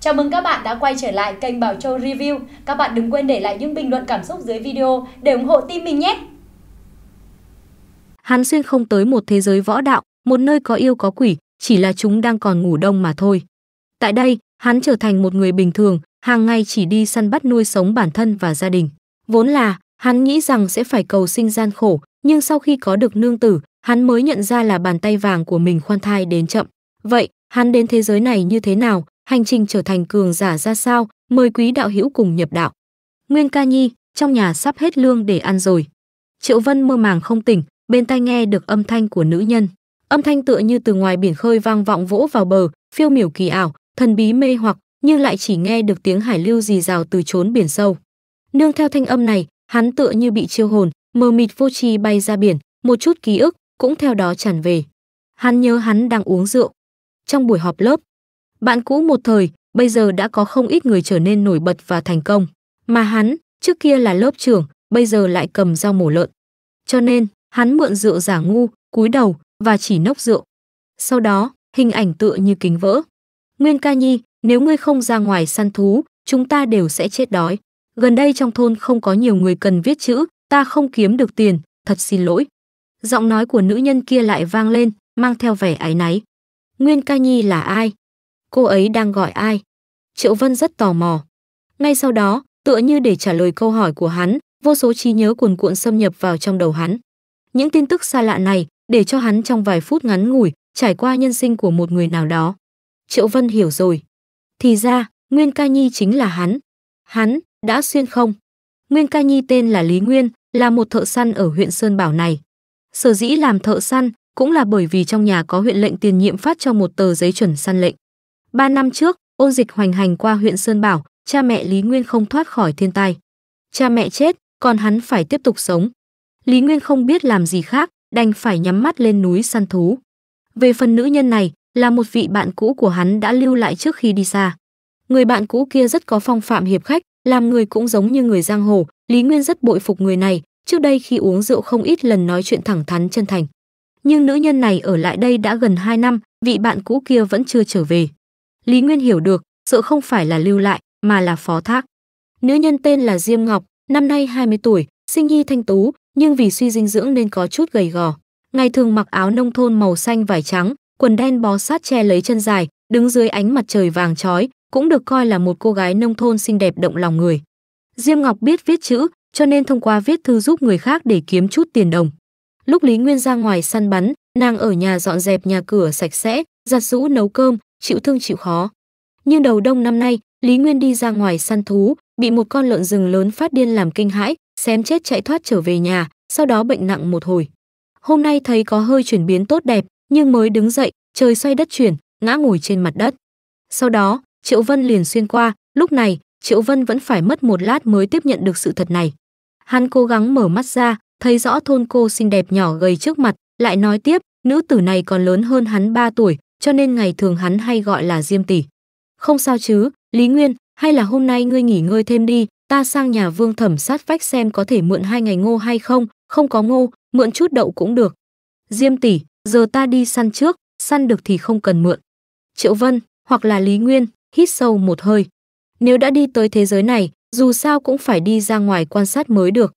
Chào mừng các bạn đã quay trở lại kênh Bảo Châu Review. Các bạn đừng quên để lại những bình luận cảm xúc dưới video để ủng hộ team mình nhé! Hắn Xuyên không tới một thế giới võ đạo, một nơi có yêu có quỷ, chỉ là chúng đang còn ngủ đông mà thôi. Tại đây, hắn trở thành một người bình thường, hàng ngày chỉ đi săn bắt nuôi sống bản thân và gia đình. Vốn là, hắn nghĩ rằng sẽ phải cầu sinh gian khổ, nhưng sau khi có được nương tử, hắn mới nhận ra là bàn tay vàng của mình khoan thai đến chậm. Vậy, hắn đến thế giới này như thế nào, hành trình trở thành cường giả ra sao, mời quý đạo hữu cùng nhập đạo. Nguyên Ca Nhi, trong nhà sắp hết lương để ăn rồi. Triệu Vân mơ màng không tỉnh, bên tai nghe được âm thanh của nữ nhân. Âm thanh tựa như từ ngoài biển khơi vang vọng vỗ vào bờ, phiêu miểu kỳ ảo, thần bí mê hoặc, nhưng lại chỉ nghe được tiếng hải lưu rì rào từ chốn biển sâu. Nương theo thanh âm này, hắn tựa như bị chiêu hồn, mờ mịt vô tri bay ra biển, một chút ký ức cũng theo đó tràn về. Hắn nhớ hắn đang uống rượu. Trong buổi họp lớp, bạn cũ một thời, bây giờ đã có không ít người trở nên nổi bật và thành công. Mà hắn, trước kia là lớp trưởng, bây giờ lại cầm dao mổ lợn. Cho nên, hắn mượn rượu giả ngu, cúi đầu và chỉ nốc rượu. Sau đó, hình ảnh tựa như kính vỡ. Nguyên ca nhi, nếu ngươi không ra ngoài săn thú, chúng ta đều sẽ chết đói. Gần đây trong thôn không có nhiều người cần viết chữ, ta không kiếm được tiền, thật xin lỗi. Giọng nói của nữ nhân kia lại vang lên, mang theo vẻ áy náy. Nguyên ca nhi là ai? cô ấy đang gọi ai? Triệu Vân rất tò mò. Ngay sau đó, tựa như để trả lời câu hỏi của hắn, vô số trí nhớ cuồn cuộn xâm nhập vào trong đầu hắn. Những tin tức xa lạ này để cho hắn trong vài phút ngắn ngủi trải qua nhân sinh của một người nào đó. Triệu Vân hiểu rồi. Thì ra, Nguyên Ca Nhi chính là hắn. Hắn đã xuyên không. Nguyên Ca Nhi tên là Lý Nguyên, là một thợ săn ở huyện Sơn Bảo này. Sở dĩ làm thợ săn cũng là bởi vì trong nhà có huyện lệnh tiền nhiệm phát cho một tờ giấy chuẩn săn lệnh. Ba năm trước, ôn dịch hoành hành qua huyện Sơn Bảo, cha mẹ Lý Nguyên không thoát khỏi thiên tai. Cha mẹ chết, còn hắn phải tiếp tục sống. Lý Nguyên không biết làm gì khác, đành phải nhắm mắt lên núi săn thú. Về phần nữ nhân này, là một vị bạn cũ của hắn đã lưu lại trước khi đi xa. Người bạn cũ kia rất có phong phạm hiệp khách, làm người cũng giống như người giang hồ, Lý Nguyên rất bội phục người này, trước đây khi uống rượu không ít lần nói chuyện thẳng thắn chân thành. Nhưng nữ nhân này ở lại đây đã gần 2 năm, vị bạn cũ kia vẫn chưa trở về. Lý Nguyên hiểu được, sợ không phải là lưu lại, mà là phó thác. Nữ nhân tên là Diêm Ngọc, năm nay 20 tuổi, sinh nhi thanh tú, nhưng vì suy dinh dưỡng nên có chút gầy gò. Ngày thường mặc áo nông thôn màu xanh vải trắng, quần đen bó sát che lấy chân dài, đứng dưới ánh mặt trời vàng chói, cũng được coi là một cô gái nông thôn xinh đẹp động lòng người. Diêm Ngọc biết viết chữ, cho nên thông qua viết thư giúp người khác để kiếm chút tiền đồng. Lúc Lý Nguyên ra ngoài săn bắn, nàng ở nhà dọn dẹp nhà cửa sạch sẽ, giặt rũ nấu cơm, chịu thương chịu khó. Nhưng đầu đông năm nay, Lý Nguyên đi ra ngoài săn thú, bị một con lợn rừng lớn phát điên làm kinh hãi, xém chết chạy thoát trở về nhà, sau đó bệnh nặng một hồi. Hôm nay thấy có hơi chuyển biến tốt đẹp, nhưng mới đứng dậy, trời xoay đất chuyển, ngã ngồi trên mặt đất. Sau đó, Triệu Vân liền xuyên qua, lúc này, Triệu Vân vẫn phải mất một lát mới tiếp nhận được sự thật này. Hắn cố gắng mở mắt ra, thấy rõ thôn cô xinh đẹp nhỏ gầy trước mặt, lại nói tiếp, nữ tử này còn lớn hơn hắn 3 tuổi, cho nên ngày thường hắn hay gọi là Diêm tỷ. Không sao chứ, Lý Nguyên, hay là hôm nay ngươi nghỉ ngơi thêm đi, ta sang nhà Vương Thẩm sát vách xem có thể mượn hai ngày ngô hay không, không có ngô, mượn chút đậu cũng được. Diêm tỷ, giờ ta đi săn trước, săn được thì không cần mượn. Triệu Vân, hoặc là Lý Nguyên, hít sâu một hơi. Nếu đã đi tới thế giới này, dù sao cũng phải đi ra ngoài quan sát mới được.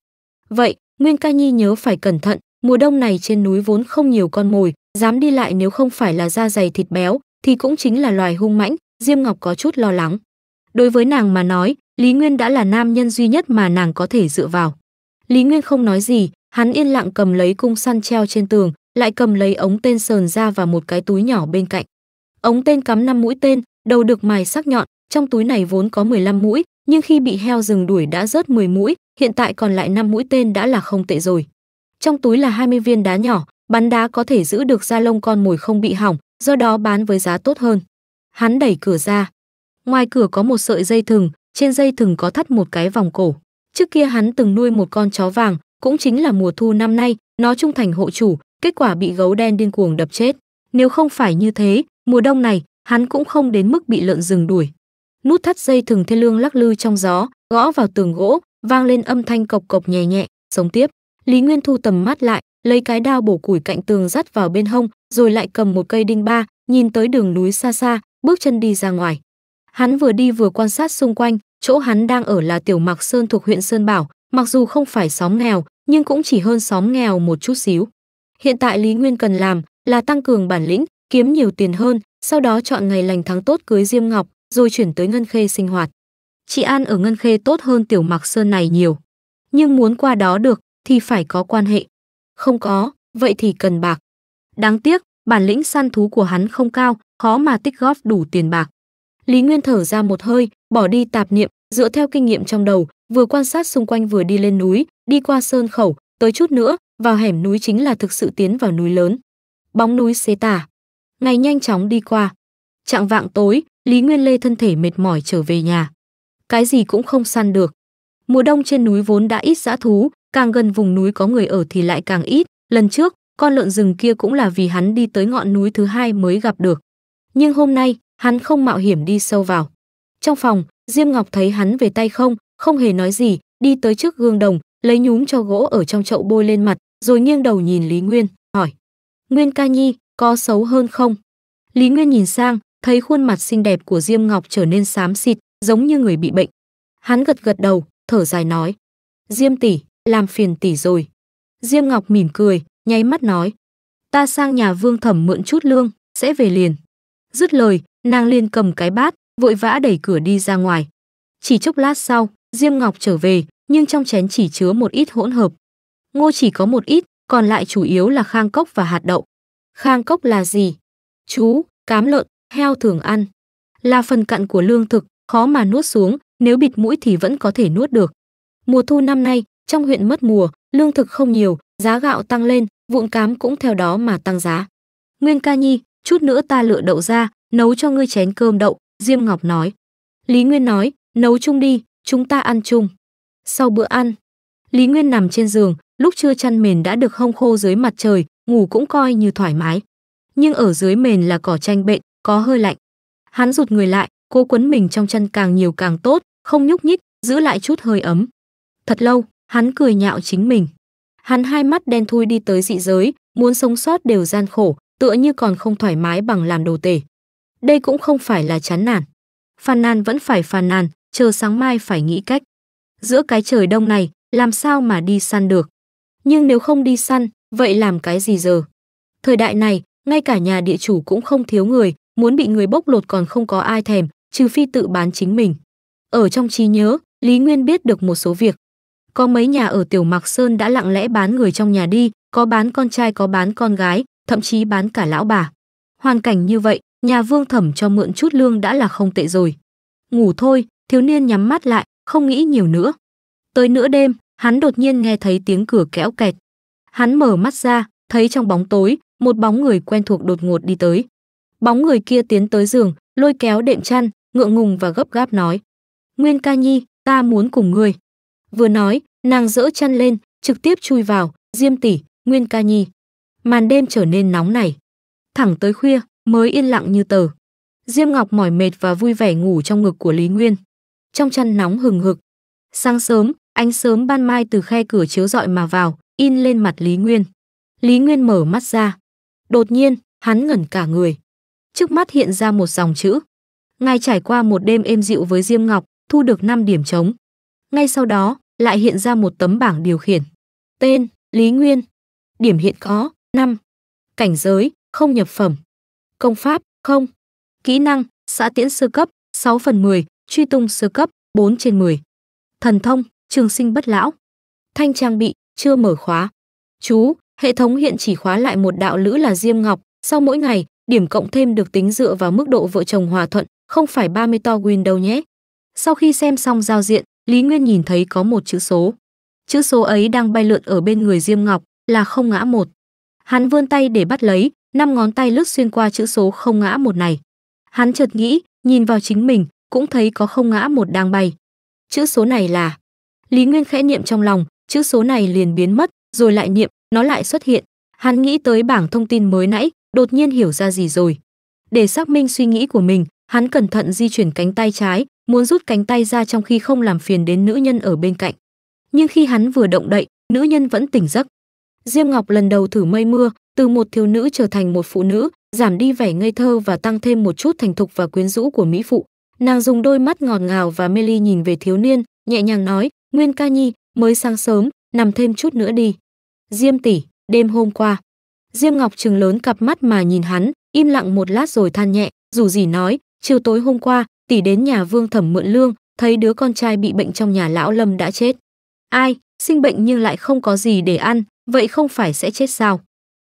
Vậy, Nguyên Ca Nhi nhớ phải cẩn thận, mùa đông này trên núi vốn không nhiều con mồi, dám đi lại nếu không phải là da dày thịt béo thì cũng chính là loài hung mãnh, Diêm Ngọc có chút lo lắng. Đối với nàng mà nói, Lý Nguyên đã là nam nhân duy nhất mà nàng có thể dựa vào. Lý Nguyên không nói gì, hắn yên lặng cầm lấy cung săn treo trên tường, lại cầm lấy ống tên sờn ra và một cái túi nhỏ bên cạnh. Ống tên cắm năm mũi tên, đầu được mài sắc nhọn, trong túi này vốn có 15 mũi, nhưng khi bị heo rừng đuổi đã rớt 10 mũi, hiện tại còn lại năm mũi tên đã là không tệ rồi. Trong túi là 20 viên đá nhỏ, Bắn đá có thể giữ được da lông con mồi không bị hỏng, do đó bán với giá tốt hơn. Hắn đẩy cửa ra. Ngoài cửa có một sợi dây thừng, trên dây thừng có thắt một cái vòng cổ. Trước kia hắn từng nuôi một con chó vàng, cũng chính là mùa thu năm nay, nó trung thành hộ chủ, kết quả bị gấu đen điên cuồng đập chết. Nếu không phải như thế, mùa đông này, hắn cũng không đến mức bị lợn rừng đuổi. Nút thắt dây thừng thê lương lắc lư trong gió, gõ vào tường gỗ, vang lên âm thanh cộc cộc nhẹ nhẹ, sống tiếp. Lý Nguyên thu tầm mắt lại, lấy cái đao bổ củi cạnh tường dắt vào bên hông, rồi lại cầm một cây đinh ba, nhìn tới đường núi xa xa, bước chân đi ra ngoài. Hắn vừa đi vừa quan sát xung quanh, chỗ hắn đang ở là Tiểu Mạc Sơn thuộc huyện Sơn Bảo, mặc dù không phải xóm nghèo, nhưng cũng chỉ hơn xóm nghèo một chút xíu. Hiện tại Lý Nguyên cần làm là tăng cường bản lĩnh, kiếm nhiều tiền hơn, sau đó chọn ngày lành tháng tốt cưới Diêm Ngọc, rồi chuyển tới Ngân Khê sinh hoạt. Chị An ở Ngân Khê tốt hơn Tiểu Mạc Sơn này nhiều, nhưng muốn qua đó được thì phải có quan hệ không có, vậy thì cần bạc. Đáng tiếc, bản lĩnh săn thú của hắn không cao, khó mà tích góp đủ tiền bạc. Lý Nguyên thở ra một hơi, bỏ đi tạp niệm, dựa theo kinh nghiệm trong đầu, vừa quan sát xung quanh vừa đi lên núi, đi qua sơn khẩu, tới chút nữa, vào hẻm núi chính là thực sự tiến vào núi lớn. Bóng núi xế tả. Ngày nhanh chóng đi qua. Trạng vạng tối, Lý Nguyên Lê thân thể mệt mỏi trở về nhà. Cái gì cũng không săn được. Mùa đông trên núi vốn đã ít dã thú, càng gần vùng núi có người ở thì lại càng ít. Lần trước, con lợn rừng kia cũng là vì hắn đi tới ngọn núi thứ hai mới gặp được. Nhưng hôm nay, hắn không mạo hiểm đi sâu vào. Trong phòng, Diêm Ngọc thấy hắn về tay không, không hề nói gì, đi tới trước gương đồng, lấy nhúm cho gỗ ở trong chậu bôi lên mặt, rồi nghiêng đầu nhìn Lý Nguyên, hỏi. Nguyên ca nhi, có xấu hơn không? Lý Nguyên nhìn sang, thấy khuôn mặt xinh đẹp của Diêm Ngọc trở nên xám xịt, giống như người bị bệnh. Hắn gật gật đầu, thở dài nói. Diêm tỷ, làm phiền tỷ rồi. Diêm Ngọc mỉm cười, nháy mắt nói, ta sang nhà vương thẩm mượn chút lương, sẽ về liền. Dứt lời, nàng liền cầm cái bát, vội vã đẩy cửa đi ra ngoài. Chỉ chốc lát sau, Diêm Ngọc trở về, nhưng trong chén chỉ chứa một ít hỗn hợp. Ngô chỉ có một ít, còn lại chủ yếu là khang cốc và hạt đậu. Khang cốc là gì? Chú, cám lợn, heo thường ăn. Là phần cặn của lương thực, khó mà nuốt xuống, nếu bịt mũi thì vẫn có thể nuốt được. Mùa thu năm nay, trong huyện mất mùa, lương thực không nhiều, giá gạo tăng lên, vụn cám cũng theo đó mà tăng giá. Nguyên ca nhi, chút nữa ta lựa đậu ra, nấu cho ngươi chén cơm đậu, Diêm Ngọc nói. Lý Nguyên nói, nấu chung đi, chúng ta ăn chung. Sau bữa ăn, Lý Nguyên nằm trên giường, lúc chưa chăn mền đã được hông khô dưới mặt trời, ngủ cũng coi như thoải mái. Nhưng ở dưới mền là cỏ tranh bện có hơi lạnh. Hắn rụt người lại, cố quấn mình trong chân càng nhiều càng tốt, không nhúc nhích, giữ lại chút hơi ấm. Thật lâu, Hắn cười nhạo chính mình. Hắn hai mắt đen thui đi tới dị giới, muốn sống sót đều gian khổ, tựa như còn không thoải mái bằng làm đồ tể. Đây cũng không phải là chán nản. Phàn nàn vẫn phải phàn nàn, chờ sáng mai phải nghĩ cách. Giữa cái trời đông này, làm sao mà đi săn được? Nhưng nếu không đi săn, vậy làm cái gì giờ? Thời đại này, ngay cả nhà địa chủ cũng không thiếu người, muốn bị người bốc lột còn không có ai thèm, trừ phi tự bán chính mình. Ở trong trí nhớ, Lý Nguyên biết được một số việc. Có mấy nhà ở Tiểu Mạc Sơn đã lặng lẽ bán người trong nhà đi, có bán con trai có bán con gái, thậm chí bán cả lão bà. Hoàn cảnh như vậy, nhà Vương Thẩm cho mượn chút lương đã là không tệ rồi. Ngủ thôi, thiếu niên nhắm mắt lại, không nghĩ nhiều nữa. Tới nửa đêm, hắn đột nhiên nghe thấy tiếng cửa kẽo kẹt. Hắn mở mắt ra, thấy trong bóng tối, một bóng người quen thuộc đột ngột đi tới. Bóng người kia tiến tới giường, lôi kéo đệm chăn, ngượng ngùng và gấp gáp nói. Nguyên ca nhi, ta muốn cùng ngươi. Vừa nói, nàng dỡ chân lên, trực tiếp chui vào, Diêm tỷ, Nguyên Ca Nhi. Màn đêm trở nên nóng này. Thẳng tới khuya, mới yên lặng như tờ. Diêm Ngọc mỏi mệt và vui vẻ ngủ trong ngực của Lý Nguyên. Trong chăn nóng hừng hực. Sáng sớm, ánh sớm ban mai từ khe cửa chiếu rọi mà vào, in lên mặt Lý Nguyên. Lý Nguyên mở mắt ra. Đột nhiên, hắn ngẩn cả người. Trước mắt hiện ra một dòng chữ. ngài trải qua một đêm êm dịu với Diêm Ngọc, thu được 5 điểm trống. Ngay sau đó, lại hiện ra một tấm bảng điều khiển. Tên, Lý Nguyên. Điểm hiện có, 5. Cảnh giới, không nhập phẩm. Công pháp, không. Kỹ năng, xã tiễn sơ cấp, 6 phần 10, truy tung sơ cấp, 4 trên 10. Thần thông, trường sinh bất lão. Thanh trang bị, chưa mở khóa. Chú, hệ thống hiện chỉ khóa lại một đạo lữ là Diêm Ngọc, sau mỗi ngày, điểm cộng thêm được tính dựa vào mức độ vợ chồng hòa thuận, không phải 30 to win đâu nhé. Sau khi xem xong giao diện, Lý Nguyên nhìn thấy có một chữ số. Chữ số ấy đang bay lượn ở bên người Diêm Ngọc, là không ngã một. Hắn vươn tay để bắt lấy, năm ngón tay lướt xuyên qua chữ số không ngã một này. Hắn chợt nghĩ, nhìn vào chính mình, cũng thấy có không ngã một đang bay. Chữ số này là... Lý Nguyên khẽ niệm trong lòng, chữ số này liền biến mất, rồi lại niệm, nó lại xuất hiện. Hắn nghĩ tới bảng thông tin mới nãy, đột nhiên hiểu ra gì rồi. Để xác minh suy nghĩ của mình, hắn cẩn thận di chuyển cánh tay trái, muốn rút cánh tay ra trong khi không làm phiền đến nữ nhân ở bên cạnh. Nhưng khi hắn vừa động đậy, nữ nhân vẫn tỉnh giấc. Diêm Ngọc lần đầu thử mây mưa, từ một thiếu nữ trở thành một phụ nữ, giảm đi vẻ ngây thơ và tăng thêm một chút thành thục và quyến rũ của mỹ phụ. Nàng dùng đôi mắt ngọt ngào và mê ly nhìn về thiếu niên, nhẹ nhàng nói, "Nguyên Ca Nhi, mới sáng sớm, nằm thêm chút nữa đi." "Diêm tỷ, đêm hôm qua." Diêm Ngọc trừng lớn cặp mắt mà nhìn hắn, im lặng một lát rồi than nhẹ, dù gì nói, "Chiều tối hôm qua, tỷ đến nhà Vương Thẩm mượn lương, thấy đứa con trai bị bệnh trong nhà lão Lâm đã chết. Ai, sinh bệnh nhưng lại không có gì để ăn, vậy không phải sẽ chết sao?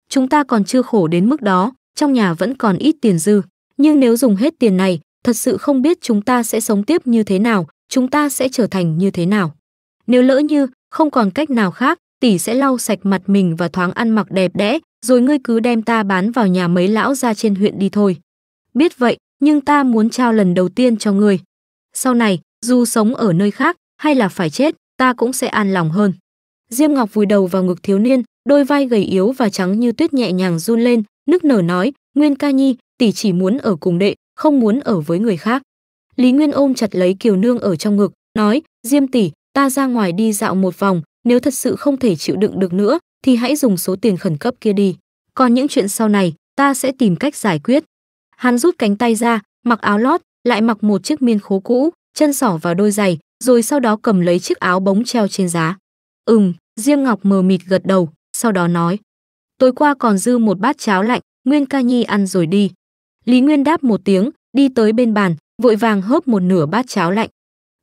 Chúng ta còn chưa khổ đến mức đó, trong nhà vẫn còn ít tiền dư, nhưng nếu dùng hết tiền này, thật sự không biết chúng ta sẽ sống tiếp như thế nào, chúng ta sẽ trở thành như thế nào. Nếu lỡ như không còn cách nào khác, tỷ sẽ lau sạch mặt mình và thoáng ăn mặc đẹp đẽ, rồi ngươi cứ đem ta bán vào nhà mấy lão ra trên huyện đi thôi. Biết vậy, nhưng ta muốn trao lần đầu tiên cho ngươi. Sau này, dù sống ở nơi khác hay là phải chết, ta cũng sẽ an lòng hơn. Diêm Ngọc vùi đầu vào ngực thiếu niên, đôi vai gầy yếu và trắng như tuyết nhẹ nhàng run lên, nức nở nói, "Nguyên Ca Nhi, tỷ chỉ muốn ở cùng đệ, không muốn ở với người khác." Lý Nguyên ôm chặt lấy Kiều Nương ở trong ngực, nói, "Diêm tỷ, ta ra ngoài đi dạo một vòng, nếu thật sự không thể chịu đựng được nữa thì hãy dùng số tiền khẩn cấp kia đi, còn những chuyện sau này ta sẽ tìm cách giải quyết." hắn rút cánh tay ra mặc áo lót lại mặc một chiếc miên khố cũ chân sỏ vào đôi giày rồi sau đó cầm lấy chiếc áo bóng treo trên giá ừm diêm ngọc mờ mịt gật đầu sau đó nói tối qua còn dư một bát cháo lạnh nguyên ca nhi ăn rồi đi lý nguyên đáp một tiếng đi tới bên bàn vội vàng hớp một nửa bát cháo lạnh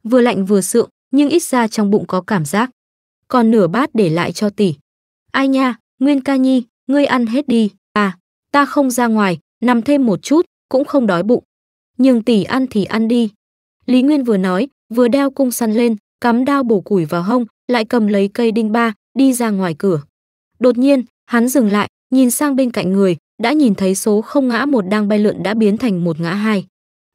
vừa lạnh vừa sượng nhưng ít ra trong bụng có cảm giác còn nửa bát để lại cho tỷ ai nha nguyên ca nhi ngươi ăn hết đi à ta không ra ngoài nằm thêm một chút, cũng không đói bụng. Nhưng tỷ ăn thì ăn đi. Lý Nguyên vừa nói, vừa đeo cung săn lên, cắm đao bổ củi vào hông, lại cầm lấy cây đinh ba, đi ra ngoài cửa. Đột nhiên, hắn dừng lại, nhìn sang bên cạnh người, đã nhìn thấy số không ngã một đang bay lượn đã biến thành một ngã hai.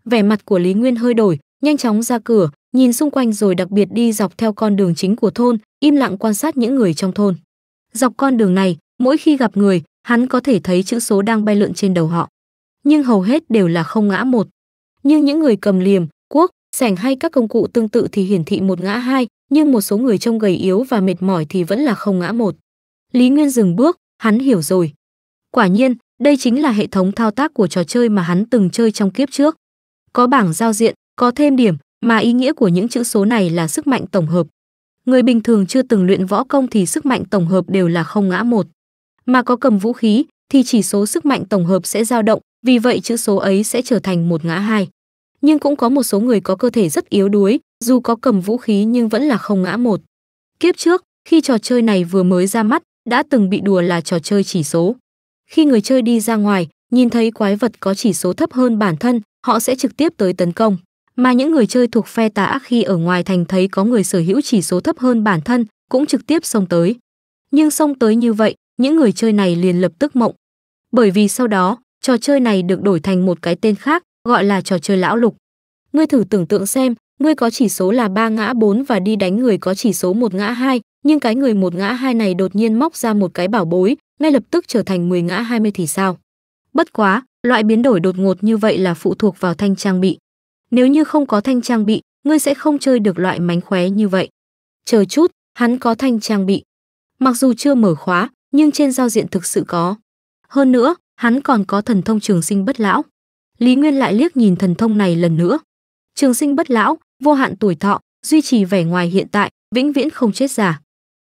Vẻ mặt của Lý Nguyên hơi đổi, nhanh chóng ra cửa, nhìn xung quanh rồi đặc biệt đi dọc theo con đường chính của thôn, im lặng quan sát những người trong thôn. Dọc con đường này, mỗi khi gặp người, hắn có thể thấy chữ số đang bay lượn trên đầu họ nhưng hầu hết đều là không ngã một. Như những người cầm liềm, cuốc, sẻng hay các công cụ tương tự thì hiển thị một ngã hai, nhưng một số người trông gầy yếu và mệt mỏi thì vẫn là không ngã một. Lý Nguyên dừng bước, hắn hiểu rồi. Quả nhiên, đây chính là hệ thống thao tác của trò chơi mà hắn từng chơi trong kiếp trước. Có bảng giao diện, có thêm điểm, mà ý nghĩa của những chữ số này là sức mạnh tổng hợp. Người bình thường chưa từng luyện võ công thì sức mạnh tổng hợp đều là không ngã một. Mà có cầm vũ khí thì chỉ số sức mạnh tổng hợp sẽ dao động, vì vậy chữ số ấy sẽ trở thành một ngã hai. Nhưng cũng có một số người có cơ thể rất yếu đuối, dù có cầm vũ khí nhưng vẫn là không ngã một. Kiếp trước, khi trò chơi này vừa mới ra mắt, đã từng bị đùa là trò chơi chỉ số. Khi người chơi đi ra ngoài, nhìn thấy quái vật có chỉ số thấp hơn bản thân, họ sẽ trực tiếp tới tấn công. Mà những người chơi thuộc phe tà ác khi ở ngoài thành thấy có người sở hữu chỉ số thấp hơn bản thân, cũng trực tiếp xông tới. Nhưng xông tới như vậy, những người chơi này liền lập tức mộng. Bởi vì sau đó, Trò chơi này được đổi thành một cái tên khác, gọi là trò chơi lão lục. Ngươi thử tưởng tượng xem, ngươi có chỉ số là 3 ngã 4 và đi đánh người có chỉ số 1 ngã 2, nhưng cái người 1 ngã 2 này đột nhiên móc ra một cái bảo bối, ngay lập tức trở thành 10 ngã 20 thì sao? Bất quá, loại biến đổi đột ngột như vậy là phụ thuộc vào thanh trang bị. Nếu như không có thanh trang bị, ngươi sẽ không chơi được loại mánh khóe như vậy. Chờ chút, hắn có thanh trang bị. Mặc dù chưa mở khóa, nhưng trên giao diện thực sự có. Hơn nữa, hắn còn có thần thông trường sinh bất lão lý nguyên lại liếc nhìn thần thông này lần nữa trường sinh bất lão vô hạn tuổi thọ duy trì vẻ ngoài hiện tại vĩnh viễn không chết già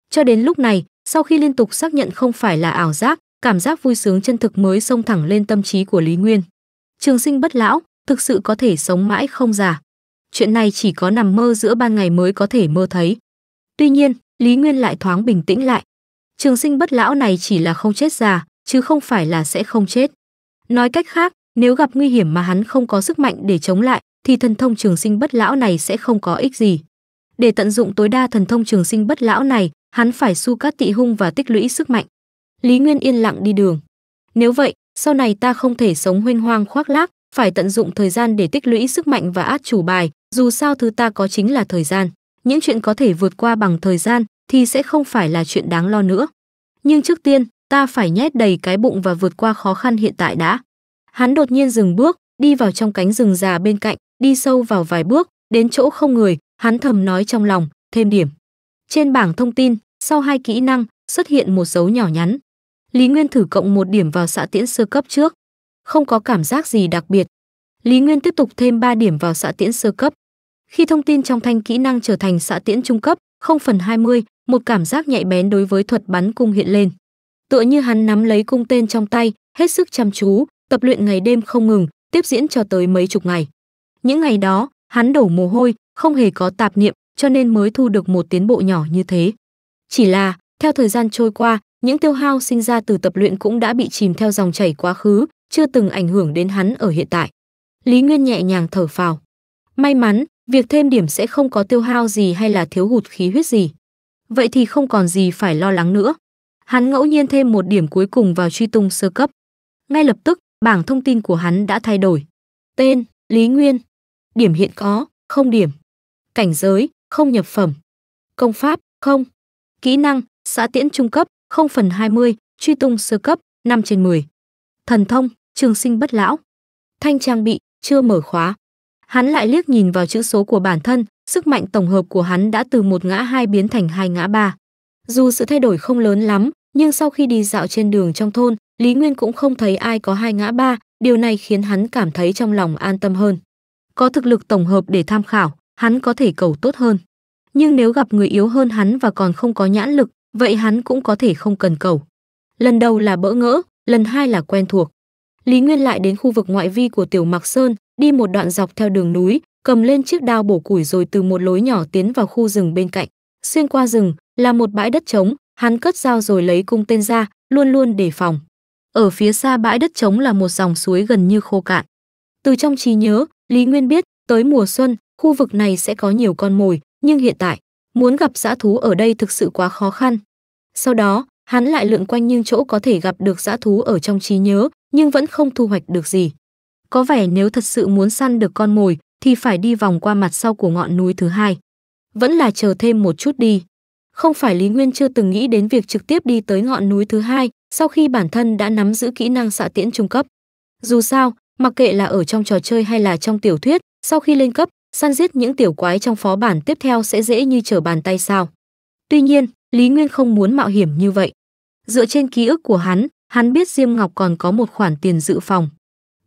cho đến lúc này sau khi liên tục xác nhận không phải là ảo giác cảm giác vui sướng chân thực mới xông thẳng lên tâm trí của lý nguyên trường sinh bất lão thực sự có thể sống mãi không già chuyện này chỉ có nằm mơ giữa ban ngày mới có thể mơ thấy tuy nhiên lý nguyên lại thoáng bình tĩnh lại trường sinh bất lão này chỉ là không chết già chứ không phải là sẽ không chết. Nói cách khác, nếu gặp nguy hiểm mà hắn không có sức mạnh để chống lại, thì thần thông trường sinh bất lão này sẽ không có ích gì. Để tận dụng tối đa thần thông trường sinh bất lão này, hắn phải su cát tị hung và tích lũy sức mạnh. Lý Nguyên yên lặng đi đường. Nếu vậy, sau này ta không thể sống huênh hoang khoác lác, phải tận dụng thời gian để tích lũy sức mạnh và át chủ bài, dù sao thứ ta có chính là thời gian. Những chuyện có thể vượt qua bằng thời gian thì sẽ không phải là chuyện đáng lo nữa. Nhưng trước tiên, ta phải nhét đầy cái bụng và vượt qua khó khăn hiện tại đã. Hắn đột nhiên dừng bước, đi vào trong cánh rừng già bên cạnh, đi sâu vào vài bước, đến chỗ không người, hắn thầm nói trong lòng, thêm điểm. Trên bảng thông tin, sau hai kỹ năng, xuất hiện một dấu nhỏ nhắn. Lý Nguyên thử cộng một điểm vào xạ tiễn sơ cấp trước. Không có cảm giác gì đặc biệt. Lý Nguyên tiếp tục thêm 3 điểm vào xạ tiễn sơ cấp. Khi thông tin trong thanh kỹ năng trở thành xạ tiễn trung cấp, 0 phần 20, một cảm giác nhạy bén đối với thuật bắn cung hiện lên tựa như hắn nắm lấy cung tên trong tay hết sức chăm chú tập luyện ngày đêm không ngừng tiếp diễn cho tới mấy chục ngày những ngày đó hắn đổ mồ hôi không hề có tạp niệm cho nên mới thu được một tiến bộ nhỏ như thế chỉ là theo thời gian trôi qua những tiêu hao sinh ra từ tập luyện cũng đã bị chìm theo dòng chảy quá khứ chưa từng ảnh hưởng đến hắn ở hiện tại lý nguyên nhẹ nhàng thở phào may mắn việc thêm điểm sẽ không có tiêu hao gì hay là thiếu hụt khí huyết gì vậy thì không còn gì phải lo lắng nữa Hắn ngẫu nhiên thêm một điểm cuối cùng vào truy tung sơ cấp. Ngay lập tức, bảng thông tin của hắn đã thay đổi. Tên, Lý Nguyên. Điểm hiện có, không điểm. Cảnh giới, không nhập phẩm. Công pháp, không. Kỹ năng, xã tiễn trung cấp, 0 phần 20, truy tung sơ cấp, 5 trên 10. Thần thông, trường sinh bất lão. Thanh trang bị, chưa mở khóa. Hắn lại liếc nhìn vào chữ số của bản thân, sức mạnh tổng hợp của hắn đã từ một ngã hai biến thành hai ngã ba. Dù sự thay đổi không lớn lắm, nhưng sau khi đi dạo trên đường trong thôn, Lý Nguyên cũng không thấy ai có hai ngã ba, điều này khiến hắn cảm thấy trong lòng an tâm hơn. Có thực lực tổng hợp để tham khảo, hắn có thể cầu tốt hơn. Nhưng nếu gặp người yếu hơn hắn và còn không có nhãn lực, vậy hắn cũng có thể không cần cầu. Lần đầu là bỡ ngỡ, lần hai là quen thuộc. Lý Nguyên lại đến khu vực ngoại vi của Tiểu Mạc Sơn, đi một đoạn dọc theo đường núi, cầm lên chiếc đao bổ củi rồi từ một lối nhỏ tiến vào khu rừng bên cạnh. Xuyên qua rừng là một bãi đất trống, hắn cất dao rồi lấy cung tên ra luôn luôn đề phòng ở phía xa bãi đất trống là một dòng suối gần như khô cạn từ trong trí nhớ lý nguyên biết tới mùa xuân khu vực này sẽ có nhiều con mồi nhưng hiện tại muốn gặp dã thú ở đây thực sự quá khó khăn sau đó hắn lại lượn quanh những chỗ có thể gặp được dã thú ở trong trí nhớ nhưng vẫn không thu hoạch được gì có vẻ nếu thật sự muốn săn được con mồi thì phải đi vòng qua mặt sau của ngọn núi thứ hai vẫn là chờ thêm một chút đi không phải Lý Nguyên chưa từng nghĩ đến việc trực tiếp đi tới ngọn núi thứ hai, sau khi bản thân đã nắm giữ kỹ năng xạ tiễn trung cấp. Dù sao, mặc kệ là ở trong trò chơi hay là trong tiểu thuyết, sau khi lên cấp, săn giết những tiểu quái trong phó bản tiếp theo sẽ dễ như trở bàn tay sao. Tuy nhiên, Lý Nguyên không muốn mạo hiểm như vậy. Dựa trên ký ức của hắn, hắn biết Diêm Ngọc còn có một khoản tiền dự phòng.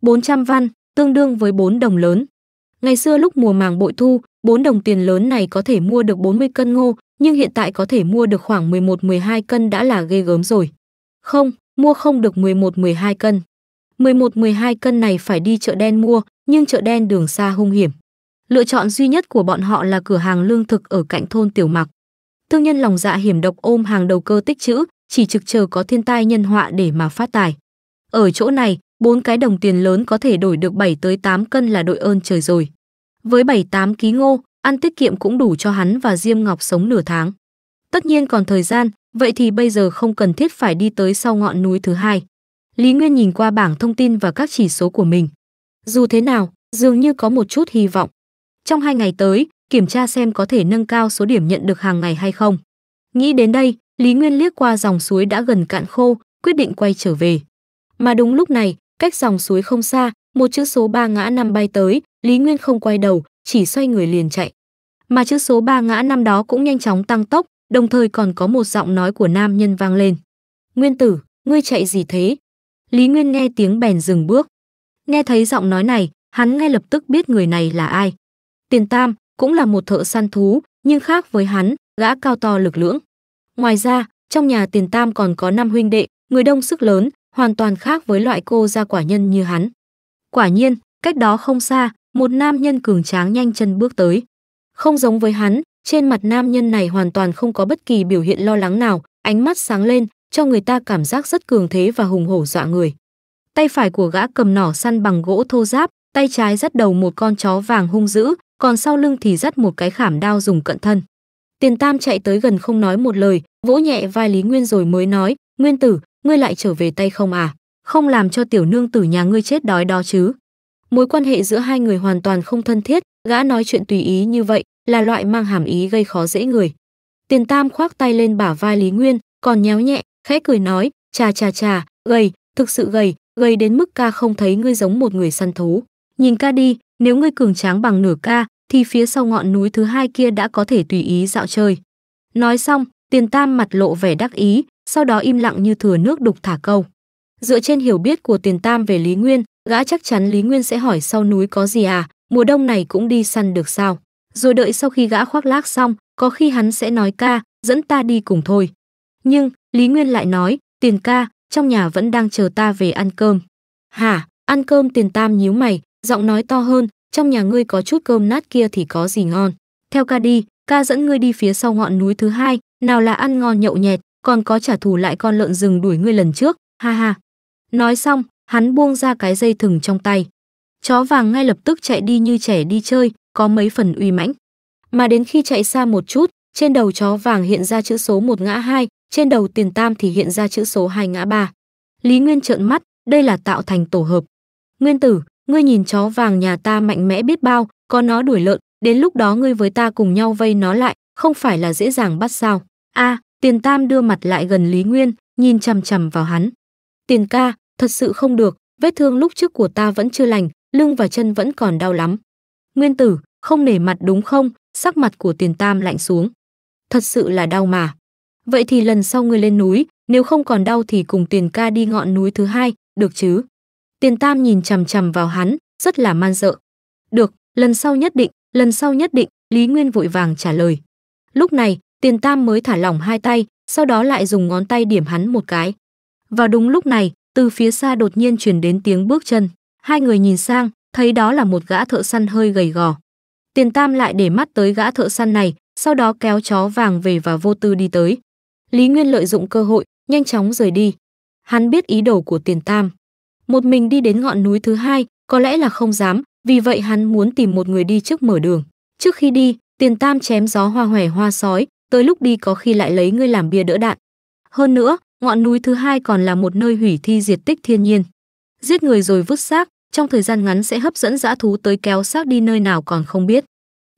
400 văn, tương đương với 4 đồng lớn. Ngày xưa lúc mùa màng bội thu, 4 đồng tiền lớn này có thể mua được 40 cân ngô, nhưng hiện tại có thể mua được khoảng 11-12 cân đã là ghê gớm rồi. Không, mua không được 11-12 cân. 11-12 cân này phải đi chợ đen mua, nhưng chợ đen đường xa hung hiểm. Lựa chọn duy nhất của bọn họ là cửa hàng lương thực ở cạnh thôn Tiểu mặc Thương nhân lòng dạ hiểm độc ôm hàng đầu cơ tích chữ chỉ trực chờ có thiên tai nhân họa để mà phát tài. Ở chỗ này, bốn cái đồng tiền lớn có thể đổi được 7 tới 8 cân là đội ơn trời rồi. Với 7-8 ký ngô, ăn tiết kiệm cũng đủ cho hắn và Diêm Ngọc sống nửa tháng. Tất nhiên còn thời gian, vậy thì bây giờ không cần thiết phải đi tới sau ngọn núi thứ hai. Lý Nguyên nhìn qua bảng thông tin và các chỉ số của mình. Dù thế nào, dường như có một chút hy vọng. Trong hai ngày tới, kiểm tra xem có thể nâng cao số điểm nhận được hàng ngày hay không. Nghĩ đến đây, Lý Nguyên liếc qua dòng suối đã gần cạn khô, quyết định quay trở về. Mà đúng lúc này, cách dòng suối không xa, một chữ số ba ngã năm bay tới, Lý Nguyên không quay đầu, chỉ xoay người liền chạy. Mà chữ số 3 ngã năm đó cũng nhanh chóng tăng tốc, đồng thời còn có một giọng nói của nam nhân vang lên. Nguyên tử, ngươi chạy gì thế? Lý Nguyên nghe tiếng bèn dừng bước. Nghe thấy giọng nói này, hắn ngay lập tức biết người này là ai. Tiền Tam cũng là một thợ săn thú, nhưng khác với hắn, gã cao to lực lưỡng. Ngoài ra, trong nhà Tiền Tam còn có năm huynh đệ, người đông sức lớn, hoàn toàn khác với loại cô gia quả nhân như hắn. Quả nhiên, cách đó không xa, một nam nhân cường tráng nhanh chân bước tới. Không giống với hắn, trên mặt nam nhân này hoàn toàn không có bất kỳ biểu hiện lo lắng nào, ánh mắt sáng lên, cho người ta cảm giác rất cường thế và hùng hổ dọa người. Tay phải của gã cầm nỏ săn bằng gỗ thô giáp, tay trái dắt đầu một con chó vàng hung dữ, còn sau lưng thì dắt một cái khảm đao dùng cận thân. Tiền Tam chạy tới gần không nói một lời, vỗ nhẹ vai Lý Nguyên rồi mới nói, "Nguyên tử, ngươi lại trở về tay không à? Không làm cho tiểu nương tử nhà ngươi chết đói đó chứ?" mối quan hệ giữa hai người hoàn toàn không thân thiết, gã nói chuyện tùy ý như vậy là loại mang hàm ý gây khó dễ người. Tiền Tam khoác tay lên bả vai Lý Nguyên, còn nhéo nhẹ, khẽ cười nói, "Chà chà chà, gầy, thực sự gầy, gầy đến mức ca không thấy ngươi giống một người săn thú. Nhìn ca đi, nếu ngươi cường tráng bằng nửa ca, thì phía sau ngọn núi thứ hai kia đã có thể tùy ý dạo chơi." Nói xong, Tiền Tam mặt lộ vẻ đắc ý, sau đó im lặng như thừa nước đục thả câu. Dựa trên hiểu biết của Tiền Tam về Lý Nguyên, Gã chắc chắn Lý Nguyên sẽ hỏi sau núi có gì à, mùa đông này cũng đi săn được sao. Rồi đợi sau khi gã khoác lác xong, có khi hắn sẽ nói ca, dẫn ta đi cùng thôi. Nhưng, Lý Nguyên lại nói, tiền ca, trong nhà vẫn đang chờ ta về ăn cơm. Hả, ăn cơm tiền tam nhíu mày, giọng nói to hơn, trong nhà ngươi có chút cơm nát kia thì có gì ngon. Theo ca đi, ca dẫn ngươi đi phía sau ngọn núi thứ hai, nào là ăn ngon nhậu nhẹt, còn có trả thù lại con lợn rừng đuổi ngươi lần trước, ha ha. Nói xong, hắn buông ra cái dây thừng trong tay. Chó vàng ngay lập tức chạy đi như trẻ đi chơi, có mấy phần uy mãnh. Mà đến khi chạy xa một chút, trên đầu chó vàng hiện ra chữ số một ngã hai, trên đầu tiền tam thì hiện ra chữ số hai ngã ba. Lý Nguyên trợn mắt, đây là tạo thành tổ hợp. Nguyên tử, ngươi nhìn chó vàng nhà ta mạnh mẽ biết bao, có nó đuổi lợn, đến lúc đó ngươi với ta cùng nhau vây nó lại, không phải là dễ dàng bắt sao. A, tiền tam đưa mặt lại gần Lý Nguyên, nhìn chằm chằm vào hắn. Tiền ca, thật sự không được, vết thương lúc trước của ta vẫn chưa lành, lưng và chân vẫn còn đau lắm. Nguyên tử, không nể mặt đúng không? Sắc mặt của tiền tam lạnh xuống. Thật sự là đau mà. Vậy thì lần sau ngươi lên núi, nếu không còn đau thì cùng tiền ca đi ngọn núi thứ hai, được chứ? Tiền tam nhìn chằm chằm vào hắn, rất là man dợ. Được, lần sau nhất định, lần sau nhất định, Lý Nguyên vội vàng trả lời. Lúc này, tiền tam mới thả lỏng hai tay, sau đó lại dùng ngón tay điểm hắn một cái. và đúng lúc này, từ phía xa đột nhiên truyền đến tiếng bước chân hai người nhìn sang thấy đó là một gã thợ săn hơi gầy gò tiền tam lại để mắt tới gã thợ săn này sau đó kéo chó vàng về và vô tư đi tới lý nguyên lợi dụng cơ hội nhanh chóng rời đi hắn biết ý đồ của tiền tam một mình đi đến ngọn núi thứ hai có lẽ là không dám vì vậy hắn muốn tìm một người đi trước mở đường trước khi đi tiền tam chém gió hoa hòe hoa sói tới lúc đi có khi lại lấy ngươi làm bia đỡ đạn hơn nữa Ngọn núi thứ hai còn là một nơi hủy thi diệt tích thiên nhiên. Giết người rồi vứt xác, trong thời gian ngắn sẽ hấp dẫn dã thú tới kéo xác đi nơi nào còn không biết.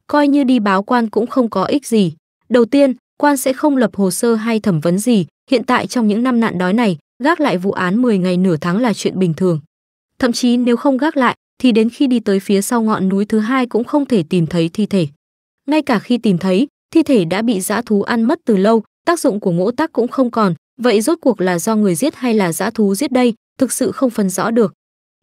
Coi như đi báo quan cũng không có ích gì. Đầu tiên, quan sẽ không lập hồ sơ hay thẩm vấn gì, hiện tại trong những năm nạn đói này, gác lại vụ án 10 ngày nửa tháng là chuyện bình thường. Thậm chí nếu không gác lại, thì đến khi đi tới phía sau ngọn núi thứ hai cũng không thể tìm thấy thi thể. Ngay cả khi tìm thấy, thi thể đã bị dã thú ăn mất từ lâu, tác dụng của ngỗ tắc cũng không còn, Vậy rốt cuộc là do người giết hay là dã thú giết đây, thực sự không phân rõ được.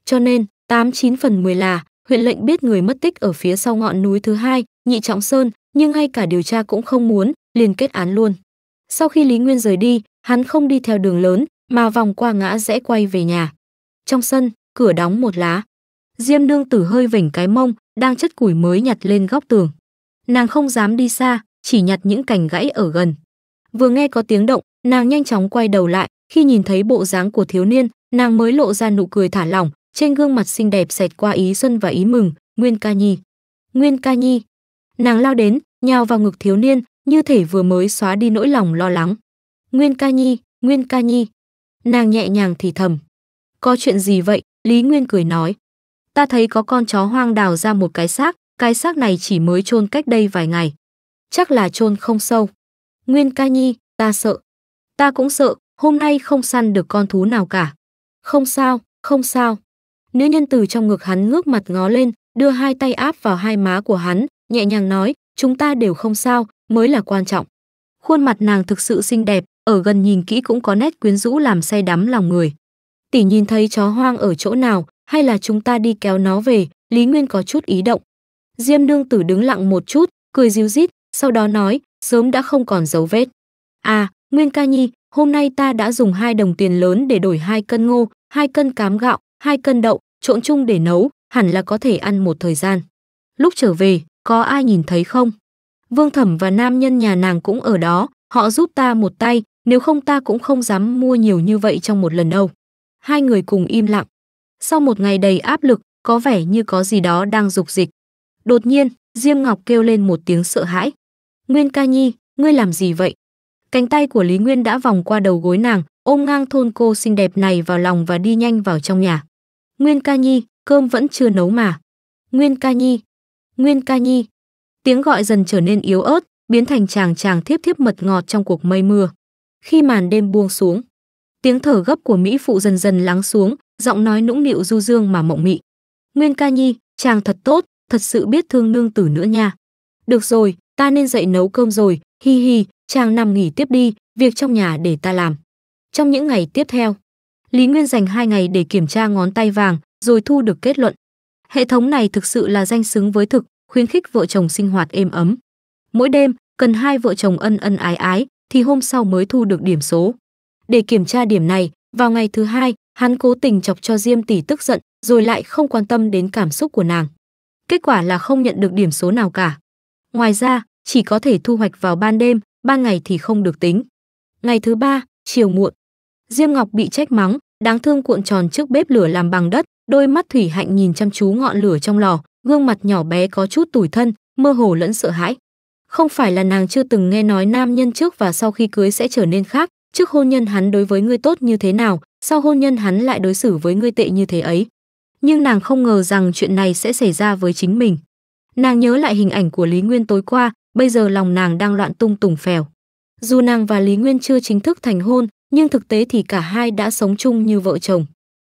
Cho nên, 89 phần 10 là huyện lệnh biết người mất tích ở phía sau ngọn núi thứ hai, Nhị Trọng Sơn, nhưng ngay cả điều tra cũng không muốn, liền kết án luôn. Sau khi Lý Nguyên rời đi, hắn không đi theo đường lớn, mà vòng qua ngã rẽ quay về nhà. Trong sân, cửa đóng một lá. Diêm Nương Tử hơi vểnh cái mông, đang chất củi mới nhặt lên góc tường. Nàng không dám đi xa, chỉ nhặt những cành gãy ở gần. Vừa nghe có tiếng động, nàng nhanh chóng quay đầu lại khi nhìn thấy bộ dáng của thiếu niên nàng mới lộ ra nụ cười thả lỏng trên gương mặt xinh đẹp xẹt qua ý xuân và ý mừng nguyên ca nhi nguyên ca nhi nàng lao đến nhào vào ngực thiếu niên như thể vừa mới xóa đi nỗi lòng lo lắng nguyên ca nhi nguyên ca nhi nàng nhẹ nhàng thì thầm có chuyện gì vậy lý nguyên cười nói ta thấy có con chó hoang đào ra một cái xác cái xác này chỉ mới chôn cách đây vài ngày chắc là chôn không sâu nguyên ca nhi ta sợ Ta cũng sợ, hôm nay không săn được con thú nào cả. Không sao, không sao. Nữ nhân từ trong ngực hắn ngước mặt ngó lên, đưa hai tay áp vào hai má của hắn, nhẹ nhàng nói, chúng ta đều không sao, mới là quan trọng. Khuôn mặt nàng thực sự xinh đẹp, ở gần nhìn kỹ cũng có nét quyến rũ làm say đắm lòng người. Tỷ nhìn thấy chó hoang ở chỗ nào, hay là chúng ta đi kéo nó về, Lý Nguyên có chút ý động. Diêm nương tử đứng lặng một chút, cười díu dít, sau đó nói, sớm đã không còn dấu vết. À, Nguyên Ca Nhi, hôm nay ta đã dùng hai đồng tiền lớn để đổi hai cân ngô, hai cân cám gạo, hai cân đậu, trộn chung để nấu, hẳn là có thể ăn một thời gian. Lúc trở về, có ai nhìn thấy không? Vương Thẩm và nam nhân nhà nàng cũng ở đó, họ giúp ta một tay, nếu không ta cũng không dám mua nhiều như vậy trong một lần đâu. Hai người cùng im lặng. Sau một ngày đầy áp lực, có vẻ như có gì đó đang dục dịch. Đột nhiên, Diêm Ngọc kêu lên một tiếng sợ hãi. Nguyên ca nhi, ngươi làm gì vậy? Cánh tay của Lý Nguyên đã vòng qua đầu gối nàng, ôm ngang thôn cô xinh đẹp này vào lòng và đi nhanh vào trong nhà. Nguyên ca nhi, cơm vẫn chưa nấu mà. Nguyên ca nhi, Nguyên ca nhi. Tiếng gọi dần trở nên yếu ớt, biến thành chàng chàng thiếp thiếp mật ngọt trong cuộc mây mưa. Khi màn đêm buông xuống, tiếng thở gấp của Mỹ phụ dần dần lắng xuống, giọng nói nũng nịu du dương mà mộng mị. Nguyên ca nhi, chàng thật tốt, thật sự biết thương nương tử nữa nha. Được rồi, ta nên dậy nấu cơm rồi, hi hi chàng nằm nghỉ tiếp đi việc trong nhà để ta làm trong những ngày tiếp theo lý nguyên dành hai ngày để kiểm tra ngón tay vàng rồi thu được kết luận hệ thống này thực sự là danh xứng với thực khuyến khích vợ chồng sinh hoạt êm ấm mỗi đêm cần hai vợ chồng ân ân ái ái thì hôm sau mới thu được điểm số để kiểm tra điểm này vào ngày thứ hai hắn cố tình chọc cho diêm tỷ tức giận rồi lại không quan tâm đến cảm xúc của nàng kết quả là không nhận được điểm số nào cả ngoài ra chỉ có thể thu hoạch vào ban đêm, ban ngày thì không được tính. Ngày thứ ba, chiều muộn, Diêm Ngọc bị trách mắng, đáng thương cuộn tròn trước bếp lửa làm bằng đất, đôi mắt Thủy Hạnh nhìn chăm chú ngọn lửa trong lò, gương mặt nhỏ bé có chút tủi thân, mơ hồ lẫn sợ hãi. Không phải là nàng chưa từng nghe nói nam nhân trước và sau khi cưới sẽ trở nên khác, trước hôn nhân hắn đối với ngươi tốt như thế nào, sau hôn nhân hắn lại đối xử với ngươi tệ như thế ấy. Nhưng nàng không ngờ rằng chuyện này sẽ xảy ra với chính mình. Nàng nhớ lại hình ảnh của Lý Nguyên tối qua, bây giờ lòng nàng đang loạn tung tùng phèo. Dù nàng và Lý Nguyên chưa chính thức thành hôn, nhưng thực tế thì cả hai đã sống chung như vợ chồng.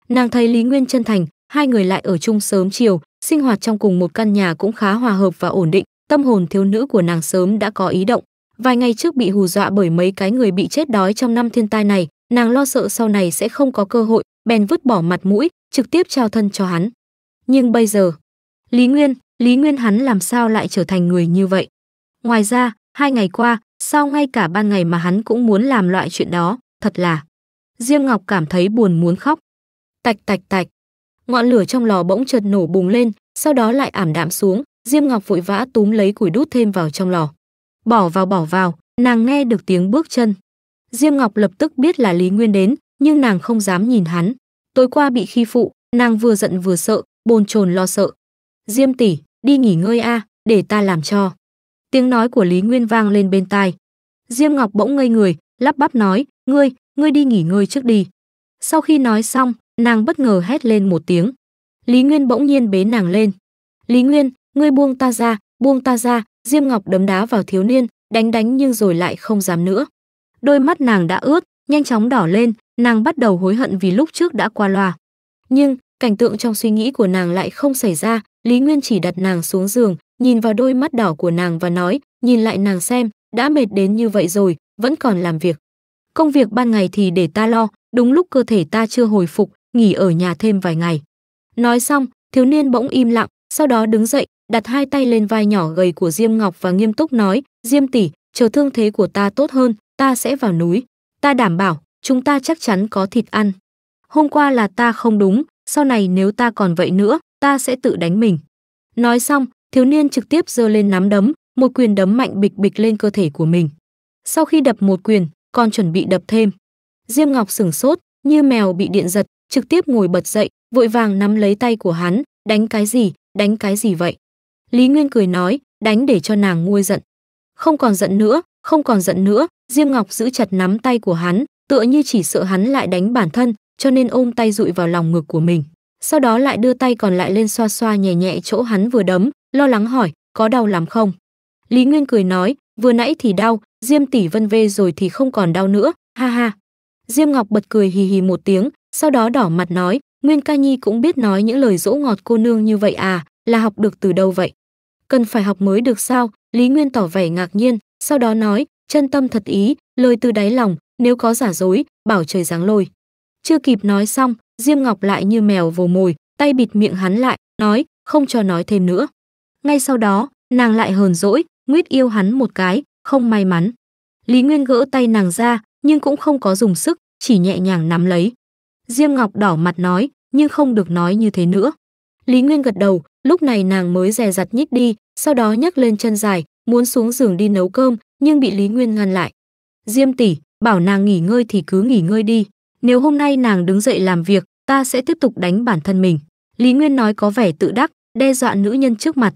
Nàng thấy Lý Nguyên chân thành, hai người lại ở chung sớm chiều, sinh hoạt trong cùng một căn nhà cũng khá hòa hợp và ổn định, tâm hồn thiếu nữ của nàng sớm đã có ý động. Vài ngày trước bị hù dọa bởi mấy cái người bị chết đói trong năm thiên tai này, nàng lo sợ sau này sẽ không có cơ hội, bèn vứt bỏ mặt mũi, trực tiếp trao thân cho hắn. Nhưng bây giờ, Lý Nguyên, Lý Nguyên hắn làm sao lại trở thành người như vậy? Ngoài ra, hai ngày qua, sau ngay cả ban ngày mà hắn cũng muốn làm loại chuyện đó, thật là. Diêm Ngọc cảm thấy buồn muốn khóc. Tạch tạch tạch. Ngọn lửa trong lò bỗng chợt nổ bùng lên, sau đó lại ảm đạm xuống, Diêm Ngọc vội vã túm lấy củi đút thêm vào trong lò. Bỏ vào bỏ vào, nàng nghe được tiếng bước chân. Diêm Ngọc lập tức biết là Lý Nguyên đến, nhưng nàng không dám nhìn hắn. Tối qua bị khi phụ, nàng vừa giận vừa sợ, bồn chồn lo sợ. Diêm tỷ, đi nghỉ ngơi a, để ta làm cho. Tiếng nói của Lý Nguyên vang lên bên tai. Diêm Ngọc bỗng ngây người, lắp bắp nói, ngươi, ngươi đi nghỉ ngơi trước đi. Sau khi nói xong, nàng bất ngờ hét lên một tiếng. Lý Nguyên bỗng nhiên bế nàng lên. Lý Nguyên, ngươi buông ta ra, buông ta ra, Diêm Ngọc đấm đá vào thiếu niên, đánh đánh nhưng rồi lại không dám nữa. Đôi mắt nàng đã ướt, nhanh chóng đỏ lên, nàng bắt đầu hối hận vì lúc trước đã qua loa. Nhưng, cảnh tượng trong suy nghĩ của nàng lại không xảy ra, Lý Nguyên chỉ đặt nàng xuống giường, nhìn vào đôi mắt đỏ của nàng và nói, nhìn lại nàng xem, đã mệt đến như vậy rồi, vẫn còn làm việc. Công việc ban ngày thì để ta lo, đúng lúc cơ thể ta chưa hồi phục, nghỉ ở nhà thêm vài ngày. Nói xong, thiếu niên bỗng im lặng, sau đó đứng dậy, đặt hai tay lên vai nhỏ gầy của Diêm Ngọc và nghiêm túc nói, Diêm tỷ, chờ thương thế của ta tốt hơn, ta sẽ vào núi. Ta đảm bảo, chúng ta chắc chắn có thịt ăn. Hôm qua là ta không đúng, sau này nếu ta còn vậy nữa, ta sẽ tự đánh mình. Nói xong, thiếu niên trực tiếp giơ lên nắm đấm, một quyền đấm mạnh bịch bịch lên cơ thể của mình. Sau khi đập một quyền, còn chuẩn bị đập thêm. Diêm Ngọc sửng sốt, như mèo bị điện giật, trực tiếp ngồi bật dậy, vội vàng nắm lấy tay của hắn, đánh cái gì, đánh cái gì vậy? Lý Nguyên cười nói, đánh để cho nàng nguôi giận. Không còn giận nữa, không còn giận nữa, Diêm Ngọc giữ chặt nắm tay của hắn, tựa như chỉ sợ hắn lại đánh bản thân, cho nên ôm tay dụi vào lòng ngực của mình. Sau đó lại đưa tay còn lại lên xoa xoa nhẹ nhẹ chỗ hắn vừa đấm, lo lắng hỏi, có đau lắm không? Lý Nguyên cười nói, vừa nãy thì đau, Diêm tỷ vân vê rồi thì không còn đau nữa, ha ha. Diêm Ngọc bật cười hì hì một tiếng, sau đó đỏ mặt nói, Nguyên Ca Nhi cũng biết nói những lời dỗ ngọt cô nương như vậy à, là học được từ đâu vậy? Cần phải học mới được sao? Lý Nguyên tỏ vẻ ngạc nhiên, sau đó nói, chân tâm thật ý, lời từ đáy lòng, nếu có giả dối, bảo trời giáng lôi. Chưa kịp nói xong, Diêm Ngọc lại như mèo vồ mồi, tay bịt miệng hắn lại, nói, không cho nói thêm nữa ngay sau đó nàng lại hờn dỗi nguyết yêu hắn một cái không may mắn lý nguyên gỡ tay nàng ra nhưng cũng không có dùng sức chỉ nhẹ nhàng nắm lấy diêm ngọc đỏ mặt nói nhưng không được nói như thế nữa lý nguyên gật đầu lúc này nàng mới dè dặt nhích đi sau đó nhấc lên chân dài muốn xuống giường đi nấu cơm nhưng bị lý nguyên ngăn lại diêm tỷ bảo nàng nghỉ ngơi thì cứ nghỉ ngơi đi nếu hôm nay nàng đứng dậy làm việc ta sẽ tiếp tục đánh bản thân mình lý nguyên nói có vẻ tự đắc đe dọa nữ nhân trước mặt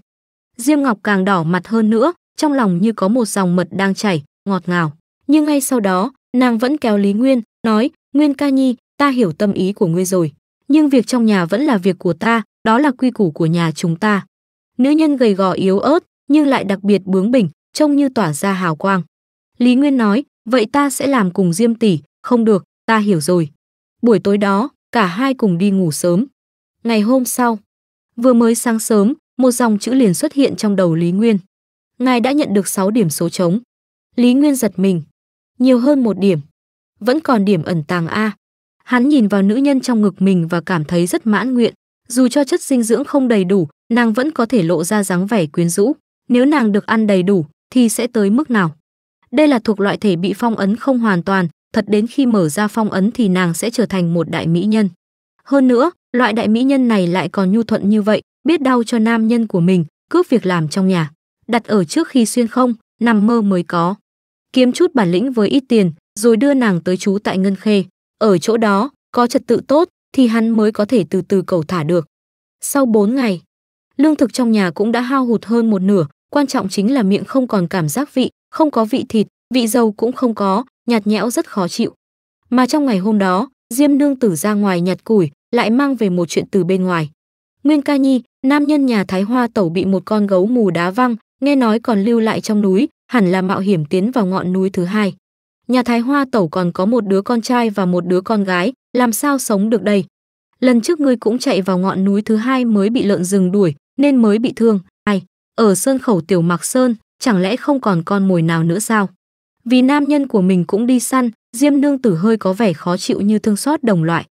Diêm Ngọc càng đỏ mặt hơn nữa, trong lòng như có một dòng mật đang chảy, ngọt ngào. Nhưng ngay sau đó, nàng vẫn kéo Lý Nguyên, nói, Nguyên ca nhi, ta hiểu tâm ý của ngươi rồi. Nhưng việc trong nhà vẫn là việc của ta, đó là quy củ của nhà chúng ta. Nữ nhân gầy gò yếu ớt, nhưng lại đặc biệt bướng bỉnh, trông như tỏa ra hào quang. Lý Nguyên nói, vậy ta sẽ làm cùng Diêm tỷ, không được, ta hiểu rồi. Buổi tối đó, cả hai cùng đi ngủ sớm. Ngày hôm sau, vừa mới sáng sớm, một dòng chữ liền xuất hiện trong đầu Lý Nguyên. Ngài đã nhận được 6 điểm số trống. Lý Nguyên giật mình. Nhiều hơn một điểm. Vẫn còn điểm ẩn tàng A. Hắn nhìn vào nữ nhân trong ngực mình và cảm thấy rất mãn nguyện. Dù cho chất dinh dưỡng không đầy đủ, nàng vẫn có thể lộ ra dáng vẻ quyến rũ. Nếu nàng được ăn đầy đủ, thì sẽ tới mức nào? Đây là thuộc loại thể bị phong ấn không hoàn toàn, thật đến khi mở ra phong ấn thì nàng sẽ trở thành một đại mỹ nhân. Hơn nữa, loại đại mỹ nhân này lại còn nhu thuận như vậy, biết đau cho nam nhân của mình, cướp việc làm trong nhà, đặt ở trước khi xuyên không, nằm mơ mới có. Kiếm chút bản lĩnh với ít tiền, rồi đưa nàng tới chú tại Ngân Khê. Ở chỗ đó, có trật tự tốt, thì hắn mới có thể từ từ cầu thả được. Sau 4 ngày, lương thực trong nhà cũng đã hao hụt hơn một nửa, quan trọng chính là miệng không còn cảm giác vị, không có vị thịt, vị dầu cũng không có, nhạt nhẽo rất khó chịu. Mà trong ngày hôm đó, Diêm Nương Tử ra ngoài nhặt củi, lại mang về một chuyện từ bên ngoài. Nguyên Ca Nhi, Nam nhân nhà Thái Hoa Tẩu bị một con gấu mù đá văng, nghe nói còn lưu lại trong núi, hẳn là mạo hiểm tiến vào ngọn núi thứ hai. Nhà Thái Hoa Tẩu còn có một đứa con trai và một đứa con gái, làm sao sống được đây? Lần trước ngươi cũng chạy vào ngọn núi thứ hai mới bị lợn rừng đuổi, nên mới bị thương. Ai? Ở sơn khẩu Tiểu Mạc Sơn, chẳng lẽ không còn con mồi nào nữa sao? Vì nam nhân của mình cũng đi săn, Diêm Nương Tử hơi có vẻ khó chịu như thương xót đồng loại.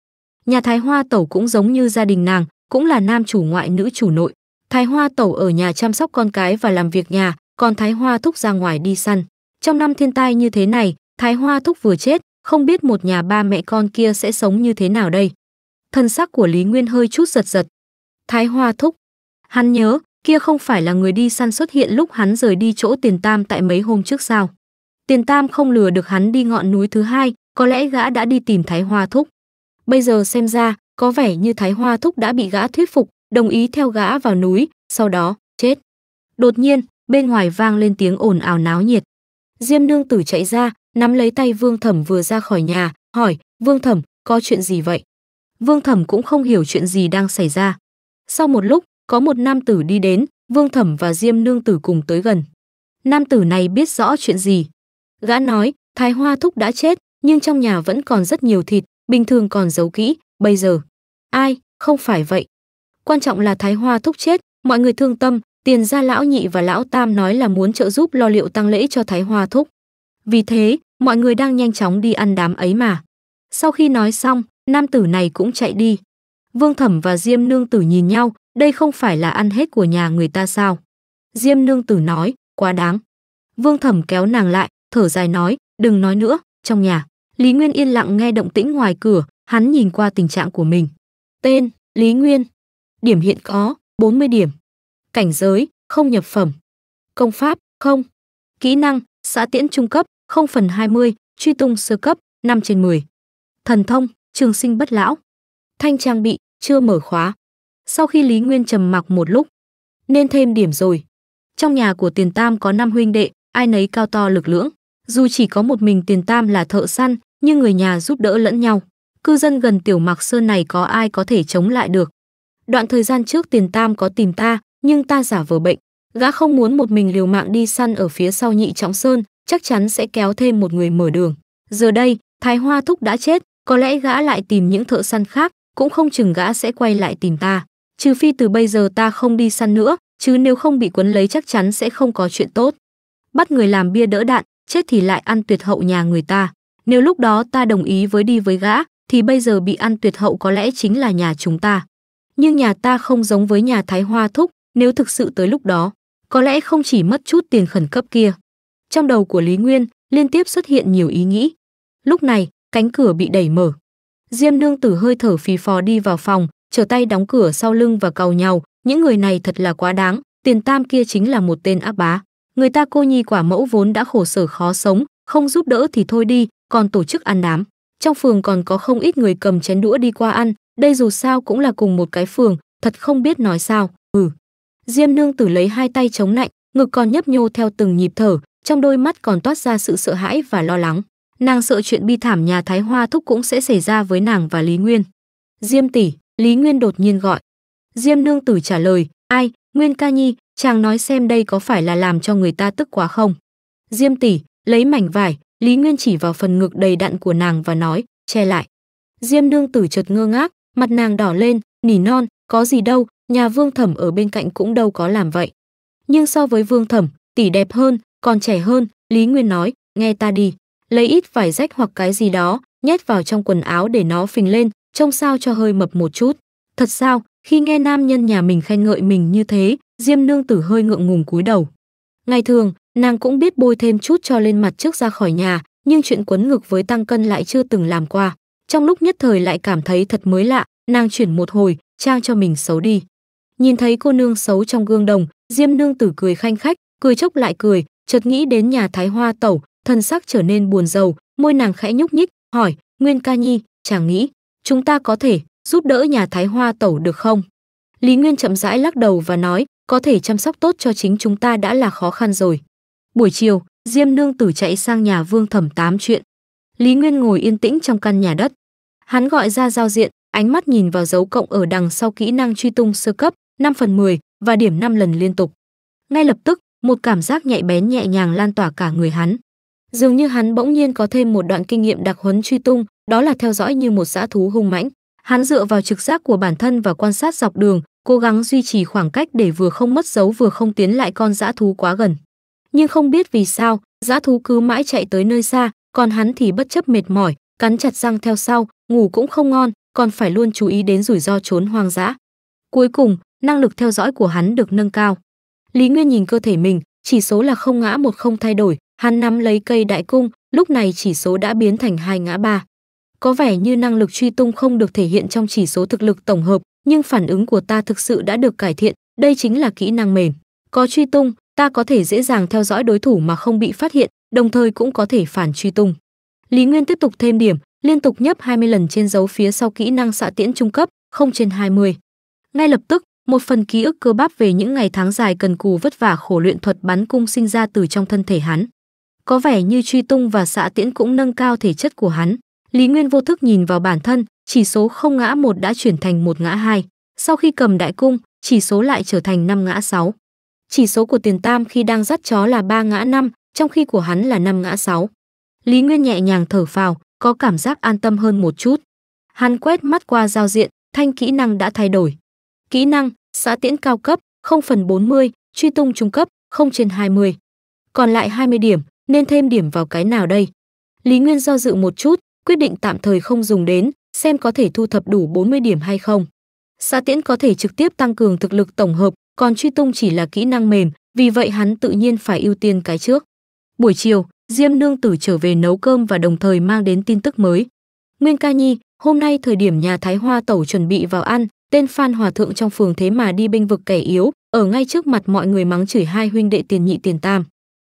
Nhà Thái Hoa Tẩu cũng giống như gia đình nàng, cũng là nam chủ ngoại nữ chủ nội. Thái Hoa Tẩu ở nhà chăm sóc con cái và làm việc nhà, còn Thái Hoa Thúc ra ngoài đi săn. Trong năm thiên tai như thế này, Thái Hoa Thúc vừa chết, không biết một nhà ba mẹ con kia sẽ sống như thế nào đây. Thân sắc của Lý Nguyên hơi chút giật giật. Thái Hoa Thúc. Hắn nhớ, kia không phải là người đi săn xuất hiện lúc hắn rời đi chỗ tiền tam tại mấy hôm trước sao. Tiền tam không lừa được hắn đi ngọn núi thứ hai, có lẽ gã đã đi tìm Thái Hoa Thúc. Bây giờ xem ra, có vẻ như Thái Hoa Thúc đã bị gã thuyết phục, đồng ý theo gã vào núi, sau đó, chết. Đột nhiên, bên ngoài vang lên tiếng ồn ào náo nhiệt. Diêm nương tử chạy ra, nắm lấy tay Vương Thẩm vừa ra khỏi nhà, hỏi, Vương Thẩm, có chuyện gì vậy? Vương Thẩm cũng không hiểu chuyện gì đang xảy ra. Sau một lúc, có một nam tử đi đến, Vương Thẩm và Diêm nương tử cùng tới gần. Nam tử này biết rõ chuyện gì. Gã nói, Thái Hoa Thúc đã chết, nhưng trong nhà vẫn còn rất nhiều thịt, bình thường còn giấu kỹ, Bây giờ, ai, không phải vậy. Quan trọng là Thái Hoa thúc chết, mọi người thương tâm, tiền gia lão nhị và lão tam nói là muốn trợ giúp lo liệu tăng lễ cho Thái Hoa thúc. Vì thế, mọi người đang nhanh chóng đi ăn đám ấy mà. Sau khi nói xong, nam tử này cũng chạy đi. Vương Thẩm và Diêm Nương Tử nhìn nhau, đây không phải là ăn hết của nhà người ta sao? Diêm Nương Tử nói, quá đáng. Vương Thẩm kéo nàng lại, thở dài nói, đừng nói nữa, trong nhà. Lý Nguyên yên lặng nghe động tĩnh ngoài cửa, Hắn nhìn qua tình trạng của mình. Tên: Lý Nguyên. Điểm hiện có 40 điểm. Cảnh giới: Không nhập phẩm. Công pháp: Không. Kỹ năng: Xã tiễn trung cấp, 0 phần 20, truy tung sơ cấp, 5 trên 10. Thần thông: Trường sinh bất lão. Thanh trang bị: Chưa mở khóa. Sau khi Lý Nguyên trầm mặc một lúc, nên thêm điểm rồi. Trong nhà của Tiền Tam có năm huynh đệ, ai nấy cao to lực lưỡng. Dù chỉ có một mình Tiền Tam là thợ săn, nhưng người nhà giúp đỡ lẫn nhau cư dân gần tiểu mạc sơn này có ai có thể chống lại được. Đoạn thời gian trước tiền tam có tìm ta, nhưng ta giả vờ bệnh. Gã không muốn một mình liều mạng đi săn ở phía sau nhị trọng sơn, chắc chắn sẽ kéo thêm một người mở đường. Giờ đây, Thái Hoa Thúc đã chết, có lẽ gã lại tìm những thợ săn khác, cũng không chừng gã sẽ quay lại tìm ta. Trừ phi từ bây giờ ta không đi săn nữa, chứ nếu không bị quấn lấy chắc chắn sẽ không có chuyện tốt. Bắt người làm bia đỡ đạn, chết thì lại ăn tuyệt hậu nhà người ta. Nếu lúc đó ta đồng ý với đi với gã, thì bây giờ bị ăn tuyệt hậu có lẽ chính là nhà chúng ta. Nhưng nhà ta không giống với nhà Thái Hoa Thúc, nếu thực sự tới lúc đó, có lẽ không chỉ mất chút tiền khẩn cấp kia. Trong đầu của Lý Nguyên, liên tiếp xuất hiện nhiều ý nghĩ. Lúc này, cánh cửa bị đẩy mở. Diêm nương tử hơi thở phì phò đi vào phòng, trở tay đóng cửa sau lưng và cầu nhau, những người này thật là quá đáng, tiền tam kia chính là một tên ác bá. Người ta cô nhi quả mẫu vốn đã khổ sở khó sống, không giúp đỡ thì thôi đi, còn tổ chức ăn đám. Trong phường còn có không ít người cầm chén đũa đi qua ăn, đây dù sao cũng là cùng một cái phường, thật không biết nói sao. Ừ. Diêm Nương tử lấy hai tay chống nạnh, ngực còn nhấp nhô theo từng nhịp thở, trong đôi mắt còn toát ra sự sợ hãi và lo lắng. Nàng sợ chuyện bi thảm nhà Thái Hoa thúc cũng sẽ xảy ra với nàng và Lý Nguyên. Diêm tỷ, Lý Nguyên đột nhiên gọi. Diêm Nương tử trả lời, ai, Nguyên ca nhi, chàng nói xem đây có phải là làm cho người ta tức quá không? Diêm tỷ, lấy mảnh vải, Lý Nguyên chỉ vào phần ngực đầy đặn của nàng và nói, che lại. Diêm nương tử chợt ngơ ngác, mặt nàng đỏ lên, nỉ non, có gì đâu, nhà vương thẩm ở bên cạnh cũng đâu có làm vậy. Nhưng so với vương thẩm, tỷ đẹp hơn, còn trẻ hơn, Lý Nguyên nói, nghe ta đi, lấy ít vải rách hoặc cái gì đó, nhét vào trong quần áo để nó phình lên, trông sao cho hơi mập một chút. Thật sao, khi nghe nam nhân nhà mình khen ngợi mình như thế, Diêm nương tử hơi ngượng ngùng cúi đầu. Ngày thường, Nàng cũng biết bôi thêm chút cho lên mặt trước ra khỏi nhà, nhưng chuyện quấn ngực với tăng cân lại chưa từng làm qua. Trong lúc nhất thời lại cảm thấy thật mới lạ, nàng chuyển một hồi, trang cho mình xấu đi. Nhìn thấy cô nương xấu trong gương đồng, Diêm nương tử cười khanh khách, cười chốc lại cười, chợt nghĩ đến nhà Thái Hoa tẩu, thân sắc trở nên buồn rầu, môi nàng khẽ nhúc nhích, hỏi, "Nguyên Ca Nhi, chàng nghĩ, chúng ta có thể giúp đỡ nhà Thái Hoa tẩu được không?" Lý Nguyên chậm rãi lắc đầu và nói, "Có thể chăm sóc tốt cho chính chúng ta đã là khó khăn rồi." Buổi chiều, Diêm Nương Tử chạy sang nhà Vương Thẩm tám chuyện. Lý Nguyên ngồi yên tĩnh trong căn nhà đất. Hắn gọi ra giao diện, ánh mắt nhìn vào dấu cộng ở đằng sau kỹ năng truy tung sơ cấp, 5 phần 10 và điểm 5 lần liên tục. Ngay lập tức, một cảm giác nhạy bén nhẹ nhàng lan tỏa cả người hắn. Dường như hắn bỗng nhiên có thêm một đoạn kinh nghiệm đặc huấn truy tung, đó là theo dõi như một dã thú hung mãnh. Hắn dựa vào trực giác của bản thân và quan sát dọc đường, cố gắng duy trì khoảng cách để vừa không mất dấu vừa không tiến lại con dã thú quá gần nhưng không biết vì sao dã thú cứ mãi chạy tới nơi xa còn hắn thì bất chấp mệt mỏi cắn chặt răng theo sau ngủ cũng không ngon còn phải luôn chú ý đến rủi ro trốn hoang dã cuối cùng năng lực theo dõi của hắn được nâng cao lý nguyên nhìn cơ thể mình chỉ số là không ngã một không thay đổi hắn nắm lấy cây đại cung lúc này chỉ số đã biến thành hai ngã ba có vẻ như năng lực truy tung không được thể hiện trong chỉ số thực lực tổng hợp nhưng phản ứng của ta thực sự đã được cải thiện đây chính là kỹ năng mềm có truy tung ta có thể dễ dàng theo dõi đối thủ mà không bị phát hiện, đồng thời cũng có thể phản truy tung. Lý Nguyên tiếp tục thêm điểm, liên tục nhấp 20 lần trên dấu phía sau kỹ năng xạ tiễn trung cấp, không trên 20. Ngay lập tức, một phần ký ức cơ bắp về những ngày tháng dài cần cù vất vả khổ luyện thuật bắn cung sinh ra từ trong thân thể hắn. Có vẻ như truy tung và xạ tiễn cũng nâng cao thể chất của hắn. Lý Nguyên vô thức nhìn vào bản thân, chỉ số không ngã một đã chuyển thành một ngã hai. Sau khi cầm đại cung, chỉ số lại trở thành năm ngã sáu. Chỉ số của tiền tam khi đang dắt chó là 3 ngã 5, trong khi của hắn là 5 ngã 6. Lý Nguyên nhẹ nhàng thở phào, có cảm giác an tâm hơn một chút. Hắn quét mắt qua giao diện, thanh kỹ năng đã thay đổi. Kỹ năng, xã tiễn cao cấp, 0 phần 40, truy tung trung cấp, 0 trên 20. Còn lại 20 điểm, nên thêm điểm vào cái nào đây? Lý Nguyên do dự một chút, quyết định tạm thời không dùng đến, xem có thể thu thập đủ 40 điểm hay không. Xã tiễn có thể trực tiếp tăng cường thực lực tổng hợp, còn truy tung chỉ là kỹ năng mềm, vì vậy hắn tự nhiên phải ưu tiên cái trước. Buổi chiều, Diêm Nương Tử trở về nấu cơm và đồng thời mang đến tin tức mới. Nguyên Ca Nhi, hôm nay thời điểm nhà Thái Hoa Tẩu chuẩn bị vào ăn, tên Phan Hòa Thượng trong phường thế mà đi binh vực kẻ yếu, ở ngay trước mặt mọi người mắng chửi hai huynh đệ tiền nhị tiền tam.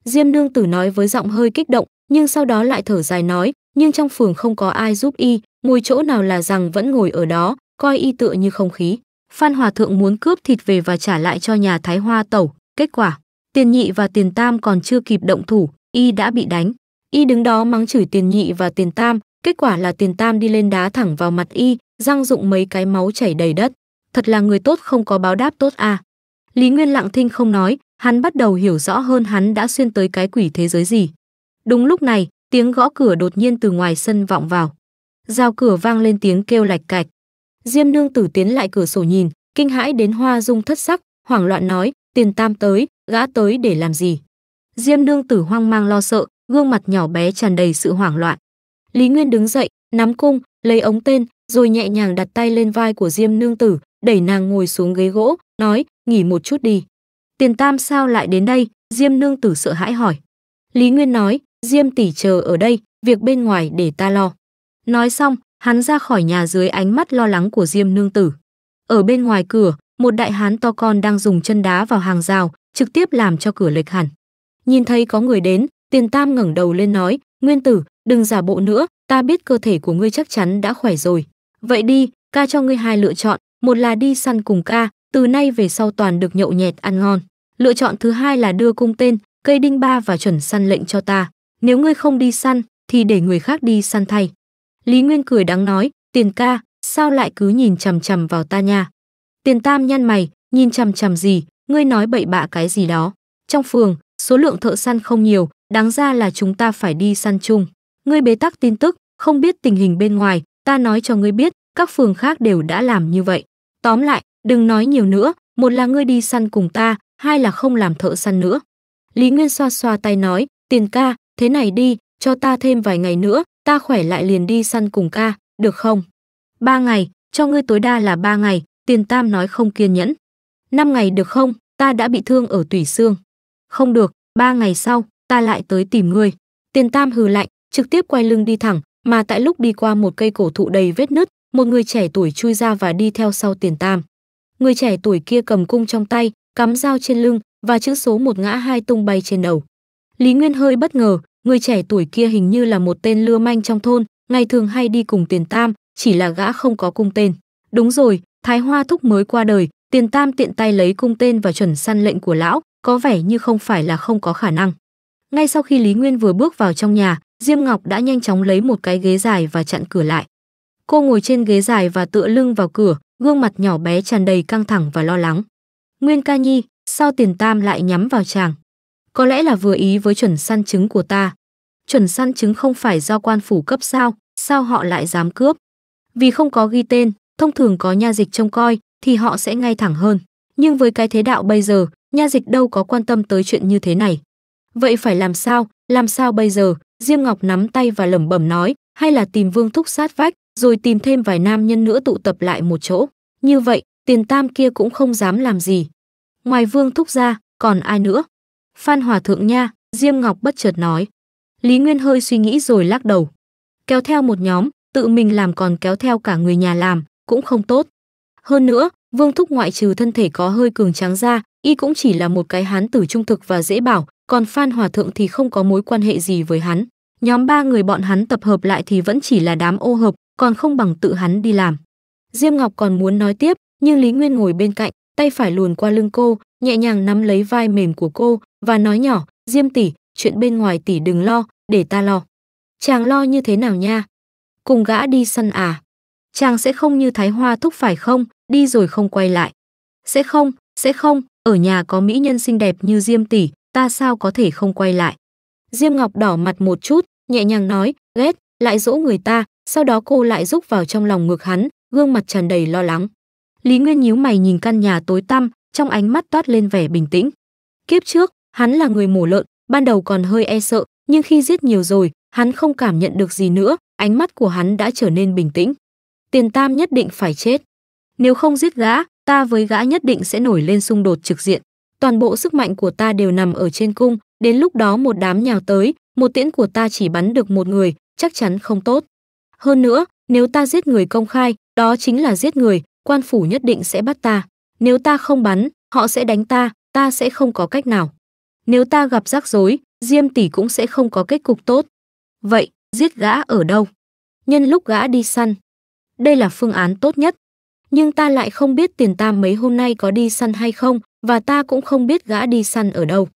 Diêm Nương Tử nói với giọng hơi kích động, nhưng sau đó lại thở dài nói, nhưng trong phường không có ai giúp y, ngồi chỗ nào là rằng vẫn ngồi ở đó, coi y tựa như không khí. Phan Hòa Thượng muốn cướp thịt về và trả lại cho nhà Thái Hoa Tẩu. Kết quả, tiền nhị và tiền tam còn chưa kịp động thủ, y đã bị đánh. Y đứng đó mắng chửi tiền nhị và tiền tam, kết quả là tiền tam đi lên đá thẳng vào mặt y, răng rụng mấy cái máu chảy đầy đất. Thật là người tốt không có báo đáp tốt à. Lý Nguyên lặng thinh không nói, hắn bắt đầu hiểu rõ hơn hắn đã xuyên tới cái quỷ thế giới gì. Đúng lúc này, tiếng gõ cửa đột nhiên từ ngoài sân vọng vào. Giao cửa vang lên tiếng kêu lạch cạch diêm nương tử tiến lại cửa sổ nhìn kinh hãi đến hoa dung thất sắc hoảng loạn nói tiền tam tới gã tới để làm gì diêm nương tử hoang mang lo sợ gương mặt nhỏ bé tràn đầy sự hoảng loạn lý nguyên đứng dậy nắm cung lấy ống tên rồi nhẹ nhàng đặt tay lên vai của diêm nương tử đẩy nàng ngồi xuống ghế gỗ nói nghỉ một chút đi tiền tam sao lại đến đây diêm nương tử sợ hãi hỏi lý nguyên nói diêm tỷ chờ ở đây việc bên ngoài để ta lo nói xong hắn ra khỏi nhà dưới ánh mắt lo lắng của Diêm Nương Tử. Ở bên ngoài cửa, một đại hán to con đang dùng chân đá vào hàng rào, trực tiếp làm cho cửa lệch hẳn. Nhìn thấy có người đến, Tiền Tam ngẩng đầu lên nói, "Nguyên tử, đừng giả bộ nữa, ta biết cơ thể của ngươi chắc chắn đã khỏe rồi. Vậy đi, ca cho ngươi hai lựa chọn, một là đi săn cùng ca, từ nay về sau toàn được nhậu nhẹt ăn ngon. Lựa chọn thứ hai là đưa cung tên, cây đinh ba và chuẩn săn lệnh cho ta. Nếu ngươi không đi săn, thì để người khác đi săn thay. Lý Nguyên cười đắng nói, tiền ca, sao lại cứ nhìn chằm chằm vào ta nha? Tiền tam nhăn mày, nhìn chằm chằm gì, ngươi nói bậy bạ cái gì đó. Trong phường, số lượng thợ săn không nhiều, đáng ra là chúng ta phải đi săn chung. Ngươi bế tắc tin tức, không biết tình hình bên ngoài, ta nói cho ngươi biết, các phường khác đều đã làm như vậy. Tóm lại, đừng nói nhiều nữa, một là ngươi đi săn cùng ta, hai là không làm thợ săn nữa. Lý Nguyên xoa xoa tay nói, tiền ca, thế này đi, cho ta thêm vài ngày nữa, ta khỏe lại liền đi săn cùng ca, được không? Ba ngày, cho ngươi tối đa là ba ngày, tiền tam nói không kiên nhẫn. Năm ngày được không, ta đã bị thương ở tủy xương. Không được, ba ngày sau, ta lại tới tìm ngươi. Tiền tam hừ lạnh, trực tiếp quay lưng đi thẳng, mà tại lúc đi qua một cây cổ thụ đầy vết nứt, một người trẻ tuổi chui ra và đi theo sau tiền tam. Người trẻ tuổi kia cầm cung trong tay, cắm dao trên lưng và chữ số một ngã hai tung bay trên đầu. Lý Nguyên hơi bất ngờ, người trẻ tuổi kia hình như là một tên lưa manh trong thôn, ngày thường hay đi cùng tiền tam, chỉ là gã không có cung tên. Đúng rồi, Thái Hoa Thúc mới qua đời, tiền tam tiện tay lấy cung tên và chuẩn săn lệnh của lão, có vẻ như không phải là không có khả năng. Ngay sau khi Lý Nguyên vừa bước vào trong nhà, Diêm Ngọc đã nhanh chóng lấy một cái ghế dài và chặn cửa lại. Cô ngồi trên ghế dài và tựa lưng vào cửa, gương mặt nhỏ bé tràn đầy căng thẳng và lo lắng. Nguyên ca nhi, sao tiền tam lại nhắm vào chàng? có lẽ là vừa ý với chuẩn săn trứng của ta. Chuẩn săn trứng không phải do quan phủ cấp sao, sao họ lại dám cướp? Vì không có ghi tên, thông thường có nha dịch trông coi thì họ sẽ ngay thẳng hơn. Nhưng với cái thế đạo bây giờ, nha dịch đâu có quan tâm tới chuyện như thế này. Vậy phải làm sao, làm sao bây giờ? Diêm Ngọc nắm tay và lẩm bẩm nói, hay là tìm Vương Thúc sát vách, rồi tìm thêm vài nam nhân nữa tụ tập lại một chỗ. Như vậy, tiền tam kia cũng không dám làm gì. Ngoài Vương Thúc ra, còn ai nữa? Phan Hòa Thượng nha, Diêm Ngọc bất chợt nói. Lý Nguyên hơi suy nghĩ rồi lắc đầu. Kéo theo một nhóm, tự mình làm còn kéo theo cả người nhà làm, cũng không tốt. Hơn nữa, Vương Thúc ngoại trừ thân thể có hơi cường tráng ra, y cũng chỉ là một cái hán tử trung thực và dễ bảo, còn Phan Hòa Thượng thì không có mối quan hệ gì với hắn. Nhóm ba người bọn hắn tập hợp lại thì vẫn chỉ là đám ô hợp, còn không bằng tự hắn đi làm. Diêm Ngọc còn muốn nói tiếp, nhưng Lý Nguyên ngồi bên cạnh, tay phải luồn qua lưng cô, nhẹ nhàng nắm lấy vai mềm của cô, và nói nhỏ, Diêm tỷ, chuyện bên ngoài tỷ đừng lo, để ta lo. Chàng lo như thế nào nha? Cùng gã đi săn à? Chàng sẽ không như Thái Hoa thúc phải không, đi rồi không quay lại. Sẽ không, sẽ không, ở nhà có mỹ nhân xinh đẹp như Diêm tỷ, ta sao có thể không quay lại. Diêm Ngọc đỏ mặt một chút, nhẹ nhàng nói, ghét, lại dỗ người ta, sau đó cô lại rúc vào trong lòng ngược hắn, gương mặt tràn đầy lo lắng. Lý Nguyên nhíu mày nhìn căn nhà tối tăm, trong ánh mắt toát lên vẻ bình tĩnh. Kiếp trước, Hắn là người mổ lợn, ban đầu còn hơi e sợ, nhưng khi giết nhiều rồi, hắn không cảm nhận được gì nữa, ánh mắt của hắn đã trở nên bình tĩnh. Tiền Tam nhất định phải chết. Nếu không giết gã, ta với gã nhất định sẽ nổi lên xung đột trực diện. Toàn bộ sức mạnh của ta đều nằm ở trên cung, đến lúc đó một đám nhào tới, một tiễn của ta chỉ bắn được một người, chắc chắn không tốt. Hơn nữa, nếu ta giết người công khai, đó chính là giết người, quan phủ nhất định sẽ bắt ta. Nếu ta không bắn, họ sẽ đánh ta, ta sẽ không có cách nào. Nếu ta gặp rắc rối, Diêm tỷ cũng sẽ không có kết cục tốt. Vậy, giết gã ở đâu? Nhân lúc gã đi săn. Đây là phương án tốt nhất. Nhưng ta lại không biết tiền tam mấy hôm nay có đi săn hay không, và ta cũng không biết gã đi săn ở đâu.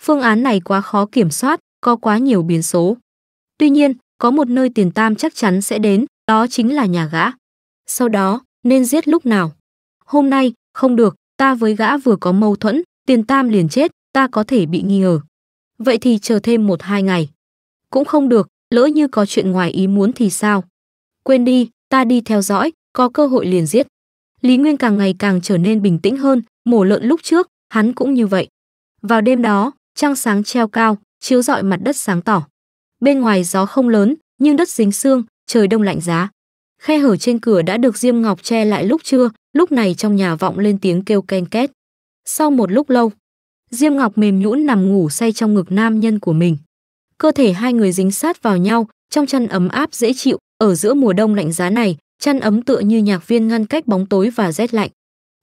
Phương án này quá khó kiểm soát, có quá nhiều biến số. Tuy nhiên, có một nơi tiền tam chắc chắn sẽ đến, đó chính là nhà gã. Sau đó, nên giết lúc nào? Hôm nay, không được, ta với gã vừa có mâu thuẫn, tiền tam liền chết, ta có thể bị nghi ngờ. Vậy thì chờ thêm một hai ngày. Cũng không được, lỡ như có chuyện ngoài ý muốn thì sao? Quên đi, ta đi theo dõi, có cơ hội liền giết. Lý Nguyên càng ngày càng trở nên bình tĩnh hơn, mổ lợn lúc trước, hắn cũng như vậy. Vào đêm đó, trăng sáng treo cao, chiếu rọi mặt đất sáng tỏ. Bên ngoài gió không lớn, nhưng đất dính sương, trời đông lạnh giá. Khe hở trên cửa đã được Diêm Ngọc che lại lúc trưa, lúc này trong nhà vọng lên tiếng kêu ken két. Sau một lúc lâu, Diêm Ngọc mềm nhũn nằm ngủ say trong ngực nam nhân của mình. Cơ thể hai người dính sát vào nhau, trong chăn ấm áp dễ chịu, ở giữa mùa đông lạnh giá này, chăn ấm tựa như nhạc viên ngăn cách bóng tối và rét lạnh.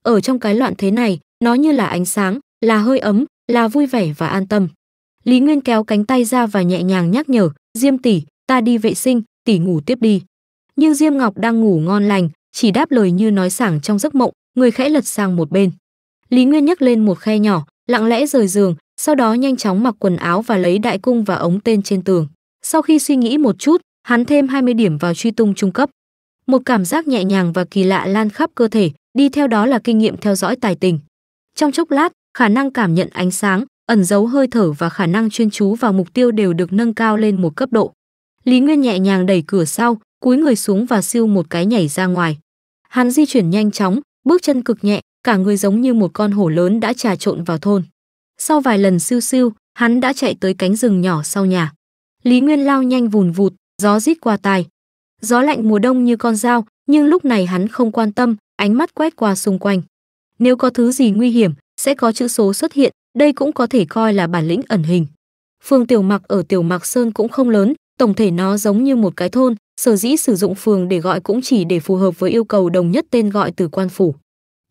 Ở trong cái loạn thế này, nó như là ánh sáng, là hơi ấm, là vui vẻ và an tâm. Lý Nguyên kéo cánh tay ra và nhẹ nhàng nhắc nhở, "Diêm tỷ, ta đi vệ sinh, tỷ ngủ tiếp đi." Nhưng Diêm Ngọc đang ngủ ngon lành, chỉ đáp lời như nói sảng trong giấc mộng, người khẽ lật sang một bên. Lý Nguyên nhấc lên một khe nhỏ, lặng lẽ rời giường, sau đó nhanh chóng mặc quần áo và lấy đại cung và ống tên trên tường. Sau khi suy nghĩ một chút, hắn thêm 20 điểm vào truy tung trung cấp. Một cảm giác nhẹ nhàng và kỳ lạ lan khắp cơ thể, đi theo đó là kinh nghiệm theo dõi tài tình. Trong chốc lát, khả năng cảm nhận ánh sáng, ẩn giấu hơi thở và khả năng chuyên chú vào mục tiêu đều được nâng cao lên một cấp độ. Lý Nguyên nhẹ nhàng đẩy cửa sau, cúi người xuống và siêu một cái nhảy ra ngoài. Hắn di chuyển nhanh chóng, bước chân cực nhẹ, cả người giống như một con hổ lớn đã trà trộn vào thôn. Sau vài lần siêu siêu, hắn đã chạy tới cánh rừng nhỏ sau nhà. Lý Nguyên lao nhanh vùn vụt, gió rít qua tai. Gió lạnh mùa đông như con dao, nhưng lúc này hắn không quan tâm, ánh mắt quét qua xung quanh. Nếu có thứ gì nguy hiểm, sẽ có chữ số xuất hiện, đây cũng có thể coi là bản lĩnh ẩn hình. Phường Tiểu Mặc ở Tiểu Mặc Sơn cũng không lớn, tổng thể nó giống như một cái thôn, sở dĩ sử dụng phường để gọi cũng chỉ để phù hợp với yêu cầu đồng nhất tên gọi từ quan phủ.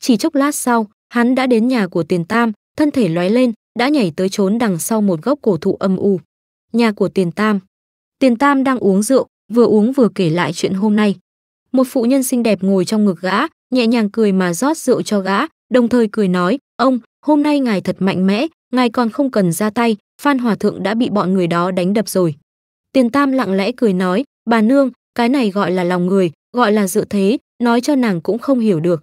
Chỉ chốc lát sau, hắn đã đến nhà của Tiền Tam, thân thể lóe lên, đã nhảy tới trốn đằng sau một gốc cổ thụ âm u. Nhà của Tiền Tam. Tiền Tam đang uống rượu, vừa uống vừa kể lại chuyện hôm nay. Một phụ nhân xinh đẹp ngồi trong ngực gã, nhẹ nhàng cười mà rót rượu cho gã, đồng thời cười nói, ông, hôm nay ngài thật mạnh mẽ, ngài còn không cần ra tay, Phan Hòa Thượng đã bị bọn người đó đánh đập rồi. Tiền Tam lặng lẽ cười nói, bà nương, cái này gọi là lòng người, gọi là dự thế, nói cho nàng cũng không hiểu được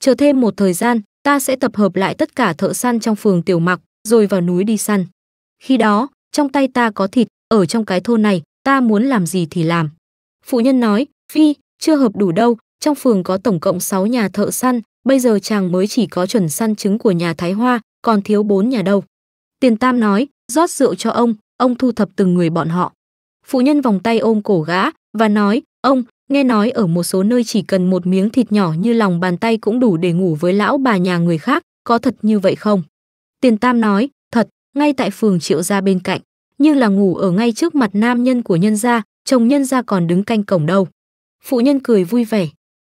chờ thêm một thời gian, ta sẽ tập hợp lại tất cả thợ săn trong phường Tiểu Mặc, rồi vào núi đi săn. Khi đó, trong tay ta có thịt, ở trong cái thôn này, ta muốn làm gì thì làm. Phụ nhân nói, Phi, chưa hợp đủ đâu, trong phường có tổng cộng 6 nhà thợ săn, bây giờ chàng mới chỉ có chuẩn săn trứng của nhà Thái Hoa, còn thiếu 4 nhà đâu. Tiền Tam nói, rót rượu cho ông, ông thu thập từng người bọn họ. Phụ nhân vòng tay ôm cổ gã và nói, ông, Nghe nói ở một số nơi chỉ cần một miếng thịt nhỏ như lòng bàn tay cũng đủ để ngủ với lão bà nhà người khác, có thật như vậy không? Tiền Tam nói, thật, ngay tại phường triệu gia bên cạnh, nhưng là ngủ ở ngay trước mặt nam nhân của nhân gia, chồng nhân gia còn đứng canh cổng đâu. Phụ nhân cười vui vẻ.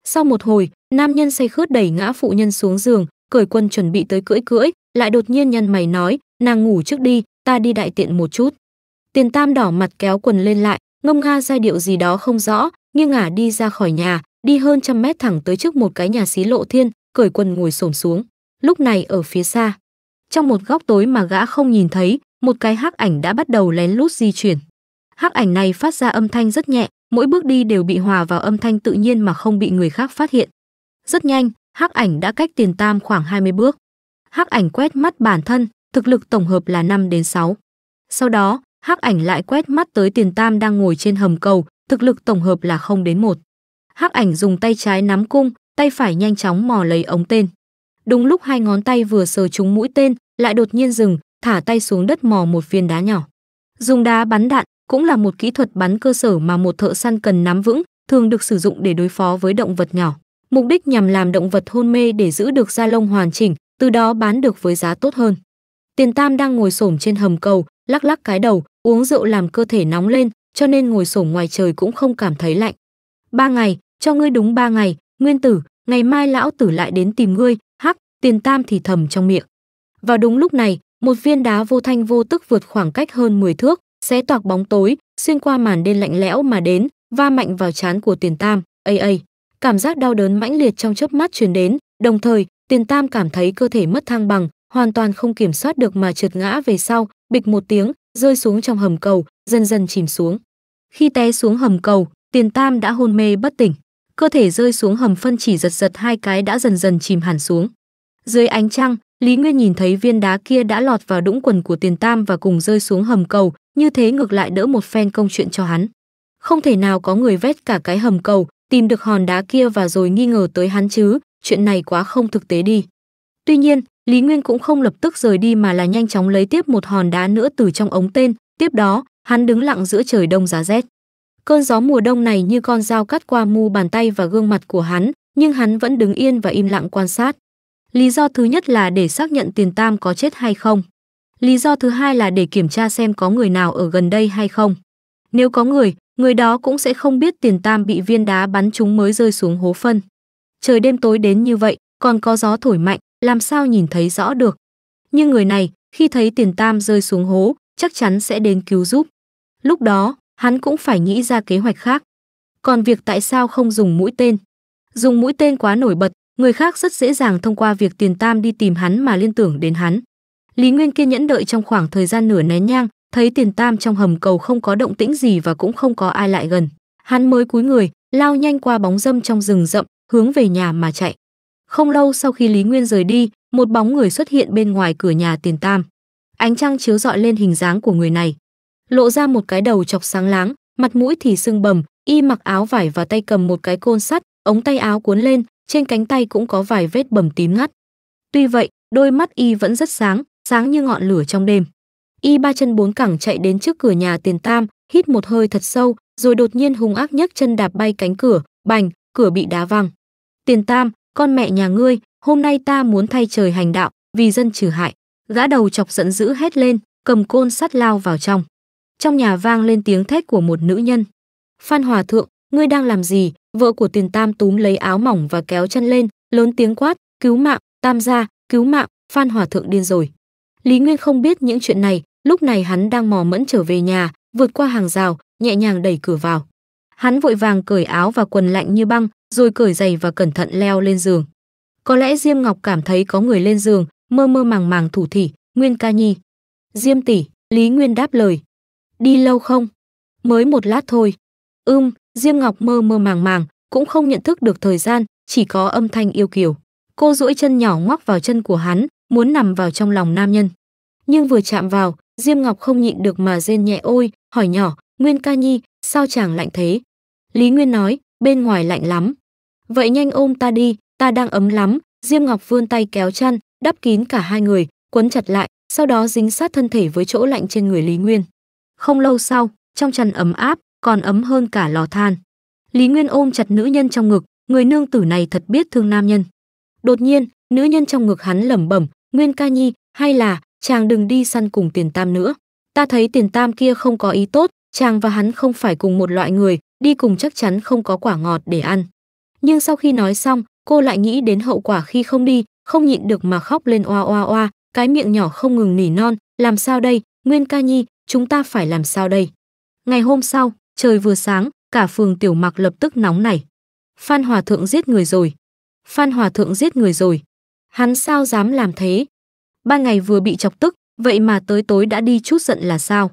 Sau một hồi, nam nhân say khướt đẩy ngã phụ nhân xuống giường, cởi quân chuẩn bị tới cưỡi cưỡi, lại đột nhiên nhăn mày nói, nàng ngủ trước đi, ta đi đại tiện một chút. Tiền Tam đỏ mặt kéo quần lên lại, ngông nga giai điệu gì đó không rõ, nghiêng ngả đi ra khỏi nhà, đi hơn trăm mét thẳng tới trước một cái nhà xí lộ thiên, cởi quần ngồi xổm xuống. Lúc này ở phía xa, trong một góc tối mà gã không nhìn thấy, một cái hắc ảnh đã bắt đầu lén lút di chuyển. Hắc ảnh này phát ra âm thanh rất nhẹ, mỗi bước đi đều bị hòa vào âm thanh tự nhiên mà không bị người khác phát hiện. Rất nhanh, hắc ảnh đã cách tiền tam khoảng 20 bước. Hắc ảnh quét mắt bản thân, thực lực tổng hợp là 5 đến 6. Sau đó, hắc ảnh lại quét mắt tới tiền tam đang ngồi trên hầm cầu, thực lực tổng hợp là không đến một. Hắc ảnh dùng tay trái nắm cung, tay phải nhanh chóng mò lấy ống tên. Đúng lúc hai ngón tay vừa sờ trúng mũi tên, lại đột nhiên dừng, thả tay xuống đất mò một viên đá nhỏ. Dùng đá bắn đạn cũng là một kỹ thuật bắn cơ sở mà một thợ săn cần nắm vững, thường được sử dụng để đối phó với động vật nhỏ. Mục đích nhằm làm động vật hôn mê để giữ được da lông hoàn chỉnh, từ đó bán được với giá tốt hơn. Tiền Tam đang ngồi xổm trên hầm cầu, lắc lắc cái đầu, uống rượu làm cơ thể nóng lên, cho nên ngồi sổ ngoài trời cũng không cảm thấy lạnh. Ba ngày, cho ngươi đúng ba ngày, nguyên tử, ngày mai lão tử lại đến tìm ngươi, hắc, tiền tam thì thầm trong miệng. Vào đúng lúc này, một viên đá vô thanh vô tức vượt khoảng cách hơn 10 thước, xé toạc bóng tối, xuyên qua màn đêm lạnh lẽo mà đến, va mạnh vào trán của tiền tam, ây ây. Cảm giác đau đớn mãnh liệt trong chớp mắt truyền đến, đồng thời, tiền tam cảm thấy cơ thể mất thăng bằng, hoàn toàn không kiểm soát được mà trượt ngã về sau, bịch một tiếng, rơi xuống trong hầm cầu, dần dần chìm xuống. Khi té xuống hầm cầu, Tiền Tam đã hôn mê bất tỉnh. Cơ thể rơi xuống hầm phân chỉ giật giật hai cái đã dần dần chìm hẳn xuống. Dưới ánh trăng, Lý Nguyên nhìn thấy viên đá kia đã lọt vào đũng quần của Tiền Tam và cùng rơi xuống hầm cầu, như thế ngược lại đỡ một phen công chuyện cho hắn. Không thể nào có người vét cả cái hầm cầu, tìm được hòn đá kia và rồi nghi ngờ tới hắn chứ, chuyện này quá không thực tế đi. Tuy nhiên, Lý Nguyên cũng không lập tức rời đi mà là nhanh chóng lấy tiếp một hòn đá nữa từ trong ống tên, tiếp đó, Hắn đứng lặng giữa trời đông giá rét. Cơn gió mùa đông này như con dao cắt qua mu bàn tay và gương mặt của hắn, nhưng hắn vẫn đứng yên và im lặng quan sát. Lý do thứ nhất là để xác nhận tiền tam có chết hay không. Lý do thứ hai là để kiểm tra xem có người nào ở gần đây hay không. Nếu có người, người đó cũng sẽ không biết tiền tam bị viên đá bắn trúng mới rơi xuống hố phân. Trời đêm tối đến như vậy, còn có gió thổi mạnh, làm sao nhìn thấy rõ được. Nhưng người này, khi thấy tiền tam rơi xuống hố, chắc chắn sẽ đến cứu giúp. Lúc đó, hắn cũng phải nghĩ ra kế hoạch khác. Còn việc tại sao không dùng mũi tên? Dùng mũi tên quá nổi bật, người khác rất dễ dàng thông qua việc tiền tam đi tìm hắn mà liên tưởng đến hắn. Lý Nguyên kiên nhẫn đợi trong khoảng thời gian nửa nén nhang, thấy tiền tam trong hầm cầu không có động tĩnh gì và cũng không có ai lại gần. Hắn mới cúi người, lao nhanh qua bóng dâm trong rừng rậm, hướng về nhà mà chạy. Không lâu sau khi Lý Nguyên rời đi, một bóng người xuất hiện bên ngoài cửa nhà tiền tam ánh trăng chiếu rọi lên hình dáng của người này lộ ra một cái đầu chọc sáng láng mặt mũi thì sưng bầm y mặc áo vải và tay cầm một cái côn sắt ống tay áo cuốn lên trên cánh tay cũng có vài vết bầm tím ngắt tuy vậy đôi mắt y vẫn rất sáng sáng như ngọn lửa trong đêm y ba chân bốn cẳng chạy đến trước cửa nhà tiền tam hít một hơi thật sâu rồi đột nhiên hung ác nhấc chân đạp bay cánh cửa bành cửa bị đá văng tiền tam con mẹ nhà ngươi hôm nay ta muốn thay trời hành đạo vì dân trừ hại Gã đầu chọc giận dữ hét lên, cầm côn sắt lao vào trong. Trong nhà vang lên tiếng thét của một nữ nhân. Phan Hòa Thượng, ngươi đang làm gì? Vợ của Tiền Tam túm lấy áo mỏng và kéo chân lên, lớn tiếng quát, cứu mạng, Tam gia, cứu mạng, Phan Hòa Thượng điên rồi. Lý Nguyên không biết những chuyện này, lúc này hắn đang mò mẫn trở về nhà, vượt qua hàng rào, nhẹ nhàng đẩy cửa vào. Hắn vội vàng cởi áo và quần lạnh như băng, rồi cởi giày và cẩn thận leo lên giường. Có lẽ Diêm Ngọc cảm thấy có người lên giường, mơ mơ màng màng thủ thỉ, Nguyên ca nhi. Diêm tỷ, Lý Nguyên đáp lời. Đi lâu không? Mới một lát thôi. Ưm, Diêm Ngọc mơ mơ màng màng, cũng không nhận thức được thời gian, chỉ có âm thanh yêu kiều. Cô duỗi chân nhỏ ngoắc vào chân của hắn, muốn nằm vào trong lòng nam nhân. Nhưng vừa chạm vào, Diêm Ngọc không nhịn được mà rên nhẹ ôi, hỏi nhỏ, Nguyên ca nhi, sao chàng lạnh thế? Lý Nguyên nói, bên ngoài lạnh lắm. Vậy nhanh ôm ta đi, ta đang ấm lắm, Diêm Ngọc vươn tay kéo chăn, đắp kín cả hai người, quấn chặt lại, sau đó dính sát thân thể với chỗ lạnh trên người Lý Nguyên. Không lâu sau, trong chăn ấm áp, còn ấm hơn cả lò than. Lý Nguyên ôm chặt nữ nhân trong ngực, người nương tử này thật biết thương nam nhân. Đột nhiên, nữ nhân trong ngực hắn lẩm bẩm, "Nguyên Ca Nhi, hay là chàng đừng đi săn cùng Tiền Tam nữa. Ta thấy Tiền Tam kia không có ý tốt, chàng và hắn không phải cùng một loại người, đi cùng chắc chắn không có quả ngọt để ăn." Nhưng sau khi nói xong, cô lại nghĩ đến hậu quả khi không đi, không nhịn được mà khóc lên oa oa oa, cái miệng nhỏ không ngừng nỉ non, làm sao đây, Nguyên Ca Nhi, chúng ta phải làm sao đây? Ngày hôm sau, trời vừa sáng, cả phường Tiểu mặc lập tức nóng nảy. Phan Hòa Thượng giết người rồi. Phan Hòa Thượng giết người rồi. Hắn sao dám làm thế? ba ngày vừa bị chọc tức, vậy mà tới tối đã đi chút giận là sao?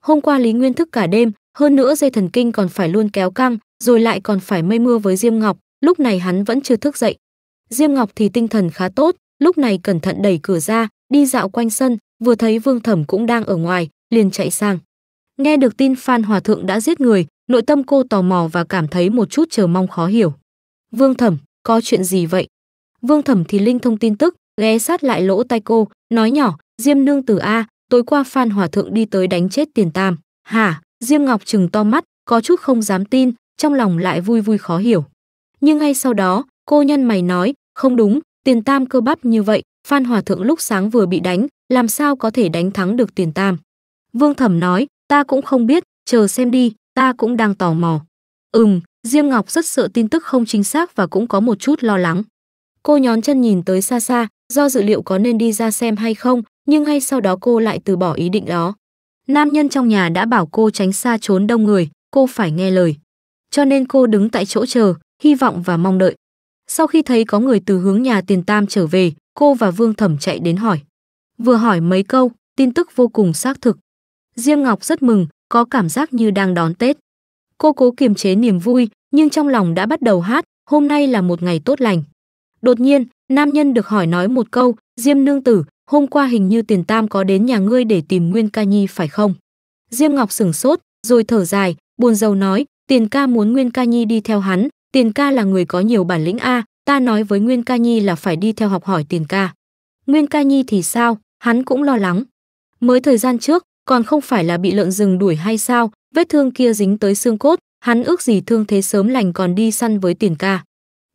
Hôm qua Lý Nguyên thức cả đêm, hơn nữa dây thần kinh còn phải luôn kéo căng, rồi lại còn phải mây mưa với Diêm Ngọc, lúc này hắn vẫn chưa thức dậy, Diêm Ngọc thì tinh thần khá tốt, lúc này cẩn thận đẩy cửa ra, đi dạo quanh sân, vừa thấy Vương Thẩm cũng đang ở ngoài, liền chạy sang. Nghe được tin Phan Hòa Thượng đã giết người, nội tâm cô tò mò và cảm thấy một chút chờ mong khó hiểu. Vương Thẩm, có chuyện gì vậy? Vương Thẩm thì linh thông tin tức, ghé sát lại lỗ tai cô, nói nhỏ, Diêm Nương Tử A, tối qua Phan Hòa Thượng đi tới đánh chết tiền tam. Hả? Diêm Ngọc trừng to mắt, có chút không dám tin, trong lòng lại vui vui khó hiểu. Nhưng ngay sau đó, Cô nhân mày nói, không đúng, tiền tam cơ bắp như vậy, Phan Hòa Thượng lúc sáng vừa bị đánh, làm sao có thể đánh thắng được tiền tam. Vương Thẩm nói, ta cũng không biết, chờ xem đi, ta cũng đang tò mò. Ừm, Diêm Ngọc rất sợ tin tức không chính xác và cũng có một chút lo lắng. Cô nhón chân nhìn tới xa xa, do dự liệu có nên đi ra xem hay không, nhưng ngay sau đó cô lại từ bỏ ý định đó. Nam nhân trong nhà đã bảo cô tránh xa trốn đông người, cô phải nghe lời. Cho nên cô đứng tại chỗ chờ, hy vọng và mong đợi. Sau khi thấy có người từ hướng nhà tiền tam trở về, cô và Vương Thẩm chạy đến hỏi. Vừa hỏi mấy câu, tin tức vô cùng xác thực. Diêm Ngọc rất mừng, có cảm giác như đang đón Tết. Cô cố kiềm chế niềm vui, nhưng trong lòng đã bắt đầu hát, hôm nay là một ngày tốt lành. Đột nhiên, nam nhân được hỏi nói một câu, Diêm Nương Tử, hôm qua hình như tiền tam có đến nhà ngươi để tìm Nguyên Ca Nhi phải không? Diêm Ngọc sửng sốt, rồi thở dài, buồn rầu nói, tiền ca muốn Nguyên Ca Nhi đi theo hắn, tiền ca là người có nhiều bản lĩnh a ta nói với nguyên ca nhi là phải đi theo học hỏi tiền ca nguyên ca nhi thì sao hắn cũng lo lắng mới thời gian trước còn không phải là bị lợn rừng đuổi hay sao vết thương kia dính tới xương cốt hắn ước gì thương thế sớm lành còn đi săn với tiền ca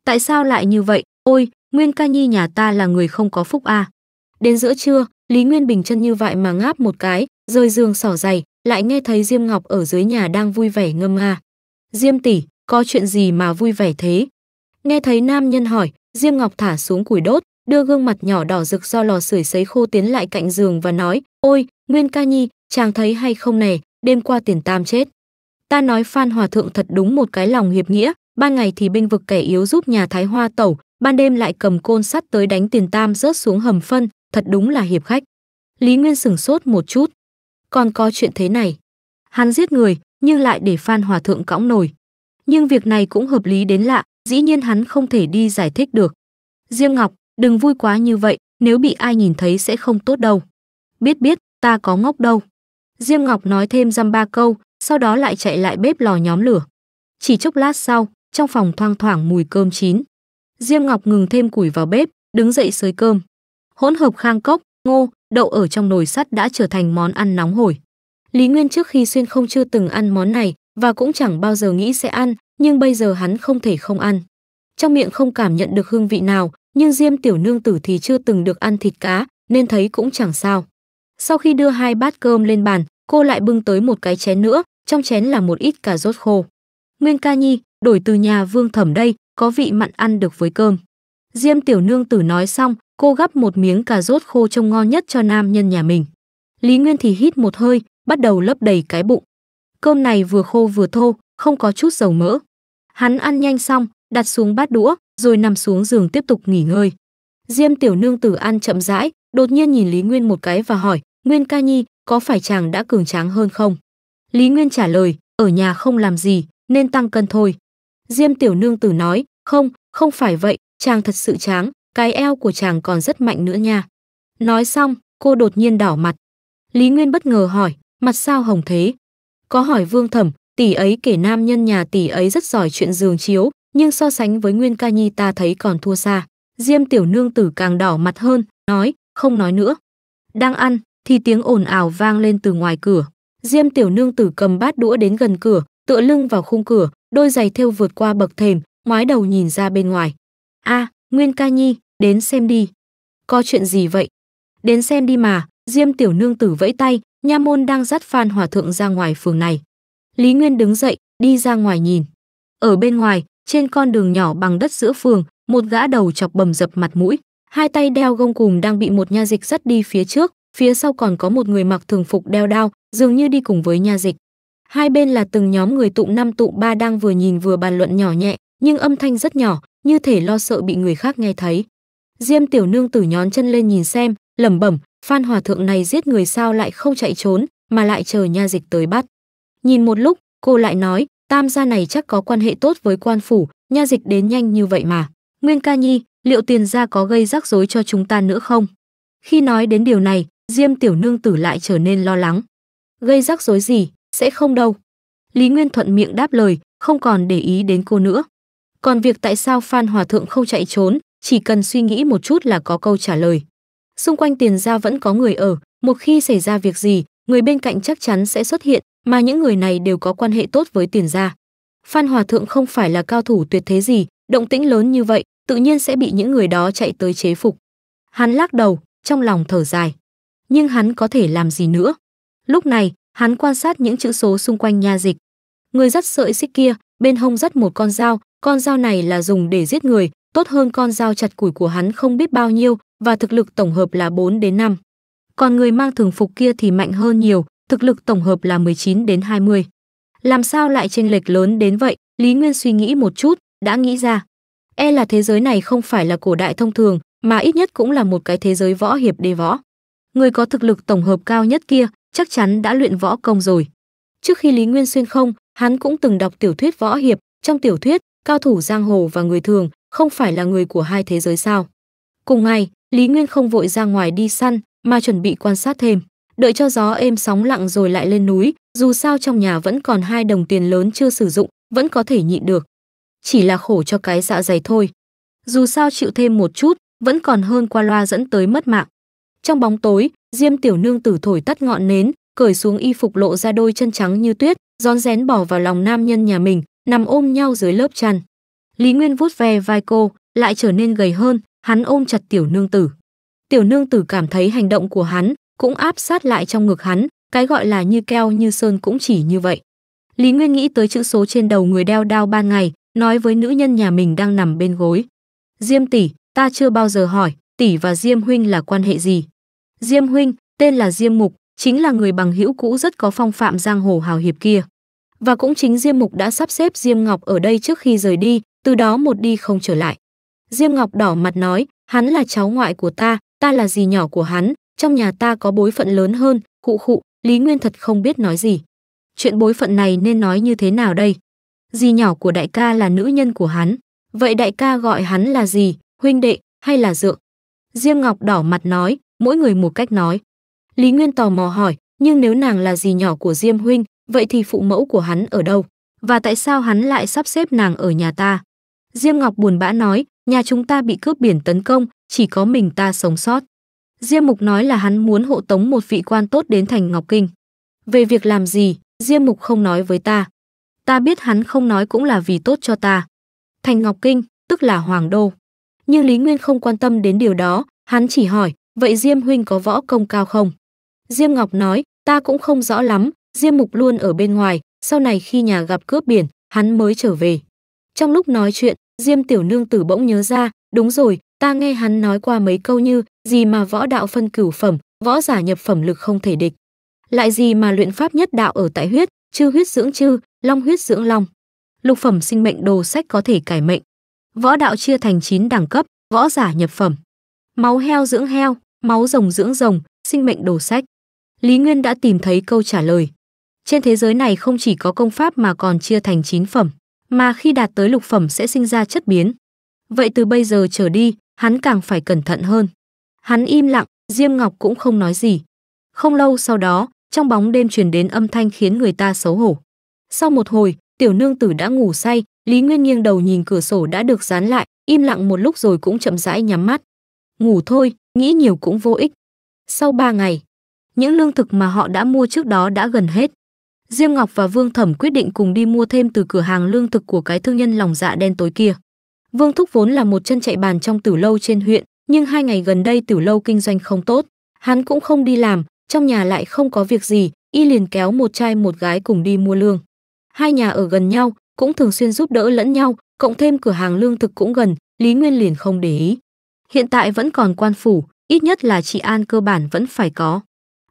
tại sao lại như vậy ôi nguyên ca nhi nhà ta là người không có phúc a đến giữa trưa lý nguyên bình chân như vậy mà ngáp một cái rời giường sỏ dày lại nghe thấy diêm ngọc ở dưới nhà đang vui vẻ ngâm nga diêm tỷ có chuyện gì mà vui vẻ thế? Nghe thấy nam nhân hỏi, Diêm Ngọc thả xuống củi đốt, đưa gương mặt nhỏ đỏ rực do lò sưởi sấy khô tiến lại cạnh giường và nói, ôi, Nguyên ca nhi, chàng thấy hay không nè? đêm qua tiền tam chết. Ta nói Phan Hòa Thượng thật đúng một cái lòng hiệp nghĩa, ban ngày thì binh vực kẻ yếu giúp nhà Thái Hoa tẩu, ban đêm lại cầm côn sắt tới đánh tiền tam rớt xuống hầm phân, thật đúng là hiệp khách. Lý Nguyên sửng sốt một chút. Còn có chuyện thế này. Hắn giết người, nhưng lại để Phan Hòa Thượng cõng nổi nhưng việc này cũng hợp lý đến lạ, dĩ nhiên hắn không thể đi giải thích được. Diêm Ngọc, đừng vui quá như vậy, nếu bị ai nhìn thấy sẽ không tốt đâu. Biết biết, ta có ngốc đâu. Diêm Ngọc nói thêm dăm ba câu, sau đó lại chạy lại bếp lò nhóm lửa. Chỉ chốc lát sau, trong phòng thoang thoảng mùi cơm chín. Diêm Ngọc ngừng thêm củi vào bếp, đứng dậy sới cơm. Hỗn hợp khang cốc, ngô, đậu ở trong nồi sắt đã trở thành món ăn nóng hổi. Lý Nguyên trước khi xuyên không chưa từng ăn món này, và cũng chẳng bao giờ nghĩ sẽ ăn, nhưng bây giờ hắn không thể không ăn. Trong miệng không cảm nhận được hương vị nào, nhưng Diêm tiểu nương tử thì chưa từng được ăn thịt cá, nên thấy cũng chẳng sao. Sau khi đưa hai bát cơm lên bàn, cô lại bưng tới một cái chén nữa, trong chén là một ít cà rốt khô. Nguyên ca nhi, đổi từ nhà vương thẩm đây, có vị mặn ăn được với cơm. Diêm tiểu nương tử nói xong, cô gắp một miếng cà rốt khô trông ngon nhất cho nam nhân nhà mình. Lý Nguyên thì hít một hơi, bắt đầu lấp đầy cái bụng. Cơm này vừa khô vừa thô, không có chút dầu mỡ. Hắn ăn nhanh xong, đặt xuống bát đũa, rồi nằm xuống giường tiếp tục nghỉ ngơi. Diêm tiểu nương tử ăn chậm rãi, đột nhiên nhìn Lý Nguyên một cái và hỏi, Nguyên ca nhi, có phải chàng đã cường tráng hơn không? Lý Nguyên trả lời, ở nhà không làm gì, nên tăng cân thôi. Diêm tiểu nương tử nói, không, không phải vậy, chàng thật sự tráng, cái eo của chàng còn rất mạnh nữa nha. Nói xong, cô đột nhiên đỏ mặt. Lý Nguyên bất ngờ hỏi, mặt sao hồng thế? Có hỏi Vương Thẩm, tỷ ấy kể nam nhân nhà tỷ ấy rất giỏi chuyện giường chiếu, nhưng so sánh với Nguyên Ca Nhi ta thấy còn thua xa. Diêm tiểu nương tử càng đỏ mặt hơn, nói, không nói nữa. Đang ăn, thì tiếng ồn ào vang lên từ ngoài cửa. Diêm tiểu nương tử cầm bát đũa đến gần cửa, tựa lưng vào khung cửa, đôi giày thêu vượt qua bậc thềm, ngoái đầu nhìn ra bên ngoài. A, Nguyên Ca Nhi, đến xem đi. Có chuyện gì vậy? Đến xem đi mà, Diêm tiểu nương tử vẫy tay, nha môn đang dắt Phan Hòa Thượng ra ngoài phường này. Lý Nguyên đứng dậy, đi ra ngoài nhìn. Ở bên ngoài, trên con đường nhỏ bằng đất giữa phường, một gã đầu chọc bầm dập mặt mũi, hai tay đeo gông cùm đang bị một nha dịch dắt đi phía trước, phía sau còn có một người mặc thường phục đeo đao, dường như đi cùng với nha dịch. Hai bên là từng nhóm người tụ năm tụ ba đang vừa nhìn vừa bàn luận nhỏ nhẹ, nhưng âm thanh rất nhỏ, như thể lo sợ bị người khác nghe thấy. Diêm tiểu nương tử nhón chân lên nhìn xem, lẩm bẩm, Phan Hòa Thượng này giết người sao lại không chạy trốn, mà lại chờ nha dịch tới bắt. Nhìn một lúc, cô lại nói, tam gia này chắc có quan hệ tốt với quan phủ, nha dịch đến nhanh như vậy mà. Nguyên ca nhi, liệu tiền gia có gây rắc rối cho chúng ta nữa không? Khi nói đến điều này, Diêm tiểu nương tử lại trở nên lo lắng. Gây rắc rối gì, sẽ không đâu. Lý Nguyên thuận miệng đáp lời, không còn để ý đến cô nữa. Còn việc tại sao Phan Hòa Thượng không chạy trốn, chỉ cần suy nghĩ một chút là có câu trả lời xung quanh tiền gia vẫn có người ở một khi xảy ra việc gì người bên cạnh chắc chắn sẽ xuất hiện mà những người này đều có quan hệ tốt với tiền gia phan hòa thượng không phải là cao thủ tuyệt thế gì động tĩnh lớn như vậy tự nhiên sẽ bị những người đó chạy tới chế phục hắn lắc đầu trong lòng thở dài nhưng hắn có thể làm gì nữa lúc này hắn quan sát những chữ số xung quanh nha dịch người dắt sợi xích kia bên hông dắt một con dao con dao này là dùng để giết người tốt hơn con dao chặt củi của hắn không biết bao nhiêu và thực lực tổng hợp là 4 đến 5. Còn người mang thường phục kia thì mạnh hơn nhiều, thực lực tổng hợp là 19 đến 20. Làm sao lại chênh lệch lớn đến vậy? Lý Nguyên suy nghĩ một chút, đã nghĩ ra. E là thế giới này không phải là cổ đại thông thường, mà ít nhất cũng là một cái thế giới võ hiệp đề võ. Người có thực lực tổng hợp cao nhất kia chắc chắn đã luyện võ công rồi. Trước khi Lý Nguyên xuyên không, hắn cũng từng đọc tiểu thuyết võ hiệp, trong tiểu thuyết, cao thủ giang hồ và người thường không phải là người của hai thế giới sao? Cùng ngày, Lý Nguyên không vội ra ngoài đi săn, mà chuẩn bị quan sát thêm. Đợi cho gió êm sóng lặng rồi lại lên núi, dù sao trong nhà vẫn còn hai đồng tiền lớn chưa sử dụng, vẫn có thể nhịn được. Chỉ là khổ cho cái dạ dày thôi. Dù sao chịu thêm một chút, vẫn còn hơn qua loa dẫn tới mất mạng. Trong bóng tối, Diêm tiểu nương tử thổi tắt ngọn nến, cởi xuống y phục lộ ra đôi chân trắng như tuyết, rón rén bỏ vào lòng nam nhân nhà mình, nằm ôm nhau dưới lớp chăn. Lý Nguyên vuốt ve vai cô, lại trở nên gầy hơn, hắn ôm chặt tiểu nương tử. Tiểu nương tử cảm thấy hành động của hắn, cũng áp sát lại trong ngực hắn, cái gọi là như keo như sơn cũng chỉ như vậy. Lý Nguyên nghĩ tới chữ số trên đầu người đeo đao ban ngày, nói với nữ nhân nhà mình đang nằm bên gối. Diêm tỷ, ta chưa bao giờ hỏi, tỷ và Diêm huynh là quan hệ gì? Diêm huynh, tên là Diêm Mục, chính là người bằng hữu cũ rất có phong phạm giang hồ hào hiệp kia. Và cũng chính Diêm Mục đã sắp xếp Diêm Ngọc ở đây trước khi rời đi, từ đó một đi không trở lại. Diêm Ngọc đỏ mặt nói, hắn là cháu ngoại của ta, ta là gì nhỏ của hắn, trong nhà ta có bối phận lớn hơn, khụ khụ, Lý Nguyên thật không biết nói gì. Chuyện bối phận này nên nói như thế nào đây? Dì nhỏ của đại ca là nữ nhân của hắn, vậy đại ca gọi hắn là gì, huynh đệ hay là dượng? Diêm Ngọc đỏ mặt nói, mỗi người một cách nói. Lý Nguyên tò mò hỏi, nhưng nếu nàng là dì nhỏ của Diêm huynh, vậy thì phụ mẫu của hắn ở đâu? Và tại sao hắn lại sắp xếp nàng ở nhà ta? Diêm Ngọc buồn bã nói, nhà chúng ta bị cướp biển tấn công, chỉ có mình ta sống sót. Diêm Mục nói là hắn muốn hộ tống một vị quan tốt đến thành Ngọc Kinh. Về việc làm gì, Diêm Mục không nói với ta. Ta biết hắn không nói cũng là vì tốt cho ta. Thành Ngọc Kinh, tức là Hoàng Đô. Nhưng Lý Nguyên không quan tâm đến điều đó, hắn chỉ hỏi, vậy Diêm Huynh có võ công cao không? Diêm Ngọc nói, ta cũng không rõ lắm, Diêm Mục luôn ở bên ngoài, sau này khi nhà gặp cướp biển, hắn mới trở về. Trong lúc nói chuyện, Diêm tiểu nương tử bỗng nhớ ra, đúng rồi, ta nghe hắn nói qua mấy câu như, gì mà võ đạo phân cửu phẩm, võ giả nhập phẩm lực không thể địch. Lại gì mà luyện pháp nhất đạo ở tại huyết, chư huyết dưỡng chư, long huyết dưỡng long. Lục phẩm sinh mệnh đồ sách có thể cải mệnh. Võ đạo chia thành 9 đẳng cấp, võ giả nhập phẩm. Máu heo dưỡng heo, máu rồng dưỡng rồng, sinh mệnh đồ sách. Lý Nguyên đã tìm thấy câu trả lời. Trên thế giới này không chỉ có công pháp mà còn chia thành 9 phẩm mà khi đạt tới lục phẩm sẽ sinh ra chất biến. Vậy từ bây giờ trở đi, hắn càng phải cẩn thận hơn. Hắn im lặng, Diêm Ngọc cũng không nói gì. Không lâu sau đó, trong bóng đêm truyền đến âm thanh khiến người ta xấu hổ. Sau một hồi, tiểu nương tử đã ngủ say, Lý Nguyên nghiêng đầu nhìn cửa sổ đã được dán lại, im lặng một lúc rồi cũng chậm rãi nhắm mắt. Ngủ thôi, nghĩ nhiều cũng vô ích. Sau ba ngày, những lương thực mà họ đã mua trước đó đã gần hết. Diêm Ngọc và Vương Thẩm quyết định cùng đi mua thêm từ cửa hàng lương thực của cái thương nhân lòng dạ đen tối kia. Vương Thúc vốn là một chân chạy bàn trong tử lâu trên huyện, nhưng hai ngày gần đây tử lâu kinh doanh không tốt, hắn cũng không đi làm, trong nhà lại không có việc gì, y liền kéo một trai một gái cùng đi mua lương. Hai nhà ở gần nhau, cũng thường xuyên giúp đỡ lẫn nhau, cộng thêm cửa hàng lương thực cũng gần, Lý Nguyên liền không để ý. Hiện tại vẫn còn quan phủ, ít nhất là chị an cơ bản vẫn phải có.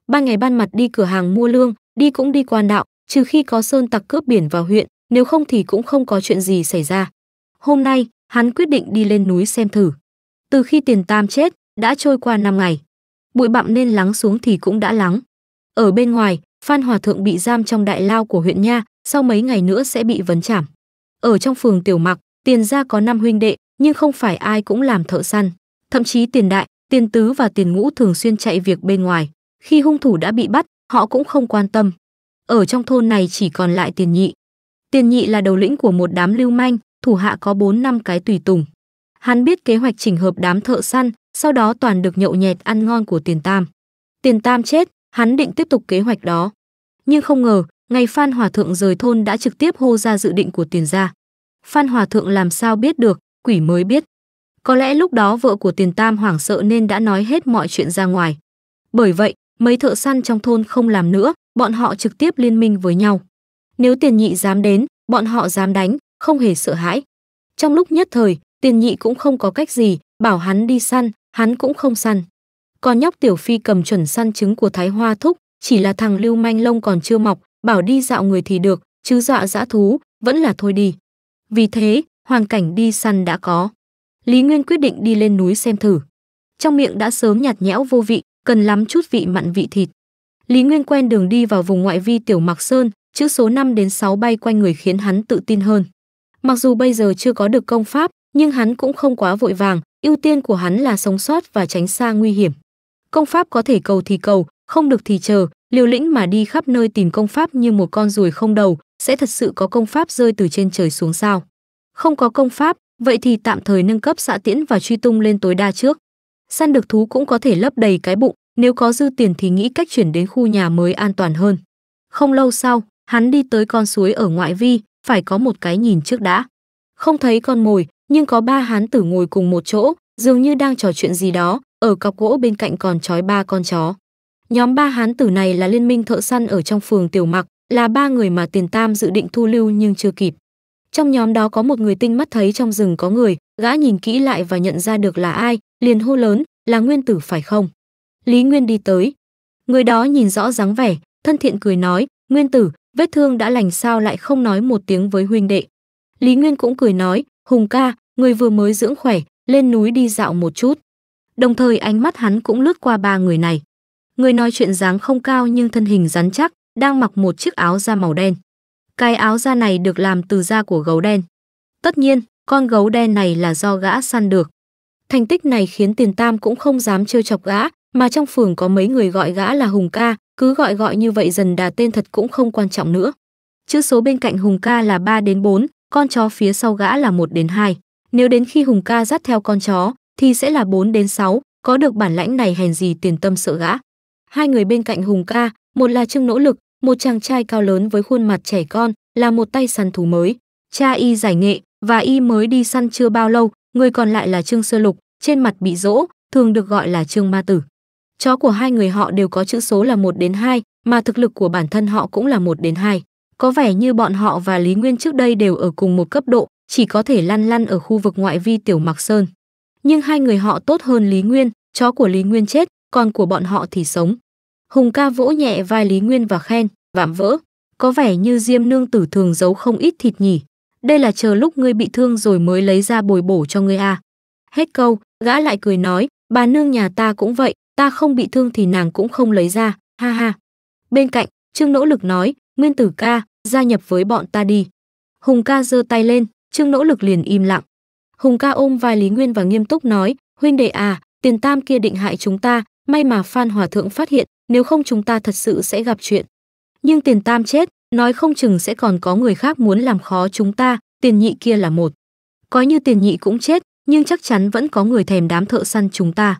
Ba ngày ban mặt đi cửa hàng mua lương, đi cũng đi qua đạo, trừ khi có sơn tặc cướp biển vào huyện, nếu không thì cũng không có chuyện gì xảy ra. Hôm nay, hắn quyết định đi lên núi xem thử. Từ khi tiền tam chết, đã trôi qua 5 ngày. Bụi bặm nên lắng xuống thì cũng đã lắng. Ở bên ngoài, Phan Hòa Thượng bị giam trong đại lao của huyện Nha, sau mấy ngày nữa sẽ bị vấn trảm. Ở trong phường Tiểu Mặc, tiền gia có năm huynh đệ, nhưng không phải ai cũng làm thợ săn. Thậm chí tiền đại, tiền tứ và tiền ngũ thường xuyên chạy việc bên ngoài. Khi hung thủ đã bị bắt, họ cũng không quan tâm. Ở trong thôn này chỉ còn lại tiền nhị. Tiền nhị là đầu lĩnh của một đám lưu manh, thủ hạ có 4 năm cái tùy tùng. Hắn biết kế hoạch chỉnh hợp đám thợ săn, sau đó toàn được nhậu nhẹt ăn ngon của tiền tam. Tiền tam chết, hắn định tiếp tục kế hoạch đó. Nhưng không ngờ, ngày Phan Hòa Thượng rời thôn đã trực tiếp hô ra dự định của tiền gia. Phan Hòa Thượng làm sao biết được, quỷ mới biết. Có lẽ lúc đó vợ của tiền tam hoảng sợ nên đã nói hết mọi chuyện ra ngoài. Bởi vậy, Mấy thợ săn trong thôn không làm nữa, bọn họ trực tiếp liên minh với nhau. Nếu tiền nhị dám đến, bọn họ dám đánh, không hề sợ hãi. Trong lúc nhất thời, tiền nhị cũng không có cách gì, bảo hắn đi săn, hắn cũng không săn. con nhóc tiểu phi cầm chuẩn săn trứng của Thái Hoa Thúc, chỉ là thằng lưu manh lông còn chưa mọc, bảo đi dạo người thì được, chứ dọa dã thú, vẫn là thôi đi. Vì thế, hoàn cảnh đi săn đã có. Lý Nguyên quyết định đi lên núi xem thử. Trong miệng đã sớm nhạt nhẽo vô vị, cần lắm chút vị mặn vị thịt. Lý Nguyên quen đường đi vào vùng ngoại vi Tiểu Mạc Sơn, chữ số 5 đến 6 bay quanh người khiến hắn tự tin hơn. Mặc dù bây giờ chưa có được công pháp, nhưng hắn cũng không quá vội vàng, ưu tiên của hắn là sống sót và tránh xa nguy hiểm. Công pháp có thể cầu thì cầu, không được thì chờ, liều lĩnh mà đi khắp nơi tìm công pháp như một con ruồi không đầu, sẽ thật sự có công pháp rơi từ trên trời xuống sao? Không có công pháp, vậy thì tạm thời nâng cấp xạ tiễn và truy tung lên tối đa trước săn được thú cũng có thể lấp đầy cái bụng, nếu có dư tiền thì nghĩ cách chuyển đến khu nhà mới an toàn hơn. Không lâu sau, hắn đi tới con suối ở ngoại vi, phải có một cái nhìn trước đã. Không thấy con mồi, nhưng có ba hán tử ngồi cùng một chỗ, dường như đang trò chuyện gì đó, ở cọc gỗ bên cạnh còn trói ba con chó. Nhóm ba hán tử này là liên minh thợ săn ở trong phường Tiểu Mặc, là ba người mà Tiền Tam dự định thu lưu nhưng chưa kịp. Trong nhóm đó có một người tinh mắt thấy trong rừng có người, Gã nhìn kỹ lại và nhận ra được là ai, liền hô lớn, là nguyên tử phải không? Lý Nguyên đi tới. Người đó nhìn rõ dáng vẻ, thân thiện cười nói, Nguyên tử, vết thương đã lành sao lại không nói một tiếng với huynh đệ. Lý Nguyên cũng cười nói, Hùng ca, người vừa mới dưỡng khỏe, lên núi đi dạo một chút. Đồng thời ánh mắt hắn cũng lướt qua ba người này. Người nói chuyện dáng không cao nhưng thân hình rắn chắc, đang mặc một chiếc áo da màu đen. Cái áo da này được làm từ da của gấu đen. Tất nhiên, con gấu đen này là do gã săn được. Thành tích này khiến Tiền Tam cũng không dám trêu chọc gã, mà trong phường có mấy người gọi gã là Hùng ca, cứ gọi gọi như vậy dần đà tên thật cũng không quan trọng nữa. Chữ số bên cạnh Hùng ca là 3 đến 4, con chó phía sau gã là 1 đến 2. Nếu đến khi Hùng ca dắt theo con chó thì sẽ là 4 đến 6, có được bản lãnh này hèn gì Tiền Tâm sợ gã. Hai người bên cạnh Hùng ca, một là Trương Nỗ Lực, một chàng trai cao lớn với khuôn mặt trẻ con, là một tay săn thú mới. Cha y giải nghệ, và y mới đi săn chưa bao lâu, người còn lại là Trương Sơ Lục, trên mặt bị rỗ, thường được gọi là Trương Ma Tử. Chó của hai người họ đều có chữ số là 1 đến 2, mà thực lực của bản thân họ cũng là 1 đến 2. Có vẻ như bọn họ và Lý Nguyên trước đây đều ở cùng một cấp độ, chỉ có thể lăn lăn ở khu vực ngoại vi Tiểu Mạc Sơn. Nhưng hai người họ tốt hơn Lý Nguyên, chó của Lý Nguyên chết, còn của bọn họ thì sống. Hùng ca vỗ nhẹ vai Lý Nguyên và khen, vạm vỡ. Có vẻ như Diêm Nương Tử thường giấu không ít thịt nhỉ, đây là chờ lúc ngươi bị thương rồi mới lấy ra bồi bổ cho ngươi à. Hết câu, gã lại cười nói, bà nương nhà ta cũng vậy, ta không bị thương thì nàng cũng không lấy ra, ha ha. Bên cạnh, Trương nỗ lực nói, Nguyên tử ca, gia nhập với bọn ta đi. Hùng ca giơ tay lên, Trương nỗ lực liền im lặng. Hùng ca ôm vai Lý Nguyên và nghiêm túc nói, huynh đệ à, tiền tam kia định hại chúng ta, may mà Phan Hòa Thượng phát hiện, nếu không chúng ta thật sự sẽ gặp chuyện. Nhưng tiền tam chết, nói không chừng sẽ còn có người khác muốn làm khó chúng ta, tiền nhị kia là một. Coi như tiền nhị cũng chết, nhưng chắc chắn vẫn có người thèm đám thợ săn chúng ta.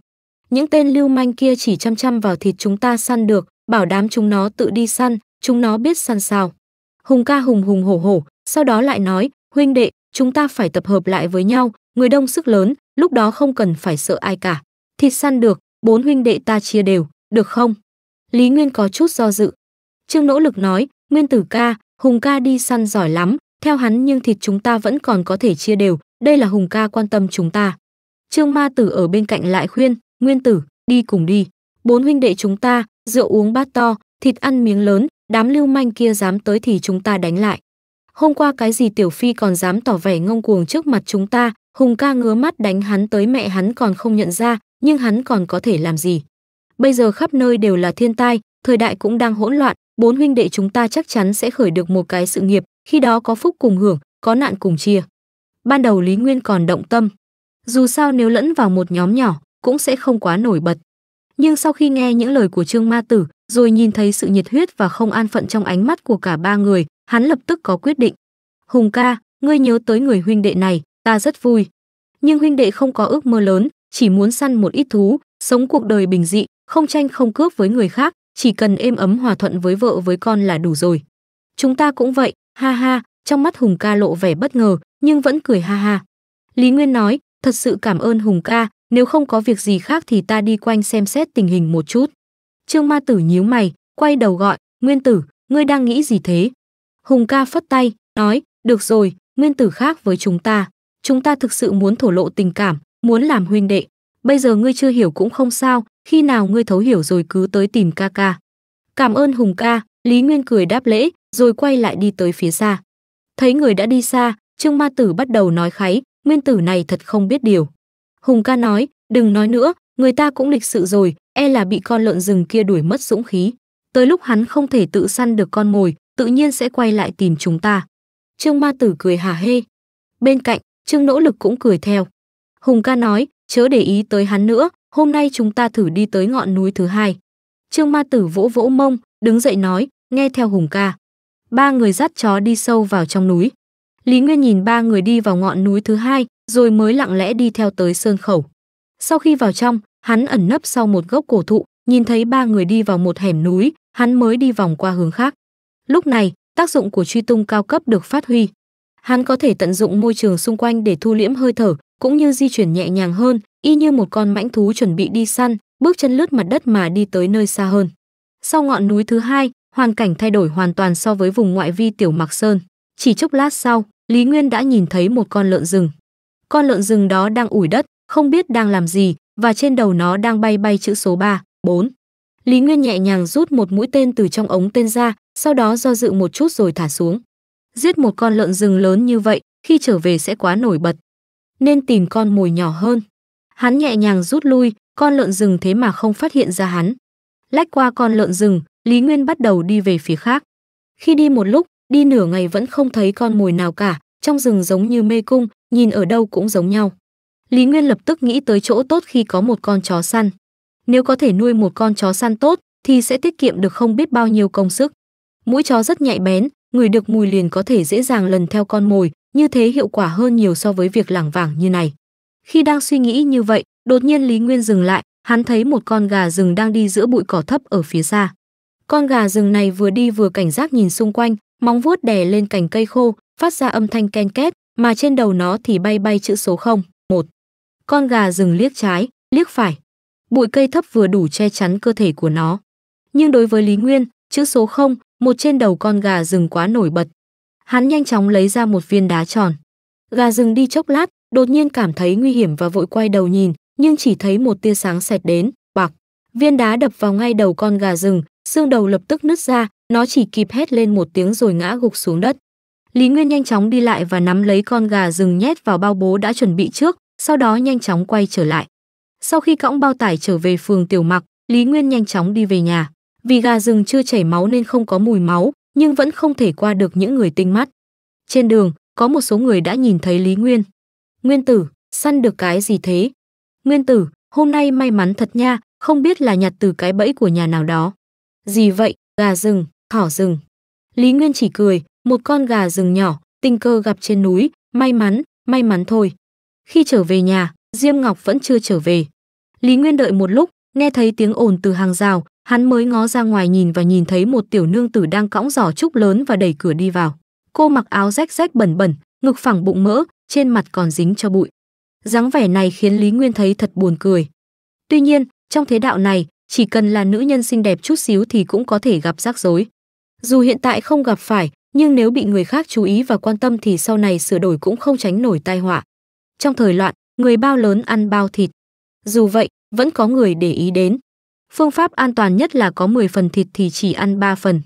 Những tên lưu manh kia chỉ chăm chăm vào thịt chúng ta săn được, bảo đám chúng nó tự đi săn, chúng nó biết săn sao. Hùng ca hùng hùng hổ hổ, sau đó lại nói, huynh đệ, chúng ta phải tập hợp lại với nhau, người đông sức lớn, lúc đó không cần phải sợ ai cả. Thịt săn được, bốn huynh đệ ta chia đều, được không? Lý Nguyên có chút do dự. Trương nỗ lực nói, Nguyên tử ca, Hùng ca đi săn giỏi lắm, theo hắn nhưng thịt chúng ta vẫn còn có thể chia đều, đây là Hùng ca quan tâm chúng ta. Trương Ma Tử ở bên cạnh lại khuyên, Nguyên Tử, đi cùng đi. Bốn huynh đệ chúng ta, rượu uống bát to, thịt ăn miếng lớn, đám lưu manh kia dám tới thì chúng ta đánh lại. Hôm qua cái gì Tiểu Phi còn dám tỏ vẻ ngông cuồng trước mặt chúng ta, Hùng ca ngứa mắt đánh hắn tới mẹ hắn còn không nhận ra, nhưng hắn còn có thể làm gì. Bây giờ khắp nơi đều là thiên tai, thời đại cũng đang hỗn loạn, bốn huynh đệ chúng ta chắc chắn sẽ khởi được một cái sự nghiệp, khi đó có phúc cùng hưởng, có nạn cùng chia. Ban đầu Lý Nguyên còn động tâm, dù sao nếu lẫn vào một nhóm nhỏ cũng sẽ không quá nổi bật. Nhưng sau khi nghe những lời của Trương Ma Tử, rồi nhìn thấy sự nhiệt huyết và không an phận trong ánh mắt của cả ba người, hắn lập tức có quyết định. Hùng ca, ngươi nhớ tới người huynh đệ này, ta rất vui. Nhưng huynh đệ không có ước mơ lớn, chỉ muốn săn một ít thú, sống cuộc đời bình dị, không tranh không cướp với người khác, chỉ cần êm ấm hòa thuận với vợ với con là đủ rồi. Chúng ta cũng vậy, ha ha, trong mắt Hùng ca lộ vẻ bất ngờ, nhưng vẫn cười ha ha. Lý Nguyên nói, thật sự cảm ơn Hùng ca, nếu không có việc gì khác thì ta đi quanh xem xét tình hình một chút. Trương Ma Tử nhíu mày, quay đầu gọi, Nguyên Tử, ngươi đang nghĩ gì thế? Hùng ca phất tay, nói, được rồi, Nguyên Tử khác với chúng ta. Chúng ta thực sự muốn thổ lộ tình cảm, muốn làm huynh đệ bây giờ ngươi chưa hiểu cũng không sao, khi nào ngươi thấu hiểu rồi cứ tới tìm ca ca. Cảm ơn Hùng ca, Lý Nguyên cười đáp lễ, rồi quay lại đi tới phía xa. Thấy người đã đi xa, Trương Ma Tử bắt đầu nói kháy, Nguyên Tử này thật không biết điều. Hùng ca nói, đừng nói nữa, người ta cũng lịch sự rồi, e là bị con lợn rừng kia đuổi mất dũng khí. Tới lúc hắn không thể tự săn được con mồi, tự nhiên sẽ quay lại tìm chúng ta. Trương Ma Tử cười hả hê. Bên cạnh, Trương Nỗ Lực cũng cười theo. Hùng ca nói, chớ để ý tới hắn nữa, hôm nay chúng ta thử đi tới ngọn núi thứ hai. Trương Ma Tử vỗ vỗ mông, đứng dậy nói, nghe theo Hùng ca. Ba người dắt chó đi sâu vào trong núi. Lý Nguyên nhìn ba người đi vào ngọn núi thứ hai, rồi mới lặng lẽ đi theo tới sơn khẩu. Sau khi vào trong, hắn ẩn nấp sau một gốc cổ thụ, nhìn thấy ba người đi vào một hẻm núi, hắn mới đi vòng qua hướng khác. Lúc này, tác dụng của truy tung cao cấp được phát huy hắn có thể tận dụng môi trường xung quanh để thu liễm hơi thở, cũng như di chuyển nhẹ nhàng hơn, y như một con mãnh thú chuẩn bị đi săn, bước chân lướt mặt đất mà đi tới nơi xa hơn. Sau ngọn núi thứ hai, hoàn cảnh thay đổi hoàn toàn so với vùng ngoại vi Tiểu Mặc Sơn. Chỉ chốc lát sau, Lý Nguyên đã nhìn thấy một con lợn rừng. Con lợn rừng đó đang ủi đất, không biết đang làm gì và trên đầu nó đang bay bay chữ số 3, 4. Lý Nguyên nhẹ nhàng rút một mũi tên từ trong ống tên ra, sau đó do dự một chút rồi thả xuống giết một con lợn rừng lớn như vậy khi trở về sẽ quá nổi bật. Nên tìm con mồi nhỏ hơn. Hắn nhẹ nhàng rút lui, con lợn rừng thế mà không phát hiện ra hắn. Lách qua con lợn rừng, Lý Nguyên bắt đầu đi về phía khác. Khi đi một lúc, đi nửa ngày vẫn không thấy con mồi nào cả, trong rừng giống như mê cung, nhìn ở đâu cũng giống nhau. Lý Nguyên lập tức nghĩ tới chỗ tốt khi có một con chó săn. Nếu có thể nuôi một con chó săn tốt thì sẽ tiết kiệm được không biết bao nhiêu công sức. Mũi chó rất nhạy bén, người được mùi liền có thể dễ dàng lần theo con mồi, như thế hiệu quả hơn nhiều so với việc lảng vảng như này. Khi đang suy nghĩ như vậy, đột nhiên Lý Nguyên dừng lại, hắn thấy một con gà rừng đang đi giữa bụi cỏ thấp ở phía xa. Con gà rừng này vừa đi vừa cảnh giác nhìn xung quanh, móng vuốt đè lên cành cây khô, phát ra âm thanh ken két, mà trên đầu nó thì bay bay chữ số 0, 1. Con gà rừng liếc trái, liếc phải. Bụi cây thấp vừa đủ che chắn cơ thể của nó. Nhưng đối với Lý Nguyên, chữ số 0, một trên đầu con gà rừng quá nổi bật. Hắn nhanh chóng lấy ra một viên đá tròn. Gà rừng đi chốc lát, đột nhiên cảm thấy nguy hiểm và vội quay đầu nhìn, nhưng chỉ thấy một tia sáng xẹt đến, bạc. Viên đá đập vào ngay đầu con gà rừng, xương đầu lập tức nứt ra, nó chỉ kịp hét lên một tiếng rồi ngã gục xuống đất. Lý Nguyên nhanh chóng đi lại và nắm lấy con gà rừng nhét vào bao bố đã chuẩn bị trước, sau đó nhanh chóng quay trở lại. Sau khi cõng bao tải trở về phường Tiểu Mặc, Lý Nguyên nhanh chóng đi về nhà vì gà rừng chưa chảy máu nên không có mùi máu, nhưng vẫn không thể qua được những người tinh mắt. Trên đường, có một số người đã nhìn thấy Lý Nguyên. Nguyên tử, săn được cái gì thế? Nguyên tử, hôm nay may mắn thật nha, không biết là nhặt từ cái bẫy của nhà nào đó. Gì vậy, gà rừng, thỏ rừng. Lý Nguyên chỉ cười, một con gà rừng nhỏ, tình cơ gặp trên núi, may mắn, may mắn thôi. Khi trở về nhà, Diêm Ngọc vẫn chưa trở về. Lý Nguyên đợi một lúc, nghe thấy tiếng ồn từ hàng rào, Hắn mới ngó ra ngoài nhìn và nhìn thấy một tiểu nương tử đang cõng giỏ trúc lớn và đẩy cửa đi vào. Cô mặc áo rách rách bẩn bẩn, ngực phẳng bụng mỡ, trên mặt còn dính cho bụi. Dáng vẻ này khiến Lý Nguyên thấy thật buồn cười. Tuy nhiên, trong thế đạo này, chỉ cần là nữ nhân xinh đẹp chút xíu thì cũng có thể gặp rắc rối. Dù hiện tại không gặp phải, nhưng nếu bị người khác chú ý và quan tâm thì sau này sửa đổi cũng không tránh nổi tai họa. Trong thời loạn, người bao lớn ăn bao thịt. Dù vậy, vẫn có người để ý đến. Phương pháp an toàn nhất là có 10 phần thịt thì chỉ ăn 3 phần.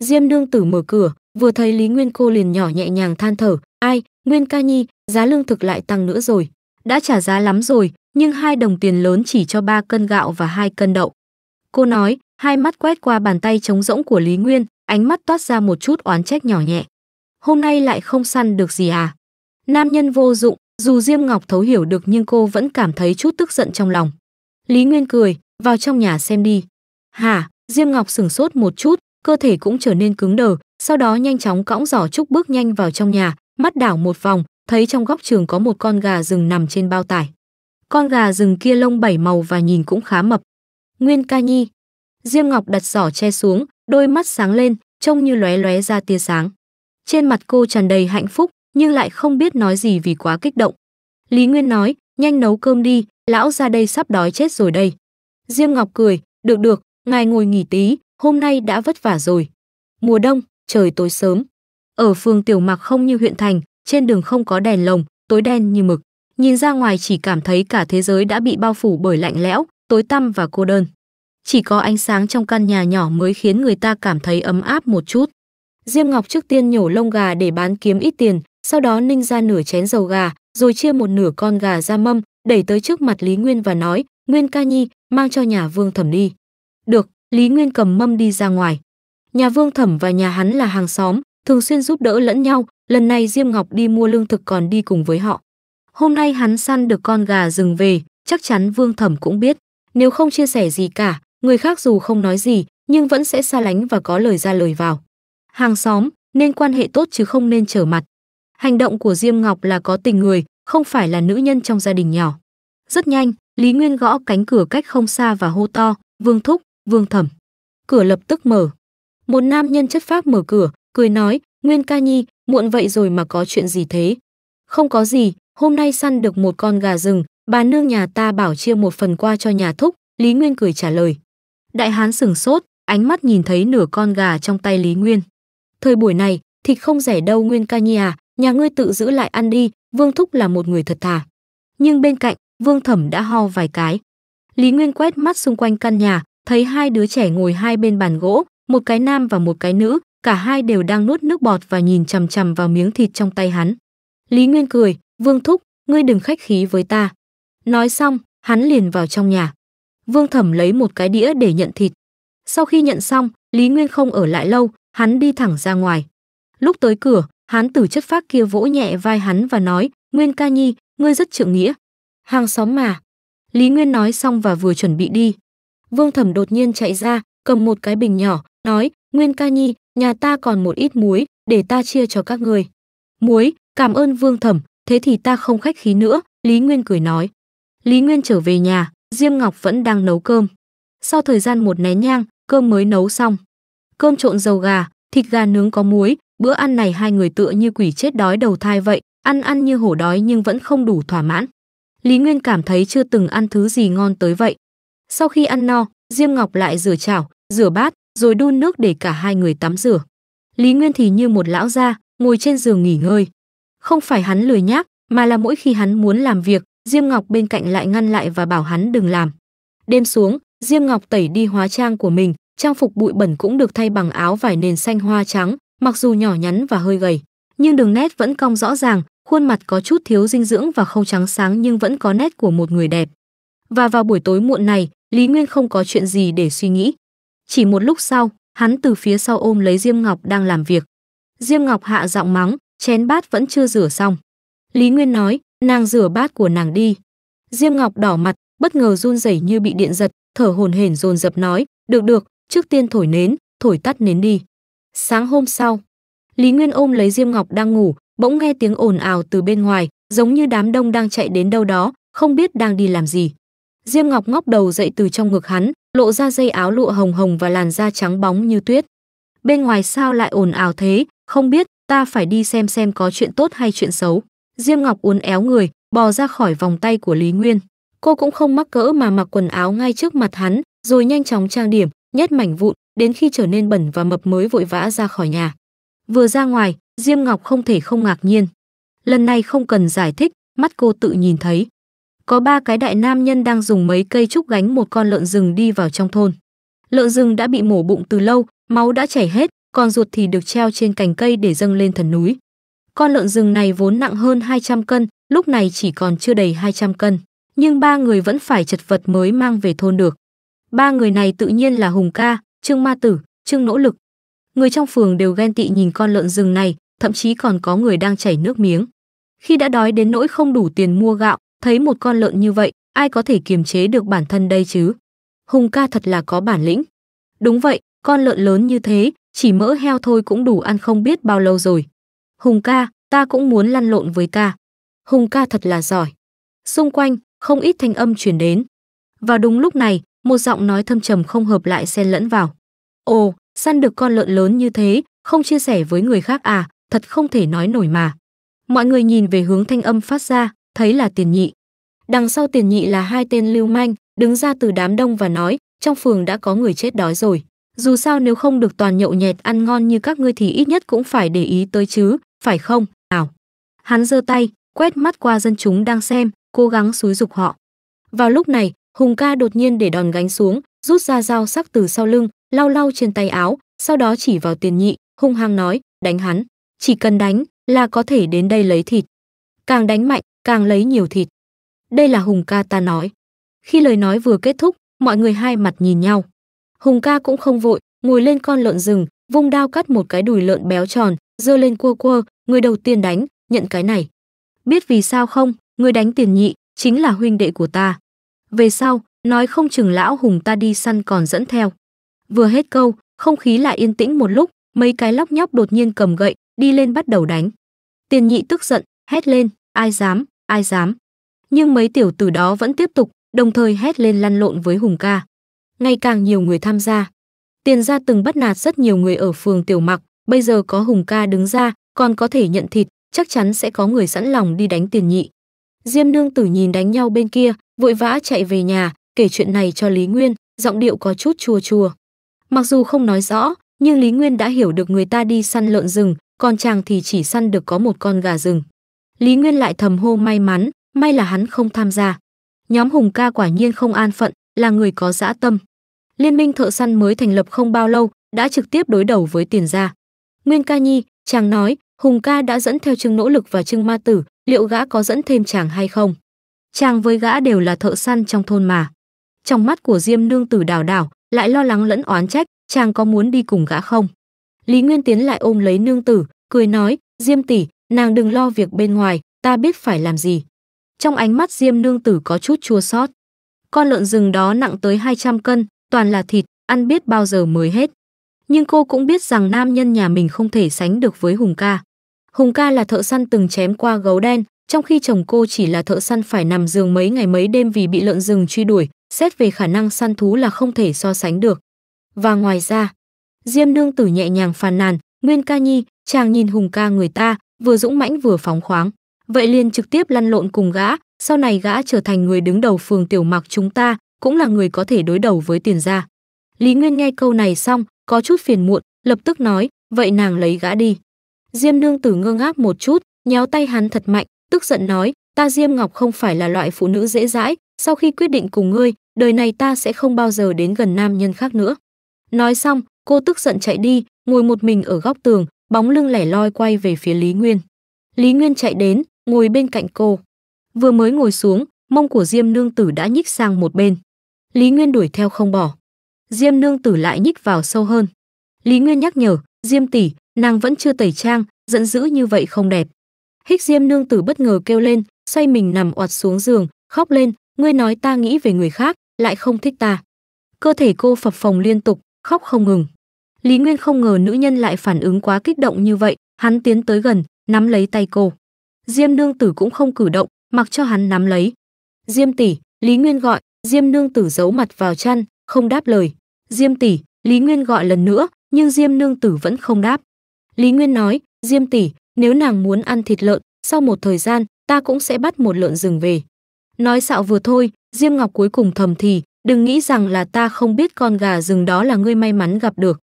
Diêm nương tử mở cửa, vừa thấy Lý Nguyên cô liền nhỏ nhẹ nhàng than thở, ai, Nguyên ca nhi, giá lương thực lại tăng nữa rồi. Đã trả giá lắm rồi, nhưng hai đồng tiền lớn chỉ cho 3 cân gạo và 2 cân đậu. Cô nói, hai mắt quét qua bàn tay trống rỗng của Lý Nguyên, ánh mắt toát ra một chút oán trách nhỏ nhẹ. Hôm nay lại không săn được gì à? Nam nhân vô dụng, dù Diêm Ngọc thấu hiểu được nhưng cô vẫn cảm thấy chút tức giận trong lòng. Lý Nguyên cười, vào trong nhà xem đi. Hả, Diêm Ngọc sửng sốt một chút, cơ thể cũng trở nên cứng đờ, sau đó nhanh chóng cõng giỏ trúc bước nhanh vào trong nhà, mắt đảo một vòng, thấy trong góc trường có một con gà rừng nằm trên bao tải. Con gà rừng kia lông bảy màu và nhìn cũng khá mập. Nguyên ca nhi. Diêm Ngọc đặt giỏ che xuống, đôi mắt sáng lên, trông như lóe lóe ra tia sáng. Trên mặt cô tràn đầy hạnh phúc, nhưng lại không biết nói gì vì quá kích động. Lý Nguyên nói, nhanh nấu cơm đi, lão ra đây sắp đói chết rồi đây. Diêm Ngọc cười, được được, ngài ngồi nghỉ tí, hôm nay đã vất vả rồi. Mùa đông, trời tối sớm. Ở phường Tiểu Mạc không như huyện thành, trên đường không có đèn lồng, tối đen như mực. Nhìn ra ngoài chỉ cảm thấy cả thế giới đã bị bao phủ bởi lạnh lẽo, tối tăm và cô đơn. Chỉ có ánh sáng trong căn nhà nhỏ mới khiến người ta cảm thấy ấm áp một chút. Diêm Ngọc trước tiên nhổ lông gà để bán kiếm ít tiền, sau đó ninh ra nửa chén dầu gà, rồi chia một nửa con gà ra mâm, đẩy tới trước mặt Lý Nguyên và nói, Nguyên Ca Nhi mang cho nhà Vương Thẩm đi. Được, Lý Nguyên cầm mâm đi ra ngoài. Nhà Vương Thẩm và nhà hắn là hàng xóm, thường xuyên giúp đỡ lẫn nhau, lần này Diêm Ngọc đi mua lương thực còn đi cùng với họ. Hôm nay hắn săn được con gà rừng về, chắc chắn Vương Thẩm cũng biết, nếu không chia sẻ gì cả, người khác dù không nói gì, nhưng vẫn sẽ xa lánh và có lời ra lời vào. Hàng xóm nên quan hệ tốt chứ không nên trở mặt. Hành động của Diêm Ngọc là có tình người, không phải là nữ nhân trong gia đình nhỏ. Rất nhanh, Lý Nguyên gõ cánh cửa cách không xa và hô to, "Vương thúc, Vương thẩm." Cửa lập tức mở. Một nam nhân chất phác mở cửa, cười nói, "Nguyên ca nhi, muộn vậy rồi mà có chuyện gì thế?" "Không có gì, hôm nay săn được một con gà rừng, bà nương nhà ta bảo chia một phần qua cho nhà thúc." Lý Nguyên cười trả lời. Đại hán sững sốt, ánh mắt nhìn thấy nửa con gà trong tay Lý Nguyên. Thời buổi này, thịt không rẻ đâu Nguyên ca nhi à, nhà ngươi tự giữ lại ăn đi, Vương thúc là một người thật thà. Nhưng bên cạnh, Vương Thẩm đã ho vài cái. Lý Nguyên quét mắt xung quanh căn nhà, thấy hai đứa trẻ ngồi hai bên bàn gỗ, một cái nam và một cái nữ, cả hai đều đang nuốt nước bọt và nhìn chằm chằm vào miếng thịt trong tay hắn. Lý Nguyên cười, "Vương thúc, ngươi đừng khách khí với ta." Nói xong, hắn liền vào trong nhà. Vương Thẩm lấy một cái đĩa để nhận thịt. Sau khi nhận xong, Lý Nguyên không ở lại lâu, hắn đi thẳng ra ngoài. Lúc tới cửa, hắn tử chất phác kia vỗ nhẹ vai hắn và nói, "Nguyên ca nhi, ngươi rất trượng nghĩa." Hàng xóm mà. Lý Nguyên nói xong và vừa chuẩn bị đi. Vương Thẩm đột nhiên chạy ra, cầm một cái bình nhỏ, nói, Nguyên ca nhi, nhà ta còn một ít muối, để ta chia cho các người. Muối, cảm ơn Vương Thẩm, thế thì ta không khách khí nữa, Lý Nguyên cười nói. Lý Nguyên trở về nhà, Diêm Ngọc vẫn đang nấu cơm. Sau thời gian một nén nhang, cơm mới nấu xong. Cơm trộn dầu gà, thịt gà nướng có muối, bữa ăn này hai người tựa như quỷ chết đói đầu thai vậy, ăn ăn như hổ đói nhưng vẫn không đủ thỏa mãn. Lý Nguyên cảm thấy chưa từng ăn thứ gì ngon tới vậy. Sau khi ăn no, Diêm Ngọc lại rửa chảo, rửa bát, rồi đun nước để cả hai người tắm rửa. Lý Nguyên thì như một lão gia, ngồi trên giường nghỉ ngơi. Không phải hắn lười nhác, mà là mỗi khi hắn muốn làm việc, Diêm Ngọc bên cạnh lại ngăn lại và bảo hắn đừng làm. Đêm xuống, Diêm Ngọc tẩy đi hóa trang của mình, trang phục bụi bẩn cũng được thay bằng áo vải nền xanh hoa trắng, mặc dù nhỏ nhắn và hơi gầy, nhưng đường nét vẫn cong rõ ràng, khuôn mặt có chút thiếu dinh dưỡng và không trắng sáng nhưng vẫn có nét của một người đẹp. Và vào buổi tối muộn này, Lý Nguyên không có chuyện gì để suy nghĩ. Chỉ một lúc sau, hắn từ phía sau ôm lấy Diêm Ngọc đang làm việc. Diêm Ngọc hạ giọng mắng, chén bát vẫn chưa rửa xong. Lý Nguyên nói, nàng rửa bát của nàng đi. Diêm Ngọc đỏ mặt, bất ngờ run rẩy như bị điện giật, thở hồn hển dồn dập nói, được được, trước tiên thổi nến, thổi tắt nến đi. Sáng hôm sau, Lý Nguyên ôm lấy Diêm Ngọc đang ngủ, bỗng nghe tiếng ồn ào từ bên ngoài giống như đám đông đang chạy đến đâu đó không biết đang đi làm gì diêm ngọc ngóc đầu dậy từ trong ngực hắn lộ ra dây áo lụa hồng hồng và làn da trắng bóng như tuyết bên ngoài sao lại ồn ào thế không biết ta phải đi xem xem có chuyện tốt hay chuyện xấu diêm ngọc uốn éo người bò ra khỏi vòng tay của lý nguyên cô cũng không mắc cỡ mà mặc quần áo ngay trước mặt hắn rồi nhanh chóng trang điểm nhét mảnh vụn đến khi trở nên bẩn và mập mới vội vã ra khỏi nhà vừa ra ngoài Diêm Ngọc không thể không ngạc nhiên. Lần này không cần giải thích, mắt cô tự nhìn thấy. Có ba cái đại nam nhân đang dùng mấy cây trúc gánh một con lợn rừng đi vào trong thôn. Lợn rừng đã bị mổ bụng từ lâu, máu đã chảy hết, còn ruột thì được treo trên cành cây để dâng lên thần núi. Con lợn rừng này vốn nặng hơn 200 cân, lúc này chỉ còn chưa đầy 200 cân, nhưng ba người vẫn phải chật vật mới mang về thôn được. Ba người này tự nhiên là Hùng Ca, Trương Ma Tử, Trương Nỗ Lực. Người trong phường đều ghen tị nhìn con lợn rừng này, thậm chí còn có người đang chảy nước miếng. Khi đã đói đến nỗi không đủ tiền mua gạo, thấy một con lợn như vậy, ai có thể kiềm chế được bản thân đây chứ? Hùng ca thật là có bản lĩnh. Đúng vậy, con lợn lớn như thế, chỉ mỡ heo thôi cũng đủ ăn không biết bao lâu rồi. Hùng ca, ta cũng muốn lăn lộn với ca. Hùng ca thật là giỏi. Xung quanh, không ít thanh âm truyền đến. và đúng lúc này, một giọng nói thâm trầm không hợp lại xen lẫn vào. Ồ, săn được con lợn lớn như thế, không chia sẻ với người khác à, thật không thể nói nổi mà. Mọi người nhìn về hướng thanh âm phát ra, thấy là tiền nhị. Đằng sau tiền nhị là hai tên lưu manh, đứng ra từ đám đông và nói, trong phường đã có người chết đói rồi. Dù sao nếu không được toàn nhậu nhẹt ăn ngon như các ngươi thì ít nhất cũng phải để ý tới chứ, phải không, nào. Hắn giơ tay, quét mắt qua dân chúng đang xem, cố gắng xúi dục họ. Vào lúc này, Hùng ca đột nhiên để đòn gánh xuống, rút ra dao sắc từ sau lưng, lau lau trên tay áo, sau đó chỉ vào tiền nhị, hung hăng nói, đánh hắn chỉ cần đánh là có thể đến đây lấy thịt. Càng đánh mạnh, càng lấy nhiều thịt. Đây là Hùng ca ta nói. Khi lời nói vừa kết thúc, mọi người hai mặt nhìn nhau. Hùng ca cũng không vội, ngồi lên con lợn rừng, vung đao cắt một cái đùi lợn béo tròn, dơ lên cua cua, người đầu tiên đánh, nhận cái này. Biết vì sao không, người đánh tiền nhị, chính là huynh đệ của ta. Về sau, nói không chừng lão Hùng ta đi săn còn dẫn theo. Vừa hết câu, không khí lại yên tĩnh một lúc, mấy cái lóc nhóc đột nhiên cầm gậy, đi lên bắt đầu đánh. Tiền nhị tức giận, hét lên, ai dám, ai dám. Nhưng mấy tiểu tử đó vẫn tiếp tục, đồng thời hét lên lăn lộn với Hùng ca. Ngày càng nhiều người tham gia. Tiền gia từng bắt nạt rất nhiều người ở phường Tiểu Mặc, bây giờ có Hùng ca đứng ra, còn có thể nhận thịt, chắc chắn sẽ có người sẵn lòng đi đánh tiền nhị. Diêm nương tử nhìn đánh nhau bên kia, vội vã chạy về nhà, kể chuyện này cho Lý Nguyên, giọng điệu có chút chua chua. Mặc dù không nói rõ, nhưng Lý Nguyên đã hiểu được người ta đi săn lợn rừng, còn chàng thì chỉ săn được có một con gà rừng. Lý Nguyên lại thầm hô may mắn, may là hắn không tham gia. Nhóm Hùng ca quả nhiên không an phận, là người có dã tâm. Liên minh thợ săn mới thành lập không bao lâu, đã trực tiếp đối đầu với tiền gia. Nguyên ca nhi, chàng nói, Hùng ca đã dẫn theo Trương Nỗ Lực và Trương Ma Tử, liệu gã có dẫn thêm chàng hay không? Chàng với gã đều là thợ săn trong thôn mà. Trong mắt của Diêm Nương Tử đào đảo, lại lo lắng lẫn oán trách, chàng có muốn đi cùng gã không? Lý Nguyên tiến lại ôm lấy nương tử, cười nói, Diêm tỷ, nàng đừng lo việc bên ngoài, ta biết phải làm gì. Trong ánh mắt Diêm nương tử có chút chua xót. Con lợn rừng đó nặng tới 200 cân, toàn là thịt, ăn biết bao giờ mới hết. Nhưng cô cũng biết rằng nam nhân nhà mình không thể sánh được với Hùng ca. Hùng ca là thợ săn từng chém qua gấu đen, trong khi chồng cô chỉ là thợ săn phải nằm giường mấy ngày mấy đêm vì bị lợn rừng truy đuổi, xét về khả năng săn thú là không thể so sánh được. Và ngoài ra, diêm nương tử nhẹ nhàng phàn nàn nguyên ca nhi chàng nhìn hùng ca người ta vừa dũng mãnh vừa phóng khoáng vậy liền trực tiếp lăn lộn cùng gã sau này gã trở thành người đứng đầu phường tiểu mặc chúng ta cũng là người có thể đối đầu với tiền gia lý nguyên nghe câu này xong có chút phiền muộn lập tức nói vậy nàng lấy gã đi diêm nương tử ngơ ngác một chút nhéo tay hắn thật mạnh tức giận nói ta diêm ngọc không phải là loại phụ nữ dễ dãi sau khi quyết định cùng ngươi đời này ta sẽ không bao giờ đến gần nam nhân khác nữa nói xong Cô tức giận chạy đi, ngồi một mình ở góc tường, bóng lưng lẻ loi quay về phía Lý Nguyên. Lý Nguyên chạy đến, ngồi bên cạnh cô. Vừa mới ngồi xuống, mông của Diêm Nương Tử đã nhích sang một bên. Lý Nguyên đuổi theo không bỏ. Diêm Nương Tử lại nhích vào sâu hơn. Lý Nguyên nhắc nhở, Diêm tỷ, nàng vẫn chưa tẩy trang, giận dữ như vậy không đẹp. Hích Diêm Nương Tử bất ngờ kêu lên, xoay mình nằm oặt xuống giường, khóc lên, ngươi nói ta nghĩ về người khác, lại không thích ta. Cơ thể cô phập phồng liên tục, khóc không ngừng. Lý Nguyên không ngờ nữ nhân lại phản ứng quá kích động như vậy, hắn tiến tới gần, nắm lấy tay cô. Diêm Nương Tử cũng không cử động, mặc cho hắn nắm lấy. "Diêm tỷ," Lý Nguyên gọi, Diêm Nương Tử giấu mặt vào chăn, không đáp lời. "Diêm tỷ," Lý Nguyên gọi lần nữa, nhưng Diêm Nương Tử vẫn không đáp. Lý Nguyên nói, "Diêm tỷ, nếu nàng muốn ăn thịt lợn, sau một thời gian, ta cũng sẽ bắt một lợn rừng về." Nói xạo vừa thôi, Diêm Ngọc cuối cùng thầm thì, "Đừng nghĩ rằng là ta không biết con gà rừng đó là ngươi may mắn gặp được."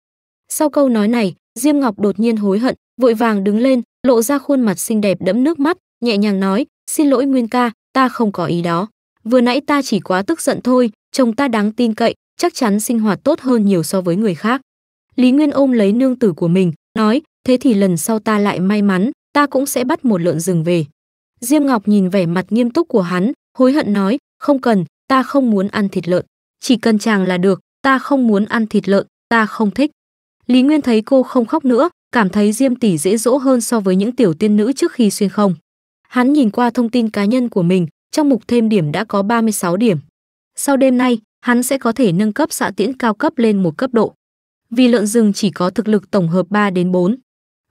Sau câu nói này, Diêm Ngọc đột nhiên hối hận, vội vàng đứng lên, lộ ra khuôn mặt xinh đẹp đẫm nước mắt, nhẹ nhàng nói, "Xin lỗi Nguyên ca, ta không có ý đó. Vừa nãy ta chỉ quá tức giận thôi, chồng ta đáng tin cậy, chắc chắn sinh hoạt tốt hơn nhiều so với người khác." Lý Nguyên ôm lấy nương tử của mình, nói, "Thế thì lần sau ta lại may mắn, ta cũng sẽ bắt một lợn rừng về." Diêm Ngọc nhìn vẻ mặt nghiêm túc của hắn, hối hận nói, "Không cần, ta không muốn ăn thịt lợn, chỉ cần chàng là được, ta không muốn ăn thịt lợn, ta không thích." Lý Nguyên thấy cô không khóc nữa, cảm thấy Diêm tỷ dễ dỗ hơn so với những tiểu tiên nữ trước khi xuyên không. Hắn nhìn qua thông tin cá nhân của mình, trong mục thêm điểm đã có 36 điểm. Sau đêm nay, hắn sẽ có thể nâng cấp xạ tiễn cao cấp lên một cấp độ. Vì lợn rừng chỉ có thực lực tổng hợp 3 đến 4.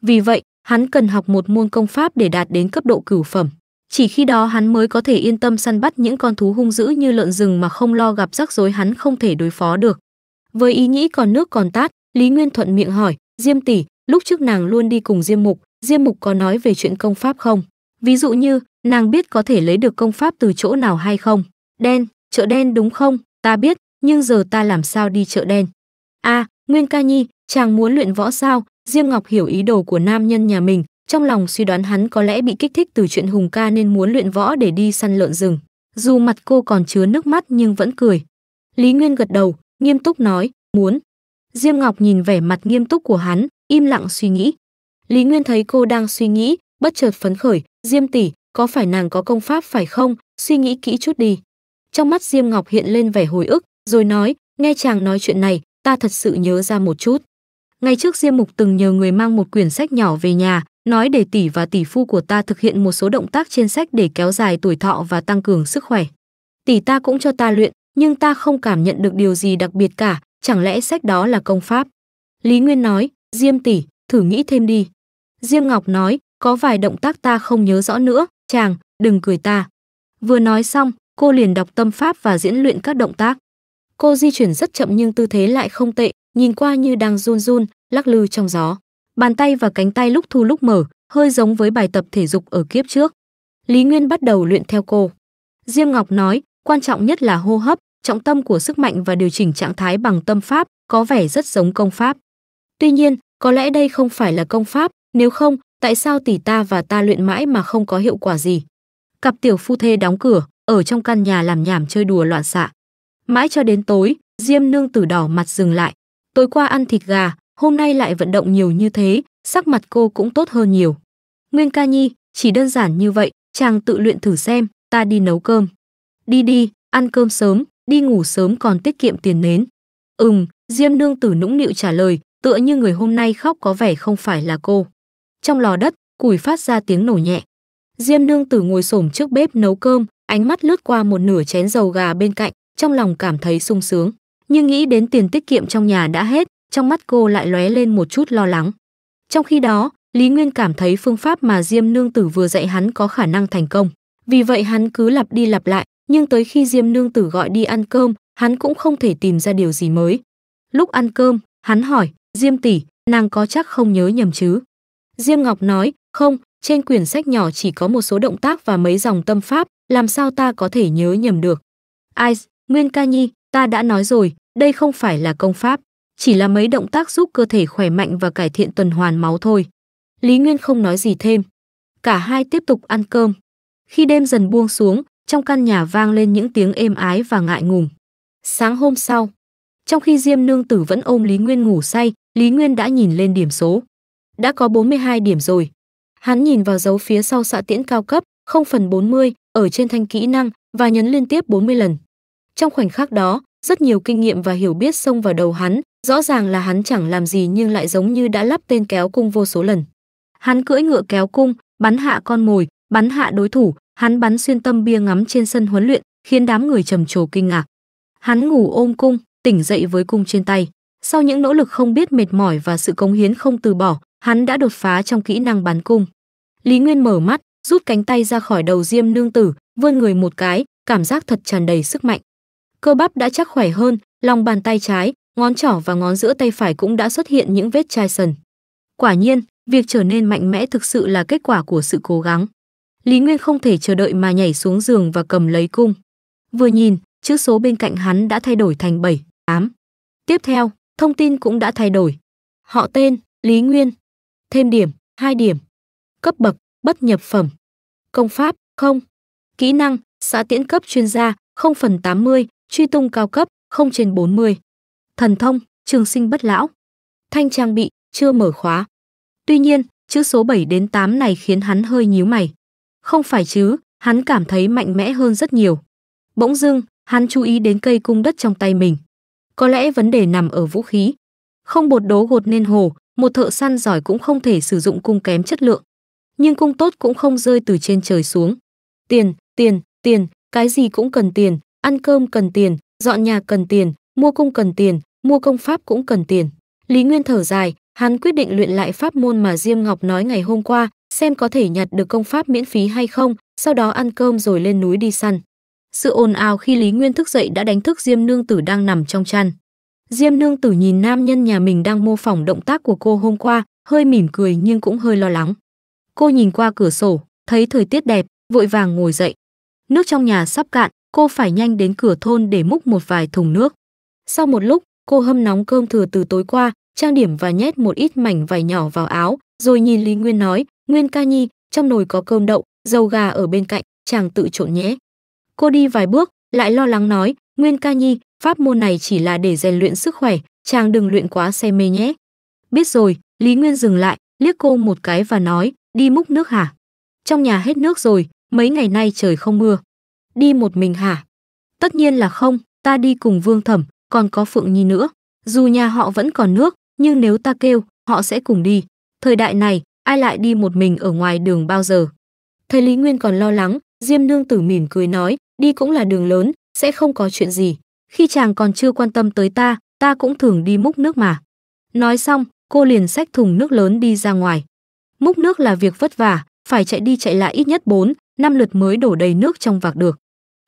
Vì vậy, hắn cần học một môn công pháp để đạt đến cấp độ cửu phẩm. Chỉ khi đó hắn mới có thể yên tâm săn bắt những con thú hung dữ như lợn rừng mà không lo gặp rắc rối hắn không thể đối phó được. Với ý nghĩ còn nước còn tát, lý nguyên thuận miệng hỏi diêm tỷ lúc trước nàng luôn đi cùng diêm mục diêm mục có nói về chuyện công pháp không ví dụ như nàng biết có thể lấy được công pháp từ chỗ nào hay không đen chợ đen đúng không ta biết nhưng giờ ta làm sao đi chợ đen a nguyên ca nhi chàng muốn luyện võ sao diêm ngọc hiểu ý đồ của nam nhân nhà mình trong lòng suy đoán hắn có lẽ bị kích thích từ chuyện hùng ca nên muốn luyện võ để đi săn lợn rừng dù mặt cô còn chứa nước mắt nhưng vẫn cười lý nguyên gật đầu nghiêm túc nói muốn Diêm Ngọc nhìn vẻ mặt nghiêm túc của hắn, im lặng suy nghĩ. Lý Nguyên thấy cô đang suy nghĩ, bất chợt phấn khởi, "Diêm tỷ, có phải nàng có công pháp phải không? Suy nghĩ kỹ chút đi." Trong mắt Diêm Ngọc hiện lên vẻ hồi ức, rồi nói, "Nghe chàng nói chuyện này, ta thật sự nhớ ra một chút. Ngày trước Diêm Mục từng nhờ người mang một quyển sách nhỏ về nhà, nói để tỷ và tỷ phu của ta thực hiện một số động tác trên sách để kéo dài tuổi thọ và tăng cường sức khỏe. Tỷ ta cũng cho ta luyện, nhưng ta không cảm nhận được điều gì đặc biệt cả, chẳng lẽ sách đó là công pháp? Lý Nguyên nói, Diêm tỷ, thử nghĩ thêm đi. Diêm Ngọc nói, có vài động tác ta không nhớ rõ nữa, chàng, đừng cười ta. Vừa nói xong, cô liền đọc tâm pháp và diễn luyện các động tác. Cô di chuyển rất chậm nhưng tư thế lại không tệ, nhìn qua như đang run run, lắc lư trong gió. Bàn tay và cánh tay lúc thu lúc mở, hơi giống với bài tập thể dục ở kiếp trước. Lý Nguyên bắt đầu luyện theo cô. Diêm Ngọc nói, quan trọng nhất là hô hấp, trọng tâm của sức mạnh và điều chỉnh trạng thái bằng tâm pháp có vẻ rất giống công pháp. Tuy nhiên, có lẽ đây không phải là công pháp, nếu không, tại sao tỷ ta và ta luyện mãi mà không có hiệu quả gì? Cặp tiểu phu thê đóng cửa, ở trong căn nhà làm nhảm chơi đùa loạn xạ. Mãi cho đến tối, Diêm nương tử đỏ mặt dừng lại. Tối qua ăn thịt gà, hôm nay lại vận động nhiều như thế, sắc mặt cô cũng tốt hơn nhiều. Nguyên ca nhi, chỉ đơn giản như vậy, chàng tự luyện thử xem, ta đi nấu cơm. Đi đi, ăn cơm sớm, đi ngủ sớm còn tiết kiệm tiền nến. Ừm, Diêm Nương Tử nũng nịu trả lời, tựa như người hôm nay khóc có vẻ không phải là cô. Trong lò đất, củi phát ra tiếng nổ nhẹ. Diêm Nương Tử ngồi xổm trước bếp nấu cơm, ánh mắt lướt qua một nửa chén dầu gà bên cạnh, trong lòng cảm thấy sung sướng, nhưng nghĩ đến tiền tiết kiệm trong nhà đã hết, trong mắt cô lại lóe lên một chút lo lắng. Trong khi đó, Lý Nguyên cảm thấy phương pháp mà Diêm Nương Tử vừa dạy hắn có khả năng thành công, vì vậy hắn cứ lặp đi lặp lại, nhưng tới khi Diêm Nương Tử gọi đi ăn cơm, hắn cũng không thể tìm ra điều gì mới. Lúc ăn cơm, hắn hỏi, Diêm tỷ, nàng có chắc không nhớ nhầm chứ? Diêm Ngọc nói, không, trên quyển sách nhỏ chỉ có một số động tác và mấy dòng tâm pháp, làm sao ta có thể nhớ nhầm được? Ai, Nguyên Ca Nhi, ta đã nói rồi, đây không phải là công pháp, chỉ là mấy động tác giúp cơ thể khỏe mạnh và cải thiện tuần hoàn máu thôi. Lý Nguyên không nói gì thêm. Cả hai tiếp tục ăn cơm. Khi đêm dần buông xuống, trong căn nhà vang lên những tiếng êm ái và ngại ngùng. Sáng hôm sau, trong khi Diêm Nương Tử vẫn ôm Lý Nguyên ngủ say, Lý Nguyên đã nhìn lên điểm số. Đã có 42 điểm rồi. Hắn nhìn vào dấu phía sau xạ tiễn cao cấp, 0 phần 40, ở trên thanh kỹ năng và nhấn liên tiếp 40 lần. Trong khoảnh khắc đó, rất nhiều kinh nghiệm và hiểu biết xông vào đầu hắn, rõ ràng là hắn chẳng làm gì nhưng lại giống như đã lắp tên kéo cung vô số lần. Hắn cưỡi ngựa kéo cung, bắn hạ con mồi, bắn hạ đối thủ, Hắn bắn xuyên tâm bia ngắm trên sân huấn luyện, khiến đám người trầm trồ kinh ngạc. Hắn ngủ ôm cung, tỉnh dậy với cung trên tay. Sau những nỗ lực không biết mệt mỏi và sự cống hiến không từ bỏ, hắn đã đột phá trong kỹ năng bắn cung. Lý Nguyên mở mắt, rút cánh tay ra khỏi đầu Diêm Nương Tử, vươn người một cái, cảm giác thật tràn đầy sức mạnh. Cơ bắp đã chắc khỏe hơn, lòng bàn tay trái, ngón trỏ và ngón giữa tay phải cũng đã xuất hiện những vết chai sần. Quả nhiên, việc trở nên mạnh mẽ thực sự là kết quả của sự cố gắng. Lý Nguyên không thể chờ đợi mà nhảy xuống giường và cầm lấy cung. Vừa nhìn, chữ số bên cạnh hắn đã thay đổi thành 7, 8. Tiếp theo, thông tin cũng đã thay đổi. Họ tên, Lý Nguyên. Thêm điểm, 2 điểm. Cấp bậc, bất nhập phẩm. Công pháp, không. Kỹ năng, xã tiễn cấp chuyên gia, 0 phần 80, truy tung cao cấp, 0 trên 40. Thần thông, trường sinh bất lão. Thanh trang bị, chưa mở khóa. Tuy nhiên, chữ số 7 đến 8 này khiến hắn hơi nhíu mày. Không phải chứ, hắn cảm thấy mạnh mẽ hơn rất nhiều. Bỗng dưng, hắn chú ý đến cây cung đất trong tay mình. Có lẽ vấn đề nằm ở vũ khí. Không bột đố gột nên hồ, một thợ săn giỏi cũng không thể sử dụng cung kém chất lượng. Nhưng cung tốt cũng không rơi từ trên trời xuống. Tiền, tiền, tiền, cái gì cũng cần tiền, ăn cơm cần tiền, dọn nhà cần tiền, mua cung cần tiền, mua công pháp cũng cần tiền. Lý Nguyên thở dài, hắn quyết định luyện lại pháp môn mà Diêm Ngọc nói ngày hôm qua, xem có thể nhặt được công pháp miễn phí hay không, sau đó ăn cơm rồi lên núi đi săn. Sự ồn ào khi Lý Nguyên thức dậy đã đánh thức Diêm Nương Tử đang nằm trong chăn. Diêm Nương Tử nhìn nam nhân nhà mình đang mô phỏng động tác của cô hôm qua, hơi mỉm cười nhưng cũng hơi lo lắng. Cô nhìn qua cửa sổ, thấy thời tiết đẹp, vội vàng ngồi dậy. Nước trong nhà sắp cạn, cô phải nhanh đến cửa thôn để múc một vài thùng nước. Sau một lúc, cô hâm nóng cơm thừa từ tối qua, trang điểm và nhét một ít mảnh vải nhỏ vào áo, rồi nhìn Lý Nguyên nói, Nguyên ca nhi, trong nồi có cơm đậu, dầu gà ở bên cạnh, chàng tự trộn nhé. Cô đi vài bước, lại lo lắng nói, Nguyên ca nhi, pháp môn này chỉ là để rèn luyện sức khỏe, chàng đừng luyện quá say mê nhé. Biết rồi, Lý Nguyên dừng lại, liếc cô một cái và nói, đi múc nước hả? Trong nhà hết nước rồi, mấy ngày nay trời không mưa. Đi một mình hả? Tất nhiên là không, ta đi cùng Vương Thẩm, còn có Phượng Nhi nữa. Dù nhà họ vẫn còn nước, nhưng nếu ta kêu, họ sẽ cùng đi. Thời đại này, ai lại đi một mình ở ngoài đường bao giờ. Thầy Lý Nguyên còn lo lắng, Diêm Nương Tử mỉm cười nói, đi cũng là đường lớn, sẽ không có chuyện gì. Khi chàng còn chưa quan tâm tới ta, ta cũng thường đi múc nước mà. Nói xong, cô liền xách thùng nước lớn đi ra ngoài. Múc nước là việc vất vả, phải chạy đi chạy lại ít nhất 4, 5 lượt mới đổ đầy nước trong vạc được.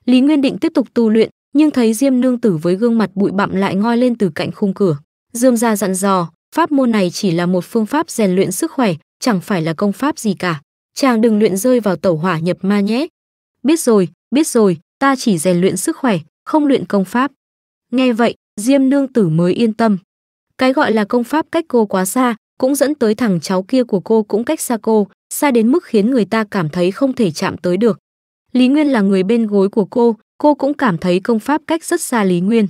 Lý Nguyên định tiếp tục tu luyện, nhưng thấy Diêm Nương Tử với gương mặt bụi bặm lại ngoi lên từ cạnh khung cửa. Dương gia dặn dò, pháp môn này chỉ là một phương pháp rèn luyện sức khỏe, chẳng phải là công pháp gì cả. Chàng đừng luyện rơi vào tẩu hỏa nhập ma nhé. Biết rồi, biết rồi, ta chỉ rèn luyện sức khỏe, không luyện công pháp. Nghe vậy, Diêm Nương Tử mới yên tâm. Cái gọi là công pháp cách cô quá xa, cũng dẫn tới thằng cháu kia của cô cũng cách xa cô, xa đến mức khiến người ta cảm thấy không thể chạm tới được. Lý Nguyên là người bên gối của cô, cô cũng cảm thấy công pháp cách rất xa Lý Nguyên.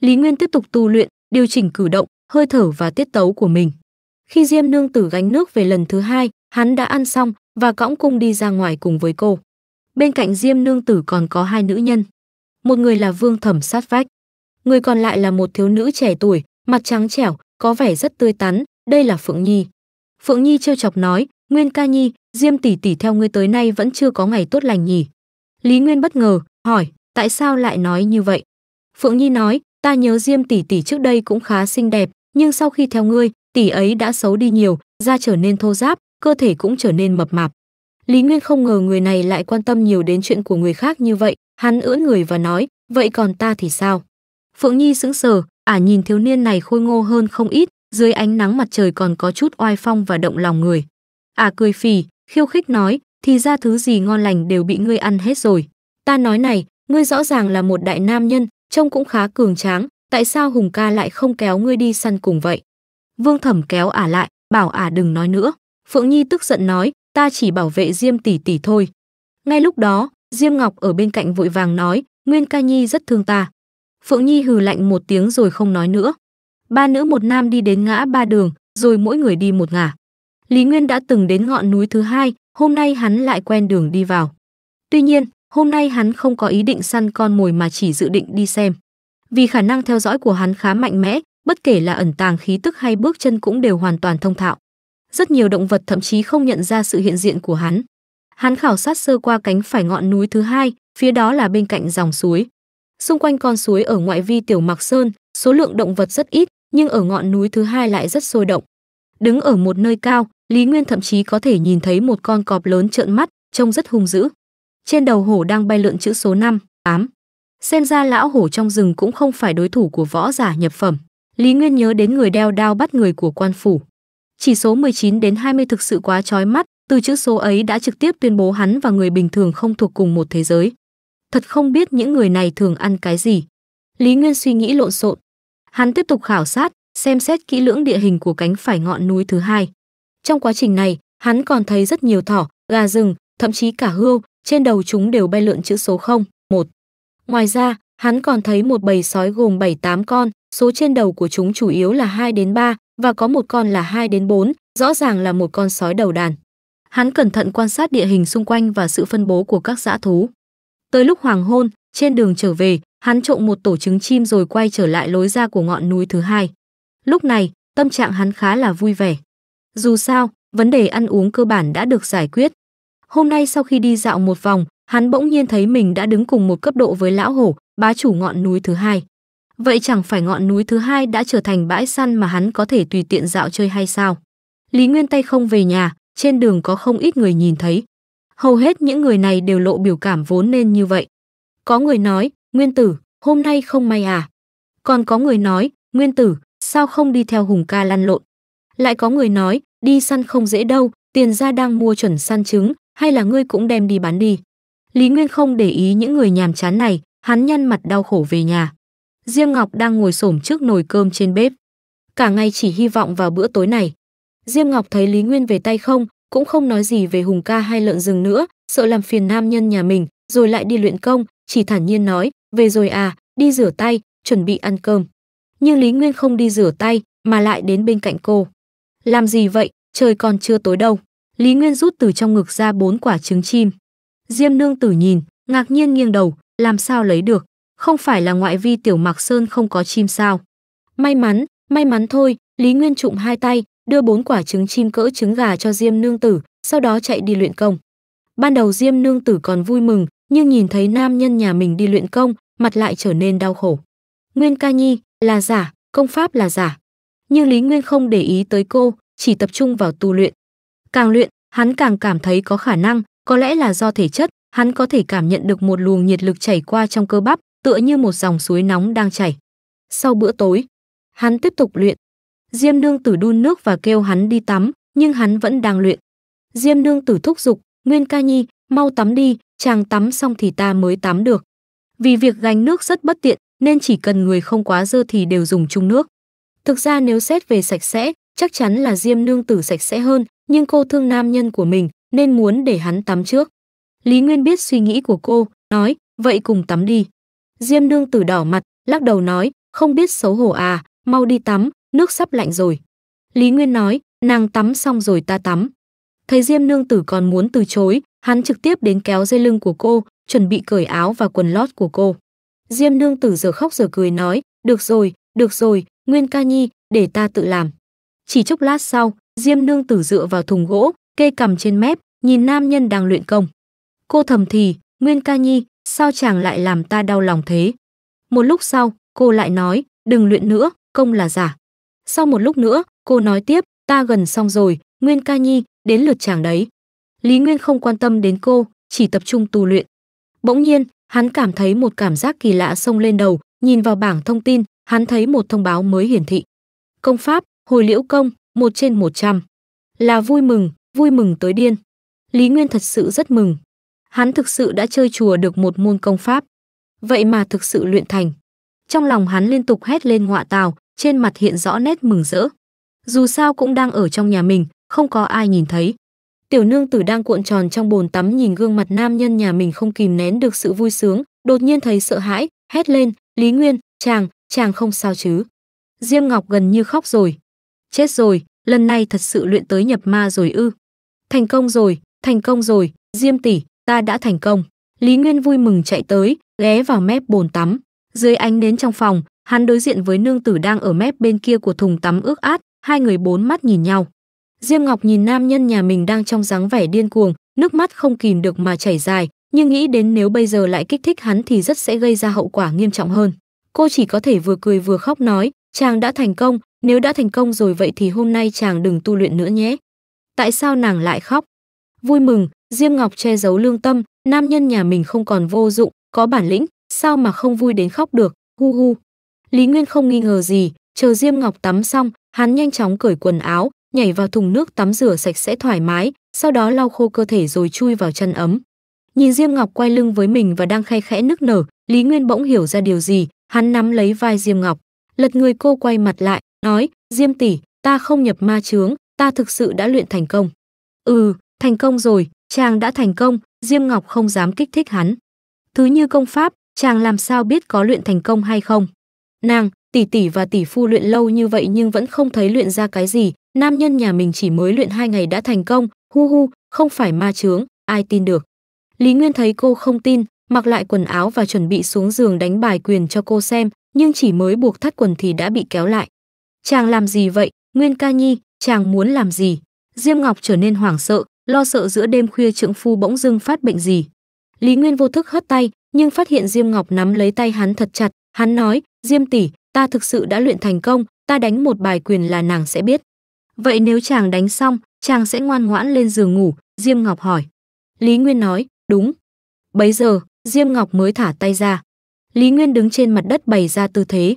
Lý Nguyên tiếp tục tu luyện, điều chỉnh cử động, hơi thở và tiết tấu của mình. Khi Diêm Nương Tử gánh nước về lần thứ hai, hắn đã ăn xong và cõng cung đi ra ngoài cùng với cô. Bên cạnh Diêm Nương Tử còn có hai nữ nhân. Một người là Vương Thẩm sát vách. Người còn lại là một thiếu nữ trẻ tuổi, mặt trắng trẻo, có vẻ rất tươi tắn, đây là Phượng Nhi. Phượng Nhi trêu chọc nói, Nguyên ca nhi, Diêm tỷ tỷ theo ngươi tới nay vẫn chưa có ngày tốt lành nhỉ. Lý Nguyên bất ngờ, hỏi, tại sao lại nói như vậy? Phượng Nhi nói, ta nhớ Diêm tỷ tỷ trước đây cũng khá xinh đẹp, nhưng sau khi theo ngươi, tỷ ấy đã xấu đi nhiều, da trở nên thô ráp, cơ thể cũng trở nên mập mạp. Lý Nguyên không ngờ người này lại quan tâm nhiều đến chuyện của người khác như vậy, hắn ưỡn người và nói, vậy còn ta thì sao? Phượng Nhi sững sờ, ả à nhìn thiếu niên này khôi ngô hơn không ít, dưới ánh nắng mặt trời còn có chút oai phong và động lòng người. Ả à cười phì, khiêu khích nói, thì ra thứ gì ngon lành đều bị ngươi ăn hết rồi. Ta nói này, ngươi rõ ràng là một đại nam nhân, trông cũng khá cường tráng, tại sao Hùng ca lại không kéo ngươi đi săn cùng vậy? Vương Thẩm kéo ả lại, bảo ả đừng nói nữa. Phượng Nhi tức giận nói, ta chỉ bảo vệ Diêm tỷ tỷ thôi. Ngay lúc đó, Diêm Ngọc ở bên cạnh vội vàng nói, Nguyên Ca Nhi rất thương ta. Phượng Nhi hừ lạnh một tiếng rồi không nói nữa. Ba nữ một nam đi đến ngã ba đường, rồi mỗi người đi một ngả. Lý Nguyên đã từng đến ngọn núi thứ hai, hôm nay hắn lại quen đường đi vào. Tuy nhiên, hôm nay hắn không có ý định săn con mồi mà chỉ dự định đi xem. Vì khả năng theo dõi của hắn khá mạnh mẽ, bất kể là ẩn tàng khí tức hay bước chân cũng đều hoàn toàn thông thạo. Rất nhiều động vật thậm chí không nhận ra sự hiện diện của hắn. Hắn khảo sát sơ qua cánh phải ngọn núi thứ hai, phía đó là bên cạnh dòng suối. Xung quanh con suối ở ngoại vi Tiểu Mạc Sơn, số lượng động vật rất ít, nhưng ở ngọn núi thứ hai lại rất sôi động. Đứng ở một nơi cao, Lý Nguyên thậm chí có thể nhìn thấy một con cọp lớn trợn mắt, trông rất hung dữ. Trên đầu hổ đang bay lượn chữ số 5, 8. Xem ra lão hổ trong rừng cũng không phải đối thủ của võ giả nhập phẩm. Lý Nguyên nhớ đến người đeo đao bắt người của quan phủ. Chỉ số 19 đến 20 thực sự quá chói mắt, từ chữ số ấy đã trực tiếp tuyên bố hắn và người bình thường không thuộc cùng một thế giới. Thật không biết những người này thường ăn cái gì. Lý Nguyên suy nghĩ lộn xộn. Hắn tiếp tục khảo sát, xem xét kỹ lưỡng địa hình của cánh phải ngọn núi thứ hai. Trong quá trình này, hắn còn thấy rất nhiều thỏ, gà rừng, thậm chí cả hươu, trên đầu chúng đều bay lượn chữ số 0, 1. Ngoài ra, hắn còn thấy một bầy sói gồm 7-8 con, số trên đầu của chúng chủ yếu là 2 đến 3 và có một con là 2 đến 4, rõ ràng là một con sói đầu đàn. Hắn cẩn thận quan sát địa hình xung quanh và sự phân bố của các dã thú. Tới lúc hoàng hôn, trên đường trở về, hắn trộm một tổ trứng chim rồi quay trở lại lối ra của ngọn núi thứ hai. Lúc này, tâm trạng hắn khá là vui vẻ. Dù sao, vấn đề ăn uống cơ bản đã được giải quyết. Hôm nay sau khi đi dạo một vòng, hắn bỗng nhiên thấy mình đã đứng cùng một cấp độ với lão hổ, bá chủ ngọn núi thứ hai. Vậy chẳng phải ngọn núi thứ hai đã trở thành bãi săn mà hắn có thể tùy tiện dạo chơi hay sao? Lý Nguyên tay không về nhà, trên đường có không ít người nhìn thấy. Hầu hết những người này đều lộ biểu cảm vốn nên như vậy. Có người nói, Nguyên tử, hôm nay không may à? Còn có người nói, Nguyên tử, sao không đi theo Hùng ca lăn lộn? Lại có người nói, đi săn không dễ đâu, tiền ra đang mua chuẩn săn trứng, hay là ngươi cũng đem đi bán đi. Lý Nguyên không để ý những người nhàm chán này, hắn nhăn mặt đau khổ về nhà. Diêm Ngọc đang ngồi xổm trước nồi cơm trên bếp. Cả ngày chỉ hy vọng vào bữa tối này. Diêm Ngọc thấy Lý Nguyên về tay không, cũng không nói gì về Hùng ca hay lợn rừng nữa, sợ làm phiền nam nhân nhà mình, rồi lại đi luyện công, chỉ thản nhiên nói, về rồi à, đi rửa tay, chuẩn bị ăn cơm. Nhưng Lý Nguyên không đi rửa tay, mà lại đến bên cạnh cô. Làm gì vậy, trời còn chưa tối đâu. Lý Nguyên rút từ trong ngực ra bốn quả trứng chim. Diêm nương tử nhìn, ngạc nhiên nghiêng đầu, làm sao lấy được không phải là ngoại vi tiểu mạc sơn không có chim sao may mắn may mắn thôi lý nguyên trụng hai tay đưa bốn quả trứng chim cỡ trứng gà cho diêm nương tử sau đó chạy đi luyện công ban đầu diêm nương tử còn vui mừng nhưng nhìn thấy nam nhân nhà mình đi luyện công mặt lại trở nên đau khổ nguyên ca nhi là giả công pháp là giả nhưng lý nguyên không để ý tới cô chỉ tập trung vào tu luyện càng luyện hắn càng cảm thấy có khả năng có lẽ là do thể chất hắn có thể cảm nhận được một luồng nhiệt lực chảy qua trong cơ bắp tựa như một dòng suối nóng đang chảy. Sau bữa tối, hắn tiếp tục luyện. Diêm Nương Tử đun nước và kêu hắn đi tắm, nhưng hắn vẫn đang luyện. Diêm Nương Tử thúc giục, Nguyên Ca Nhi, mau tắm đi, chàng tắm xong thì ta mới tắm được. Vì việc gánh nước rất bất tiện, nên chỉ cần người không quá dơ thì đều dùng chung nước. Thực ra nếu xét về sạch sẽ, chắc chắn là Diêm Nương Tử sạch sẽ hơn, nhưng cô thương nam nhân của mình nên muốn để hắn tắm trước. Lý Nguyên biết suy nghĩ của cô, nói, vậy cùng tắm đi. Diêm Nương Tử đỏ mặt, lắc đầu nói, không biết xấu hổ à, mau đi tắm, nước sắp lạnh rồi. Lý Nguyên nói, nàng tắm xong rồi ta tắm. Thấy Diêm Nương Tử còn muốn từ chối, hắn trực tiếp đến kéo dây lưng của cô, chuẩn bị cởi áo và quần lót của cô. Diêm Nương Tử giờ khóc giờ cười nói, được rồi, được rồi, Nguyên ca nhi, để ta tự làm. Chỉ chốc lát sau, Diêm Nương Tử dựa vào thùng gỗ, kê cầm trên mép, nhìn nam nhân đang luyện công. Cô thầm thì, Nguyên ca nhi, sao chàng lại làm ta đau lòng thế? Một lúc sau, cô lại nói, đừng luyện nữa, công là giả. Sau một lúc nữa, cô nói tiếp, ta gần xong rồi, Nguyên ca nhi, đến lượt chàng đấy. Lý Nguyên không quan tâm đến cô, chỉ tập trung tu luyện. Bỗng nhiên, hắn cảm thấy một cảm giác kỳ lạ xông lên đầu, nhìn vào bảng thông tin, hắn thấy một thông báo mới hiển thị. Công pháp, hồi liễu công, một trên một trăm Là vui mừng, vui mừng tới điên. Lý Nguyên thật sự rất mừng, hắn thực sự đã chơi chùa được một môn công pháp. Vậy mà thực sự luyện thành. Trong lòng hắn liên tục hét lên ngọa tào, trên mặt hiện rõ nét mừng rỡ. Dù sao cũng đang ở trong nhà mình, không có ai nhìn thấy. Tiểu nương tử đang cuộn tròn trong bồn tắm nhìn gương mặt nam nhân nhà mình không kìm nén được sự vui sướng, đột nhiên thấy sợ hãi, hét lên, Lý Nguyên, chàng, chàng không sao chứ. Diêm Ngọc gần như khóc rồi. Chết rồi, lần này thật sự luyện tới nhập ma rồi ư. Thành công rồi, thành công rồi, Diêm tỷ, ta đã thành công lý nguyên vui mừng chạy tới ghé vào mép bồn tắm dưới ánh đến trong phòng hắn đối diện với nương tử đang ở mép bên kia của thùng tắm ước át hai người bốn mắt nhìn nhau diêm ngọc nhìn nam nhân nhà mình đang trong dáng vẻ điên cuồng nước mắt không kìm được mà chảy dài nhưng nghĩ đến nếu bây giờ lại kích thích hắn thì rất sẽ gây ra hậu quả nghiêm trọng hơn cô chỉ có thể vừa cười vừa khóc nói chàng đã thành công nếu đã thành công rồi vậy thì hôm nay chàng đừng tu luyện nữa nhé tại sao nàng lại khóc vui mừng Diêm Ngọc che giấu lương tâm, nam nhân nhà mình không còn vô dụng, có bản lĩnh, sao mà không vui đến khóc được, hu hu. Lý Nguyên không nghi ngờ gì, chờ Diêm Ngọc tắm xong, hắn nhanh chóng cởi quần áo, nhảy vào thùng nước tắm rửa sạch sẽ thoải mái, sau đó lau khô cơ thể rồi chui vào chân ấm. Nhìn Diêm Ngọc quay lưng với mình và đang khay khẽ nức nở, Lý Nguyên bỗng hiểu ra điều gì, hắn nắm lấy vai Diêm Ngọc, lật người cô quay mặt lại, nói: "Diêm tỷ, ta không nhập ma chướng, ta thực sự đã luyện thành công." "Ừ, thành công rồi, Chàng đã thành công, Diêm Ngọc không dám kích thích hắn. Thứ như công pháp, chàng làm sao biết có luyện thành công hay không? Nàng, tỷ tỷ và tỷ phu luyện lâu như vậy nhưng vẫn không thấy luyện ra cái gì, nam nhân nhà mình chỉ mới luyện hai ngày đã thành công, hu hu, không phải ma chướng, ai tin được. Lý Nguyên thấy cô không tin, mặc lại quần áo và chuẩn bị xuống giường đánh bài quyền cho cô xem, nhưng chỉ mới buộc thắt quần thì đã bị kéo lại. Chàng làm gì vậy, Nguyên ca nhi, chàng muốn làm gì? Diêm Ngọc trở nên hoảng sợ, lo sợ giữa đêm khuya trượng phu bỗng dưng phát bệnh gì. Lý Nguyên vô thức hất tay, nhưng phát hiện Diêm Ngọc nắm lấy tay hắn thật chặt, hắn nói, Diêm tỷ, ta thực sự đã luyện thành công, ta đánh một bài quyền là nàng sẽ biết. Vậy nếu chàng đánh xong, chàng sẽ ngoan ngoãn lên giường ngủ, Diêm Ngọc hỏi. Lý Nguyên nói, đúng. Bấy giờ, Diêm Ngọc mới thả tay ra. Lý Nguyên đứng trên mặt đất bày ra tư thế.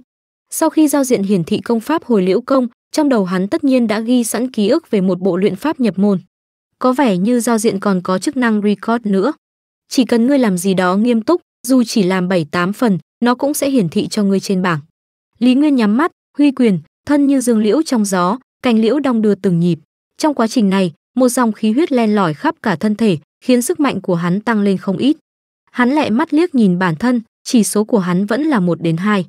Sau khi giao diện hiển thị công pháp hồi liễu công, trong đầu hắn tất nhiên đã ghi sẵn ký ức về một bộ luyện pháp nhập môn có vẻ như giao diện còn có chức năng record nữa. Chỉ cần ngươi làm gì đó nghiêm túc, dù chỉ làm 7-8 phần, nó cũng sẽ hiển thị cho ngươi trên bảng. Lý Nguyên nhắm mắt, huy quyền, thân như dương liễu trong gió, cành liễu đong đưa từng nhịp. Trong quá trình này, một dòng khí huyết len lỏi khắp cả thân thể, khiến sức mạnh của hắn tăng lên không ít. Hắn lẹ mắt liếc nhìn bản thân, chỉ số của hắn vẫn là 1 đến 2.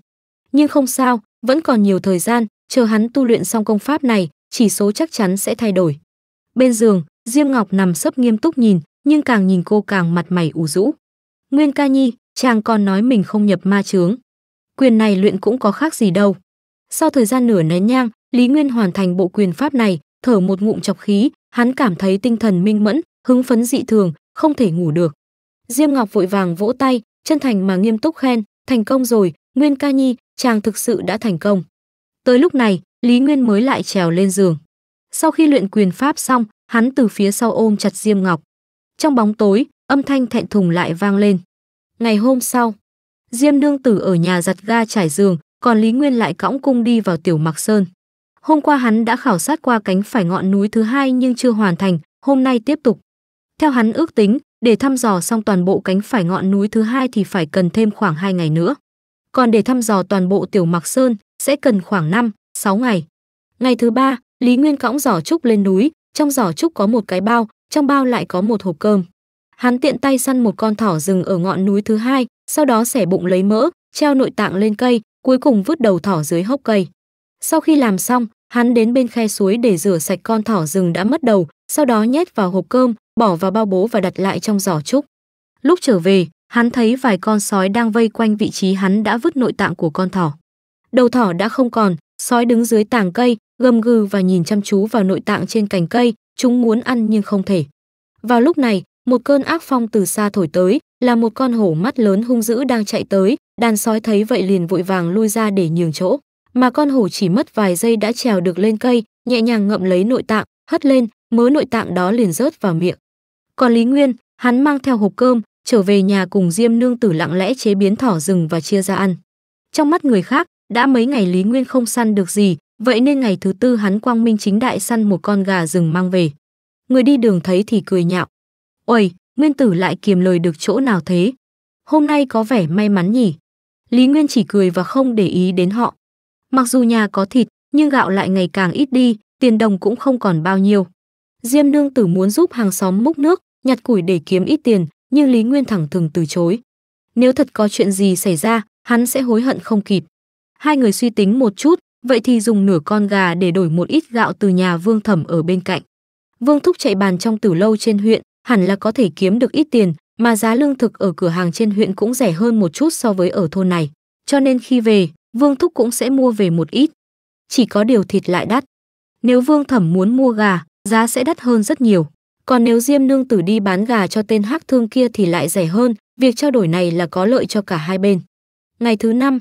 Nhưng không sao, vẫn còn nhiều thời gian, chờ hắn tu luyện xong công pháp này, chỉ số chắc chắn sẽ thay đổi. Bên giường, Diêm Ngọc nằm sấp nghiêm túc nhìn, nhưng càng nhìn cô càng mặt mày ủ rũ. Nguyên ca nhi, chàng còn nói mình không nhập ma chướng. Quyền này luyện cũng có khác gì đâu. Sau thời gian nửa nén nhang, Lý Nguyên hoàn thành bộ quyền pháp này, thở một ngụm chọc khí, hắn cảm thấy tinh thần minh mẫn, hứng phấn dị thường, không thể ngủ được. Diêm Ngọc vội vàng vỗ tay, chân thành mà nghiêm túc khen, thành công rồi, Nguyên ca nhi, chàng thực sự đã thành công. Tới lúc này, Lý Nguyên mới lại trèo lên giường. Sau khi luyện quyền pháp xong, Hắn từ phía sau ôm chặt Diêm Ngọc. Trong bóng tối, âm thanh thẹn thùng lại vang lên. Ngày hôm sau, Diêm Nương Tử ở nhà giặt ga trải giường, còn Lý Nguyên lại cõng cung đi vào Tiểu Mạc Sơn. Hôm qua hắn đã khảo sát qua cánh phải ngọn núi thứ hai nhưng chưa hoàn thành, hôm nay tiếp tục. Theo hắn ước tính, để thăm dò xong toàn bộ cánh phải ngọn núi thứ hai thì phải cần thêm khoảng 2 ngày nữa. Còn để thăm dò toàn bộ Tiểu Mạc Sơn sẽ cần khoảng 5, 6 ngày. Ngày thứ ba, Lý Nguyên cõng giỏ trúc lên núi, trong giỏ trúc có một cái bao, trong bao lại có một hộp cơm. Hắn tiện tay săn một con thỏ rừng ở ngọn núi thứ hai, sau đó xẻ bụng lấy mỡ, treo nội tạng lên cây, cuối cùng vứt đầu thỏ dưới hốc cây. Sau khi làm xong, hắn đến bên khe suối để rửa sạch con thỏ rừng đã mất đầu, sau đó nhét vào hộp cơm, bỏ vào bao bố và đặt lại trong giỏ trúc. Lúc trở về, hắn thấy vài con sói đang vây quanh vị trí hắn đã vứt nội tạng của con thỏ. Đầu thỏ đã không còn, sói đứng dưới tàng cây, gầm gừ và nhìn chăm chú vào nội tạng trên cành cây, chúng muốn ăn nhưng không thể. Vào lúc này, một cơn ác phong từ xa thổi tới, là một con hổ mắt lớn hung dữ đang chạy tới, đàn sói thấy vậy liền vội vàng lui ra để nhường chỗ, mà con hổ chỉ mất vài giây đã trèo được lên cây, nhẹ nhàng ngậm lấy nội tạng, hất lên, mớ nội tạng đó liền rớt vào miệng. Còn Lý Nguyên, hắn mang theo hộp cơm, trở về nhà cùng Diêm Nương Tử lặng lẽ chế biến thỏ rừng và chia ra ăn. Trong mắt người khác, đã mấy ngày Lý Nguyên không săn được gì, Vậy nên ngày thứ tư hắn quang minh chính đại săn một con gà rừng mang về. Người đi đường thấy thì cười nhạo. ôi Nguyên tử lại kiềm lời được chỗ nào thế? Hôm nay có vẻ may mắn nhỉ? Lý Nguyên chỉ cười và không để ý đến họ. Mặc dù nhà có thịt, nhưng gạo lại ngày càng ít đi, tiền đồng cũng không còn bao nhiêu. Diêm nương tử muốn giúp hàng xóm múc nước, nhặt củi để kiếm ít tiền, nhưng Lý Nguyên thẳng thừng từ chối. Nếu thật có chuyện gì xảy ra, hắn sẽ hối hận không kịp. Hai người suy tính một chút, vậy thì dùng nửa con gà để đổi một ít gạo từ nhà Vương Thẩm ở bên cạnh. Vương Thúc chạy bàn trong tử lâu trên huyện, hẳn là có thể kiếm được ít tiền, mà giá lương thực ở cửa hàng trên huyện cũng rẻ hơn một chút so với ở thôn này. Cho nên khi về, Vương Thúc cũng sẽ mua về một ít. Chỉ có điều thịt lại đắt. Nếu Vương Thẩm muốn mua gà, giá sẽ đắt hơn rất nhiều. Còn nếu Diêm Nương Tử đi bán gà cho tên hắc thương kia thì lại rẻ hơn, việc trao đổi này là có lợi cho cả hai bên. Ngày thứ năm,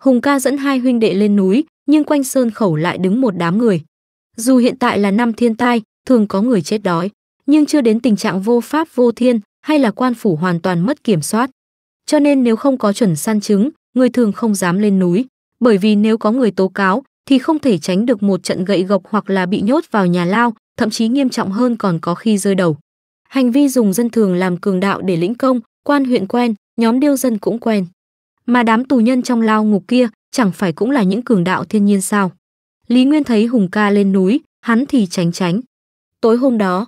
Hùng ca dẫn hai huynh đệ lên núi, nhưng quanh sơn khẩu lại đứng một đám người. Dù hiện tại là năm thiên tai, thường có người chết đói, nhưng chưa đến tình trạng vô pháp vô thiên hay là quan phủ hoàn toàn mất kiểm soát. Cho nên nếu không có chuẩn săn chứng, người thường không dám lên núi, bởi vì nếu có người tố cáo thì không thể tránh được một trận gậy gộc hoặc là bị nhốt vào nhà lao, thậm chí nghiêm trọng hơn còn có khi rơi đầu. Hành vi dùng dân thường làm cường đạo để lĩnh công, quan huyện quen, nhóm điêu dân cũng quen. Mà đám tù nhân trong lao ngục kia chẳng phải cũng là những cường đạo thiên nhiên sao? Lý Nguyên thấy Hùng ca lên núi, hắn thì tránh tránh. Tối hôm đó,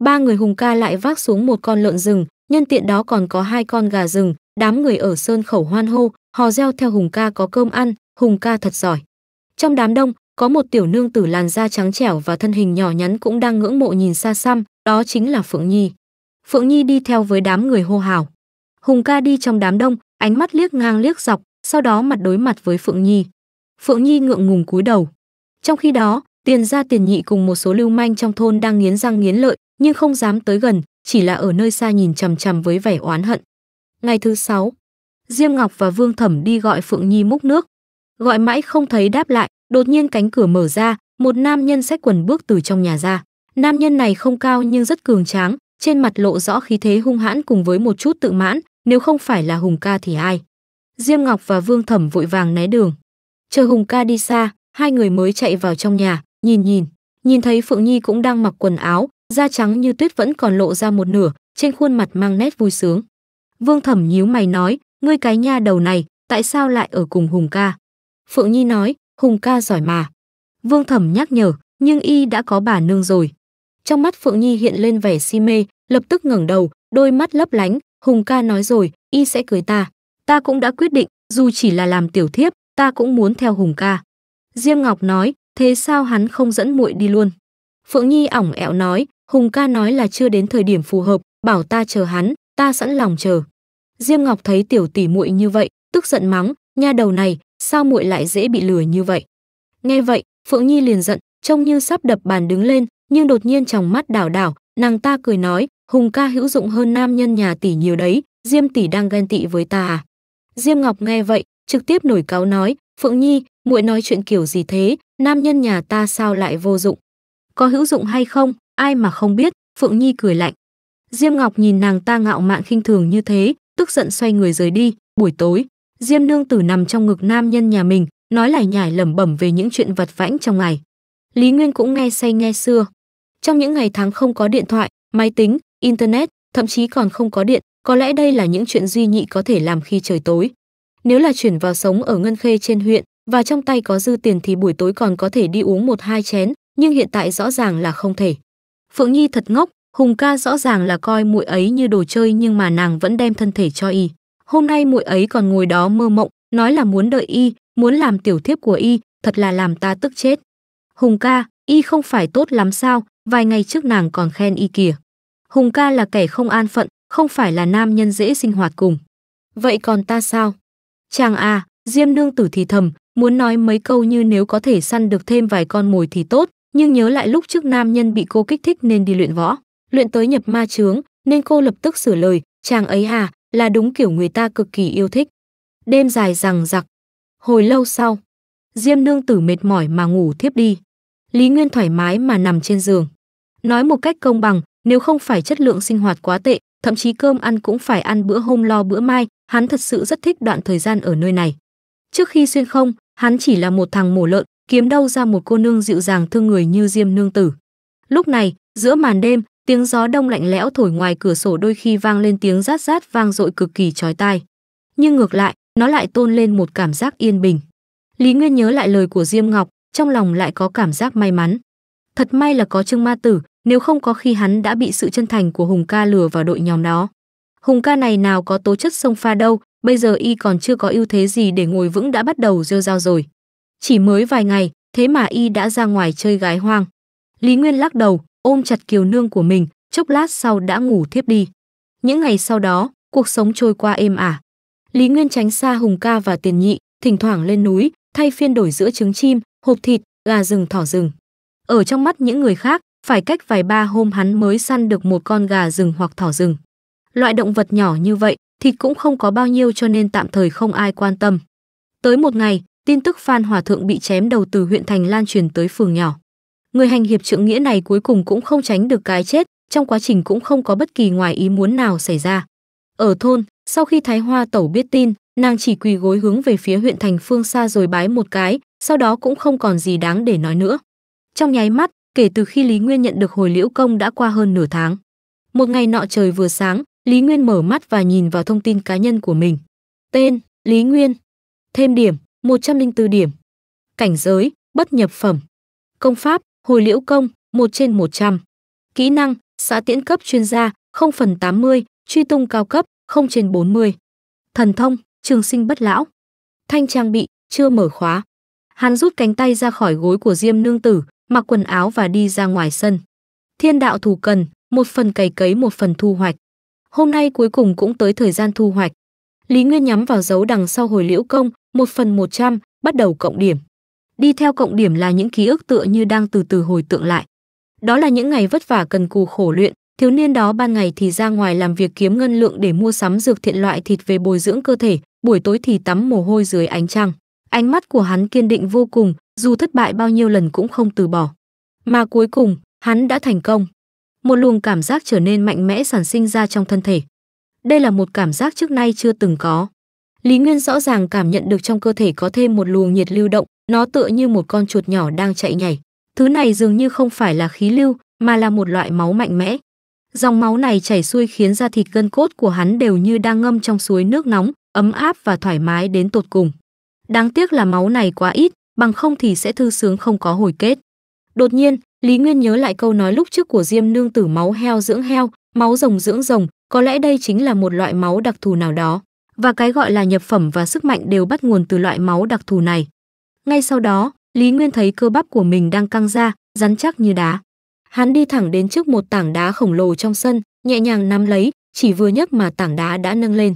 ba người Hùng ca lại vác xuống một con lợn rừng, nhân tiện đó còn có hai con gà rừng, đám người ở sơn khẩu hoan hô, hò reo theo Hùng ca có cơm ăn, Hùng ca thật giỏi. Trong đám đông, có một tiểu nương tử làn da trắng trẻo và thân hình nhỏ nhắn cũng đang ngưỡng mộ nhìn xa xăm, đó chính là Phượng Nhi. Phượng Nhi đi theo với đám người hô hào. Hùng ca đi trong đám đông, ánh mắt liếc ngang liếc dọc, sau đó mặt đối mặt với Phượng Nhi. Phượng Nhi ngượng ngùng cúi đầu. Trong khi đó, Tiền gia Tiền Nhị cùng một số lưu manh trong thôn đang nghiến răng nghiến lợi, nhưng không dám tới gần, chỉ là ở nơi xa nhìn chằm chằm với vẻ oán hận. Ngày thứ sáu, Diêm Ngọc và Vương Thẩm đi gọi Phượng Nhi múc nước. Gọi mãi không thấy đáp lại, đột nhiên cánh cửa mở ra, một nam nhân xách quần bước từ trong nhà ra. Nam nhân này không cao nhưng rất cường tráng, trên mặt lộ rõ khí thế hung hãn cùng với một chút tự mãn, nếu không phải là Hùng ca thì ai. Diêm Ngọc và Vương Thẩm vội vàng né đường. Chờ Hùng ca đi xa, hai người mới chạy vào trong nhà, nhìn nhìn, nhìn thấy Phượng Nhi cũng đang mặc quần áo, da trắng như tuyết vẫn còn lộ ra một nửa, trên khuôn mặt mang nét vui sướng. Vương Thẩm nhíu mày nói, ngươi cái nha đầu này, tại sao lại ở cùng Hùng ca? Phượng Nhi nói, Hùng ca giỏi mà. Vương Thẩm nhắc nhở, nhưng y đã có bà nương rồi. Trong mắt Phượng Nhi hiện lên vẻ si mê, lập tức ngẩng đầu, đôi mắt lấp lánh, Hùng ca nói rồi, y sẽ cưới ta. Ta cũng đã quyết định, dù chỉ là làm tiểu thiếp, ta cũng muốn theo Hùng ca. Diêm Ngọc nói, thế sao hắn không dẫn muội đi luôn? Phượng Nhi ỏng ẹo nói, Hùng ca nói là chưa đến thời điểm phù hợp, bảo ta chờ hắn, ta sẵn lòng chờ. Diêm Ngọc thấy tiểu tỷ muội như vậy, tức giận mắng, nha đầu này, sao muội lại dễ bị lừa như vậy? Nghe vậy, Phượng Nhi liền giận, trông như sắp đập bàn đứng lên, nhưng đột nhiên trong mắt đảo đảo, nàng ta cười nói, Hùng ca hữu dụng hơn nam nhân nhà tỷ nhiều đấy, Diêm tỷ đang ghen tị với ta à? Diêm Ngọc nghe vậy, trực tiếp nổi cáo nói, Phượng Nhi, muội nói chuyện kiểu gì thế, nam nhân nhà ta sao lại vô dụng? Có hữu dụng hay không, ai mà không biết, Phượng Nhi cười lạnh. Diêm Ngọc nhìn nàng ta ngạo mạn khinh thường như thế, tức giận xoay người rời đi, buổi tối, Diêm Nương Tử nằm trong ngực nam nhân nhà mình, nói lại nhải lẩm bẩm về những chuyện vật vãnh trong ngày. Lý Nguyên cũng nghe say nghe xưa. Trong những ngày tháng không có điện thoại, máy tính, internet, thậm chí còn không có điện, có lẽ đây là những chuyện duy nhị có thể làm khi trời tối. Nếu là chuyển vào sống ở Ngân Khê trên huyện và trong tay có dư tiền thì buổi tối còn có thể đi uống một hai chén, nhưng hiện tại rõ ràng là không thể. Phượng Nhi thật ngốc, Hùng ca rõ ràng là coi muội ấy như đồ chơi nhưng mà nàng vẫn đem thân thể cho y. Hôm nay muội ấy còn ngồi đó mơ mộng, nói là muốn đợi y, muốn làm tiểu thiếp của y, thật là làm ta tức chết. Hùng ca, y không phải tốt lắm sao, vài ngày trước nàng còn khen y kìa. Hùng ca là kẻ không an phận, không phải là nam nhân dễ sinh hoạt cùng. Vậy còn ta sao? Chàng à, Diêm Nương Tử thì thầm, muốn nói mấy câu như nếu có thể săn được thêm vài con mồi thì tốt, nhưng nhớ lại lúc trước nam nhân bị cô kích thích nên đi luyện võ, luyện tới nhập ma chướng, nên cô lập tức sửa lời, chàng ấy à, là đúng kiểu người ta cực kỳ yêu thích. Đêm dài rằng giặc. Hồi lâu sau, Diêm Nương Tử mệt mỏi mà ngủ thiếp đi. Lý Nguyên thoải mái mà nằm trên giường. Nói một cách công bằng, nếu không phải chất lượng sinh hoạt quá tệ, thậm chí cơm ăn cũng phải ăn bữa hôm lo bữa mai, hắn thật sự rất thích đoạn thời gian ở nơi này. Trước khi xuyên không, hắn chỉ là một thằng mổ lợn, kiếm đâu ra một cô nương dịu dàng thương người như Diêm nương tử. Lúc này, giữa màn đêm, tiếng gió đông lạnh lẽo thổi ngoài cửa sổ đôi khi vang lên tiếng rát rát vang dội cực kỳ chói tai. Nhưng ngược lại, nó lại tôn lên một cảm giác yên bình. Lý Nguyên nhớ lại lời của Diêm Ngọc, trong lòng lại có cảm giác may mắn. Thật may là có Trương Ma Tử, nếu không có khi hắn đã bị sự chân thành của Hùng ca lừa vào đội nhóm đó. Hùng ca này nào có tố chất sông pha đâu, bây giờ y còn chưa có ưu thế gì để ngồi vững đã bắt đầu rêu rao rồi. Chỉ mới vài ngày, thế mà y đã ra ngoài chơi gái hoang. Lý Nguyên lắc đầu, ôm chặt kiều nương của mình, chốc lát sau đã ngủ thiếp đi. Những ngày sau đó, cuộc sống trôi qua êm ả. Lý Nguyên tránh xa Hùng ca và Tiền Nhị, thỉnh thoảng lên núi, thay phiên đổi giữa trứng chim, hộp thịt, gà rừng thỏ rừng. Ở trong mắt những người khác, phải cách vài ba hôm hắn mới săn được một con gà rừng hoặc thỏ rừng. Loại động vật nhỏ như vậy, thịt cũng không có bao nhiêu cho nên tạm thời không ai quan tâm. Tới một ngày, tin tức Phan Hòa Thượng bị chém đầu từ huyện thành lan truyền tới phường nhỏ. Người hành hiệp trượng nghĩa này cuối cùng cũng không tránh được cái chết, trong quá trình cũng không có bất kỳ ngoài ý muốn nào xảy ra. Ở thôn, sau khi Thái Hoa Tẩu biết tin, nàng chỉ quỳ gối hướng về phía huyện thành phương xa rồi bái một cái, sau đó cũng không còn gì đáng để nói nữa. Trong nháy mắt, Kể từ khi Lý Nguyên nhận được hồi liễu công đã qua hơn nửa tháng. Một ngày nọ trời vừa sáng, Lý Nguyên mở mắt và nhìn vào thông tin cá nhân của mình. Tên, Lý Nguyên. Thêm điểm, 104 điểm. Cảnh giới, bất nhập phẩm. Công pháp, hồi liễu công, 1 trên 100. Kỹ năng, xã tiễn cấp chuyên gia, 0 phần 80, truy tung cao cấp, 0 trên 40. Thần thông, trường sinh bất lão. Thanh trang bị, chưa mở khóa. Hắn rút cánh tay ra khỏi gối của Diêm Nương Tử, mặc quần áo và đi ra ngoài sân. Thiên đạo thù cần, một phần cày cấy một phần thu hoạch. Hôm nay cuối cùng cũng tới thời gian thu hoạch. Lý Nguyên nhắm vào dấu đằng sau hồi liễu công, một phần một trăm bắt đầu cộng điểm. Đi theo cộng điểm là những ký ức tựa như đang từ từ hồi tượng lại. Đó là những ngày vất vả cần cù khổ luyện, thiếu niên đó ban ngày thì ra ngoài làm việc kiếm ngân lượng để mua sắm dược thiện loại thịt về bồi dưỡng cơ thể, buổi tối thì tắm mồ hôi dưới ánh trăng. Ánh mắt của hắn kiên định vô cùng, dù thất bại bao nhiêu lần cũng không từ bỏ. Mà cuối cùng, hắn đã thành công. Một luồng cảm giác trở nên mạnh mẽ sản sinh ra trong thân thể. Đây là một cảm giác trước nay chưa từng có. Lý Nguyên rõ ràng cảm nhận được trong cơ thể có thêm một luồng nhiệt lưu động, nó tựa như một con chuột nhỏ đang chạy nhảy. Thứ này dường như không phải là khí lưu, mà là một loại máu mạnh mẽ. Dòng máu này chảy xuôi khiến da thịt gân cốt của hắn đều như đang ngâm trong suối nước nóng, ấm áp và thoải mái đến tột cùng. Đáng tiếc là máu này quá ít, bằng không thì sẽ thư sướng không có hồi kết. Đột nhiên, Lý Nguyên nhớ lại câu nói lúc trước của Diêm Nương tử máu heo dưỡng heo, máu rồng dưỡng rồng, có lẽ đây chính là một loại máu đặc thù nào đó, và cái gọi là nhập phẩm và sức mạnh đều bắt nguồn từ loại máu đặc thù này. Ngay sau đó, Lý Nguyên thấy cơ bắp của mình đang căng ra, rắn chắc như đá. Hắn đi thẳng đến trước một tảng đá khổng lồ trong sân, nhẹ nhàng nắm lấy, chỉ vừa nhấc mà tảng đá đã nâng lên.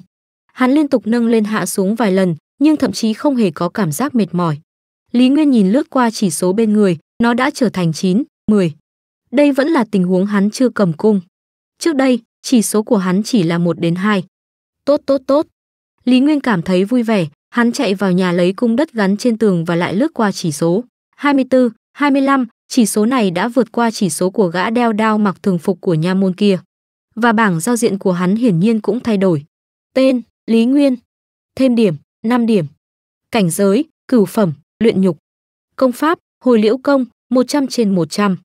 Hắn liên tục nâng lên hạ xuống vài lần, nhưng thậm chí không hề có cảm giác mệt mỏi. Lý Nguyên nhìn lướt qua chỉ số bên người, nó đã trở thành 9, 10. Đây vẫn là tình huống hắn chưa cầm cung. Trước đây, chỉ số của hắn chỉ là 1 đến 2. Tốt tốt tốt. Lý Nguyên cảm thấy vui vẻ, hắn chạy vào nhà lấy cung đất gắn trên tường và lại lướt qua chỉ số. 24, 25, chỉ số này đã vượt qua chỉ số của gã đeo đao mặc thường phục của nha môn kia. Và bảng giao diện của hắn hiển nhiên cũng thay đổi. Tên, Lý Nguyên. Thêm điểm, 5 điểm. Cảnh giới, cửu phẩm, luyện nhục. Công pháp, hồi liễu công, 100 trên 100.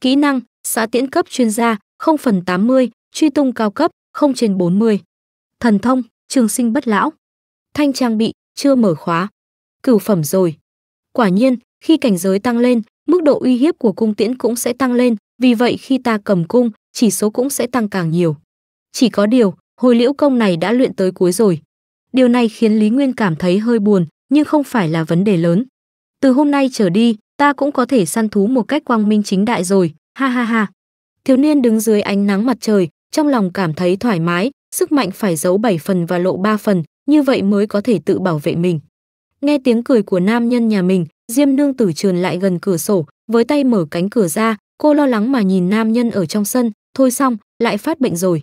Kỹ năng, xã tiễn cấp chuyên gia, 0 phần 80, truy tung cao cấp, 0 trên 40. Thần thông, trường sinh bất lão. Thanh trang bị, chưa mở khóa. Cửu phẩm rồi. Quả nhiên, khi cảnh giới tăng lên, mức độ uy hiếp của cung tiễn cũng sẽ tăng lên, vì vậy khi ta cầm cung, chỉ số cũng sẽ tăng càng nhiều. Chỉ có điều, hồi liễu công này đã luyện tới cuối rồi. Điều này khiến Lý Nguyên cảm thấy hơi buồn, nhưng không phải là vấn đề lớn từ hôm nay trở đi ta cũng có thể săn thú một cách quang minh chính đại rồi ha ha ha thiếu niên đứng dưới ánh nắng mặt trời trong lòng cảm thấy thoải mái sức mạnh phải giấu 7 phần và lộ 3 phần như vậy mới có thể tự bảo vệ mình nghe tiếng cười của nam nhân nhà mình diêm nương tử trườn lại gần cửa sổ với tay mở cánh cửa ra cô lo lắng mà nhìn nam nhân ở trong sân thôi xong lại phát bệnh rồi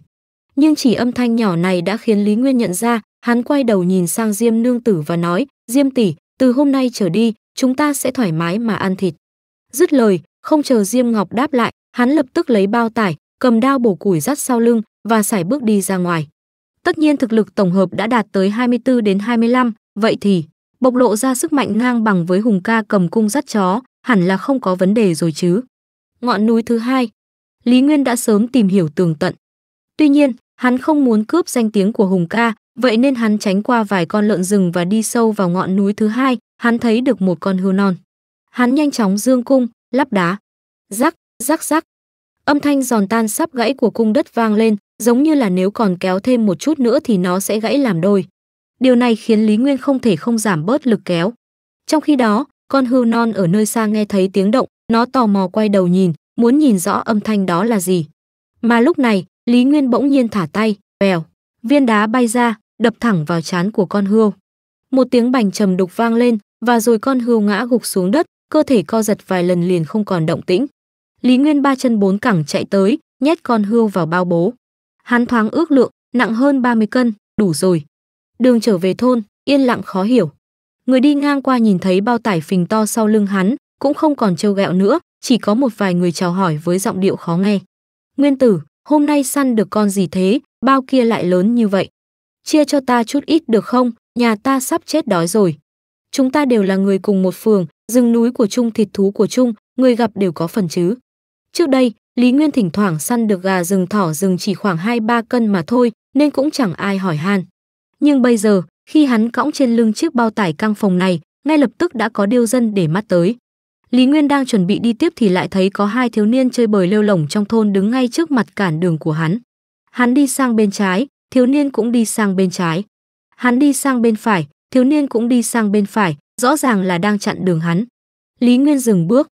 nhưng chỉ âm thanh nhỏ này đã khiến lý nguyên nhận ra hắn quay đầu nhìn sang diêm nương tử và nói diêm tỷ từ hôm nay trở đi chúng ta sẽ thoải mái mà ăn thịt dứt lời không chờ diêm ngọc đáp lại hắn lập tức lấy bao tải cầm đao bổ củi dắt sau lưng và xài bước đi ra ngoài tất nhiên thực lực tổng hợp đã đạt tới 24 đến 25, vậy thì bộc lộ ra sức mạnh ngang bằng với hùng ca cầm cung dắt chó hẳn là không có vấn đề rồi chứ ngọn núi thứ hai lý nguyên đã sớm tìm hiểu tường tận tuy nhiên hắn không muốn cướp danh tiếng của hùng ca Vậy nên hắn tránh qua vài con lợn rừng và đi sâu vào ngọn núi thứ hai, hắn thấy được một con hươu non. Hắn nhanh chóng dương cung, lắp đá. Rắc, rắc rắc. Âm thanh giòn tan sắp gãy của cung đất vang lên, giống như là nếu còn kéo thêm một chút nữa thì nó sẽ gãy làm đôi. Điều này khiến Lý Nguyên không thể không giảm bớt lực kéo. Trong khi đó, con hươu non ở nơi xa nghe thấy tiếng động, nó tò mò quay đầu nhìn, muốn nhìn rõ âm thanh đó là gì. Mà lúc này, Lý Nguyên bỗng nhiên thả tay, bèo, viên đá bay ra, đập thẳng vào trán của con hươu. Một tiếng bành trầm đục vang lên, và rồi con hươu ngã gục xuống đất, cơ thể co giật vài lần liền không còn động tĩnh. Lý Nguyên ba chân bốn cẳng chạy tới, nhét con hươu vào bao bố. Hắn thoáng ước lượng, nặng hơn 30 cân, đủ rồi. Đường trở về thôn, yên lặng khó hiểu. Người đi ngang qua nhìn thấy bao tải phình to sau lưng hắn, cũng không còn trêu ghẹo nữa, chỉ có một vài người chào hỏi với giọng điệu khó nghe. Nguyên tử, hôm nay săn được con gì thế, bao kia lại lớn như vậy chia cho ta chút ít được không, nhà ta sắp chết đói rồi. Chúng ta đều là người cùng một phường, rừng núi của chung thịt thú của chung, người gặp đều có phần chứ. Trước đây, Lý Nguyên thỉnh thoảng săn được gà rừng thỏ rừng chỉ khoảng 2-3 cân mà thôi, nên cũng chẳng ai hỏi han. Nhưng bây giờ, khi hắn cõng trên lưng chiếc bao tải căng phòng này, ngay lập tức đã có điêu dân để mắt tới. Lý Nguyên đang chuẩn bị đi tiếp thì lại thấy có hai thiếu niên chơi bời lêu lỏng trong thôn đứng ngay trước mặt cản đường của hắn. Hắn đi sang bên trái, thiếu niên cũng đi sang bên trái. Hắn đi sang bên phải, thiếu niên cũng đi sang bên phải, rõ ràng là đang chặn đường hắn. Lý Nguyên dừng bước.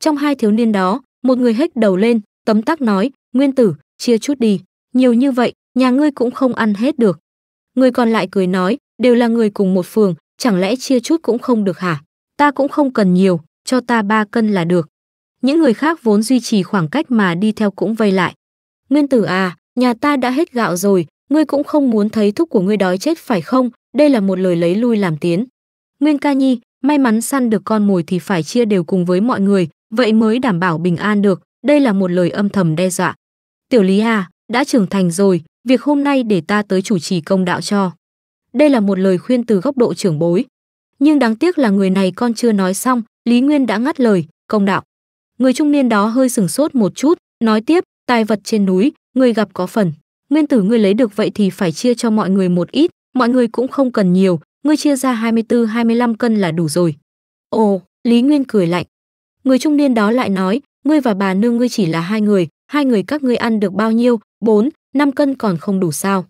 Trong hai thiếu niên đó, một người hếch đầu lên, tấm tắc nói, Nguyên tử, chia chút đi, nhiều như vậy, nhà ngươi cũng không ăn hết được. Người còn lại cười nói, đều là người cùng một phường, chẳng lẽ chia chút cũng không được hả? Ta cũng không cần nhiều, cho ta ba cân là được. Những người khác vốn duy trì khoảng cách mà đi theo cũng vây lại. Nguyên tử à, nhà ta đã hết gạo rồi, ngươi cũng không muốn thấy thúc của ngươi đói chết phải không? Đây là một lời lấy lui làm tiến. Nguyên ca nhi, may mắn săn được con mồi thì phải chia đều cùng với mọi người, vậy mới đảm bảo bình an được. Đây là một lời âm thầm đe dọa. Tiểu Lý Hà đã trưởng thành rồi, việc hôm nay để ta tới chủ trì công đạo cho. Đây là một lời khuyên từ góc độ trưởng bối. Nhưng đáng tiếc là người này con chưa nói xong, Lý Nguyên đã ngắt lời, công đạo. Người trung niên đó hơi sừng sốt một chút, nói tiếp, tài vật trên núi, người gặp có phần nguyên tử ngươi lấy được vậy thì phải chia cho mọi người một ít, mọi người cũng không cần nhiều, ngươi chia ra 24-25 cân là đủ rồi. Ồ, Lý Nguyên cười lạnh. Người trung niên đó lại nói, ngươi và bà nương ngươi chỉ là hai người, hai người các ngươi ăn được bao nhiêu, 4, 5 cân còn không đủ sao.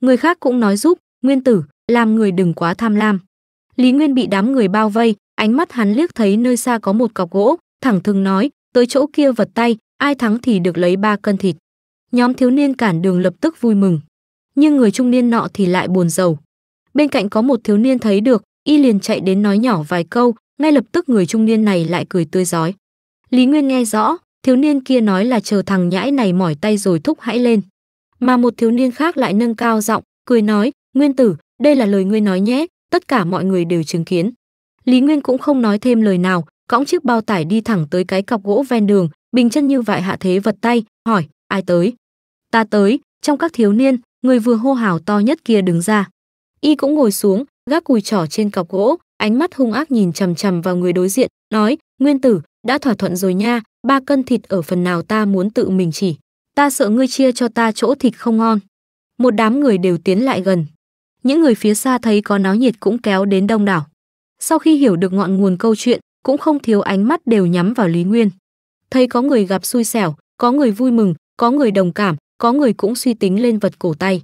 Người khác cũng nói giúp, Nguyên tử, làm người đừng quá tham lam. Lý Nguyên bị đám người bao vây, ánh mắt hắn liếc thấy nơi xa có một cọc gỗ, thẳng thừng nói, tới chỗ kia vật tay, ai thắng thì được lấy 3 cân thịt. Nhóm thiếu niên cản đường lập tức vui mừng, nhưng người trung niên nọ thì lại buồn rầu. Bên cạnh có một thiếu niên thấy được, y liền chạy đến nói nhỏ vài câu, ngay lập tức người trung niên này lại cười tươi giói. Lý Nguyên nghe rõ, thiếu niên kia nói là chờ thằng nhãi này mỏi tay rồi thúc hãy lên. Mà một thiếu niên khác lại nâng cao giọng, cười nói, Nguyên tử, đây là lời ngươi nói nhé, tất cả mọi người đều chứng kiến. Lý Nguyên cũng không nói thêm lời nào, cõng chiếc bao tải đi thẳng tới cái cọc gỗ ven đường, bình chân như vậy hạ thế vật tay, hỏi, ai tới? ta tới, trong các thiếu niên, người vừa hô hào to nhất kia đứng ra. Y cũng ngồi xuống, gác cùi trỏ trên cọc gỗ, ánh mắt hung ác nhìn chằm chằm vào người đối diện, nói, nguyên tử, đã thỏa thuận rồi nha, ba cân thịt ở phần nào ta muốn tự mình chỉ. Ta sợ ngươi chia cho ta chỗ thịt không ngon. Một đám người đều tiến lại gần. Những người phía xa thấy có náo nhiệt cũng kéo đến đông đảo. Sau khi hiểu được ngọn nguồn câu chuyện, cũng không thiếu ánh mắt đều nhắm vào Lý Nguyên. Thấy có người gặp xui xẻo, có người vui mừng, có người đồng cảm, có người cũng suy tính lên vật cổ tay.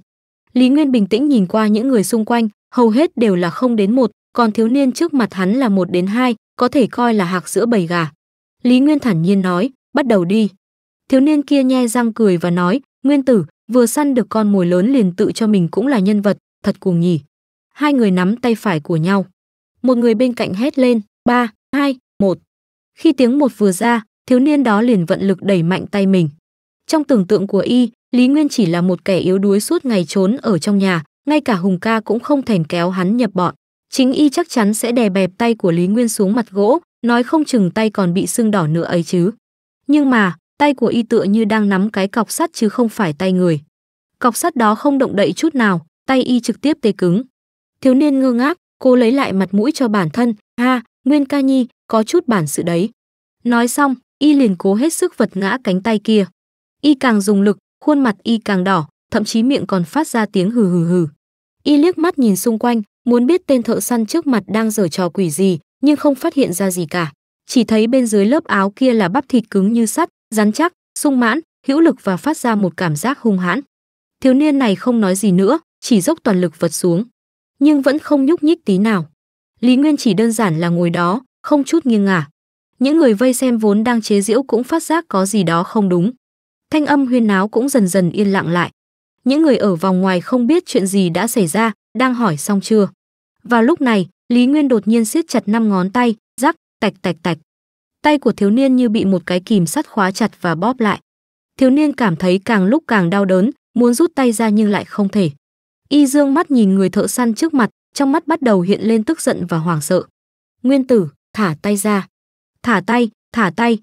Lý Nguyên bình tĩnh nhìn qua những người xung quanh, hầu hết đều là không đến một, còn thiếu niên trước mặt hắn là một đến hai, có thể coi là hạc giữa bầy gà. Lý Nguyên thản nhiên nói, bắt đầu đi. Thiếu niên kia nhe răng cười và nói, Nguyên tử, vừa săn được con mồi lớn liền tự cho mình cũng là nhân vật, thật cuồng nhỉ. Hai người nắm tay phải của nhau. Một người bên cạnh hét lên, ba, hai, một. Khi tiếng một vừa ra, thiếu niên đó liền vận lực đẩy mạnh tay mình. Trong tưởng tượng của y, Lý Nguyên chỉ là một kẻ yếu đuối suốt ngày trốn ở trong nhà, ngay cả Hùng ca cũng không thèm kéo hắn nhập bọn. Chính y chắc chắn sẽ đè bẹp tay của Lý Nguyên xuống mặt gỗ, nói không chừng tay còn bị sưng đỏ nữa ấy chứ. Nhưng mà, tay của y tựa như đang nắm cái cọc sắt chứ không phải tay người. Cọc sắt đó không động đậy chút nào, tay y trực tiếp tê cứng. Thiếu niên ngơ ngác, cô lấy lại mặt mũi cho bản thân, ha, Nguyên ca nhi, có chút bản sự đấy. Nói xong, y liền cố hết sức vật ngã cánh tay kia. Y càng dùng lực, khuôn mặt y càng đỏ, thậm chí miệng còn phát ra tiếng hừ hừ hừ. Y liếc mắt nhìn xung quanh, muốn biết tên thợ săn trước mặt đang giở trò quỷ gì, nhưng không phát hiện ra gì cả. Chỉ thấy bên dưới lớp áo kia là bắp thịt cứng như sắt, rắn chắc, sung mãn, hữu lực và phát ra một cảm giác hung hãn. Thiếu niên này không nói gì nữa, chỉ dốc toàn lực vật xuống, nhưng vẫn không nhúc nhích tí nào. Lý Nguyên chỉ đơn giản là ngồi đó, không chút nghiêng ngả. Những người vây xem vốn đang chế giễu cũng phát giác có gì đó không đúng thanh âm huyên náo cũng dần dần yên lặng lại. Những người ở vòng ngoài không biết chuyện gì đã xảy ra, đang hỏi xong chưa. Vào lúc này, Lý Nguyên đột nhiên siết chặt năm ngón tay, rắc, tạch tạch tạch. Tay của thiếu niên như bị một cái kìm sắt khóa chặt và bóp lại. Thiếu niên cảm thấy càng lúc càng đau đớn, muốn rút tay ra nhưng lại không thể. Y dương mắt nhìn người thợ săn trước mặt, trong mắt bắt đầu hiện lên tức giận và hoảng sợ. Nguyên tử, thả tay ra. Thả tay, thả tay,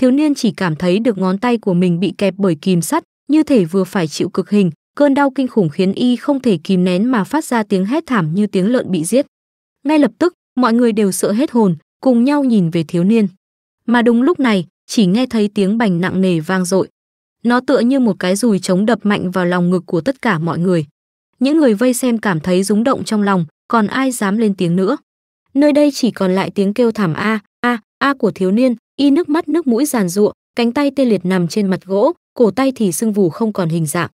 thiếu niên chỉ cảm thấy được ngón tay của mình bị kẹp bởi kìm sắt, như thể vừa phải chịu cực hình, cơn đau kinh khủng khiến y không thể kìm nén mà phát ra tiếng hét thảm như tiếng lợn bị giết. Ngay lập tức, mọi người đều sợ hết hồn, cùng nhau nhìn về thiếu niên. Mà đúng lúc này, chỉ nghe thấy tiếng bành nặng nề vang dội. Nó tựa như một cái dùi chống đập mạnh vào lòng ngực của tất cả mọi người. Những người vây xem cảm thấy rúng động trong lòng, còn ai dám lên tiếng nữa. Nơi đây chỉ còn lại tiếng kêu thảm a, a a của thiếu niên y nước mắt nước mũi giàn giụa cánh tay tê liệt nằm trên mặt gỗ cổ tay thì sưng vù không còn hình dạng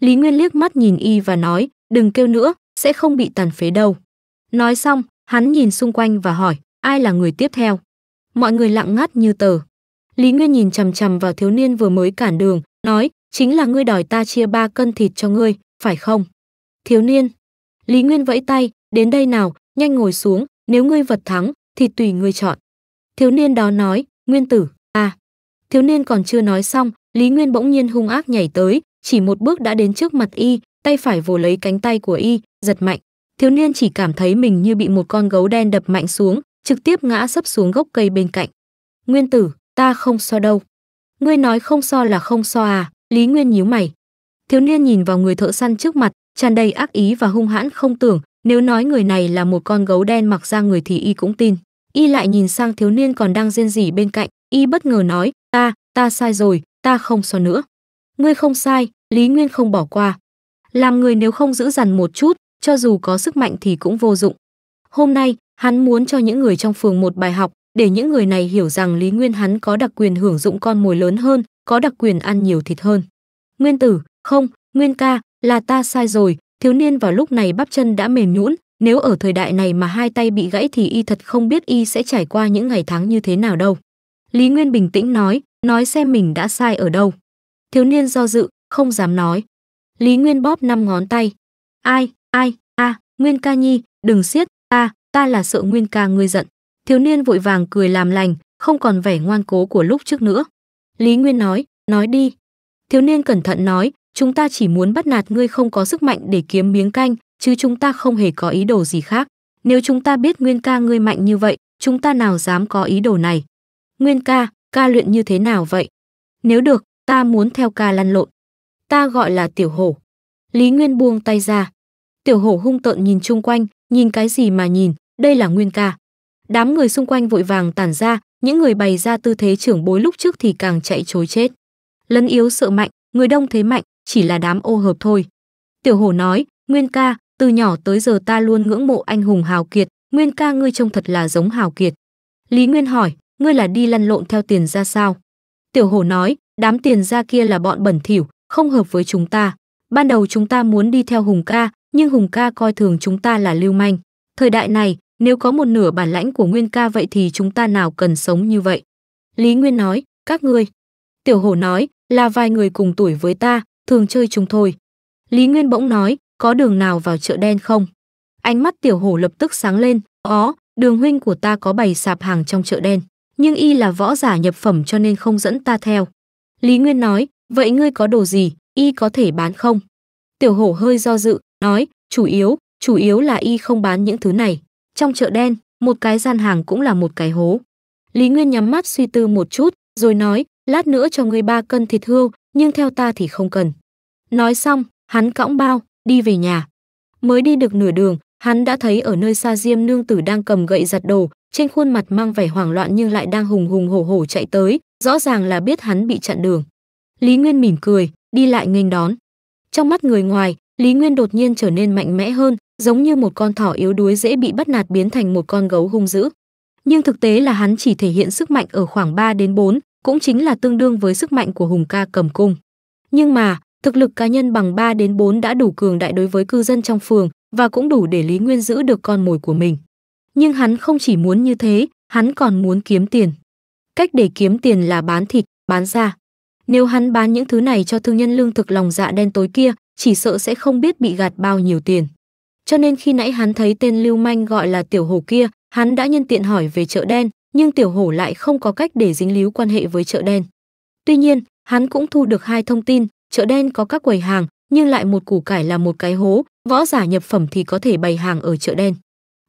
lý nguyên liếc mắt nhìn y và nói đừng kêu nữa sẽ không bị tàn phế đâu nói xong hắn nhìn xung quanh và hỏi ai là người tiếp theo mọi người lặng ngắt như tờ lý nguyên nhìn chằm chằm vào thiếu niên vừa mới cản đường nói chính là ngươi đòi ta chia ba cân thịt cho ngươi phải không thiếu niên lý nguyên vẫy tay đến đây nào nhanh ngồi xuống nếu ngươi vật thắng thì tùy ngươi chọn Thiếu niên đó nói, "Nguyên tử, à." Thiếu niên còn chưa nói xong, Lý Nguyên bỗng nhiên hung ác nhảy tới, chỉ một bước đã đến trước mặt y, tay phải vồ lấy cánh tay của y, giật mạnh. Thiếu niên chỉ cảm thấy mình như bị một con gấu đen đập mạnh xuống, trực tiếp ngã sấp xuống gốc cây bên cạnh. "Nguyên tử, ta không so đâu." "Ngươi nói không so là không so à?" Lý Nguyên nhíu mày. Thiếu niên nhìn vào người thợ săn trước mặt, tràn đầy ác ý và hung hãn không tưởng, nếu nói người này là một con gấu đen mặc ra người thì y cũng tin y lại nhìn sang thiếu niên còn đang rên rỉ bên cạnh y bất ngờ nói ta ta sai rồi ta không so nữa ngươi không sai lý nguyên không bỏ qua làm người nếu không giữ dằn một chút cho dù có sức mạnh thì cũng vô dụng hôm nay hắn muốn cho những người trong phường một bài học để những người này hiểu rằng lý nguyên hắn có đặc quyền hưởng dụng con mồi lớn hơn có đặc quyền ăn nhiều thịt hơn nguyên tử không nguyên ca là ta sai rồi thiếu niên vào lúc này bắp chân đã mềm nhũn nếu ở thời đại này mà hai tay bị gãy thì y thật không biết y sẽ trải qua những ngày tháng như thế nào đâu. Lý Nguyên bình tĩnh nói, nói xem mình đã sai ở đâu. Thiếu niên do dự, không dám nói. Lý Nguyên bóp năm ngón tay. Ai, ai, a, Nguyên ca nhi, đừng siết, ta, ta là sợ Nguyên ca ngươi giận. Thiếu niên vội vàng cười làm lành, không còn vẻ ngoan cố của lúc trước nữa. Lý Nguyên nói, nói đi. Thiếu niên cẩn thận nói, chúng ta chỉ muốn bắt nạt ngươi không có sức mạnh để kiếm miếng canh, chứ chúng ta không hề có ý đồ gì khác. Nếu chúng ta biết Nguyên ca ngươi mạnh như vậy, chúng ta nào dám có ý đồ này. Nguyên ca, ca luyện như thế nào vậy? Nếu được, ta muốn theo ca lăn lộn. Ta gọi là tiểu hổ. Lý Nguyên buông tay ra. Tiểu hổ hung tợn nhìn chung quanh, nhìn cái gì mà nhìn, đây là Nguyên ca. Đám người xung quanh vội vàng tản ra, những người bày ra tư thế trưởng bối lúc trước thì càng chạy chối chết. Lấn yếu sợ mạnh, người đông thế mạnh, chỉ là đám ô hợp thôi. Tiểu hổ nói, Nguyên ca, từ nhỏ tới giờ ta luôn ngưỡng mộ anh hùng hào kiệt, Nguyên ca ngươi trông thật là giống hào kiệt. Lý Nguyên hỏi, ngươi là đi lăn lộn theo tiền ra sao? Tiểu hổ nói, đám tiền ra kia là bọn bẩn thỉu, không hợp với chúng ta. Ban đầu chúng ta muốn đi theo Hùng ca, nhưng Hùng ca coi thường chúng ta là lưu manh. Thời đại này, nếu có một nửa bản lãnh của Nguyên ca vậy thì chúng ta nào cần sống như vậy? Lý Nguyên nói, các ngươi. Tiểu hổ nói, là vài người cùng tuổi với ta, thường chơi chúng thôi. Lý Nguyên bỗng nói, có đường nào vào chợ đen không? Ánh mắt tiểu hổ lập tức sáng lên, ó, đường huynh của ta có bày sạp hàng trong chợ đen, nhưng y là võ giả nhập phẩm cho nên không dẫn ta theo. Lý Nguyên nói, vậy ngươi có đồ gì, y có thể bán không? Tiểu hổ hơi do dự, nói, chủ yếu, chủ yếu là y không bán những thứ này. Trong chợ đen, một cái gian hàng cũng là một cái hố. Lý Nguyên nhắm mắt suy tư một chút, rồi nói, lát nữa cho ngươi ba cân thịt hươu, nhưng theo ta thì không cần. Nói xong, hắn cõng bao, đi về nhà. Mới đi được nửa đường, hắn đã thấy ở nơi xa Diêm Nương Tử đang cầm gậy giặt đồ, trên khuôn mặt mang vẻ hoảng loạn nhưng lại đang hùng hùng hổ hổ chạy tới, rõ ràng là biết hắn bị chặn đường. Lý Nguyên mỉm cười, đi lại nghênh đón. Trong mắt người ngoài, Lý Nguyên đột nhiên trở nên mạnh mẽ hơn, giống như một con thỏ yếu đuối dễ bị bắt nạt biến thành một con gấu hung dữ. Nhưng thực tế là hắn chỉ thể hiện sức mạnh ở khoảng 3 đến 4, cũng chính là tương đương với sức mạnh của Hùng ca cầm cung. Nhưng mà, Thực lực cá nhân bằng 3 đến 4 đã đủ cường đại đối với cư dân trong phường và cũng đủ để Lý Nguyên giữ được con mồi của mình. Nhưng hắn không chỉ muốn như thế, hắn còn muốn kiếm tiền. Cách để kiếm tiền là bán thịt, bán da. Nếu hắn bán những thứ này cho thương nhân lương thực lòng dạ đen tối kia, chỉ sợ sẽ không biết bị gạt bao nhiêu tiền. Cho nên khi nãy hắn thấy tên lưu manh gọi là tiểu hổ kia, hắn đã nhân tiện hỏi về chợ đen, nhưng tiểu hổ lại không có cách để dính líu quan hệ với chợ đen. Tuy nhiên, hắn cũng thu được hai thông tin, chợ đen có các quầy hàng, nhưng lại một củ cải là một cái hố, võ giả nhập phẩm thì có thể bày hàng ở chợ đen.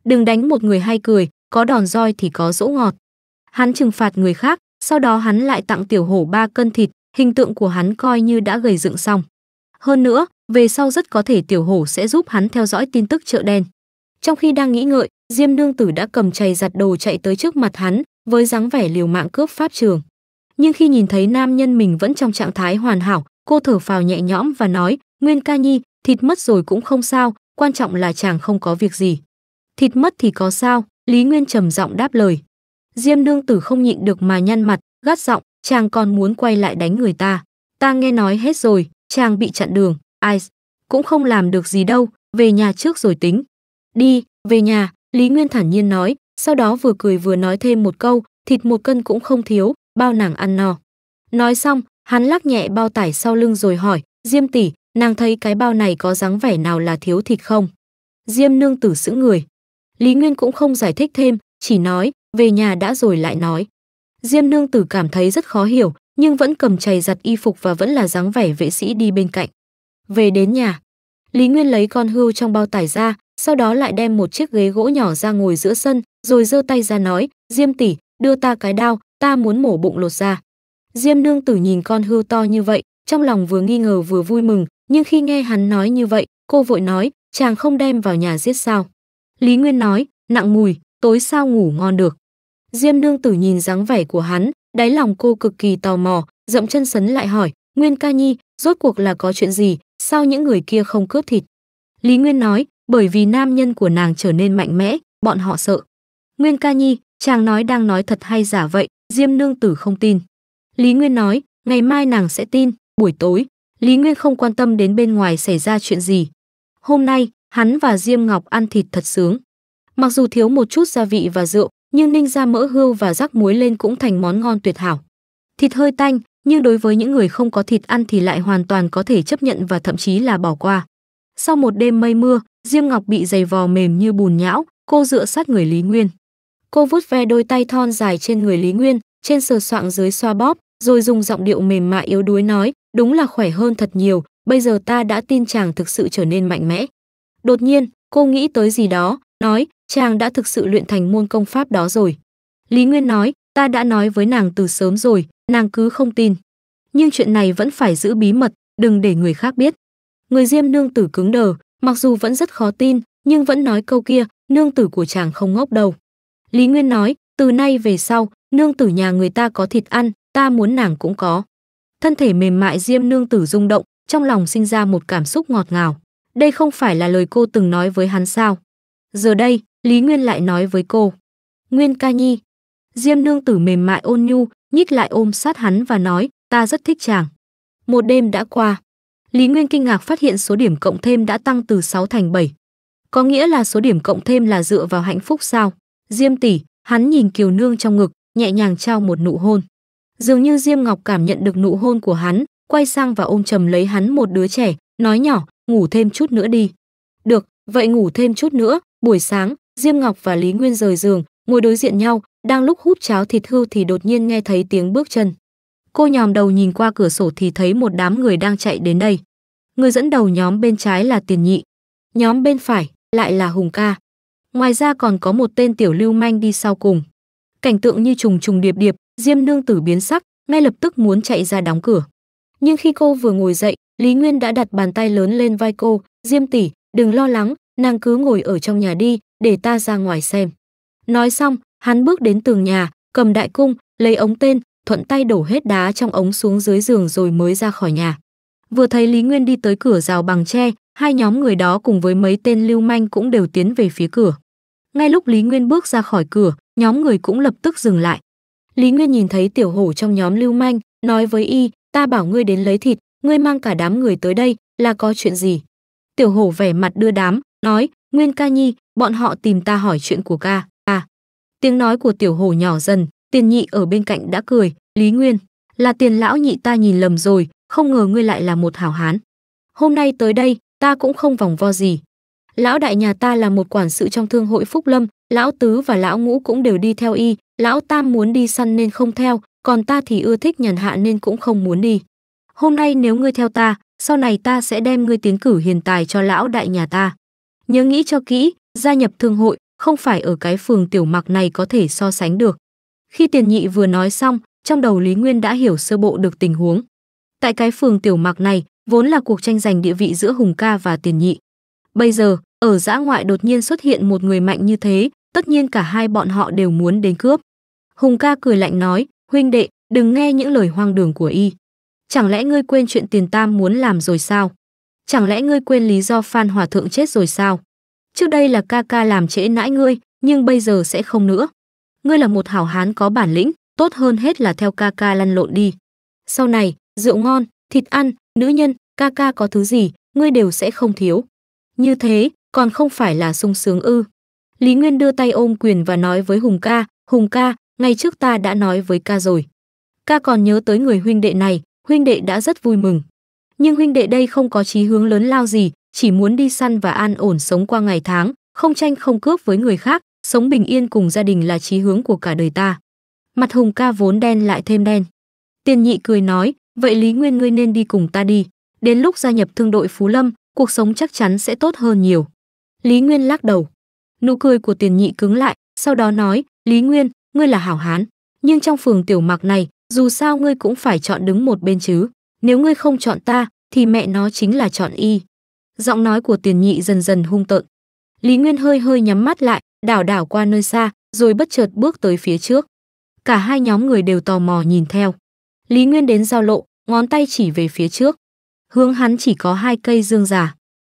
Đừng đánh một người hay cười, có đòn roi thì có dỗ ngọt. Hắn trừng phạt người khác, sau đó hắn lại tặng tiểu hổ ba cân thịt, hình tượng của hắn coi như đã gầy dựng xong. Hơn nữa, về sau rất có thể tiểu hổ sẽ giúp hắn theo dõi tin tức chợ đen. Trong khi đang nghĩ ngợi, Diêm Nương Tử đã cầm chày giặt đồ chạy tới trước mặt hắn, với dáng vẻ liều mạng cướp pháp trường. Nhưng khi nhìn thấy nam nhân mình vẫn trong trạng thái hoàn hảo, cô thở phào nhẹ nhõm và nói nguyên ca nhi thịt mất rồi cũng không sao quan trọng là chàng không có việc gì thịt mất thì có sao lý nguyên trầm giọng đáp lời diêm nương tử không nhịn được mà nhăn mặt gắt giọng chàng còn muốn quay lại đánh người ta ta nghe nói hết rồi chàng bị chặn đường ai cũng không làm được gì đâu về nhà trước rồi tính đi về nhà lý nguyên thản nhiên nói sau đó vừa cười vừa nói thêm một câu thịt một cân cũng không thiếu bao nàng ăn no nói xong Hắn lắc nhẹ bao tải sau lưng rồi hỏi, Diêm tỷ, nàng thấy cái bao này có dáng vẻ nào là thiếu thịt không? Diêm nương tử sững người. Lý Nguyên cũng không giải thích thêm, chỉ nói, về nhà đã rồi lại nói. Diêm nương tử cảm thấy rất khó hiểu, nhưng vẫn cầm chày giặt y phục và vẫn là dáng vẻ vệ sĩ đi bên cạnh. Về đến nhà, Lý Nguyên lấy con hươu trong bao tải ra, sau đó lại đem một chiếc ghế gỗ nhỏ ra ngồi giữa sân, rồi giơ tay ra nói, Diêm tỷ, đưa ta cái đao, ta muốn mổ bụng lột ra. Diêm Nương Tử nhìn con hươu to như vậy, trong lòng vừa nghi ngờ vừa vui mừng, nhưng khi nghe hắn nói như vậy, cô vội nói, chàng không đem vào nhà giết sao. Lý Nguyên nói, nặng mùi, tối sao ngủ ngon được. Diêm Nương Tử nhìn dáng vẻ của hắn, đáy lòng cô cực kỳ tò mò, dậm chân sấn lại hỏi, Nguyên ca nhi, rốt cuộc là có chuyện gì, sao những người kia không cướp thịt? Lý Nguyên nói, bởi vì nam nhân của nàng trở nên mạnh mẽ, bọn họ sợ. Nguyên ca nhi, chàng nói đang nói thật hay giả vậy, Diêm Nương Tử không tin. Lý Nguyên nói, ngày mai nàng sẽ tin, buổi tối, Lý Nguyên không quan tâm đến bên ngoài xảy ra chuyện gì. Hôm nay, hắn và Diêm Ngọc ăn thịt thật sướng. Mặc dù thiếu một chút gia vị và rượu, nhưng ninh ra mỡ hươu và rắc muối lên cũng thành món ngon tuyệt hảo. Thịt hơi tanh, nhưng đối với những người không có thịt ăn thì lại hoàn toàn có thể chấp nhận và thậm chí là bỏ qua. Sau một đêm mây mưa, Diêm Ngọc bị giày vò mềm như bùn nhão, cô dựa sát người Lý Nguyên. Cô vuốt ve đôi tay thon dài trên người Lý Nguyên, trên sờ soạng dưới xoa bóp, rồi dùng giọng điệu mềm mại yếu đuối nói, đúng là khỏe hơn thật nhiều, bây giờ ta đã tin chàng thực sự trở nên mạnh mẽ. Đột nhiên, cô nghĩ tới gì đó, nói, chàng đã thực sự luyện thành môn công pháp đó rồi. Lý Nguyên nói, ta đã nói với nàng từ sớm rồi, nàng cứ không tin. Nhưng chuyện này vẫn phải giữ bí mật, đừng để người khác biết. Người Diêm nương tử cứng đờ, mặc dù vẫn rất khó tin, nhưng vẫn nói câu kia, nương tử của chàng không ngốc đâu. Lý Nguyên nói, từ nay về sau, nương tử nhà người ta có thịt ăn, ta muốn nàng cũng có. Thân thể mềm mại Diêm Nương tử rung động, trong lòng sinh ra một cảm xúc ngọt ngào. Đây không phải là lời cô từng nói với hắn sao? Giờ đây, Lý Nguyên lại nói với cô. Nguyên ca nhi. Diêm Nương tử mềm mại ôn nhu, nhích lại ôm sát hắn và nói, ta rất thích chàng. Một đêm đã qua. Lý Nguyên kinh ngạc phát hiện số điểm cộng thêm đã tăng từ 6 thành 7. Có nghĩa là số điểm cộng thêm là dựa vào hạnh phúc sao? Diêm tỷ, hắn nhìn Kiều Nương trong ngực, nhẹ nhàng trao một nụ hôn. Dường như Diêm Ngọc cảm nhận được nụ hôn của hắn, quay sang và ôm chầm lấy hắn một đứa trẻ, nói nhỏ, ngủ thêm chút nữa đi. Được, vậy ngủ thêm chút nữa, buổi sáng, Diêm Ngọc và Lý Nguyên rời giường, ngồi đối diện nhau, đang lúc hút cháo thịt hưu thì đột nhiên nghe thấy tiếng bước chân. Cô nhòm đầu nhìn qua cửa sổ thì thấy một đám người đang chạy đến đây. Người dẫn đầu nhóm bên trái là Tiền Nhị, nhóm bên phải lại là Hùng Ca. Ngoài ra còn có một tên tiểu lưu manh đi sau cùng. Cảnh tượng như trùng trùng điệp điệp, diêm nương tử biến sắc ngay lập tức muốn chạy ra đóng cửa nhưng khi cô vừa ngồi dậy lý nguyên đã đặt bàn tay lớn lên vai cô diêm tỷ đừng lo lắng nàng cứ ngồi ở trong nhà đi để ta ra ngoài xem nói xong hắn bước đến tường nhà cầm đại cung lấy ống tên thuận tay đổ hết đá trong ống xuống dưới giường rồi mới ra khỏi nhà vừa thấy lý nguyên đi tới cửa rào bằng tre hai nhóm người đó cùng với mấy tên lưu manh cũng đều tiến về phía cửa ngay lúc lý nguyên bước ra khỏi cửa nhóm người cũng lập tức dừng lại Lý Nguyên nhìn thấy tiểu hổ trong nhóm lưu manh, nói với y, ta bảo ngươi đến lấy thịt, ngươi mang cả đám người tới đây, là có chuyện gì? Tiểu hổ vẻ mặt đưa đám, nói, Nguyên ca nhi, bọn họ tìm ta hỏi chuyện của ca, à. Tiếng nói của tiểu hổ nhỏ dần, tiền nhị ở bên cạnh đã cười, Lý Nguyên, là tiền lão nhị ta nhìn lầm rồi, không ngờ ngươi lại là một hảo hán. Hôm nay tới đây, ta cũng không vòng vo gì. Lão đại nhà ta là một quản sự trong thương hội Phúc Lâm, lão tứ và lão ngũ cũng đều đi theo y, lão tam muốn đi săn nên không theo, còn ta thì ưa thích nhàn hạ nên cũng không muốn đi. Hôm nay nếu ngươi theo ta, sau này ta sẽ đem ngươi tiến cử hiền tài cho lão đại nhà ta. Nhớ nghĩ cho kỹ, gia nhập thương hội, không phải ở cái phường tiểu mặc này có thể so sánh được. Khi tiền nhị vừa nói xong, trong đầu Lý Nguyên đã hiểu sơ bộ được tình huống. Tại cái phường tiểu mặc này, vốn là cuộc tranh giành địa vị giữa Hùng ca và tiền nhị. Bây giờ, ở giã ngoại đột nhiên xuất hiện một người mạnh như thế, tất nhiên cả hai bọn họ đều muốn đến cướp. Hùng ca cười lạnh nói, huynh đệ, đừng nghe những lời hoang đường của y. Chẳng lẽ ngươi quên chuyện tiền tam muốn làm rồi sao? Chẳng lẽ ngươi quên lý do Phan Hòa Thượng chết rồi sao? Trước đây là ca ca làm trễ nãi ngươi, nhưng bây giờ sẽ không nữa. Ngươi là một hảo hán có bản lĩnh, tốt hơn hết là theo ca ca lăn lộn đi. Sau này, rượu ngon, thịt ăn, nữ nhân, ca ca có thứ gì, ngươi đều sẽ không thiếu. Như thế, còn không phải là sung sướng ư. Lý Nguyên đưa tay ôm quyền và nói với Hùng ca, Hùng ca, ngay trước ta đã nói với ca rồi. Ca còn nhớ tới người huynh đệ này, huynh đệ đã rất vui mừng. Nhưng huynh đệ đây không có chí hướng lớn lao gì, chỉ muốn đi săn và an ổn sống qua ngày tháng, không tranh không cướp với người khác, sống bình yên cùng gia đình là chí hướng của cả đời ta. Mặt Hùng ca vốn đen lại thêm đen. Tiền nhị cười nói, vậy Lý Nguyên ngươi nên đi cùng ta đi. Đến lúc gia nhập thương đội Phú Lâm, cuộc sống chắc chắn sẽ tốt hơn nhiều. Lý Nguyên lắc đầu nụ cười của tiền nhị cứng lại sau đó nói lý nguyên ngươi là hảo hán nhưng trong phường tiểu Mặc này dù sao ngươi cũng phải chọn đứng một bên chứ nếu ngươi không chọn ta thì mẹ nó chính là chọn y giọng nói của tiền nhị dần dần hung tợn lý nguyên hơi hơi nhắm mắt lại đảo đảo qua nơi xa rồi bất chợt bước tới phía trước cả hai nhóm người đều tò mò nhìn theo lý nguyên đến giao lộ ngón tay chỉ về phía trước hướng hắn chỉ có hai cây dương già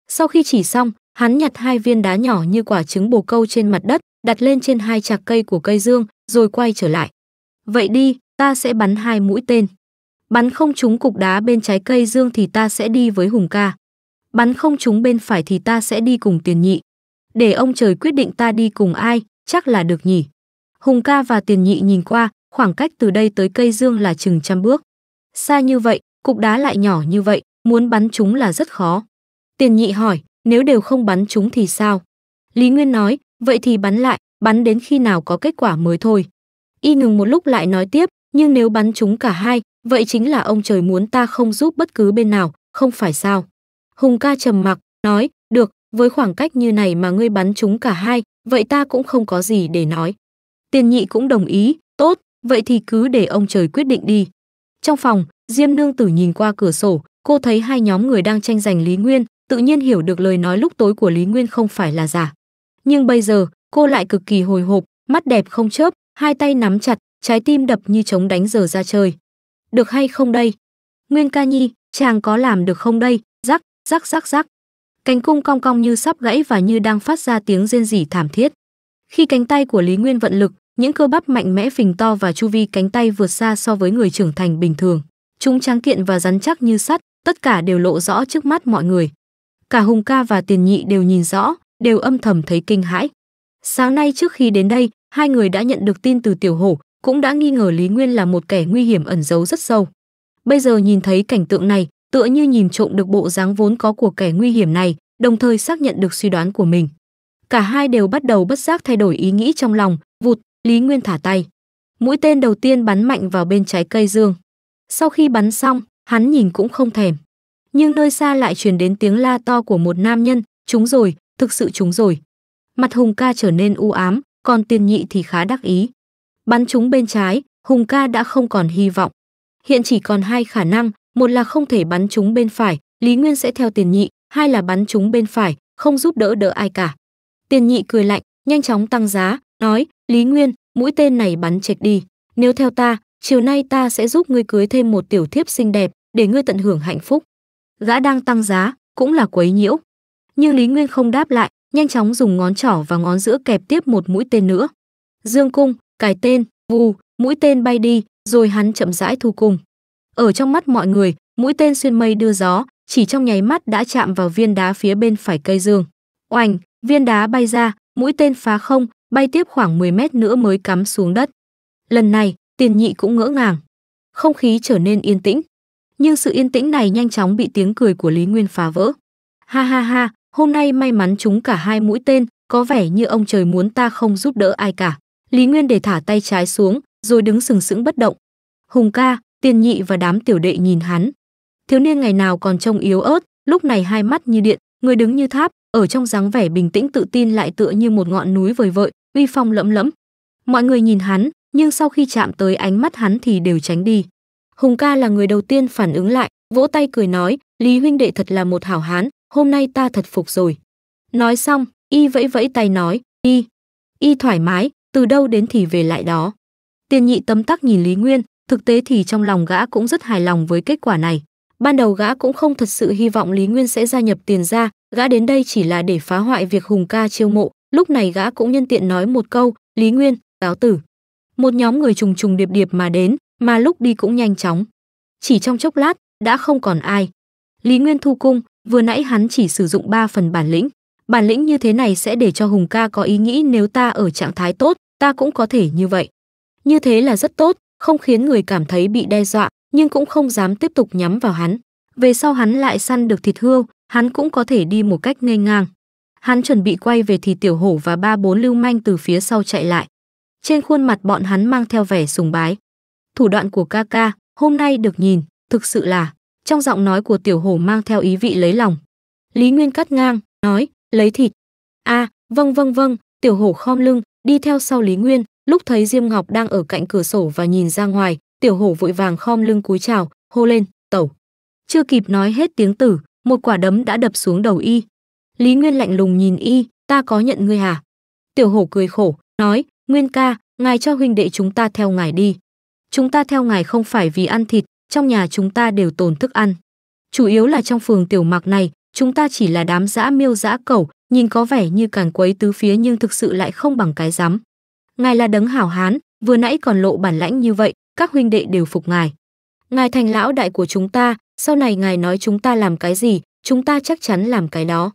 sau khi chỉ xong Hắn nhặt hai viên đá nhỏ như quả trứng bồ câu trên mặt đất, đặt lên trên hai chạc cây của cây dương, rồi quay trở lại. Vậy đi, ta sẽ bắn hai mũi tên. Bắn không trúng cục đá bên trái cây dương thì ta sẽ đi với Hùng ca. Bắn không trúng bên phải thì ta sẽ đi cùng tiền nhị. Để ông trời quyết định ta đi cùng ai, chắc là được nhỉ. Hùng ca và tiền nhị nhìn qua, khoảng cách từ đây tới cây dương là chừng trăm bước. Xa như vậy, cục đá lại nhỏ như vậy, muốn bắn chúng là rất khó. Tiền nhị hỏi, nếu đều không bắn chúng thì sao? Lý Nguyên nói, vậy thì bắn lại, bắn đến khi nào có kết quả mới thôi. Y ngừng một lúc lại nói tiếp, nhưng nếu bắn chúng cả hai, vậy chính là ông trời muốn ta không giúp bất cứ bên nào, không phải sao? Hùng ca trầm mặc, nói, được, với khoảng cách như này mà ngươi bắn chúng cả hai, vậy ta cũng không có gì để nói. Tiền nhị cũng đồng ý, tốt, vậy thì cứ để ông trời quyết định đi. Trong phòng, Diêm Nương Tử nhìn qua cửa sổ, cô thấy hai nhóm người đang tranh giành Lý Nguyên, tự nhiên hiểu được lời nói lúc tối của Lý Nguyên không phải là giả. Nhưng bây giờ, cô lại cực kỳ hồi hộp, mắt đẹp không chớp, hai tay nắm chặt, trái tim đập như trống đánh giờ ra chơi. Được hay không đây? Nguyên ca nhi, chàng có làm được không đây? Rắc, rắc rắc rắc. Cánh cung cong cong như sắp gãy và như đang phát ra tiếng rên rỉ thảm thiết. Khi cánh tay của Lý Nguyên vận lực, những cơ bắp mạnh mẽ phình to và chu vi cánh tay vượt xa so với người trưởng thành bình thường. Chúng tráng kiện và rắn chắc như sắt, tất cả đều lộ rõ trước mắt mọi người cả Hùng ca và Tiền Nhị đều nhìn rõ, đều âm thầm thấy kinh hãi. Sáng nay trước khi đến đây, hai người đã nhận được tin từ Tiểu Hổ, cũng đã nghi ngờ Lý Nguyên là một kẻ nguy hiểm ẩn giấu rất sâu. Bây giờ nhìn thấy cảnh tượng này, tựa như nhìn trộm được bộ dáng vốn có của kẻ nguy hiểm này, đồng thời xác nhận được suy đoán của mình. Cả hai đều bắt đầu bất giác thay đổi ý nghĩ trong lòng, vụt, Lý Nguyên thả tay. Mũi tên đầu tiên bắn mạnh vào bên trái cây dương. Sau khi bắn xong, hắn nhìn cũng không thèm nhưng nơi xa lại truyền đến tiếng la to của một nam nhân, "Chúng rồi, thực sự chúng rồi." Mặt Hùng ca trở nên u ám, còn Tiền Nhị thì khá đắc ý. Bắn chúng bên trái, Hùng ca đã không còn hy vọng. Hiện chỉ còn hai khả năng, một là không thể bắn chúng bên phải, Lý Nguyên sẽ theo Tiền Nhị, hai là bắn chúng bên phải, không giúp đỡ đỡ ai cả. Tiền Nhị cười lạnh, nhanh chóng tăng giá, nói, "Lý Nguyên, mũi tên này bắn trệch đi, nếu theo ta, chiều nay ta sẽ giúp ngươi cưới thêm một tiểu thiếp xinh đẹp, để ngươi tận hưởng hạnh phúc." gã đang tăng giá, cũng là quấy nhiễu. Nhưng Lý Nguyên không đáp lại, nhanh chóng dùng ngón trỏ và ngón giữa kẹp tiếp một mũi tên nữa. Dương cung, cài tên, vù, mũi tên bay đi, rồi hắn chậm rãi thu cung. Ở trong mắt mọi người, mũi tên xuyên mây đưa gió, chỉ trong nháy mắt đã chạm vào viên đá phía bên phải cây dương. Oành, viên đá bay ra, mũi tên phá không, bay tiếp khoảng 10 mét nữa mới cắm xuống đất. Lần này, tiền nhị cũng ngỡ ngàng. Không khí trở nên yên tĩnh, nhưng sự yên tĩnh này nhanh chóng bị tiếng cười của Lý Nguyên phá vỡ. Ha ha ha, hôm nay may mắn chúng cả hai mũi tên, có vẻ như ông trời muốn ta không giúp đỡ ai cả. Lý Nguyên để thả tay trái xuống, rồi đứng sừng sững bất động. Hùng ca, tiền nhị và đám tiểu đệ nhìn hắn. Thiếu niên ngày nào còn trông yếu ớt, lúc này hai mắt như điện, người đứng như tháp, ở trong dáng vẻ bình tĩnh tự tin lại tựa như một ngọn núi vời vợi, uy phong lẫm lẫm. Mọi người nhìn hắn, nhưng sau khi chạm tới ánh mắt hắn thì đều tránh đi. Hùng ca là người đầu tiên phản ứng lại, vỗ tay cười nói, Lý huynh đệ thật là một hảo hán, hôm nay ta thật phục rồi. Nói xong, y vẫy vẫy tay nói, y, y thoải mái, từ đâu đến thì về lại đó. Tiền nhị tấm tắc nhìn Lý Nguyên, thực tế thì trong lòng gã cũng rất hài lòng với kết quả này. Ban đầu gã cũng không thật sự hy vọng Lý Nguyên sẽ gia nhập tiền ra, gã đến đây chỉ là để phá hoại việc Hùng ca chiêu mộ, lúc này gã cũng nhân tiện nói một câu, Lý Nguyên, cáo tử. Một nhóm người trùng trùng điệp điệp mà đến, mà lúc đi cũng nhanh chóng. Chỉ trong chốc lát, đã không còn ai. Lý Nguyên thu cung, vừa nãy hắn chỉ sử dụng 3 phần bản lĩnh. Bản lĩnh như thế này sẽ để cho Hùng ca có ý nghĩ nếu ta ở trạng thái tốt, ta cũng có thể như vậy. Như thế là rất tốt, không khiến người cảm thấy bị đe dọa, nhưng cũng không dám tiếp tục nhắm vào hắn. Về sau hắn lại săn được thịt hươu, hắn cũng có thể đi một cách ngây ngang. Hắn chuẩn bị quay về thì tiểu hổ và ba bốn lưu manh từ phía sau chạy lại. Trên khuôn mặt bọn hắn mang theo vẻ sùng bái thủ đoạn của ca ca, hôm nay được nhìn, thực sự là, trong giọng nói của tiểu hổ mang theo ý vị lấy lòng. Lý Nguyên cắt ngang, nói, lấy thịt. a vâng vâng vâng, tiểu hổ khom lưng, đi theo sau Lý Nguyên, lúc thấy Diêm Ngọc đang ở cạnh cửa sổ và nhìn ra ngoài, tiểu hổ vội vàng khom lưng cúi chào, hô lên, tẩu. Chưa kịp nói hết tiếng tử, một quả đấm đã đập xuống đầu y. Lý Nguyên lạnh lùng nhìn y, ta có nhận ngươi hả? Tiểu hổ cười khổ, nói, Nguyên ca, ngài cho huynh đệ chúng ta theo ngài đi. Chúng ta theo ngài không phải vì ăn thịt, trong nhà chúng ta đều tồn thức ăn. Chủ yếu là trong phường tiểu mạc này, chúng ta chỉ là đám dã miêu dã cẩu, nhìn có vẻ như càn quấy tứ phía nhưng thực sự lại không bằng cái rắm. Ngài là đấng hảo hán, vừa nãy còn lộ bản lãnh như vậy, các huynh đệ đều phục ngài. Ngài thành lão đại của chúng ta, sau này ngài nói chúng ta làm cái gì, chúng ta chắc chắn làm cái đó.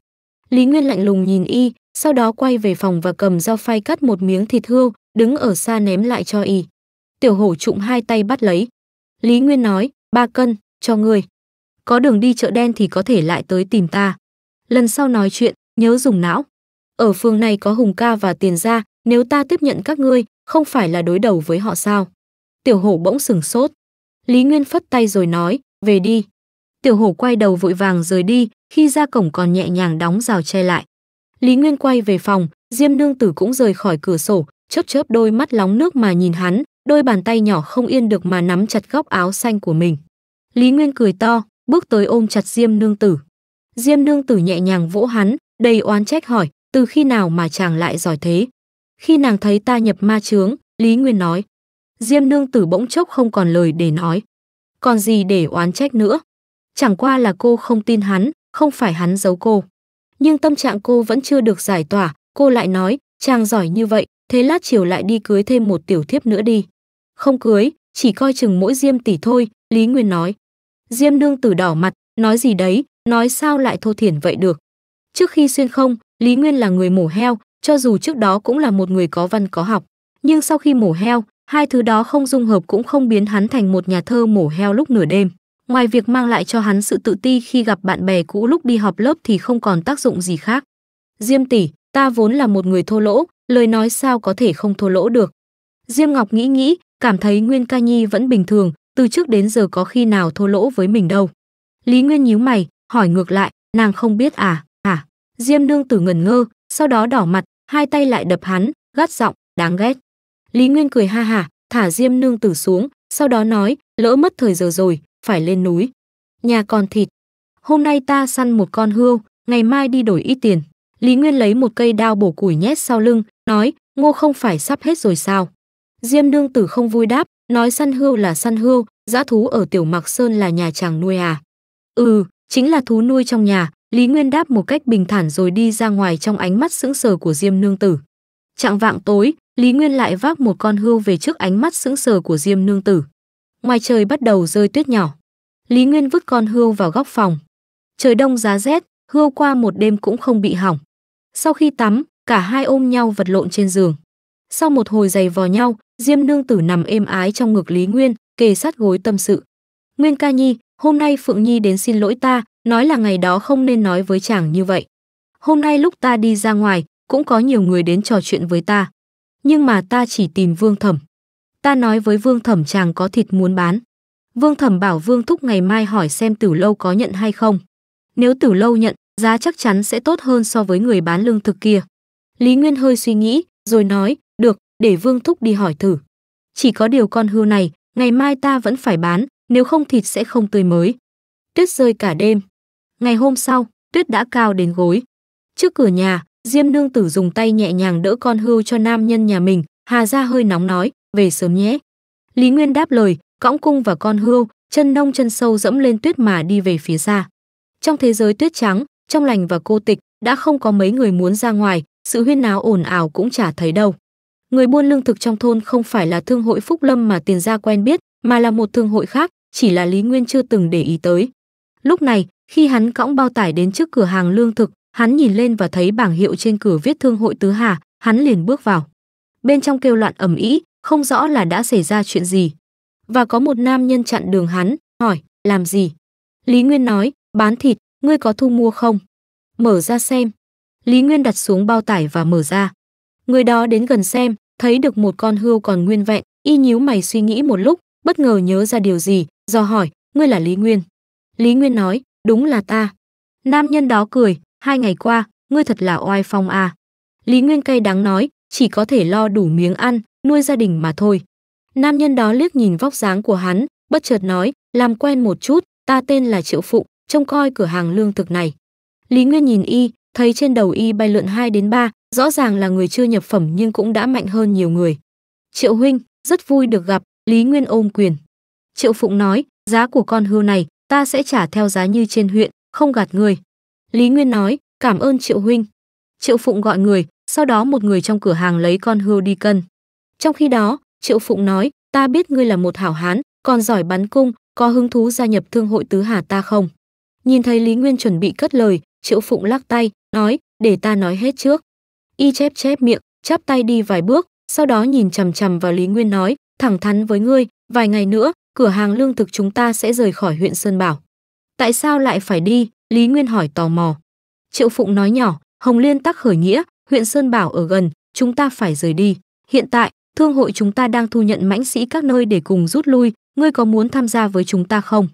Lý Nguyên lạnh lùng nhìn y, sau đó quay về phòng và cầm dao phay cắt một miếng thịt hươu, đứng ở xa ném lại cho y. Tiểu hổ trụng hai tay bắt lấy. Lý Nguyên nói, ba cân, cho ngươi. Có đường đi chợ đen thì có thể lại tới tìm ta. Lần sau nói chuyện, nhớ dùng não. Ở phương này có Hùng ca và Tiền gia, nếu ta tiếp nhận các ngươi, không phải là đối đầu với họ sao? Tiểu hổ bỗng sừng sốt. Lý Nguyên phất tay rồi nói, về đi. Tiểu hổ quay đầu vội vàng rời đi, khi ra cổng còn nhẹ nhàng đóng rào che lại. Lý Nguyên quay về phòng, Diêm Nương Tử cũng rời khỏi cửa sổ, chớp chớp đôi mắt lóng nước mà nhìn hắn, đôi bàn tay nhỏ không yên được mà nắm chặt góc áo xanh của mình. Lý Nguyên cười to, bước tới ôm chặt Diêm Nương Tử. Diêm Nương Tử nhẹ nhàng vỗ hắn, đầy oán trách hỏi, từ khi nào mà chàng lại giỏi thế? Khi nàng thấy ta nhập ma chướng, Lý Nguyên nói. Diêm Nương Tử bỗng chốc không còn lời để nói. Còn gì để oán trách nữa? Chẳng qua là cô không tin hắn, không phải hắn giấu cô. Nhưng tâm trạng cô vẫn chưa được giải tỏa, cô lại nói, chàng giỏi như vậy, thế lát chiều lại đi cưới thêm một tiểu thiếp nữa đi. Không cưới, chỉ coi chừng mỗi Diêm tỷ thôi, Lý Nguyên nói. Diêm nương tử đỏ mặt, nói gì đấy, nói sao lại thô thiển vậy được. Trước khi xuyên không, Lý Nguyên là người mổ heo, cho dù trước đó cũng là một người có văn có học. Nhưng sau khi mổ heo, hai thứ đó không dung hợp cũng không biến hắn thành một nhà thơ mổ heo lúc nửa đêm. Ngoài việc mang lại cho hắn sự tự ti khi gặp bạn bè cũ lúc đi họp lớp thì không còn tác dụng gì khác. Diêm tỷ, ta vốn là một người thô lỗ, lời nói sao có thể không thua lỗ được. Diêm Ngọc nghĩ nghĩ, cảm thấy Nguyên Ca Nhi vẫn bình thường, từ trước đến giờ có khi nào thua lỗ với mình đâu. Lý Nguyên nhíu mày, hỏi ngược lại, nàng không biết à, à. Diêm Nương Tử ngẩn ngơ, sau đó đỏ mặt, hai tay lại đập hắn, gắt giọng, đáng ghét. Lý Nguyên cười ha hả, thả Diêm Nương Tử xuống, sau đó nói, lỡ mất thời giờ rồi, phải lên núi. Nhà còn thịt. Hôm nay ta săn một con hươu, ngày mai đi đổi ít tiền. Lý Nguyên lấy một cây đao bổ củi nhét sau lưng, nói, ngô không phải sắp hết rồi sao? Diêm nương tử không vui đáp, nói săn hươu là săn hươu, dã thú ở Tiểu Mạc Sơn là nhà chàng nuôi à? Ừ, chính là thú nuôi trong nhà, Lý Nguyên đáp một cách bình thản rồi đi ra ngoài trong ánh mắt sững sờ của Diêm nương tử. Trạng vạng tối, Lý Nguyên lại vác một con hươu về trước ánh mắt sững sờ của Diêm nương tử. Ngoài trời bắt đầu rơi tuyết nhỏ. Lý Nguyên vứt con hươu vào góc phòng. Trời đông giá rét, hươu qua một đêm cũng không bị hỏng. Sau khi tắm, cả hai ôm nhau vật lộn trên giường. Sau một hồi giày vò nhau, Diêm Nương Tử nằm êm ái trong ngực Lý Nguyên, kề sát gối tâm sự. Nguyên ca nhi, hôm nay Phượng Nhi đến xin lỗi ta, nói là ngày đó không nên nói với chàng như vậy. Hôm nay lúc ta đi ra ngoài, cũng có nhiều người đến trò chuyện với ta. Nhưng mà ta chỉ tìm Vương Thẩm. Ta nói với Vương Thẩm chàng có thịt muốn bán. Vương Thẩm bảo Vương Thúc ngày mai hỏi xem Tử Lâu có nhận hay không. Nếu Tử Lâu nhận, giá chắc chắn sẽ tốt hơn so với người bán lương thực kia. Lý Nguyên hơi suy nghĩ, rồi nói, được, để Vương Thúc đi hỏi thử. Chỉ có điều con hươu này, ngày mai ta vẫn phải bán, nếu không thịt sẽ không tươi mới. Tuyết rơi cả đêm. Ngày hôm sau, tuyết đã cao đến gối. Trước cửa nhà, Diêm Nương Tử dùng tay nhẹ nhàng đỡ con hươu cho nam nhân nhà mình, Hà ra hơi nóng nói, về sớm nhé. Lý Nguyên đáp lời, cõng cung và con hươu, chân nông chân sâu dẫm lên tuyết mà đi về phía xa. Trong thế giới tuyết trắng, trong lành và cô tịch, đã không có mấy người muốn ra ngoài, sự huyên náo ồn ào cũng chả thấy đâu. Người buôn lương thực trong thôn không phải là thương hội Phúc Lâm mà Tiền Gia quen biết, mà là một thương hội khác, chỉ là Lý Nguyên chưa từng để ý tới. Lúc này, khi hắn cõng bao tải đến trước cửa hàng lương thực, hắn nhìn lên và thấy bảng hiệu trên cửa viết thương hội Tứ Hà, hắn liền bước vào. Bên trong kêu loạn ầm ĩ, không rõ là đã xảy ra chuyện gì. Và có một nam nhân chặn đường hắn, hỏi, làm gì? Lý Nguyên nói, bán thịt, ngươi có thu mua không? Mở ra xem. Lý Nguyên đặt xuống bao tải và mở ra. Người đó đến gần xem, thấy được một con hươu còn nguyên vẹn, y nhíu mày suy nghĩ một lúc, bất ngờ nhớ ra điều gì, do hỏi, ngươi là Lý Nguyên. Lý Nguyên nói, đúng là ta. Nam nhân đó cười, hai ngày qua, ngươi thật là oai phong à. Lý Nguyên cay đắng nói, chỉ có thể lo đủ miếng ăn, nuôi gia đình mà thôi. Nam nhân đó liếc nhìn vóc dáng của hắn, bất chợt nói, làm quen một chút, ta tên là Triệu Phụng, trông coi cửa hàng lương thực này. Lý Nguyên nhìn y, thấy trên đầu y bay lượn 2 đến 3, rõ ràng là người chưa nhập phẩm nhưng cũng đã mạnh hơn nhiều người. Triệu huynh, rất vui được gặp, Lý Nguyên ôm quyền. Triệu Phụng nói, giá của con hươu này, ta sẽ trả theo giá như trên huyện, không gạt người. Lý Nguyên nói, cảm ơn Triệu huynh. Triệu Phụng gọi người, sau đó một người trong cửa hàng lấy con hươu đi cân. Trong khi đó, Triệu Phụng nói, ta biết ngươi là một hảo hán, còn giỏi bắn cung, có hứng thú gia nhập thương hội tứ hà ta không? Nhìn thấy Lý Nguyên chuẩn bị cất lời, Triệu Phụng lắc tay, nói, để ta nói hết trước. Y chép chép miệng, chắp tay đi vài bước, sau đó nhìn chằm chằm vào Lý Nguyên nói, thẳng thắn với ngươi, vài ngày nữa, cửa hàng lương thực chúng ta sẽ rời khỏi huyện Sơn Bảo. Tại sao lại phải đi? Lý Nguyên hỏi tò mò. Triệu Phụng nói nhỏ, Hồng Liên tắc khởi nghĩa, huyện Sơn Bảo ở gần, chúng ta phải rời đi. Hiện tại, thương hội chúng ta đang thu nhận mãnh sĩ các nơi để cùng rút lui, ngươi có muốn tham gia với chúng ta không?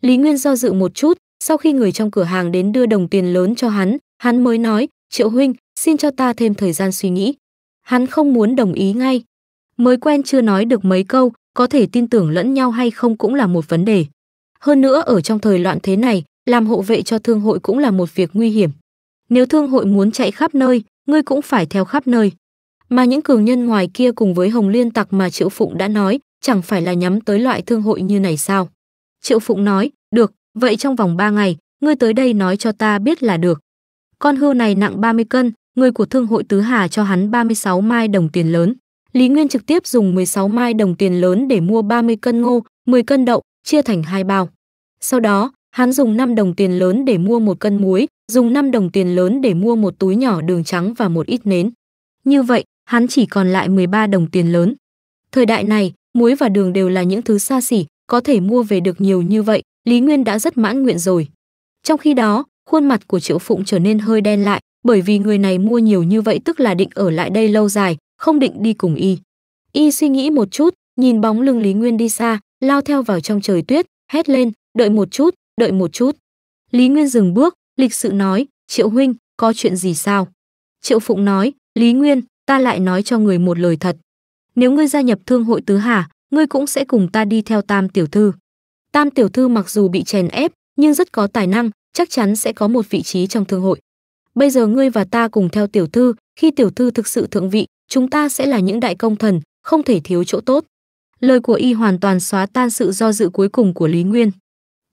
Lý Nguyên do dự một chút, sau khi người trong cửa hàng đến đưa đồng tiền lớn cho hắn, Hắn mới nói, Triệu Huynh, xin cho ta thêm thời gian suy nghĩ. Hắn không muốn đồng ý ngay. Mới quen chưa nói được mấy câu, có thể tin tưởng lẫn nhau hay không cũng là một vấn đề. Hơn nữa ở trong thời loạn thế này, làm hộ vệ cho thương hội cũng là một việc nguy hiểm. Nếu thương hội muốn chạy khắp nơi, ngươi cũng phải theo khắp nơi. Mà những cường nhân ngoài kia cùng với Hồng Liên Tặc mà Triệu Phụng đã nói, chẳng phải là nhắm tới loại thương hội như này sao? Triệu Phụng nói, được, vậy trong vòng ba ngày, ngươi tới đây nói cho ta biết là được. Con hươu này nặng 30 cân, người của thương hội Tứ Hà cho hắn 36 mai đồng tiền lớn. Lý Nguyên trực tiếp dùng 16 mai đồng tiền lớn để mua 30 cân ngô, 10 cân đậu, chia thành hai bao. Sau đó, hắn dùng 5 đồng tiền lớn để mua một cân muối, dùng 5 đồng tiền lớn để mua một túi nhỏ đường trắng và một ít nến. Như vậy, hắn chỉ còn lại 13 đồng tiền lớn. Thời đại này, muối và đường đều là những thứ xa xỉ, có thể mua về được nhiều như vậy, Lý Nguyên đã rất mãn nguyện rồi. Trong khi đó, khuôn mặt của Triệu Phụng trở nên hơi đen lại, bởi vì người này mua nhiều như vậy tức là định ở lại đây lâu dài, không định đi cùng y. Y suy nghĩ một chút, nhìn bóng lưng Lý Nguyên đi xa, lao theo vào trong trời tuyết, hét lên, đợi một chút, đợi một chút. Lý Nguyên dừng bước, lịch sự nói, Triệu Huynh, có chuyện gì sao? Triệu Phụng nói, Lý Nguyên, ta lại nói cho người một lời thật. Nếu ngươi gia nhập thương hội tứ hà, ngươi cũng sẽ cùng ta đi theo tam tiểu thư. Tam tiểu thư mặc dù bị chèn ép, nhưng rất có tài năng, chắc chắn sẽ có một vị trí trong thương hội. Bây giờ ngươi và ta cùng theo tiểu thư, khi tiểu thư thực sự thượng vị, chúng ta sẽ là những đại công thần, không thể thiếu chỗ tốt. Lời của y hoàn toàn xóa tan sự do dự cuối cùng của Lý Nguyên.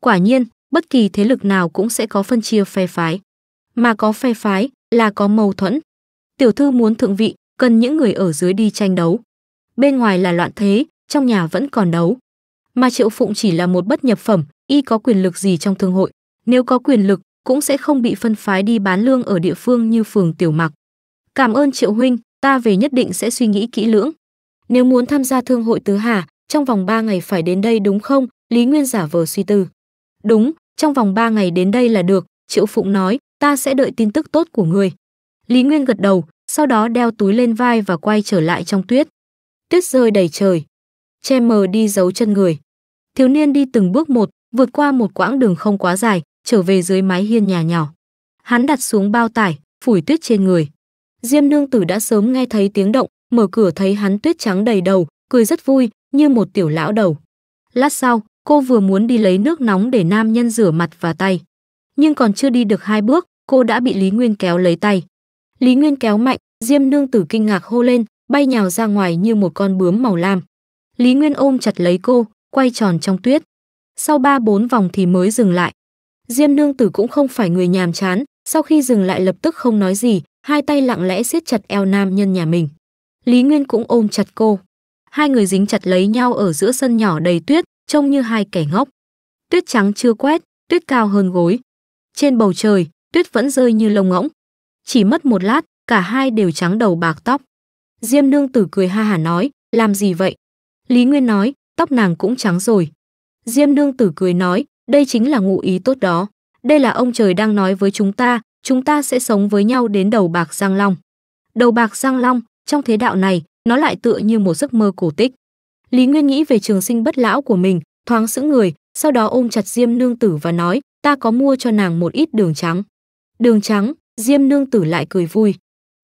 Quả nhiên, bất kỳ thế lực nào cũng sẽ có phân chia phe phái. Mà có phe phái là có mâu thuẫn. Tiểu thư muốn thượng vị, cần những người ở dưới đi tranh đấu. Bên ngoài là loạn thế, trong nhà vẫn còn đấu. Mà Triệu Phụng chỉ là một bất nhập phẩm, y có quyền lực gì trong thương hội. Nếu có quyền lực, cũng sẽ không bị phân phái đi bán lương ở địa phương như phường Tiểu Mặc. Cảm ơn Triệu huynh, ta về nhất định sẽ suy nghĩ kỹ lưỡng. Nếu muốn tham gia thương hội tứ hà, trong vòng 3 ngày phải đến đây đúng không? Lý Nguyên giả vờ suy tư. Đúng, trong vòng 3 ngày đến đây là được, Triệu Phụng nói, ta sẽ đợi tin tức tốt của người. Lý Nguyên gật đầu, sau đó đeo túi lên vai và quay trở lại trong tuyết. Tuyết rơi đầy trời, che mờ đi giấu chân người. Thiếu niên đi từng bước một, vượt qua một quãng đường không quá dài, trở về dưới mái hiên nhà nhỏ. Hắn đặt xuống bao tải, phủi tuyết trên người. Diêm nương tử đã sớm nghe thấy tiếng động, mở cửa thấy hắn tuyết trắng đầy đầu, cười rất vui, như một tiểu lão đầu. Lát sau, cô vừa muốn đi lấy nước nóng để nam nhân rửa mặt và tay. Nhưng còn chưa đi được hai bước, cô đã bị Lý Nguyên kéo lấy tay. Lý Nguyên kéo mạnh, Diêm nương tử kinh ngạc hô lên, bay nhào ra ngoài như một con bướm màu lam. Lý Nguyên ôm chặt lấy cô, quay tròn trong tuyết. Sau ba bốn vòng thì mới dừng lại, Diêm Nương Tử cũng không phải người nhàm chán, sau khi dừng lại lập tức không nói gì, hai tay lặng lẽ siết chặt eo nam nhân nhà mình. Lý Nguyên cũng ôm chặt cô. Hai người dính chặt lấy nhau ở giữa sân nhỏ đầy tuyết, trông như hai kẻ ngốc. Tuyết trắng chưa quét, tuyết cao hơn gối. Trên bầu trời, tuyết vẫn rơi như lông ngỗng. Chỉ mất một lát, cả hai đều trắng đầu bạc tóc. Diêm Nương Tử cười ha hả nói, làm gì vậy? Lý Nguyên nói, tóc nàng cũng trắng rồi. Diêm Nương Tử cười nói, đây chính là ngụ ý tốt đó. Đây là ông trời đang nói với chúng ta, chúng ta sẽ sống với nhau đến đầu bạc giang long. Đầu bạc giang long, trong thế đạo này, nó lại tựa như một giấc mơ cổ tích. Lý Nguyên nghĩ về trường sinh bất lão của mình, thoáng sững người, sau đó ôm chặt Diêm Nương Tử và nói, ta có mua cho nàng một ít đường trắng. Đường trắng, Diêm Nương Tử lại cười vui.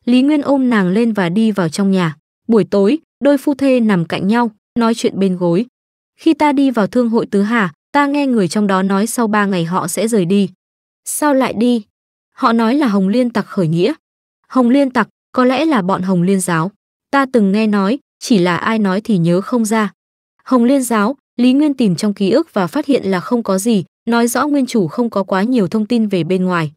Lý Nguyên ôm nàng lên và đi vào trong nhà. Buổi tối, đôi phu thê nằm cạnh nhau, nói chuyện bên gối. Khi ta đi vào thương hội Tứ Hà, Ta nghe người trong đó nói sau ba ngày họ sẽ rời đi. Sao lại đi? Họ nói là Hồng Liên Tặc khởi nghĩa. Hồng Liên Tặc, có lẽ là bọn Hồng Liên giáo. Ta từng nghe nói, chỉ là ai nói thì nhớ không ra. Hồng Liên giáo, Lý Nguyên tìm trong ký ức và phát hiện là không có gì, nói rõ nguyên chủ không có quá nhiều thông tin về bên ngoài.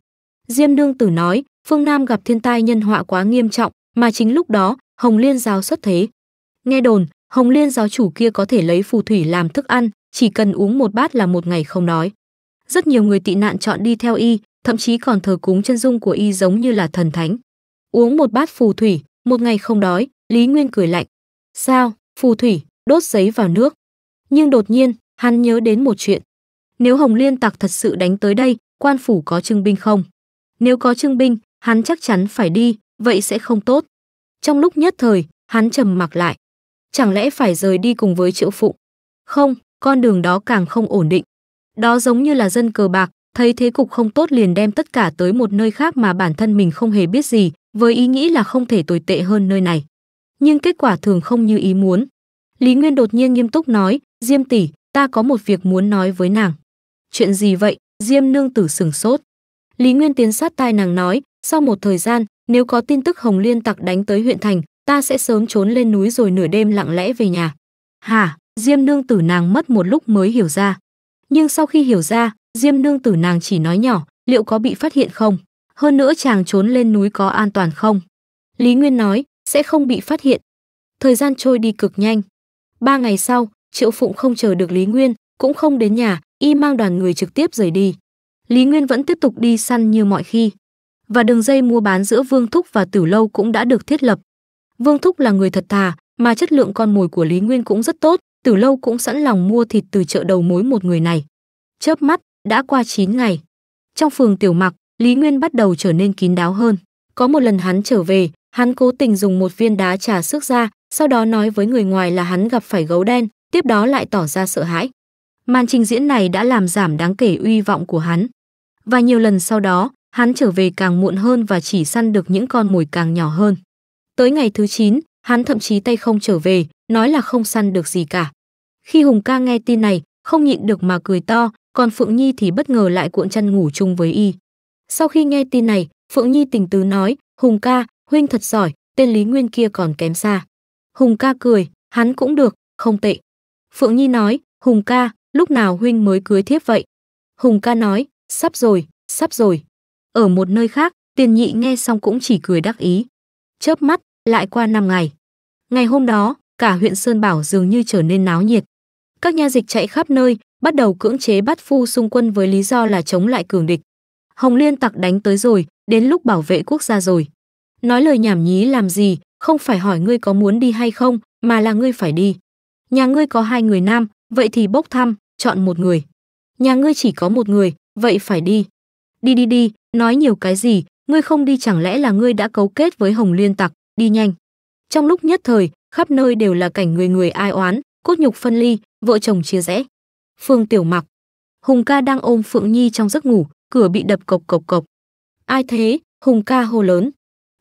Diêm nương Tử nói, phương Nam gặp thiên tai nhân họa quá nghiêm trọng, mà chính lúc đó, Hồng Liên giáo xuất thế. Nghe đồn, Hồng Liên giáo chủ kia có thể lấy phù thủy làm thức ăn, chỉ cần uống một bát là một ngày không nói. Rất nhiều người tị nạn chọn đi theo y, thậm chí còn thờ cúng chân dung của y giống như là thần thánh. Uống một bát phù thủy, một ngày không đói, Lý Nguyên cười lạnh. Sao, phù thủy, đốt giấy vào nước. Nhưng đột nhiên, hắn nhớ đến một chuyện. Nếu Hồng Liên Tặc thật sự đánh tới đây, quan phủ có trưng binh không? Nếu có trưng binh, hắn chắc chắn phải đi, vậy sẽ không tốt. Trong lúc nhất thời, hắn trầm mặc lại. Chẳng lẽ phải rời đi cùng với Triệu phụ Không, con đường đó càng không ổn định. Đó giống như là dân cờ bạc, thấy thế cục không tốt liền đem tất cả tới một nơi khác mà bản thân mình không hề biết gì, với ý nghĩ là không thể tồi tệ hơn nơi này. Nhưng kết quả thường không như ý muốn. Lý Nguyên đột nhiên nghiêm túc nói, Diêm tỷ, ta có một việc muốn nói với nàng. Chuyện gì vậy? Diêm nương tử sửng sốt. Lý Nguyên tiến sát tai nàng nói, sau một thời gian, nếu có tin tức Hồng Liên tặc đánh tới huyện thành, ta sẽ sớm trốn lên núi rồi nửa đêm lặng lẽ về nhà. Hả? Diêm nương tử nàng mất một lúc mới hiểu ra. Nhưng sau khi hiểu ra, Diêm nương tử nàng chỉ nói nhỏ, liệu có bị phát hiện không? Hơn nữa chàng trốn lên núi có an toàn không? Lý Nguyên nói, sẽ không bị phát hiện. Thời gian trôi đi cực nhanh. Ba ngày sau, Triệu Phụng không chờ được Lý Nguyên, cũng không đến nhà, y mang đoàn người trực tiếp rời đi. Lý Nguyên vẫn tiếp tục đi săn như mọi khi. Và đường dây mua bán giữa Vương Thúc và Tử Lâu cũng đã được thiết lập. Vương Thúc là người thật thà, mà chất lượng con mồi của Lý Nguyên cũng rất tốt, từ lâu cũng sẵn lòng mua thịt từ chợ đầu mối một người này. Chớp mắt, đã qua 9 ngày. Trong phường Tiểu Mặc, Lý Nguyên bắt đầu trở nên kín đáo hơn. Có một lần hắn trở về, hắn cố tình dùng một viên đá trà sức ra, sau đó nói với người ngoài là hắn gặp phải gấu đen, tiếp đó lại tỏ ra sợ hãi. Màn trình diễn này đã làm giảm đáng kể uy vọng của hắn. Và nhiều lần sau đó, hắn trở về càng muộn hơn và chỉ săn được những con mồi càng nhỏ hơn. Tới ngày thứ 9, hắn thậm chí tay không trở về, nói là không săn được gì cả. Khi Hùng ca nghe tin này, không nhịn được mà cười to, còn Phượng Nhi thì bất ngờ lại cuộn chăn ngủ chung với y. Sau khi nghe tin này, Phượng Nhi tình tứ nói, Hùng ca, huynh thật giỏi, tên Lý Nguyên kia còn kém xa. Hùng ca cười, hắn cũng được, không tệ. Phượng Nhi nói, Hùng ca, lúc nào huynh mới cưới thiếp vậy? Hùng ca nói, sắp rồi, sắp rồi. Ở một nơi khác, tiền nhị nghe xong cũng chỉ cười đắc ý. Chớp mắt, lại qua năm ngày. Ngày hôm đó, cả huyện Sơn Bảo dường như trở nên náo nhiệt. Các nha dịch chạy khắp nơi, bắt đầu cưỡng chế bắt phu xung quân với lý do là chống lại cường địch. Hồng Liên tặc đánh tới rồi, đến lúc bảo vệ quốc gia rồi. Nói lời nhảm nhí làm gì, không phải hỏi ngươi có muốn đi hay không, mà là ngươi phải đi. Nhà ngươi có hai người nam, vậy thì bốc thăm, chọn một người. Nhà ngươi chỉ có một người, vậy phải đi. Đi đi đi, nói nhiều cái gì, ngươi không đi chẳng lẽ là ngươi đã cấu kết với Hồng Liên tặc, đi nhanh. Trong lúc nhất thời, khắp nơi đều là cảnh người người ai oán, cốt nhục phân ly, vợ chồng chia rẽ. Phương Tiểu Mặc, Hùng ca đang ôm Phượng Nhi trong giấc ngủ, cửa bị đập cộc cộc cộc. Ai thế? Hùng ca hô lớn.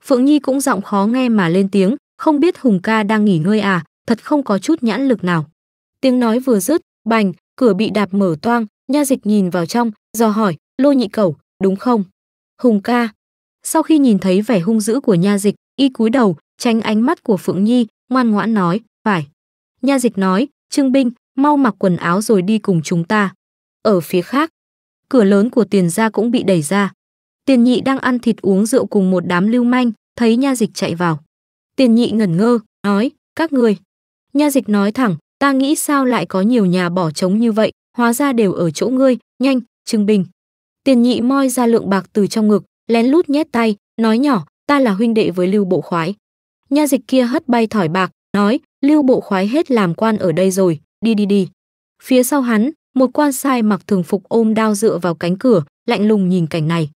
Phượng Nhi cũng giọng khó nghe mà lên tiếng, không biết Hùng ca đang nghỉ ngơi à, thật không có chút nhãn lực nào. Tiếng nói vừa dứt, bành, cửa bị đạp mở toang, nha dịch nhìn vào trong, dò hỏi, lô nhị cẩu, đúng không? Hùng ca. Sau khi nhìn thấy vẻ hung dữ của nha dịch, y cúi đầu, tránh ánh mắt của Phượng Nhi, ngoan ngoãn nói, phải. Nha dịch nói, trương binh, mau mặc quần áo rồi đi cùng chúng ta. Ở phía khác, cửa lớn của tiền gia cũng bị đẩy ra. Tiền nhị đang ăn thịt uống rượu cùng một đám lưu manh, thấy nha dịch chạy vào. Tiền nhị ngẩn ngơ, nói, các người. Nha dịch nói thẳng, ta nghĩ sao lại có nhiều nhà bỏ trống như vậy, hóa ra đều ở chỗ ngươi, nhanh, trương bình. Tiền nhị moi ra lượng bạc từ trong ngực, lén lút nhét tay, nói nhỏ, ta là huynh đệ với lưu bộ khoái nha dịch kia hất bay thỏi bạc, nói, lưu bộ khoái hết làm quan ở đây rồi, đi đi đi. Phía sau hắn, một quan sai mặc thường phục ôm đao dựa vào cánh cửa, lạnh lùng nhìn cảnh này.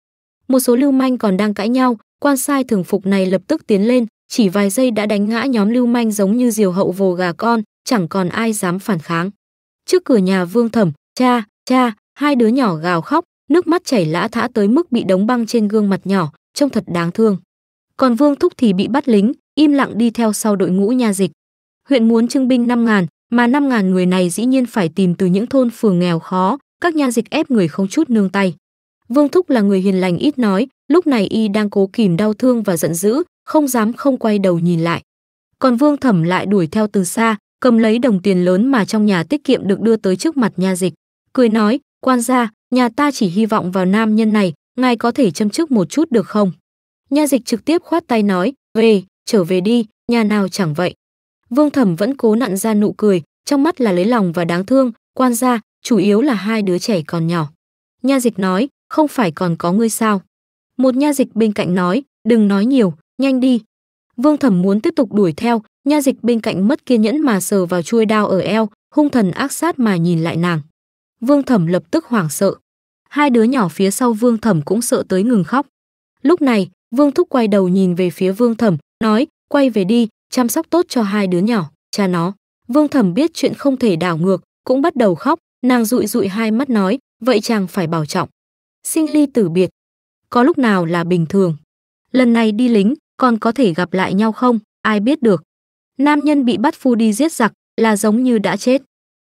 Một số lưu manh còn đang cãi nhau, quan sai thường phục này lập tức tiến lên, chỉ vài giây đã đánh ngã nhóm lưu manh giống như diều hậu vồ gà con, chẳng còn ai dám phản kháng. Trước cửa nhà Vương Thẩm, cha, cha, hai đứa nhỏ gào khóc, nước mắt chảy lã thã tới mức bị đóng băng trên gương mặt nhỏ, trông thật đáng thương. Còn Vương Thúc thì bị bắt lính, im lặng đi theo sau đội ngũ nha dịch. Huyện muốn trưng binh 5.000, mà 5.000 người này dĩ nhiên phải tìm từ những thôn phường nghèo khó, các nha dịch ép người không chút nương tay. Vương Thúc là người hiền lành ít nói, lúc này y đang cố kìm đau thương và giận dữ, không dám không quay đầu nhìn lại. Còn Vương Thẩm lại đuổi theo từ xa, cầm lấy đồng tiền lớn mà trong nhà tiết kiệm được đưa tới trước mặt nha dịch, cười nói, quan gia, nhà ta chỉ hy vọng vào nam nhân này, ngài có thể châm chức một chút được không? Nha dịch trực tiếp khoát tay nói, về, trở về đi, nhà nào chẳng vậy. Vương Thẩm vẫn cố nặn ra nụ cười, trong mắt là lấy lòng và đáng thương, quan gia, chủ yếu là hai đứa trẻ còn nhỏ. Nha dịch nói, không phải còn có ngươi sao. Một nha dịch bên cạnh nói, đừng nói nhiều, nhanh đi. Vương Thẩm muốn tiếp tục đuổi theo, nha dịch bên cạnh mất kiên nhẫn mà sờ vào chuôi đao ở eo, hung thần ác sát mà nhìn lại nàng. Vương Thẩm lập tức hoảng sợ. Hai đứa nhỏ phía sau Vương Thẩm cũng sợ tới ngừng khóc. Lúc này, Vương Thúc quay đầu nhìn về phía Vương Thẩm, nói, quay về đi, chăm sóc tốt cho hai đứa nhỏ, cha nó. Vương Thẩm biết chuyện không thể đảo ngược, cũng bắt đầu khóc, nàng dụi dụi hai mắt nói, vậy chàng phải bảo trọng. Sinh ly tử biệt, có lúc nào là bình thường. Lần này đi lính, còn có thể gặp lại nhau không, ai biết được. Nam nhân bị bắt phu đi giết giặc, là giống như đã chết.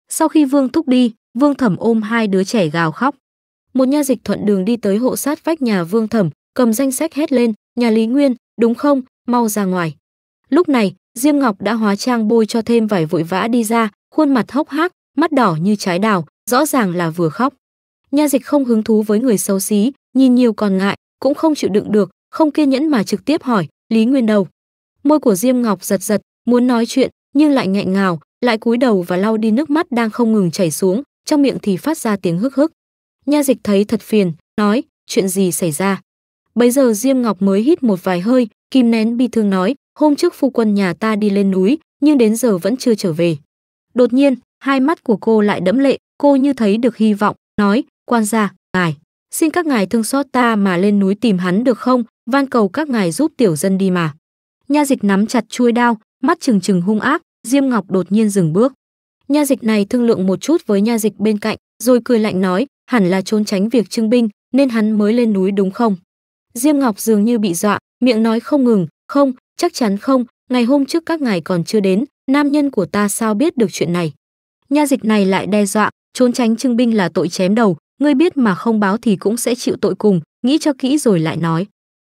Sau khi Vương Thúc đi, Vương Thẩm ôm hai đứa trẻ gào khóc. Một nha dịch thuận đường đi tới hộ sát vách nhà Vương Thẩm, cầm danh sách hét lên, nhà Lý Nguyên, đúng không, mau ra ngoài. Lúc này, Diêm Ngọc đã hóa trang bôi cho thêm vải vội vã đi ra, khuôn mặt hốc hác, mắt đỏ như trái đào, rõ ràng là vừa khóc. Nha dịch không hứng thú với người xấu xí, nhìn nhiều còn ngại, cũng không chịu đựng được, không kiên nhẫn mà trực tiếp hỏi, Lý Nguyên đầu. Môi của Diêm Ngọc giật giật, muốn nói chuyện, nhưng lại nghẹn ngào, lại cúi đầu và lau đi nước mắt đang không ngừng chảy xuống, trong miệng thì phát ra tiếng hức hức. Nha dịch thấy thật phiền, nói, chuyện gì xảy ra? Bấy giờ Diêm Ngọc mới hít một vài hơi, Kim nén bi thương nói, hôm trước phu quân nhà ta đi lên núi, nhưng đến giờ vẫn chưa trở về. Đột nhiên, hai mắt của cô lại đẫm lệ, cô như thấy được hy vọng, nói, quan gia, ngài, xin các ngài thương xót ta mà lên núi tìm hắn được không, van cầu các ngài giúp tiểu dân đi mà. Nha dịch nắm chặt chuôi đao, mắt trừng trừng hung ác, Diêm Ngọc đột nhiên dừng bước. Nha dịch này thương lượng một chút với nha dịch bên cạnh, rồi cười lạnh nói, hẳn là trốn tránh việc trưng binh, nên hắn mới lên núi đúng không? Diêm Ngọc dường như bị dọa, miệng nói không ngừng, không, chắc chắn không, ngày hôm trước các ngài còn chưa đến, nam nhân của ta sao biết được chuyện này. Nha dịch này lại đe dọa, trốn tránh trưng binh là tội chém đầu, ngươi biết mà không báo thì cũng sẽ chịu tội cùng, nghĩ cho kỹ rồi lại nói.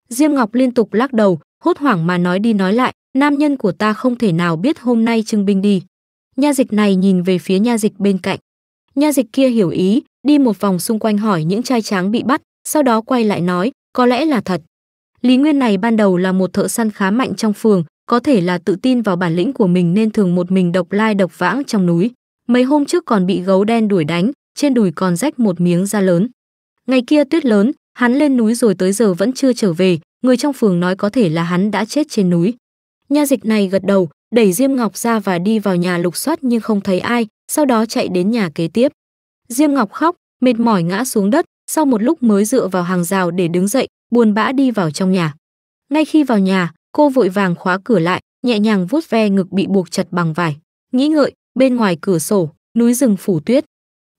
Diêm Ngọc liên tục lắc đầu, hốt hoảng mà nói đi nói lại, nam nhân của ta không thể nào biết hôm nay trưng binh đi. Nha dịch này nhìn về phía nha dịch bên cạnh. Nha dịch kia hiểu ý, đi một vòng xung quanh hỏi những trai tráng bị bắt, sau đó quay lại nói, có lẽ là thật, Lý Nguyên này ban đầu là một thợ săn khá mạnh trong phường, có thể là tự tin vào bản lĩnh của mình nên thường một mình độc lai độc vãng trong núi. Mấy hôm trước còn bị gấu đen đuổi đánh, trên đùi còn rách một miếng da lớn. Ngày kia tuyết lớn, hắn lên núi rồi tới giờ vẫn chưa trở về, người trong phường nói có thể là hắn đã chết trên núi. Nha dịch này gật đầu, đẩy Diêm Ngọc ra và đi vào nhà lục soát nhưng không thấy ai, sau đó chạy đến nhà kế tiếp. Diêm Ngọc khóc, mệt mỏi ngã xuống đất, sau một lúc mới dựa vào hàng rào để đứng dậy, buồn bã đi vào trong nhà. Ngay khi vào nhà, cô vội vàng khóa cửa lại, nhẹ nhàng vuốt ve ngực bị buộc chặt bằng vải. Nghĩ ngợi, bên ngoài cửa sổ, núi rừng phủ tuyết.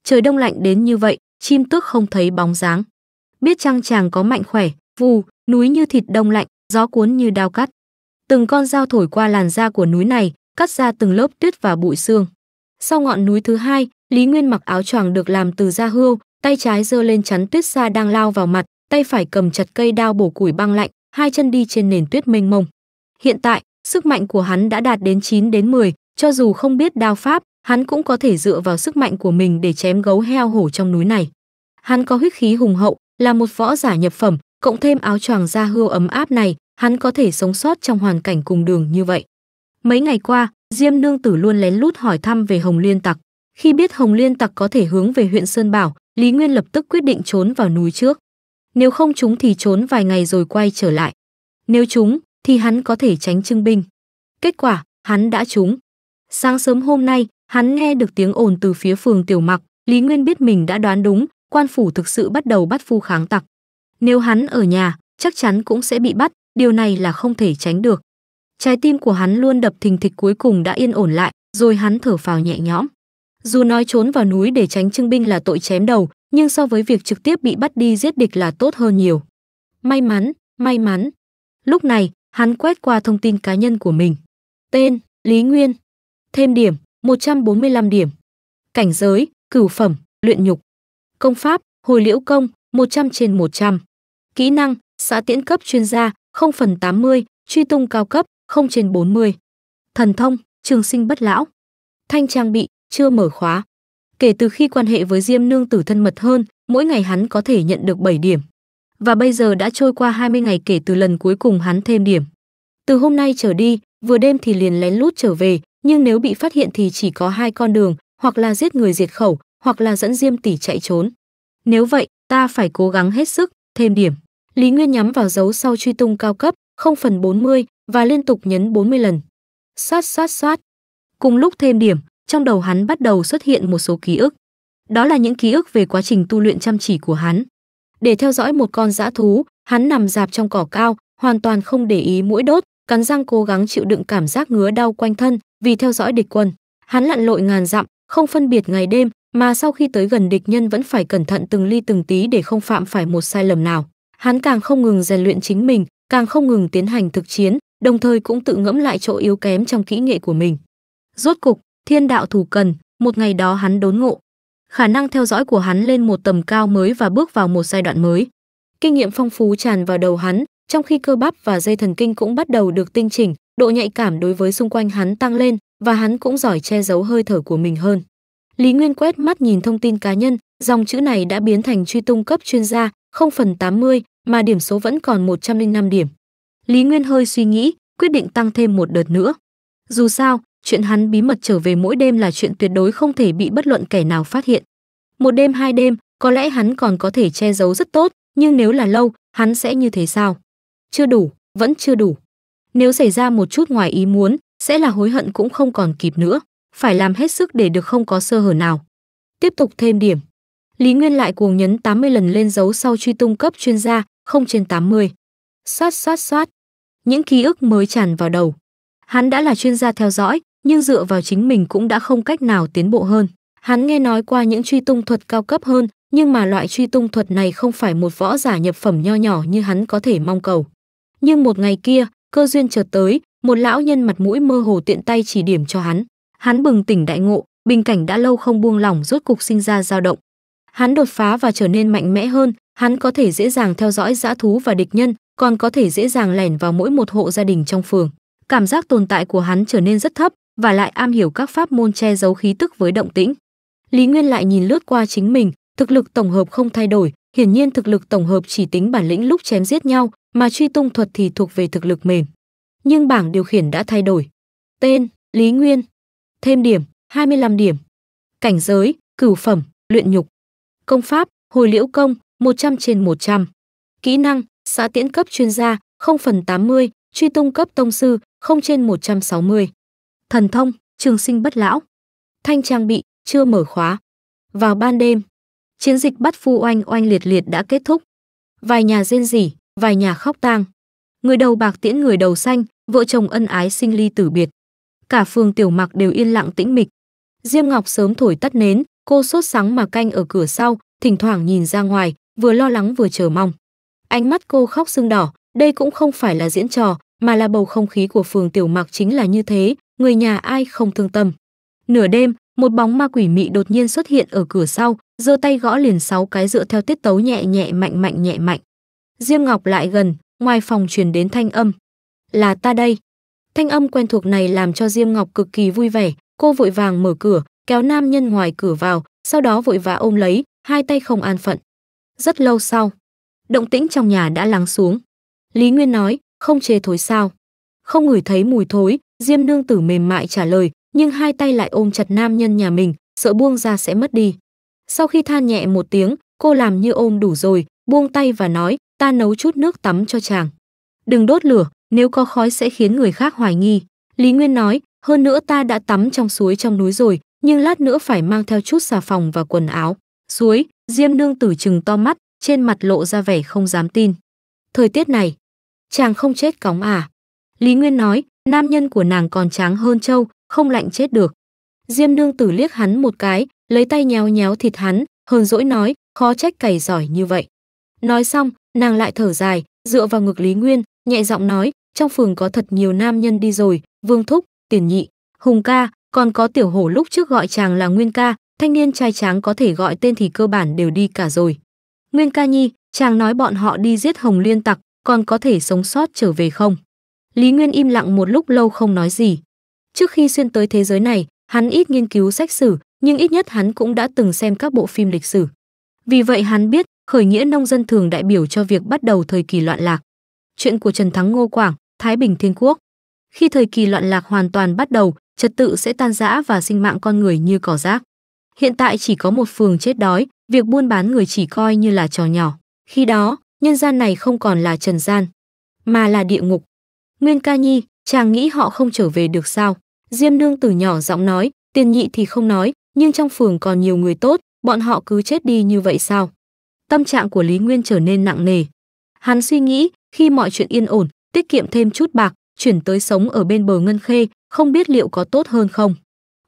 Trời đông lạnh đến như vậy, chim tước không thấy bóng dáng. Biết chăng chàng có mạnh khỏe, vù, núi như thịt đông lạnh, gió cuốn như đao cắt. Từng con dao thổi qua làn da của núi này, cắt ra từng lớp tuyết và bụi xương. Sau ngọn núi thứ hai, Lý Nguyên mặc áo choàng được làm từ da hươu, tay trái giơ lên chắn tuyết xa đang lao vào mặt, tay phải cầm chặt cây đao bổ củi băng lạnh, hai chân đi trên nền tuyết mênh mông. Hiện tại, sức mạnh của hắn đã đạt đến 9 đến 10, cho dù không biết đao pháp, hắn cũng có thể dựa vào sức mạnh của mình để chém gấu heo hổ trong núi này. Hắn có huyết khí hùng hậu, là một võ giả nhập phẩm, cộng thêm áo choàng da hươu ấm áp này, hắn có thể sống sót trong hoàn cảnh cùng đường như vậy. Mấy ngày qua, Diêm Nương Tử luôn lén lút hỏi thăm về Hồng Liên Tặc. Khi biết Hồng Liên Tặc có thể hướng về huyện Sơn Bảo, Lý Nguyên lập tức quyết định trốn vào núi trước nếu không chúng thì trốn vài ngày rồi quay trở lại. Nếu chúng thì hắn có thể tránh trưng binh. Kết quả, hắn đã trúng. Sáng sớm hôm nay, hắn nghe được tiếng ồn từ phía phường Tiểu Mặc, Lý Nguyên biết mình đã đoán đúng, quan phủ thực sự bắt đầu bắt phu kháng tặc. Nếu hắn ở nhà, chắc chắn cũng sẽ bị bắt, điều này là không thể tránh được. Trái tim của hắn luôn đập thình thịch cuối cùng đã yên ổn lại, rồi hắn thở phào nhẹ nhõm. Dù nói trốn vào núi để tránh trưng binh là tội chém đầu, nhưng so với việc trực tiếp bị bắt đi giết địch là tốt hơn nhiều. May mắn, may mắn. Lúc này, hắn quét qua thông tin cá nhân của mình. Tên, Lý Nguyên. Thêm điểm, 145 điểm. Cảnh giới, cửu phẩm, luyện nhục. Công pháp, hồi liễu công, 100 trên 100. Kỹ năng, xã tiễn cấp chuyên gia, 0 phần 80, truy tung cao cấp, 0 trên 40. Thần thông, trường sinh bất lão. Thanh trang bị, chưa mở khóa. Kể từ khi quan hệ với Diêm Nương Tử thân mật hơn, mỗi ngày hắn có thể nhận được 7 điểm. Và bây giờ đã trôi qua 20 ngày kể từ lần cuối cùng hắn thêm điểm. Từ hôm nay trở đi, vừa đêm thì liền lén lút trở về, nhưng nếu bị phát hiện thì chỉ có hai con đường, hoặc là giết người diệt khẩu, hoặc là dẫn Diêm tỷ chạy trốn. Nếu vậy, ta phải cố gắng hết sức, thêm điểm. Lý Nguyên nhắm vào dấu sau truy tung cao cấp, 0 phần 40 và liên tục nhấn 40 lần. Xoát xoát xoát. Cùng lúc thêm điểm, trong đầu hắn bắt đầu xuất hiện một số ký ức. Đó là những ký ức về quá trình tu luyện chăm chỉ của hắn. Để theo dõi một con dã thú, hắn nằm dạp trong cỏ cao, hoàn toàn không để ý mũi đốt, cắn răng cố gắng chịu đựng cảm giác ngứa đau quanh thân vì theo dõi địch quân. Hắn lặn lội ngàn dặm, không phân biệt ngày đêm, mà sau khi tới gần địch nhân vẫn phải cẩn thận từng ly từng tí để không phạm phải một sai lầm nào. Hắn càng không ngừng rèn luyện chính mình, càng không ngừng tiến hành thực chiến, đồng thời cũng tự ngẫm lại chỗ yếu kém trong kỹ nghệ của mình. Rốt cục, thiên đạo thủ cần, một ngày đó hắn đốn ngộ. Khả năng theo dõi của hắn lên một tầm cao mới và bước vào một giai đoạn mới. Kinh nghiệm phong phú tràn vào đầu hắn, trong khi cơ bắp và dây thần kinh cũng bắt đầu được tinh chỉnh, độ nhạy cảm đối với xung quanh hắn tăng lên và hắn cũng giỏi che giấu hơi thở của mình hơn. Lý Nguyên quét mắt nhìn thông tin cá nhân, dòng chữ này đã biến thành truy tung cấp chuyên gia, không phần 80, mà điểm số vẫn còn 105 điểm. Lý Nguyên hơi suy nghĩ, quyết định tăng thêm một đợt nữa. Dù sao, chuyện hắn bí mật trở về mỗi đêm là chuyện tuyệt đối không thể bị bất luận kẻ nào phát hiện. Một đêm hai đêm, có lẽ hắn còn có thể che giấu rất tốt, nhưng nếu là lâu, hắn sẽ như thế sao? Chưa đủ, vẫn chưa đủ. Nếu xảy ra một chút ngoài ý muốn, sẽ là hối hận cũng không còn kịp nữa, phải làm hết sức để được không có sơ hở nào. Tiếp tục thêm điểm. Lý Nguyên lại cuồng nhấn 80 lần lên dấu sau truy tung cấp chuyên gia, không trên 80. Xoát xoát xoát. Những ký ức mới tràn vào đầu. Hắn đã là chuyên gia theo dõi, nhưng dựa vào chính mình cũng đã không cách nào tiến bộ hơn. Hắn nghe nói qua những truy tung thuật cao cấp hơn, nhưng mà loại truy tung thuật này không phải một võ giả nhập phẩm nho nhỏ như hắn có thể mong cầu. Nhưng một ngày kia, cơ duyên chợt tới, một lão nhân mặt mũi mơ hồ tiện tay chỉ điểm cho hắn. Hắn bừng tỉnh đại ngộ, bình cảnh đã lâu không buông lỏng rốt cục sinh ra dao động. Hắn đột phá và trở nên mạnh mẽ hơn, hắn có thể dễ dàng theo dõi dã thú và địch nhân, còn có thể dễ dàng lẻn vào mỗi một hộ gia đình trong phường. Cảm giác tồn tại của hắn trở nên rất thấp, và lại am hiểu các pháp môn che giấu khí tức với động tĩnh. Lý Nguyên lại nhìn lướt qua chính mình, thực lực tổng hợp không thay đổi, hiển nhiên thực lực tổng hợp chỉ tính bản lĩnh lúc chém giết nhau, mà truy tung thuật thì thuộc về thực lực mềm. Nhưng bảng điều khiển đã thay đổi. Tên: Lý Nguyên. Thêm điểm: 25 điểm. Cảnh giới: Cửu phẩm, luyện nhục. Công pháp: Hồi Liễu công, 100 trên 100. Kỹ năng: Xã tiễn cấp chuyên gia, 0 phần 80, truy tung cấp tông sư, 0 trên 160 thần thông trường sinh bất lão thanh trang bị chưa mở khóa vào ban đêm chiến dịch bắt phu oanh oanh liệt liệt đã kết thúc vài nhà rên rỉ vài nhà khóc tang người đầu bạc tiễn người đầu xanh vợ chồng ân ái sinh ly tử biệt cả phường tiểu mặc đều yên lặng tĩnh mịch diêm ngọc sớm thổi tắt nến cô sốt sắng mà canh ở cửa sau thỉnh thoảng nhìn ra ngoài vừa lo lắng vừa chờ mong ánh mắt cô khóc sưng đỏ đây cũng không phải là diễn trò mà là bầu không khí của phường tiểu mặc chính là như thế người nhà ai không thương tâm. Nửa đêm, một bóng ma quỷ mị đột nhiên xuất hiện ở cửa sau, giơ tay gõ liền sáu cái dựa theo tiết tấu nhẹ nhẹ mạnh mạnh nhẹ mạnh. Diêm Ngọc lại gần, ngoài phòng truyền đến thanh âm. Là ta đây. Thanh âm quen thuộc này làm cho Diêm Ngọc cực kỳ vui vẻ, cô vội vàng mở cửa, kéo nam nhân ngoài cửa vào, sau đó vội vã ôm lấy, hai tay không an phận. Rất lâu sau, động tĩnh trong nhà đã lắng xuống. Lý Nguyên nói, không chê thối sao. Không ngửi thấy mùi thối, Diêm nương tử mềm mại trả lời, nhưng hai tay lại ôm chặt nam nhân nhà mình, sợ buông ra sẽ mất đi. Sau khi than nhẹ một tiếng, cô làm như ôm đủ rồi, buông tay và nói, ta nấu chút nước tắm cho chàng. Đừng đốt lửa, nếu có khói sẽ khiến người khác hoài nghi. Lý Nguyên nói, hơn nữa ta đã tắm trong suối trong núi rồi, nhưng lát nữa phải mang theo chút xà phòng và quần áo. Suối, Diêm Nương tử trừng to mắt, trên mặt lộ ra vẻ không dám tin. Thời tiết này, chàng không chết cóng à? Lý Nguyên nói, nam nhân của nàng còn tráng hơn trâu, không lạnh chết được. Diêm nương tử liếc hắn một cái, lấy tay nhéo nhéo thịt hắn, hờn dỗi nói, khó trách cày giỏi như vậy. Nói xong, nàng lại thở dài, dựa vào ngực Lý Nguyên, nhẹ giọng nói, trong phường có thật nhiều nam nhân đi rồi, Vương Thúc, Tiền Nhị, Hùng Ca, còn có tiểu hổ lúc trước gọi chàng là Nguyên Ca, thanh niên trai tráng có thể gọi tên thì cơ bản đều đi cả rồi. Nguyên Ca Nhi, chàng nói bọn họ đi giết Hồng Liên Tặc, còn có thể sống sót trở về không? Lý Nguyên im lặng một lúc lâu không nói gì. Trước khi xuyên tới thế giới này, hắn ít nghiên cứu sách sử, nhưng ít nhất hắn cũng đã từng xem các bộ phim lịch sử. Vì vậy hắn biết, khởi nghĩa nông dân thường đại biểu cho việc bắt đầu thời kỳ loạn lạc. Chuyện của Trần Thắng Ngô Quảng, Thái Bình Thiên Quốc. Khi thời kỳ loạn lạc hoàn toàn bắt đầu, trật tự sẽ tan rã và sinh mạng con người như cỏ rác. Hiện tại chỉ có một phường chết đói, việc buôn bán người chỉ coi như là trò nhỏ. Khi đó, nhân gian này không còn là trần gian, mà là địa ngục. Nguyên ca nhi, chàng nghĩ họ không trở về được sao? Diêm nương từ nhỏ giọng nói, tiền nhị thì không nói, nhưng trong phường còn nhiều người tốt, bọn họ cứ chết đi như vậy sao? Tâm trạng của Lý Nguyên trở nên nặng nề. Hắn suy nghĩ, khi mọi chuyện yên ổn, tiết kiệm thêm chút bạc, chuyển tới sống ở bên bờ ngân khê, không biết liệu có tốt hơn không?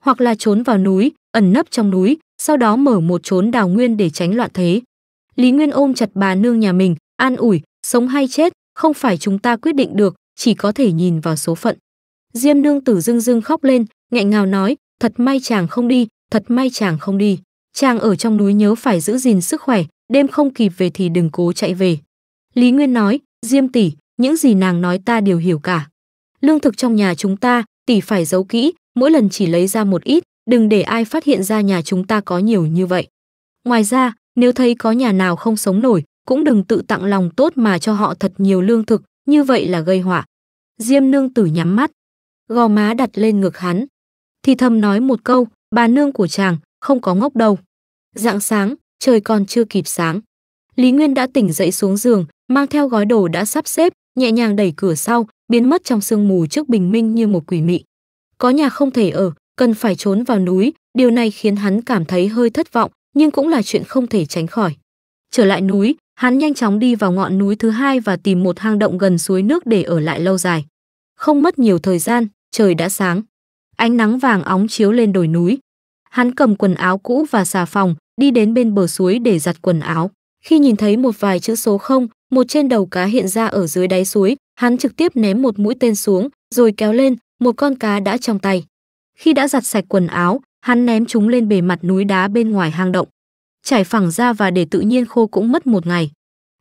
Hoặc là trốn vào núi, ẩn nấp trong núi, sau đó mở một trốn đào nguyên để tránh loạn thế. Lý Nguyên ôm chặt bà nương nhà mình, an ủi, sống hay chết, không phải chúng ta quyết định được, chỉ có thể nhìn vào số phận. Diêm nương tử dưng dưng khóc lên, nghẹn ngào nói, thật may chàng không đi, thật may chàng không đi. Chàng ở trong núi nhớ phải giữ gìn sức khỏe, đêm không kịp về thì đừng cố chạy về. Lý Nguyên nói, Diêm tỷ, những gì nàng nói ta đều hiểu cả. Lương thực trong nhà chúng ta, tỷ phải giấu kỹ, mỗi lần chỉ lấy ra một ít, đừng để ai phát hiện ra nhà chúng ta có nhiều như vậy. Ngoài ra, nếu thấy có nhà nào không sống nổi, cũng đừng tự tặng lòng tốt mà cho họ thật nhiều lương thực, như vậy là gây họa. Diêm nương tử nhắm mắt, gò má đặt lên ngực hắn. Thì thầm nói một câu, bà nương của chàng, không có ngốc đâu. Dạng sáng, trời còn chưa kịp sáng. Lý Nguyên đã tỉnh dậy xuống giường, mang theo gói đồ đã sắp xếp, nhẹ nhàng đẩy cửa sau, biến mất trong sương mù trước bình minh như một quỷ mị. Có nhà không thể ở, cần phải trốn vào núi, điều này khiến hắn cảm thấy hơi thất vọng, nhưng cũng là chuyện không thể tránh khỏi. Trở lại núi, Hắn nhanh chóng đi vào ngọn núi thứ hai và tìm một hang động gần suối nước để ở lại lâu dài. Không mất nhiều thời gian, trời đã sáng. Ánh nắng vàng óng chiếu lên đồi núi. Hắn cầm quần áo cũ và xà phòng, đi đến bên bờ suối để giặt quần áo. Khi nhìn thấy một vài chữ số không, một trên đầu cá hiện ra ở dưới đáy suối, hắn trực tiếp ném một mũi tên xuống, rồi kéo lên, một con cá đã trong tay. Khi đã giặt sạch quần áo, hắn ném chúng lên bề mặt núi đá bên ngoài hang động trải phẳng ra và để tự nhiên khô cũng mất một ngày.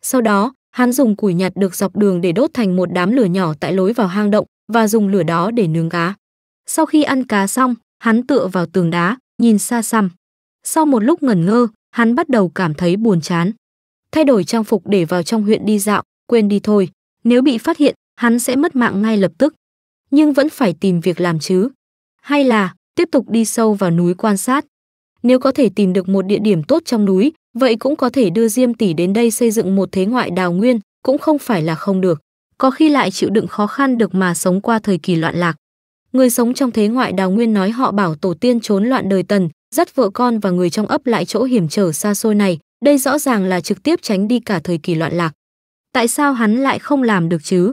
Sau đó, hắn dùng củi nhặt được dọc đường để đốt thành một đám lửa nhỏ tại lối vào hang động và dùng lửa đó để nướng cá. Sau khi ăn cá xong, hắn tựa vào tường đá, nhìn xa xăm. Sau một lúc ngẩn ngơ, hắn bắt đầu cảm thấy buồn chán. Thay đổi trang phục để vào trong huyện đi dạo, quên đi thôi, nếu bị phát hiện, hắn sẽ mất mạng ngay lập tức. Nhưng vẫn phải tìm việc làm chứ. Hay là tiếp tục đi sâu vào núi quan sát. Nếu có thể tìm được một địa điểm tốt trong núi, vậy cũng có thể đưa Diêm tỷ đến đây xây dựng một thế ngoại đào nguyên, cũng không phải là không được. Có khi lại chịu đựng khó khăn được mà sống qua thời kỳ loạn lạc. Người sống trong thế ngoại đào nguyên nói họ bảo tổ tiên trốn loạn đời tần, dắt vợ con và người trong ấp lại chỗ hiểm trở xa xôi này, đây rõ ràng là trực tiếp tránh đi cả thời kỳ loạn lạc. Tại sao hắn lại không làm được chứ?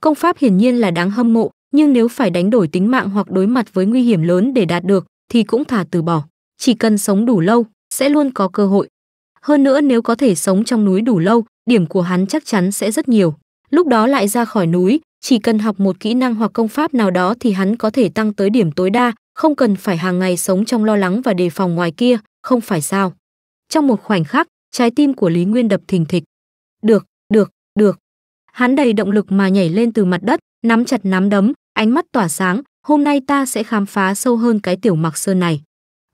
Công pháp hiển nhiên là đáng hâm mộ, nhưng nếu phải đánh đổi tính mạng hoặc đối mặt với nguy hiểm lớn để đạt được thì cũng thà từ bỏ chỉ cần sống đủ lâu, sẽ luôn có cơ hội. Hơn nữa nếu có thể sống trong núi đủ lâu, điểm của hắn chắc chắn sẽ rất nhiều. Lúc đó lại ra khỏi núi, chỉ cần học một kỹ năng hoặc công pháp nào đó thì hắn có thể tăng tới điểm tối đa, không cần phải hàng ngày sống trong lo lắng và đề phòng ngoài kia, không phải sao? Trong một khoảnh khắc, trái tim của Lý Nguyên đập thình thịch. Được, được, được. Hắn đầy động lực mà nhảy lên từ mặt đất, nắm chặt nắm đấm, ánh mắt tỏa sáng, hôm nay ta sẽ khám phá sâu hơn cái tiểu mặc sơn này.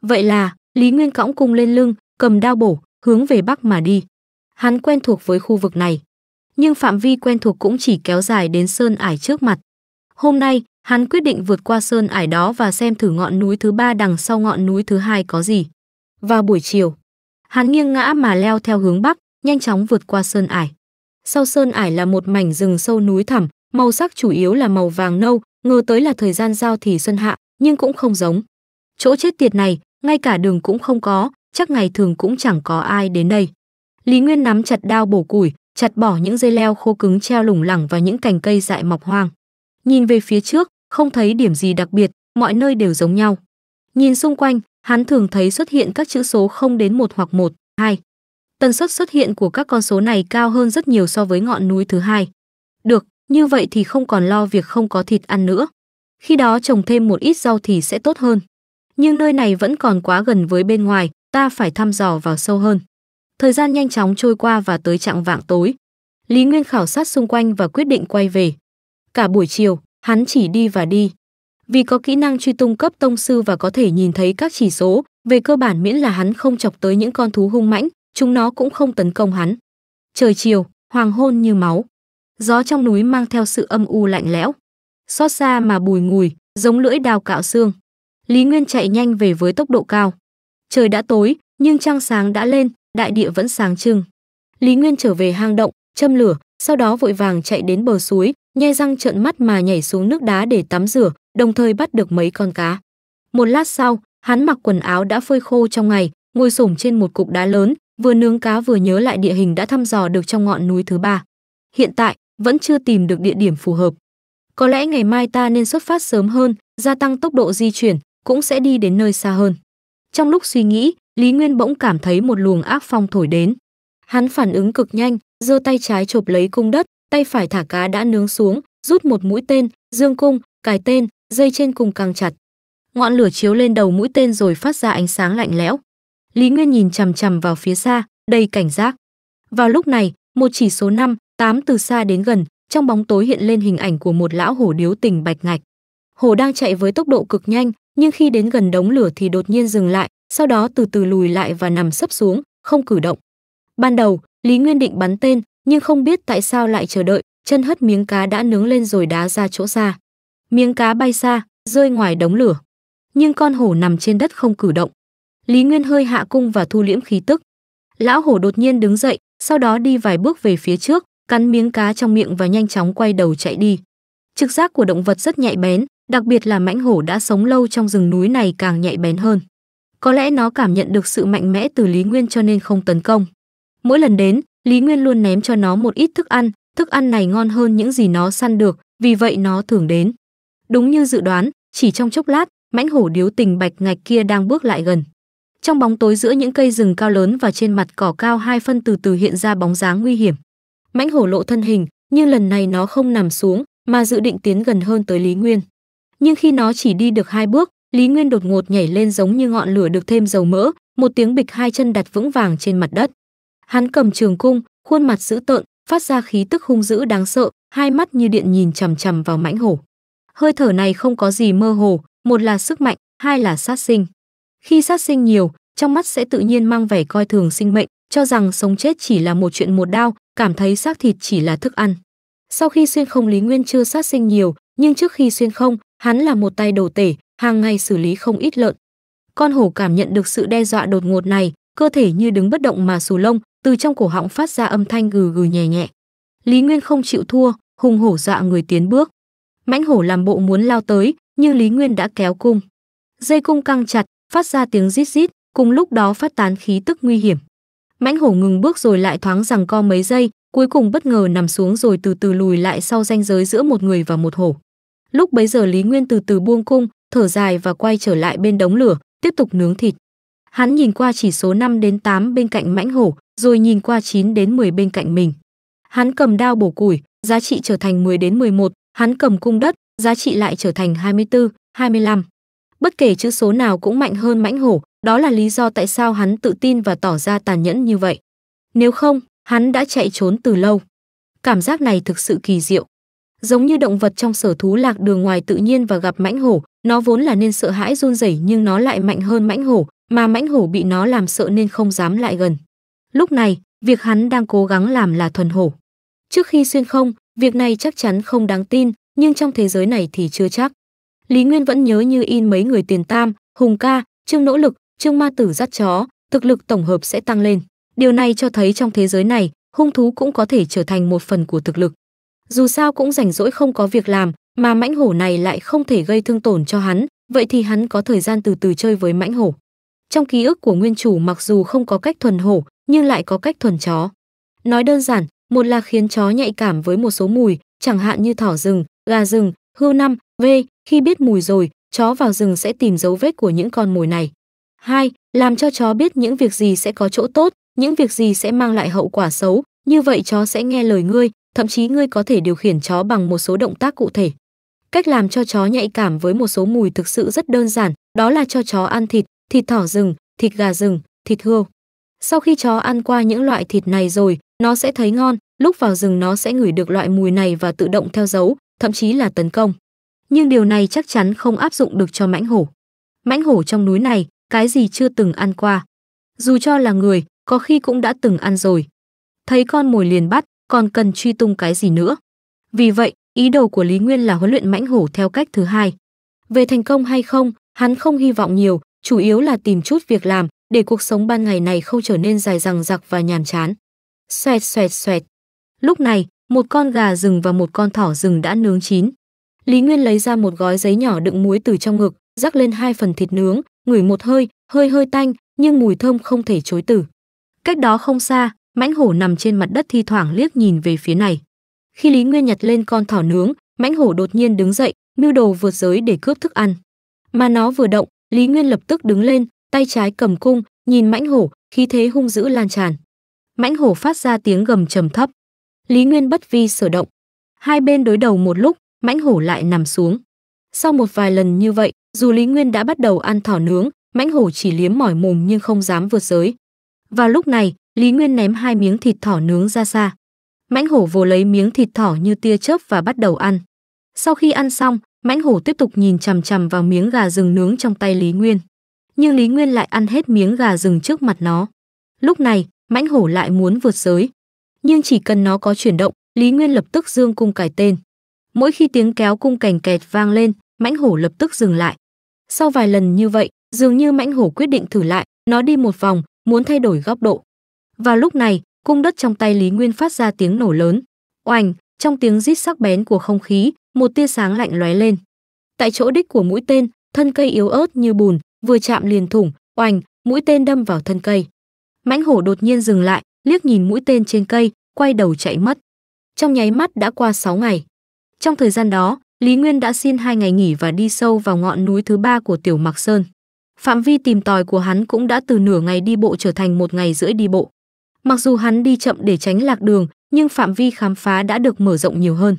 Vậy là, Lý Nguyên cõng cung lên lưng, cầm đao bổ, hướng về bắc mà đi. Hắn quen thuộc với khu vực này, nhưng phạm vi quen thuộc cũng chỉ kéo dài đến sơn ải trước mặt. Hôm nay, hắn quyết định vượt qua sơn ải đó và xem thử ngọn núi thứ ba đằng sau ngọn núi thứ hai có gì. Vào buổi chiều, hắn nghiêng ngã mà leo theo hướng bắc, nhanh chóng vượt qua sơn ải. Sau sơn ải là một mảnh rừng sâu núi thẳm, màu sắc chủ yếu là màu vàng nâu, ngờ tới là thời gian giao thì xuân hạ, nhưng cũng không giống. Chỗ chết tiệt này, ngay cả đường cũng không có, chắc ngày thường cũng chẳng có ai đến đây. Lý Nguyên nắm chặt đao bổ củi, chặt bỏ những dây leo khô cứng treo lủng lẳng vào những cành cây dại mọc hoang. Nhìn về phía trước, không thấy điểm gì đặc biệt, mọi nơi đều giống nhau. Nhìn xung quanh, hắn thường thấy xuất hiện các chữ số không đến một hoặc một, hai. Tần suất xuất hiện của các con số này cao hơn rất nhiều so với ngọn núi thứ hai. Được, như vậy thì không còn lo việc không có thịt ăn nữa. Khi đó trồng thêm một ít rau thì sẽ tốt hơn nhưng nơi này vẫn còn quá gần với bên ngoài, ta phải thăm dò vào sâu hơn. Thời gian nhanh chóng trôi qua và tới trạng vạng tối. Lý Nguyên khảo sát xung quanh và quyết định quay về. Cả buổi chiều, hắn chỉ đi và đi. Vì có kỹ năng truy tung cấp tông sư và có thể nhìn thấy các chỉ số, về cơ bản miễn là hắn không chọc tới những con thú hung mãnh, chúng nó cũng không tấn công hắn. Trời chiều, hoàng hôn như máu. Gió trong núi mang theo sự âm u lạnh lẽo. Xót xa mà bùi ngùi, giống lưỡi đào cạo xương. Lý Nguyên chạy nhanh về với tốc độ cao. Trời đã tối, nhưng trăng sáng đã lên, đại địa vẫn sáng trưng. Lý Nguyên trở về hang động, châm lửa, sau đó vội vàng chạy đến bờ suối, nhe răng trợn mắt mà nhảy xuống nước đá để tắm rửa, đồng thời bắt được mấy con cá. Một lát sau, hắn mặc quần áo đã phơi khô trong ngày, ngồi xổm trên một cục đá lớn, vừa nướng cá vừa nhớ lại địa hình đã thăm dò được trong ngọn núi thứ ba. Hiện tại, vẫn chưa tìm được địa điểm phù hợp. Có lẽ ngày mai ta nên xuất phát sớm hơn, gia tăng tốc độ di chuyển, cũng sẽ đi đến nơi xa hơn. Trong lúc suy nghĩ, Lý Nguyên bỗng cảm thấy một luồng ác phong thổi đến. Hắn phản ứng cực nhanh, giơ tay trái chộp lấy cung đất, tay phải thả cá đã nướng xuống, rút một mũi tên, dương cung, cài tên, dây trên cùng càng chặt. Ngọn lửa chiếu lên đầu mũi tên rồi phát ra ánh sáng lạnh lẽo. Lý Nguyên nhìn chằm chằm vào phía xa, đầy cảnh giác. Vào lúc này, một chỉ số 5, 8 từ xa đến gần, trong bóng tối hiện lên hình ảnh của một lão hổ điếu tình bạch ngạch. Hổ đang chạy với tốc độ cực nhanh, nhưng khi đến gần đống lửa thì đột nhiên dừng lại, sau đó từ từ lùi lại và nằm sấp xuống, không cử động. Ban đầu, Lý Nguyên định bắn tên, nhưng không biết tại sao lại chờ đợi, chân hất miếng cá đã nướng lên rồi đá ra chỗ xa. Miếng cá bay xa, rơi ngoài đống lửa. Nhưng con hổ nằm trên đất không cử động. Lý Nguyên hơi hạ cung và thu liễm khí tức. Lão hổ đột nhiên đứng dậy, sau đó đi vài bước về phía trước, cắn miếng cá trong miệng và nhanh chóng quay đầu chạy đi. Trực giác của động vật rất nhạy bén, Đặc biệt là mãnh hổ đã sống lâu trong rừng núi này càng nhạy bén hơn. Có lẽ nó cảm nhận được sự mạnh mẽ từ Lý Nguyên cho nên không tấn công. Mỗi lần đến, Lý Nguyên luôn ném cho nó một ít thức ăn, thức ăn này ngon hơn những gì nó săn được, vì vậy nó thường đến. Đúng như dự đoán, chỉ trong chốc lát, mãnh hổ điếu tình bạch ngạch kia đang bước lại gần. Trong bóng tối giữa những cây rừng cao lớn và trên mặt cỏ cao hai phân từ từ hiện ra bóng dáng nguy hiểm. Mãnh hổ lộ thân hình, nhưng lần này nó không nằm xuống, mà dự định tiến gần hơn tới Lý Nguyên nhưng khi nó chỉ đi được hai bước lý nguyên đột ngột nhảy lên giống như ngọn lửa được thêm dầu mỡ một tiếng bịch hai chân đặt vững vàng trên mặt đất hắn cầm trường cung khuôn mặt dữ tợn phát ra khí tức hung dữ đáng sợ hai mắt như điện nhìn chằm chằm vào mãnh hổ hơi thở này không có gì mơ hồ một là sức mạnh hai là sát sinh khi sát sinh nhiều trong mắt sẽ tự nhiên mang vẻ coi thường sinh mệnh cho rằng sống chết chỉ là một chuyện một đau, cảm thấy xác thịt chỉ là thức ăn sau khi xuyên không lý nguyên chưa sát sinh nhiều nhưng trước khi xuyên không Hắn là một tay đồ tể, hàng ngày xử lý không ít lợn. Con hổ cảm nhận được sự đe dọa đột ngột này, cơ thể như đứng bất động mà xù lông, từ trong cổ họng phát ra âm thanh gừ gừ nhẹ nhẹ. Lý Nguyên không chịu thua, hùng hổ dọa người tiến bước. Mãnh hổ làm bộ muốn lao tới, nhưng Lý Nguyên đã kéo cung. Dây cung căng chặt, phát ra tiếng rít rít, cùng lúc đó phát tán khí tức nguy hiểm. Mãnh hổ ngừng bước rồi lại thoáng rằng co mấy giây, cuối cùng bất ngờ nằm xuống rồi từ từ lùi lại sau ranh giới giữa một người và một hổ. Lúc bấy giờ Lý Nguyên từ từ buông cung, thở dài và quay trở lại bên đống lửa, tiếp tục nướng thịt. Hắn nhìn qua chỉ số 5 đến 8 bên cạnh mãnh hổ, rồi nhìn qua 9 đến 10 bên cạnh mình. Hắn cầm đao bổ củi, giá trị trở thành 10 đến 11, hắn cầm cung đất, giá trị lại trở thành 24, 25. Bất kể chữ số nào cũng mạnh hơn mãnh hổ, đó là lý do tại sao hắn tự tin và tỏ ra tàn nhẫn như vậy. Nếu không, hắn đã chạy trốn từ lâu. Cảm giác này thực sự kỳ diệu giống như động vật trong sở thú lạc đường ngoài tự nhiên và gặp mãnh hổ, nó vốn là nên sợ hãi run rẩy nhưng nó lại mạnh hơn mãnh hổ, mà mãnh hổ bị nó làm sợ nên không dám lại gần. Lúc này, việc hắn đang cố gắng làm là thuần hổ. Trước khi xuyên không, việc này chắc chắn không đáng tin, nhưng trong thế giới này thì chưa chắc. Lý Nguyên vẫn nhớ như in mấy người tiền tam, hùng ca, trương nỗ lực, trương ma tử dắt chó, thực lực tổng hợp sẽ tăng lên. Điều này cho thấy trong thế giới này, hung thú cũng có thể trở thành một phần của thực lực dù sao cũng rảnh rỗi không có việc làm mà mãnh hổ này lại không thể gây thương tổn cho hắn vậy thì hắn có thời gian từ từ chơi với mãnh hổ trong ký ức của nguyên chủ mặc dù không có cách thuần hổ nhưng lại có cách thuần chó nói đơn giản một là khiến chó nhạy cảm với một số mùi chẳng hạn như thỏ rừng gà rừng hưu năm v khi biết mùi rồi chó vào rừng sẽ tìm dấu vết của những con mồi này hai làm cho chó biết những việc gì sẽ có chỗ tốt những việc gì sẽ mang lại hậu quả xấu như vậy chó sẽ nghe lời ngươi thậm chí ngươi có thể điều khiển chó bằng một số động tác cụ thể. Cách làm cho chó nhạy cảm với một số mùi thực sự rất đơn giản, đó là cho chó ăn thịt, thịt thỏ rừng, thịt gà rừng, thịt hươu. Sau khi chó ăn qua những loại thịt này rồi, nó sẽ thấy ngon, lúc vào rừng nó sẽ ngửi được loại mùi này và tự động theo dấu, thậm chí là tấn công. Nhưng điều này chắc chắn không áp dụng được cho mãnh hổ. Mãnh hổ trong núi này, cái gì chưa từng ăn qua. Dù cho là người, có khi cũng đã từng ăn rồi. Thấy con mồi liền bắt, còn cần truy tung cái gì nữa. Vì vậy, ý đồ của Lý Nguyên là huấn luyện mãnh hổ theo cách thứ hai. Về thành công hay không, hắn không hy vọng nhiều, chủ yếu là tìm chút việc làm để cuộc sống ban ngày này không trở nên dài dằng dặc và nhàm chán. Xoẹt xoẹt xoẹt. Lúc này, một con gà rừng và một con thỏ rừng đã nướng chín. Lý Nguyên lấy ra một gói giấy nhỏ đựng muối từ trong ngực, rắc lên hai phần thịt nướng, ngửi một hơi, hơi hơi tanh, nhưng mùi thơm không thể chối từ. Cách đó không xa, mãnh hổ nằm trên mặt đất thi thoảng liếc nhìn về phía này khi lý nguyên nhặt lên con thỏ nướng mãnh hổ đột nhiên đứng dậy mưu đồ vượt giới để cướp thức ăn mà nó vừa động lý nguyên lập tức đứng lên tay trái cầm cung nhìn mãnh hổ khí thế hung dữ lan tràn mãnh hổ phát ra tiếng gầm trầm thấp lý nguyên bất vi sở động hai bên đối đầu một lúc mãnh hổ lại nằm xuống sau một vài lần như vậy dù lý nguyên đã bắt đầu ăn thỏ nướng mãnh hổ chỉ liếm mỏi mồm nhưng không dám vượt giới vào lúc này Lý Nguyên ném hai miếng thịt thỏ nướng ra xa. Mãnh hổ vồ lấy miếng thịt thỏ như tia chớp và bắt đầu ăn. Sau khi ăn xong, mãnh hổ tiếp tục nhìn chằm chằm vào miếng gà rừng nướng trong tay Lý Nguyên. Nhưng Lý Nguyên lại ăn hết miếng gà rừng trước mặt nó. Lúc này, mãnh hổ lại muốn vượt giới. Nhưng chỉ cần nó có chuyển động, Lý Nguyên lập tức dương cung cải tên. Mỗi khi tiếng kéo cung cành kẹt vang lên, mãnh hổ lập tức dừng lại. Sau vài lần như vậy, dường như mãnh hổ quyết định thử lại, nó đi một vòng, muốn thay đổi góc độ. Và lúc này, cung đất trong tay Lý Nguyên phát ra tiếng nổ lớn. Oành, trong tiếng rít sắc bén của không khí, một tia sáng lạnh lóe lên. Tại chỗ đích của mũi tên, thân cây yếu ớt như bùn, vừa chạm liền thủng, oành, mũi tên đâm vào thân cây. Mãnh hổ đột nhiên dừng lại, liếc nhìn mũi tên trên cây, quay đầu chạy mất. Trong nháy mắt đã qua 6 ngày. Trong thời gian đó, Lý Nguyên đã xin hai ngày nghỉ và đi sâu vào ngọn núi thứ ba của Tiểu Mạc Sơn. Phạm vi tìm tòi của hắn cũng đã từ nửa ngày đi bộ trở thành một ngày rưỡi đi bộ. Mặc dù hắn đi chậm để tránh lạc đường, nhưng phạm vi khám phá đã được mở rộng nhiều hơn.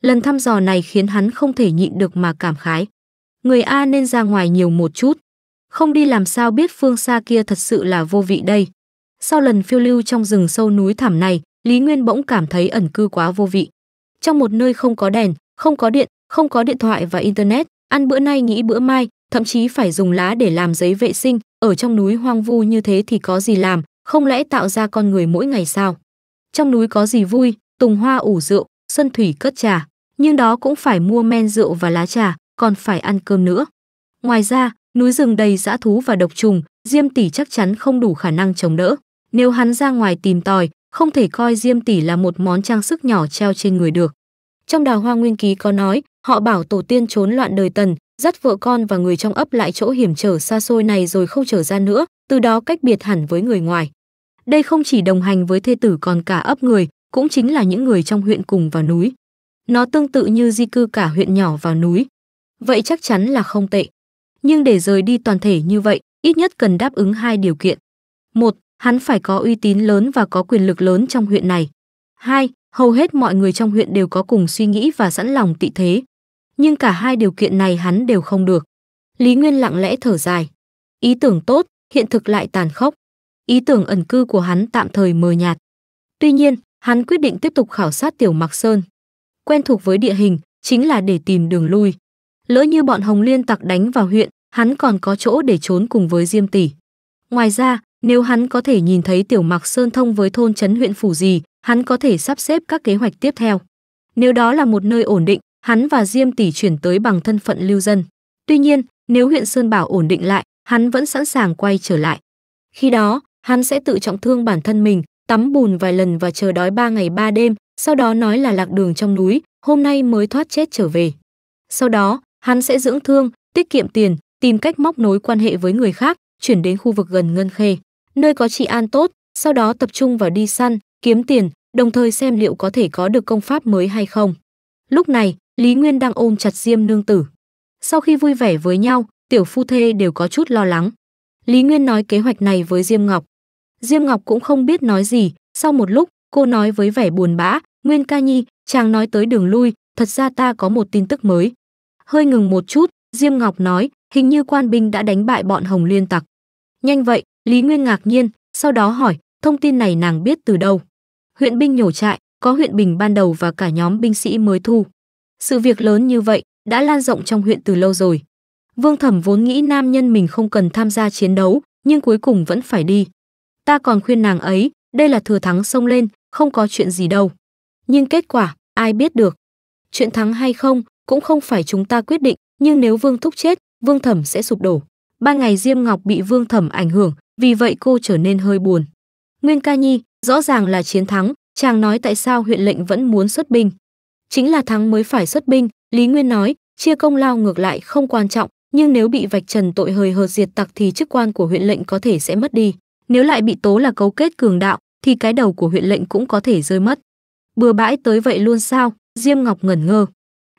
Lần thăm dò này khiến hắn không thể nhịn được mà cảm khái. Người A nên ra ngoài nhiều một chút. Không đi làm sao biết phương xa kia thật sự là vô vị đây. Sau lần phiêu lưu trong rừng sâu núi thẳm này, Lý Nguyên bỗng cảm thấy ẩn cư quá vô vị. Trong một nơi không có đèn, không có điện, không có điện thoại và internet, ăn bữa nay nghĩ bữa mai, thậm chí phải dùng lá để làm giấy vệ sinh, ở trong núi hoang vu như thế thì có gì làm, không lẽ tạo ra con người mỗi ngày sao? Trong núi có gì vui, tùng hoa ủ rượu, xuân thủy cất trà, nhưng đó cũng phải mua men rượu và lá trà, còn phải ăn cơm nữa. Ngoài ra, núi rừng đầy dã thú và độc trùng, Diêm Tỷ chắc chắn không đủ khả năng chống đỡ. Nếu hắn ra ngoài tìm tòi, không thể coi Diêm Tỷ là một món trang sức nhỏ treo trên người được. Trong Đào Hoa Nguyên Ký có nói, họ bảo tổ tiên trốn loạn đời Tần, dắt vợ con và người trong ấp lại chỗ hiểm trở xa xôi này rồi không trở ra nữa, từ đó cách biệt hẳn với người ngoài. Đây không chỉ đồng hành với thê tử còn cả ấp người, cũng chính là những người trong huyện cùng vào núi. Nó tương tự như di cư cả huyện nhỏ vào núi. Vậy chắc chắn là không tệ. Nhưng để rời đi toàn thể như vậy, ít nhất cần đáp ứng hai điều kiện. Một, hắn phải có uy tín lớn và có quyền lực lớn trong huyện này. Hai, hầu hết mọi người trong huyện đều có cùng suy nghĩ và sẵn lòng tị thế. Nhưng cả hai điều kiện này hắn đều không được. Lý Nguyên lặng lẽ thở dài. Ý tưởng tốt, hiện thực lại tàn khốc ý tưởng ẩn cư của hắn tạm thời mờ nhạt. Tuy nhiên, hắn quyết định tiếp tục khảo sát Tiểu Mạc Sơn. Quen thuộc với địa hình chính là để tìm đường lui. Lỡ như bọn Hồng Liên tặc đánh vào huyện, hắn còn có chỗ để trốn cùng với Diêm tỷ. Ngoài ra, nếu hắn có thể nhìn thấy Tiểu Mạc Sơn thông với thôn trấn huyện phủ gì, hắn có thể sắp xếp các kế hoạch tiếp theo. Nếu đó là một nơi ổn định, hắn và Diêm tỷ chuyển tới bằng thân phận lưu dân. Tuy nhiên, nếu huyện Sơn Bảo ổn định lại, hắn vẫn sẵn sàng quay trở lại. Khi đó, hắn sẽ tự trọng thương bản thân mình, tắm bùn vài lần và chờ đói ba ngày ba đêm, sau đó nói là lạc đường trong núi, hôm nay mới thoát chết trở về. Sau đó, hắn sẽ dưỡng thương, tiết kiệm tiền, tìm cách móc nối quan hệ với người khác, chuyển đến khu vực gần Ngân Khê, nơi có trị an tốt, sau đó tập trung vào đi săn, kiếm tiền, đồng thời xem liệu có thể có được công pháp mới hay không. Lúc này, Lý Nguyên đang ôm chặt Diêm Nương Tử. Sau khi vui vẻ với nhau, tiểu phu thê đều có chút lo lắng. Lý Nguyên nói kế hoạch này với Diêm Ngọc, Diêm Ngọc cũng không biết nói gì, sau một lúc, cô nói với vẻ buồn bã, "Nguyên Ca Nhi, chàng nói tới đường lui, thật ra ta có một tin tức mới." Hơi ngừng một chút, Diêm Ngọc nói, "Hình như quan binh đã đánh bại bọn Hồng Liên Tặc." Nhanh vậy, Lý Nguyên ngạc nhiên, sau đó hỏi, "Thông tin này nàng biết từ đâu?" Huyện binh nhổ trại, có huyện bình ban đầu và cả nhóm binh sĩ mới thu. Sự việc lớn như vậy đã lan rộng trong huyện từ lâu rồi. Vương Thẩm vốn nghĩ nam nhân mình không cần tham gia chiến đấu, nhưng cuối cùng vẫn phải đi, ta còn khuyên nàng ấy, đây là thừa thắng xông lên, không có chuyện gì đâu. Nhưng kết quả, ai biết được. Chuyện thắng hay không, cũng không phải chúng ta quyết định, nhưng nếu Vương Thúc chết, Vương Thẩm sẽ sụp đổ. Ba ngày Diêm Ngọc bị Vương Thẩm ảnh hưởng, vì vậy cô trở nên hơi buồn. Nguyên Ca Nhi, rõ ràng là chiến thắng, chàng nói tại sao huyện lệnh vẫn muốn xuất binh. Chính là thắng mới phải xuất binh, Lý Nguyên nói, chia công lao ngược lại không quan trọng, nhưng nếu bị vạch trần tội hời hợt diệt tặc thì chức quan của huyện lệnh có thể sẽ mất đi. Nếu lại bị tố là cấu kết cường đạo, thì cái đầu của huyện lệnh cũng có thể rơi mất. Bừa bãi tới vậy luôn sao? Diêm Ngọc ngẩn ngơ.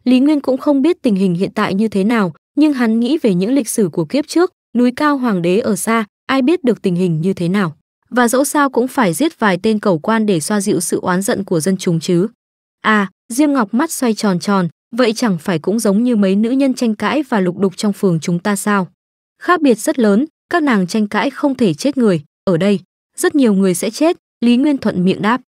Lý Nguyên cũng không biết tình hình hiện tại như thế nào, nhưng hắn nghĩ về những lịch sử của kiếp trước, núi cao hoàng đế ở xa, ai biết được tình hình như thế nào. Và dẫu sao cũng phải giết vài tên cầu quan để xoa dịu sự oán giận của dân chúng chứ. À, Diêm Ngọc mắt xoay tròn tròn, vậy chẳng phải cũng giống như mấy nữ nhân tranh cãi và lục đục trong phường chúng ta sao? Khác biệt rất lớn, các nàng tranh cãi không thể chết người, ở đây rất nhiều người sẽ chết lý nguyên thuận miệng đáp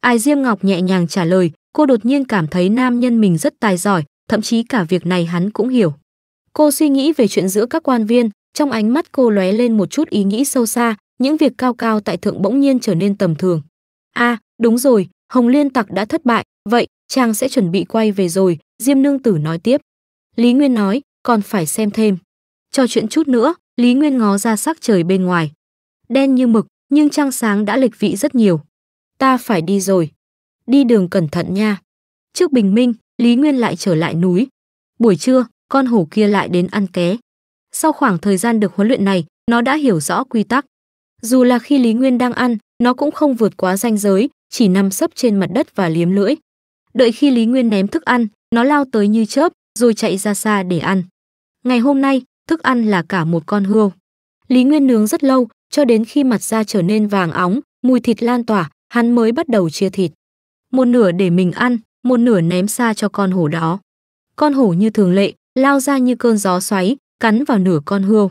ai diêm ngọc nhẹ nhàng trả lời cô đột nhiên cảm thấy nam nhân mình rất tài giỏi thậm chí cả việc này hắn cũng hiểu cô suy nghĩ về chuyện giữa các quan viên trong ánh mắt cô lóe lên một chút ý nghĩ sâu xa những việc cao cao tại thượng bỗng nhiên trở nên tầm thường a à, đúng rồi hồng liên tặc đã thất bại vậy chàng sẽ chuẩn bị quay về rồi diêm nương tử nói tiếp lý nguyên nói còn phải xem thêm cho chuyện chút nữa lý nguyên ngó ra sắc trời bên ngoài đen như mực nhưng trăng sáng đã lịch vị rất nhiều ta phải đi rồi đi đường cẩn thận nha trước bình minh lý nguyên lại trở lại núi buổi trưa con hổ kia lại đến ăn ké sau khoảng thời gian được huấn luyện này nó đã hiểu rõ quy tắc dù là khi lý nguyên đang ăn nó cũng không vượt quá ranh giới chỉ nằm sấp trên mặt đất và liếm lưỡi đợi khi lý nguyên ném thức ăn nó lao tới như chớp rồi chạy ra xa để ăn ngày hôm nay thức ăn là cả một con hươu lý nguyên nướng rất lâu cho đến khi mặt da trở nên vàng óng, mùi thịt lan tỏa, hắn mới bắt đầu chia thịt. Một nửa để mình ăn, một nửa ném xa cho con hổ đó. Con hổ như thường lệ, lao ra như cơn gió xoáy, cắn vào nửa con hươu.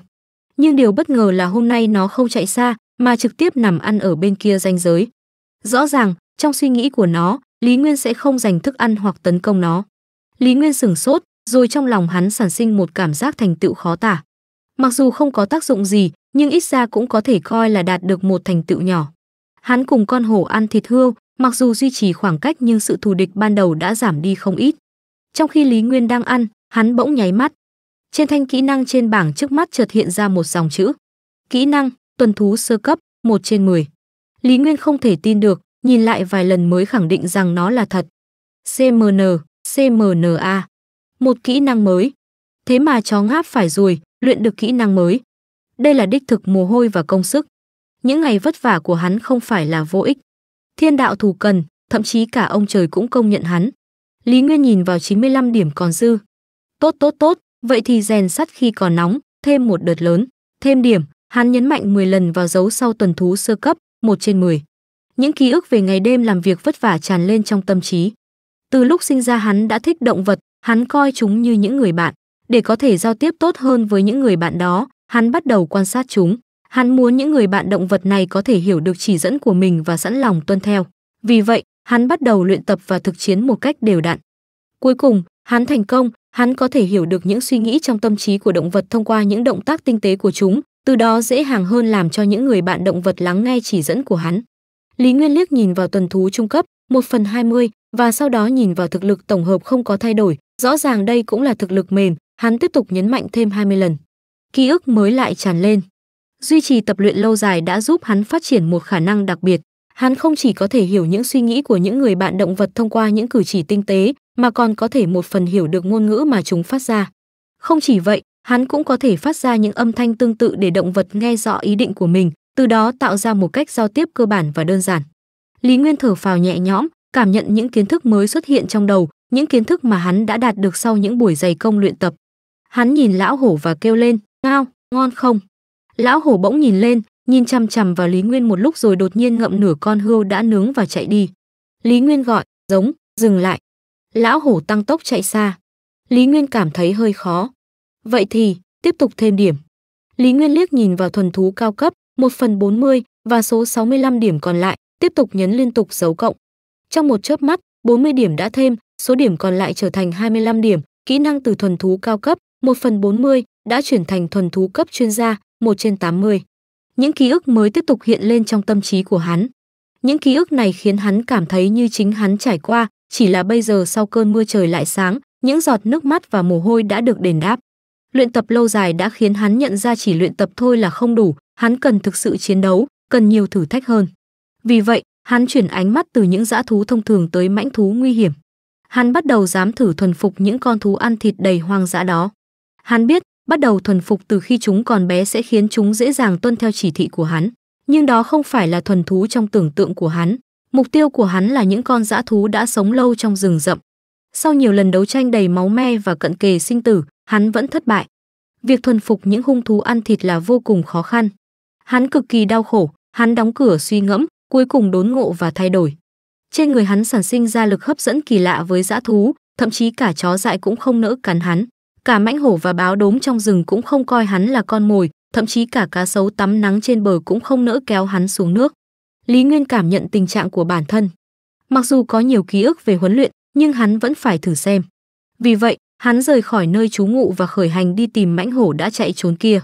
Nhưng điều bất ngờ là hôm nay nó không chạy xa, mà trực tiếp nằm ăn ở bên kia ranh giới. Rõ ràng, trong suy nghĩ của nó, Lý Nguyên sẽ không giành thức ăn hoặc tấn công nó. Lý Nguyên sửng sốt, rồi trong lòng hắn sản sinh một cảm giác thành tựu khó tả. Mặc dù không có tác dụng gì, nhưng ít ra cũng có thể coi là đạt được một thành tựu nhỏ. Hắn cùng con hổ ăn thịt hươu, mặc dù duy trì khoảng cách nhưng sự thù địch ban đầu đã giảm đi không ít. Trong khi Lý Nguyên đang ăn, hắn bỗng nháy mắt. Trên thanh kỹ năng trên bảng trước mắt chợt hiện ra một dòng chữ. Kỹ năng, tuần thú sơ cấp, 1 trên 10. Lý Nguyên không thể tin được, nhìn lại vài lần mới khẳng định rằng nó là thật. CMN, CMNA. Một kỹ năng mới, Thế mà chó ngáp phải rồi, luyện được kỹ năng mới. Đây là đích thực mồ hôi và công sức. Những ngày vất vả của hắn không phải là vô ích. Thiên đạo thù cần, thậm chí cả ông trời cũng công nhận hắn. Lý Nguyên nhìn vào 95 điểm còn dư. Tốt tốt tốt, vậy thì rèn sắt khi còn nóng, thêm một đợt lớn, thêm điểm, hắn nhấn mạnh 10 lần vào dấu sau tuần thú sơ cấp, 1 trên 10. Những ký ức về ngày đêm làm việc vất vả tràn lên trong tâm trí. Từ lúc sinh ra hắn đã thích động vật, hắn coi chúng như những người bạn. Để có thể giao tiếp tốt hơn với những người bạn đó, hắn bắt đầu quan sát chúng. Hắn muốn những người bạn động vật này có thể hiểu được chỉ dẫn của mình và sẵn lòng tuân theo. Vì vậy, hắn bắt đầu luyện tập và thực chiến một cách đều đặn. Cuối cùng, hắn thành công, hắn có thể hiểu được những suy nghĩ trong tâm trí của động vật thông qua những động tác tinh tế của chúng, từ đó dễ hàng hơn làm cho những người bạn động vật lắng nghe chỉ dẫn của hắn. Lý Nguyên liếc nhìn vào tuần thú trung cấp, 1 phần 20, và sau đó nhìn vào thực lực tổng hợp không có thay đổi, rõ ràng đây cũng là thực lực mềm, Hắn tiếp tục nhấn mạnh thêm 20 lần. Ký ức mới lại tràn lên. Duy trì tập luyện lâu dài đã giúp hắn phát triển một khả năng đặc biệt. Hắn không chỉ có thể hiểu những suy nghĩ của những người bạn động vật thông qua những cử chỉ tinh tế, mà còn có thể một phần hiểu được ngôn ngữ mà chúng phát ra. Không chỉ vậy, hắn cũng có thể phát ra những âm thanh tương tự để động vật nghe rõ ý định của mình, từ đó tạo ra một cách giao tiếp cơ bản và đơn giản. Lý Nguyên thở phào nhẹ nhõm, cảm nhận những kiến thức mới xuất hiện trong đầu, những kiến thức mà hắn đã đạt được sau những buổi dày công luyện tập. Hắn nhìn lão hổ và kêu lên, ngao, ngon không? Lão hổ bỗng nhìn lên, nhìn chằm chằm vào Lý Nguyên một lúc rồi đột nhiên ngậm nửa con hươu đã nướng và chạy đi. Lý Nguyên gọi, giống, dừng lại. Lão hổ tăng tốc chạy xa. Lý Nguyên cảm thấy hơi khó. Vậy thì, tiếp tục thêm điểm. Lý Nguyên liếc nhìn vào thuần thú cao cấp, một phần bốn mươi và số sáu mươi lăm điểm còn lại, tiếp tục nhấn liên tục dấu cộng. Trong một chớp mắt, bốn mươi điểm đã thêm, số điểm còn lại trở thành hai mươi lăm điểm, kỹ năng từ thuần thú cao cấp, 1 phần 40 đã chuyển thành thuần thú cấp chuyên gia, 1 trên 80. Những ký ức mới tiếp tục hiện lên trong tâm trí của hắn. Những ký ức này khiến hắn cảm thấy như chính hắn trải qua, chỉ là bây giờ sau cơn mưa trời lại sáng, những giọt nước mắt và mồ hôi đã được đền đáp. Luyện tập lâu dài đã khiến hắn nhận ra chỉ luyện tập thôi là không đủ, hắn cần thực sự chiến đấu, cần nhiều thử thách hơn. Vì vậy, hắn chuyển ánh mắt từ những dã thú thông thường tới mãnh thú nguy hiểm. Hắn bắt đầu dám thử thuần phục những con thú ăn thịt đầy hoang dã đó. Hắn biết, bắt đầu thuần phục từ khi chúng còn bé sẽ khiến chúng dễ dàng tuân theo chỉ thị của hắn, nhưng đó không phải là thuần thú trong tưởng tượng của hắn. Mục tiêu của hắn là những con dã thú đã sống lâu trong rừng rậm. Sau nhiều lần đấu tranh đầy máu me và cận kề sinh tử, hắn vẫn thất bại. Việc thuần phục những hung thú ăn thịt là vô cùng khó khăn. Hắn cực kỳ đau khổ, hắn đóng cửa suy ngẫm, cuối cùng đốn ngộ và thay đổi. Trên người hắn sản sinh ra lực hấp dẫn kỳ lạ với dã thú, thậm chí cả chó dại cũng không nỡ cắn hắn. Cả mãnh hổ và báo đốm trong rừng cũng không coi hắn là con mồi, thậm chí cả cá sấu tắm nắng trên bờ cũng không nỡ kéo hắn xuống nước. Lý Nguyên cảm nhận tình trạng của bản thân. Mặc dù có nhiều ký ức về huấn luyện, nhưng hắn vẫn phải thử xem. Vì vậy, hắn rời khỏi nơi trú ngụ và khởi hành đi tìm mãnh hổ đã chạy trốn kia.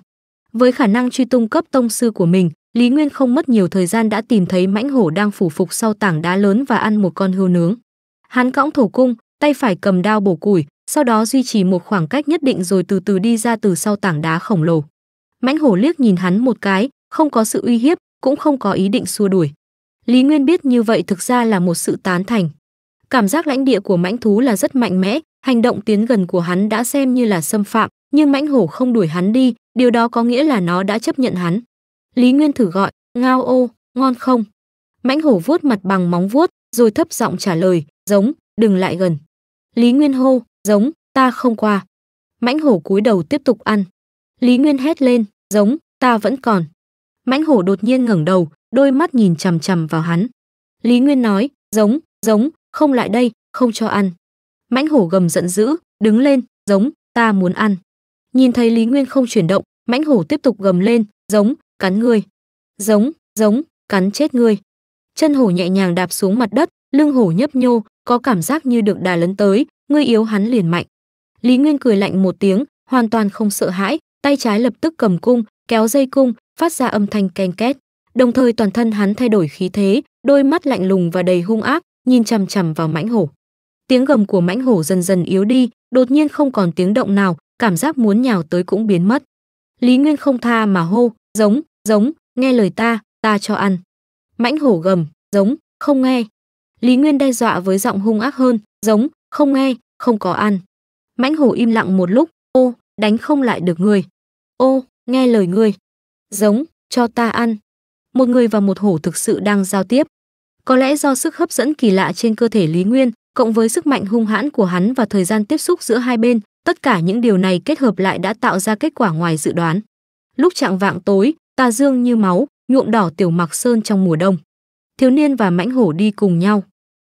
Với khả năng truy tung cấp tông sư của mình, Lý Nguyên không mất nhiều thời gian đã tìm thấy mãnh hổ đang phủ phục sau tảng đá lớn và ăn một con hươu nướng. Hắn cõng thổ cung, tay phải cầm đao bổ củi, sau đó duy trì một khoảng cách nhất định rồi từ từ đi ra từ sau tảng đá khổng lồ. Mãnh hổ liếc nhìn hắn một cái, không có sự uy hiếp, cũng không có ý định xua đuổi. Lý Nguyên biết như vậy thực ra là một sự tán thành. Cảm giác lãnh địa của mãnh thú là rất mạnh mẽ, hành động tiến gần của hắn đã xem như là xâm phạm, nhưng mãnh hổ không đuổi hắn đi, điều đó có nghĩa là nó đã chấp nhận hắn. Lý Nguyên thử gọi, ngao ô, ngon không? Mãnh hổ vuốt mặt bằng móng vuốt, rồi thấp giọng trả lời, giống, đừng lại gần. Lý Nguyên hô, giống, ta không qua. Mãnh hổ cúi đầu tiếp tục ăn. Lý Nguyên hét lên, giống, ta vẫn còn. Mãnh hổ đột nhiên ngẩng đầu, đôi mắt nhìn chằm chằm vào hắn. Lý Nguyên nói, giống, giống, không lại đây, không cho ăn. Mãnh hổ gầm giận dữ, đứng lên, giống, ta muốn ăn. Nhìn thấy Lý Nguyên không chuyển động, mãnh hổ tiếp tục gầm lên, giống, cắn ngươi. Giống, giống, cắn chết ngươi. Chân hổ nhẹ nhàng đạp xuống mặt đất, lưng hổ nhấp nhô, có cảm giác như được đà lấn tới, ngươi yếu hắn liền mạnh. Lý Nguyên cười lạnh một tiếng, hoàn toàn không sợ hãi, tay trái lập tức cầm cung, kéo dây cung, phát ra âm thanh ken két. Đồng thời toàn thân hắn thay đổi khí thế, đôi mắt lạnh lùng và đầy hung ác, nhìn chằm chằm vào mãnh hổ. Tiếng gầm của mãnh hổ dần dần yếu đi, đột nhiên không còn tiếng động nào, cảm giác muốn nhào tới cũng biến mất. Lý Nguyên không tha mà hô, giống, giống, nghe lời ta, ta cho ăn. Mãnh hổ gầm, giống, không nghe, Lý Nguyên đe dọa với giọng hung ác hơn, giống, không nghe, không có ăn. Mãnh hổ im lặng một lúc, ô, đánh không lại được người. Ô, nghe lời ngươi. Giống, cho ta ăn. Một người và một hổ thực sự đang giao tiếp. Có lẽ do sức hấp dẫn kỳ lạ trên cơ thể Lý Nguyên, cộng với sức mạnh hung hãn của hắn và thời gian tiếp xúc giữa hai bên, tất cả những điều này kết hợp lại đã tạo ra kết quả ngoài dự đoán. Lúc trạng vạng tối, ta dương như máu, nhuộm đỏ tiểu mặc sơn trong mùa đông thiếu niên và mãnh hổ đi cùng nhau.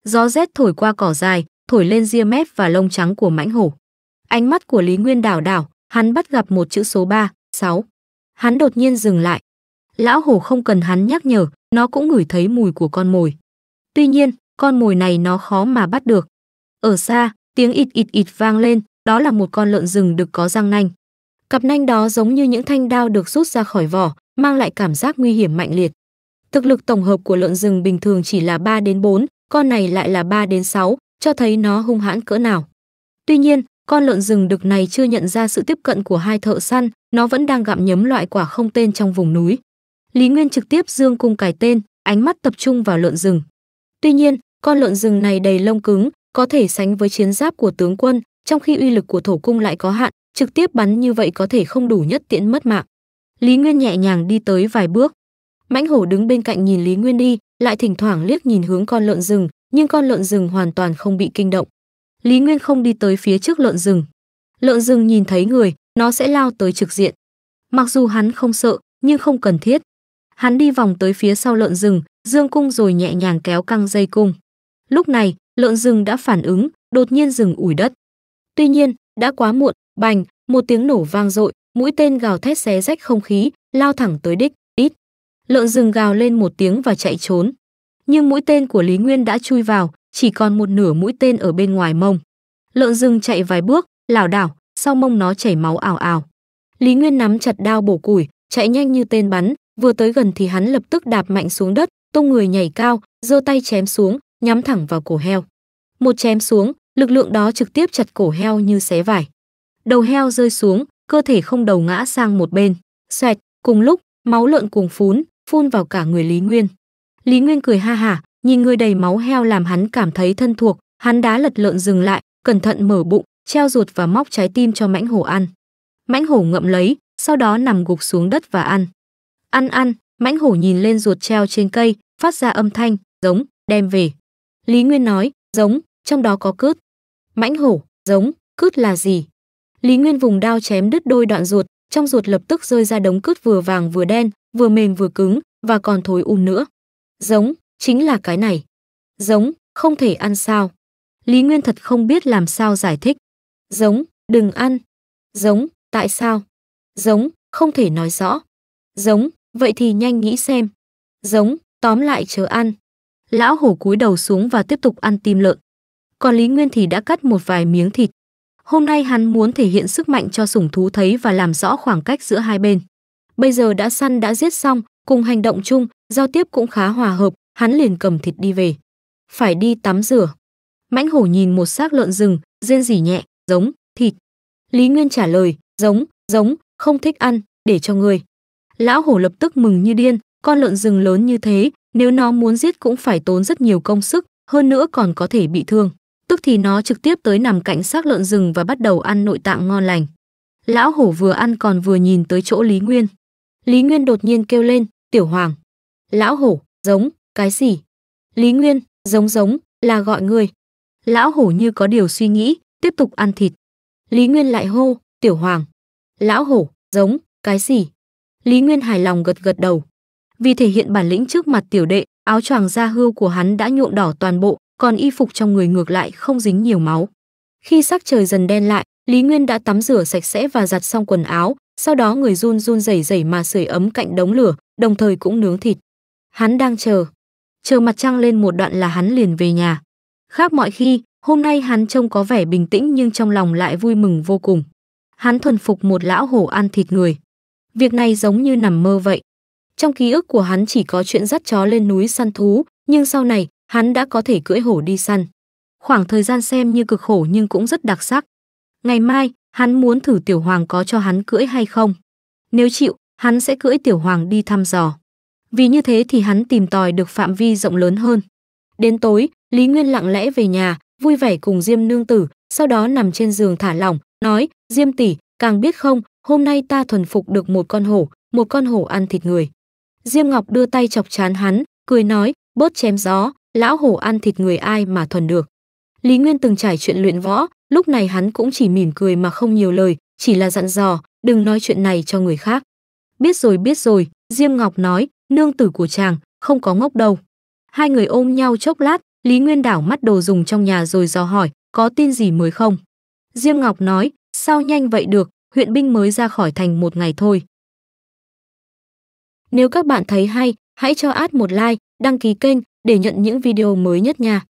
Gió rét thổi qua cỏ dài, thổi lên ria mép và lông trắng của mãnh hổ. Ánh mắt của Lý Nguyên đảo đảo, hắn bắt gặp một chữ số 3, 6. Hắn đột nhiên dừng lại. Lão hổ không cần hắn nhắc nhở, nó cũng ngửi thấy mùi của con mồi. Tuy nhiên, con mồi này nó khó mà bắt được. Ở xa, tiếng ịt ịt ịt vang lên, đó là một con lợn rừng được có răng nanh. Cặp nanh đó giống như những thanh đao được rút ra khỏi vỏ, mang lại cảm giác nguy hiểm mạnh liệt. Thực lực tổng hợp của lợn rừng bình thường chỉ là 3 đến 4, con này lại là 3 đến 6, cho thấy nó hung hãn cỡ nào. Tuy nhiên, con lợn rừng đực này chưa nhận ra sự tiếp cận của hai thợ săn, nó vẫn đang gặm nhấm loại quả không tên trong vùng núi. Lý Nguyên trực tiếp dương cung cài tên, ánh mắt tập trung vào lợn rừng. Tuy nhiên, con lợn rừng này đầy lông cứng, có thể sánh với chiến giáp của tướng quân, trong khi uy lực của thổ cung lại có hạn, trực tiếp bắn như vậy có thể không đủ nhất tiễn mất mạng. Lý Nguyên nhẹ nhàng đi tới vài bước, mãnh hổ đứng bên cạnh nhìn lý nguyên đi lại thỉnh thoảng liếc nhìn hướng con lợn rừng nhưng con lợn rừng hoàn toàn không bị kinh động lý nguyên không đi tới phía trước lợn rừng lợn rừng nhìn thấy người nó sẽ lao tới trực diện mặc dù hắn không sợ nhưng không cần thiết hắn đi vòng tới phía sau lợn rừng dương cung rồi nhẹ nhàng kéo căng dây cung lúc này lợn rừng đã phản ứng đột nhiên dừng ủi đất tuy nhiên đã quá muộn bành một tiếng nổ vang dội mũi tên gào thét xé rách không khí lao thẳng tới đích Lợn rừng gào lên một tiếng và chạy trốn. Nhưng mũi tên của Lý Nguyên đã chui vào, chỉ còn một nửa mũi tên ở bên ngoài mông. Lợn rừng chạy vài bước, lảo đảo, sau mông nó chảy máu ảo ảo. Lý Nguyên nắm chặt đao bổ củi, chạy nhanh như tên bắn, vừa tới gần thì hắn lập tức đạp mạnh xuống đất, tung người nhảy cao, giơ tay chém xuống, nhắm thẳng vào cổ heo. Một chém xuống, lực lượng đó trực tiếp chặt cổ heo như xé vải. Đầu heo rơi xuống, cơ thể không đầu ngã sang một bên. Xoẹt, cùng lúc, máu lợn cùng phún, phun vào cả người Lý Nguyên. Lý Nguyên cười ha hả, nhìn người đầy máu heo làm hắn cảm thấy thân thuộc, hắn đá lật lợn dừng lại, cẩn thận mở bụng, treo ruột và móc trái tim cho mãnh hổ ăn. Mãnh hổ ngậm lấy, sau đó nằm gục xuống đất và ăn. Ăn ăn, mãnh hổ nhìn lên ruột treo trên cây, phát ra âm thanh, giống, đem về. Lý Nguyên nói, giống, trong đó có cướp. Mãnh hổ, giống, cướp là gì? Lý Nguyên vùng đao chém đứt đôi đoạn ruột, trong ruột lập tức rơi ra đống cướp vừa vàng vừa đen, vừa mềm vừa cứng và còn thối um nữa. Giống, chính là cái này. Giống, không thể ăn sao. Lý Nguyên thật không biết làm sao giải thích. Giống, đừng ăn. Giống, tại sao? Giống, không thể nói rõ. Giống, vậy thì nhanh nghĩ xem. Giống, tóm lại chớ ăn. Lão hổ cúi đầu xuống và tiếp tục ăn tim lợn. Còn Lý Nguyên thì đã cắt một vài miếng thịt. Hôm nay hắn muốn thể hiện sức mạnh cho sủng thú thấy và làm rõ khoảng cách giữa hai bên bây giờ đã săn đã giết xong cùng hành động chung giao tiếp cũng khá hòa hợp hắn liền cầm thịt đi về phải đi tắm rửa mãnh hổ nhìn một xác lợn rừng rên rỉ nhẹ giống thịt lý nguyên trả lời giống giống không thích ăn để cho người lão hổ lập tức mừng như điên con lợn rừng lớn như thế nếu nó muốn giết cũng phải tốn rất nhiều công sức hơn nữa còn có thể bị thương tức thì nó trực tiếp tới nằm cạnh xác lợn rừng và bắt đầu ăn nội tạng ngon lành lão hổ vừa ăn còn vừa nhìn tới chỗ lý nguyên Lý Nguyên đột nhiên kêu lên, "Tiểu Hoàng, lão hổ, giống, cái gì?" Lý Nguyên, "Giống giống, là gọi người." Lão hổ như có điều suy nghĩ, tiếp tục ăn thịt. Lý Nguyên lại hô, "Tiểu Hoàng, lão hổ, giống, cái gì?" Lý Nguyên hài lòng gật gật đầu. Vì thể hiện bản lĩnh trước mặt tiểu đệ, áo choàng da hưu của hắn đã nhuộm đỏ toàn bộ, còn y phục trong người ngược lại không dính nhiều máu. Khi sắc trời dần đen lại, Lý Nguyên đã tắm rửa sạch sẽ và giặt xong quần áo, sau đó người run run rẩy rẩy mà sưởi ấm cạnh đống lửa, đồng thời cũng nướng thịt. Hắn đang chờ, chờ mặt trăng lên một đoạn là hắn liền về nhà. Khác mọi khi, hôm nay hắn trông có vẻ bình tĩnh nhưng trong lòng lại vui mừng vô cùng. Hắn thuần phục một lão hổ ăn thịt người. Việc này giống như nằm mơ vậy. Trong ký ức của hắn chỉ có chuyện dắt chó lên núi săn thú, nhưng sau này, hắn đã có thể cưỡi hổ đi săn. Khoảng thời gian xem như cực khổ nhưng cũng rất đặc sắc. Ngày mai, Hắn muốn thử tiểu hoàng có cho hắn cưỡi hay không. Nếu chịu, hắn sẽ cưỡi tiểu hoàng đi thăm dò. Vì như thế thì hắn tìm tòi được phạm vi rộng lớn hơn. Đến tối, Lý Nguyên lặng lẽ về nhà, vui vẻ cùng Diêm nương tử, sau đó nằm trên giường thả lỏng, nói, Diêm tỷ, càng biết không, hôm nay ta thuần phục được một con hổ, một con hổ ăn thịt người. Diêm Ngọc đưa tay chọc chán hắn, cười nói, bớt chém gió, lão hổ ăn thịt người ai mà thuần được. Lý Nguyên từng trải chuyện luyện võ, lúc này hắn cũng chỉ mỉm cười mà không nhiều lời, chỉ là dặn dò, đừng nói chuyện này cho người khác. Biết rồi biết rồi, Diêm Ngọc nói, nương tử của chàng, không có ngốc đâu. Hai người ôm nhau chốc lát, Lý Nguyên đảo mắt đồ dùng trong nhà rồi dò hỏi, có tin gì mới không? Diêm Ngọc nói, sao nhanh vậy được, huyện binh mới ra khỏi thành một ngày thôi. Nếu các bạn thấy hay, hãy cho ad một like, đăng ký kênh để nhận những video mới nhất nha.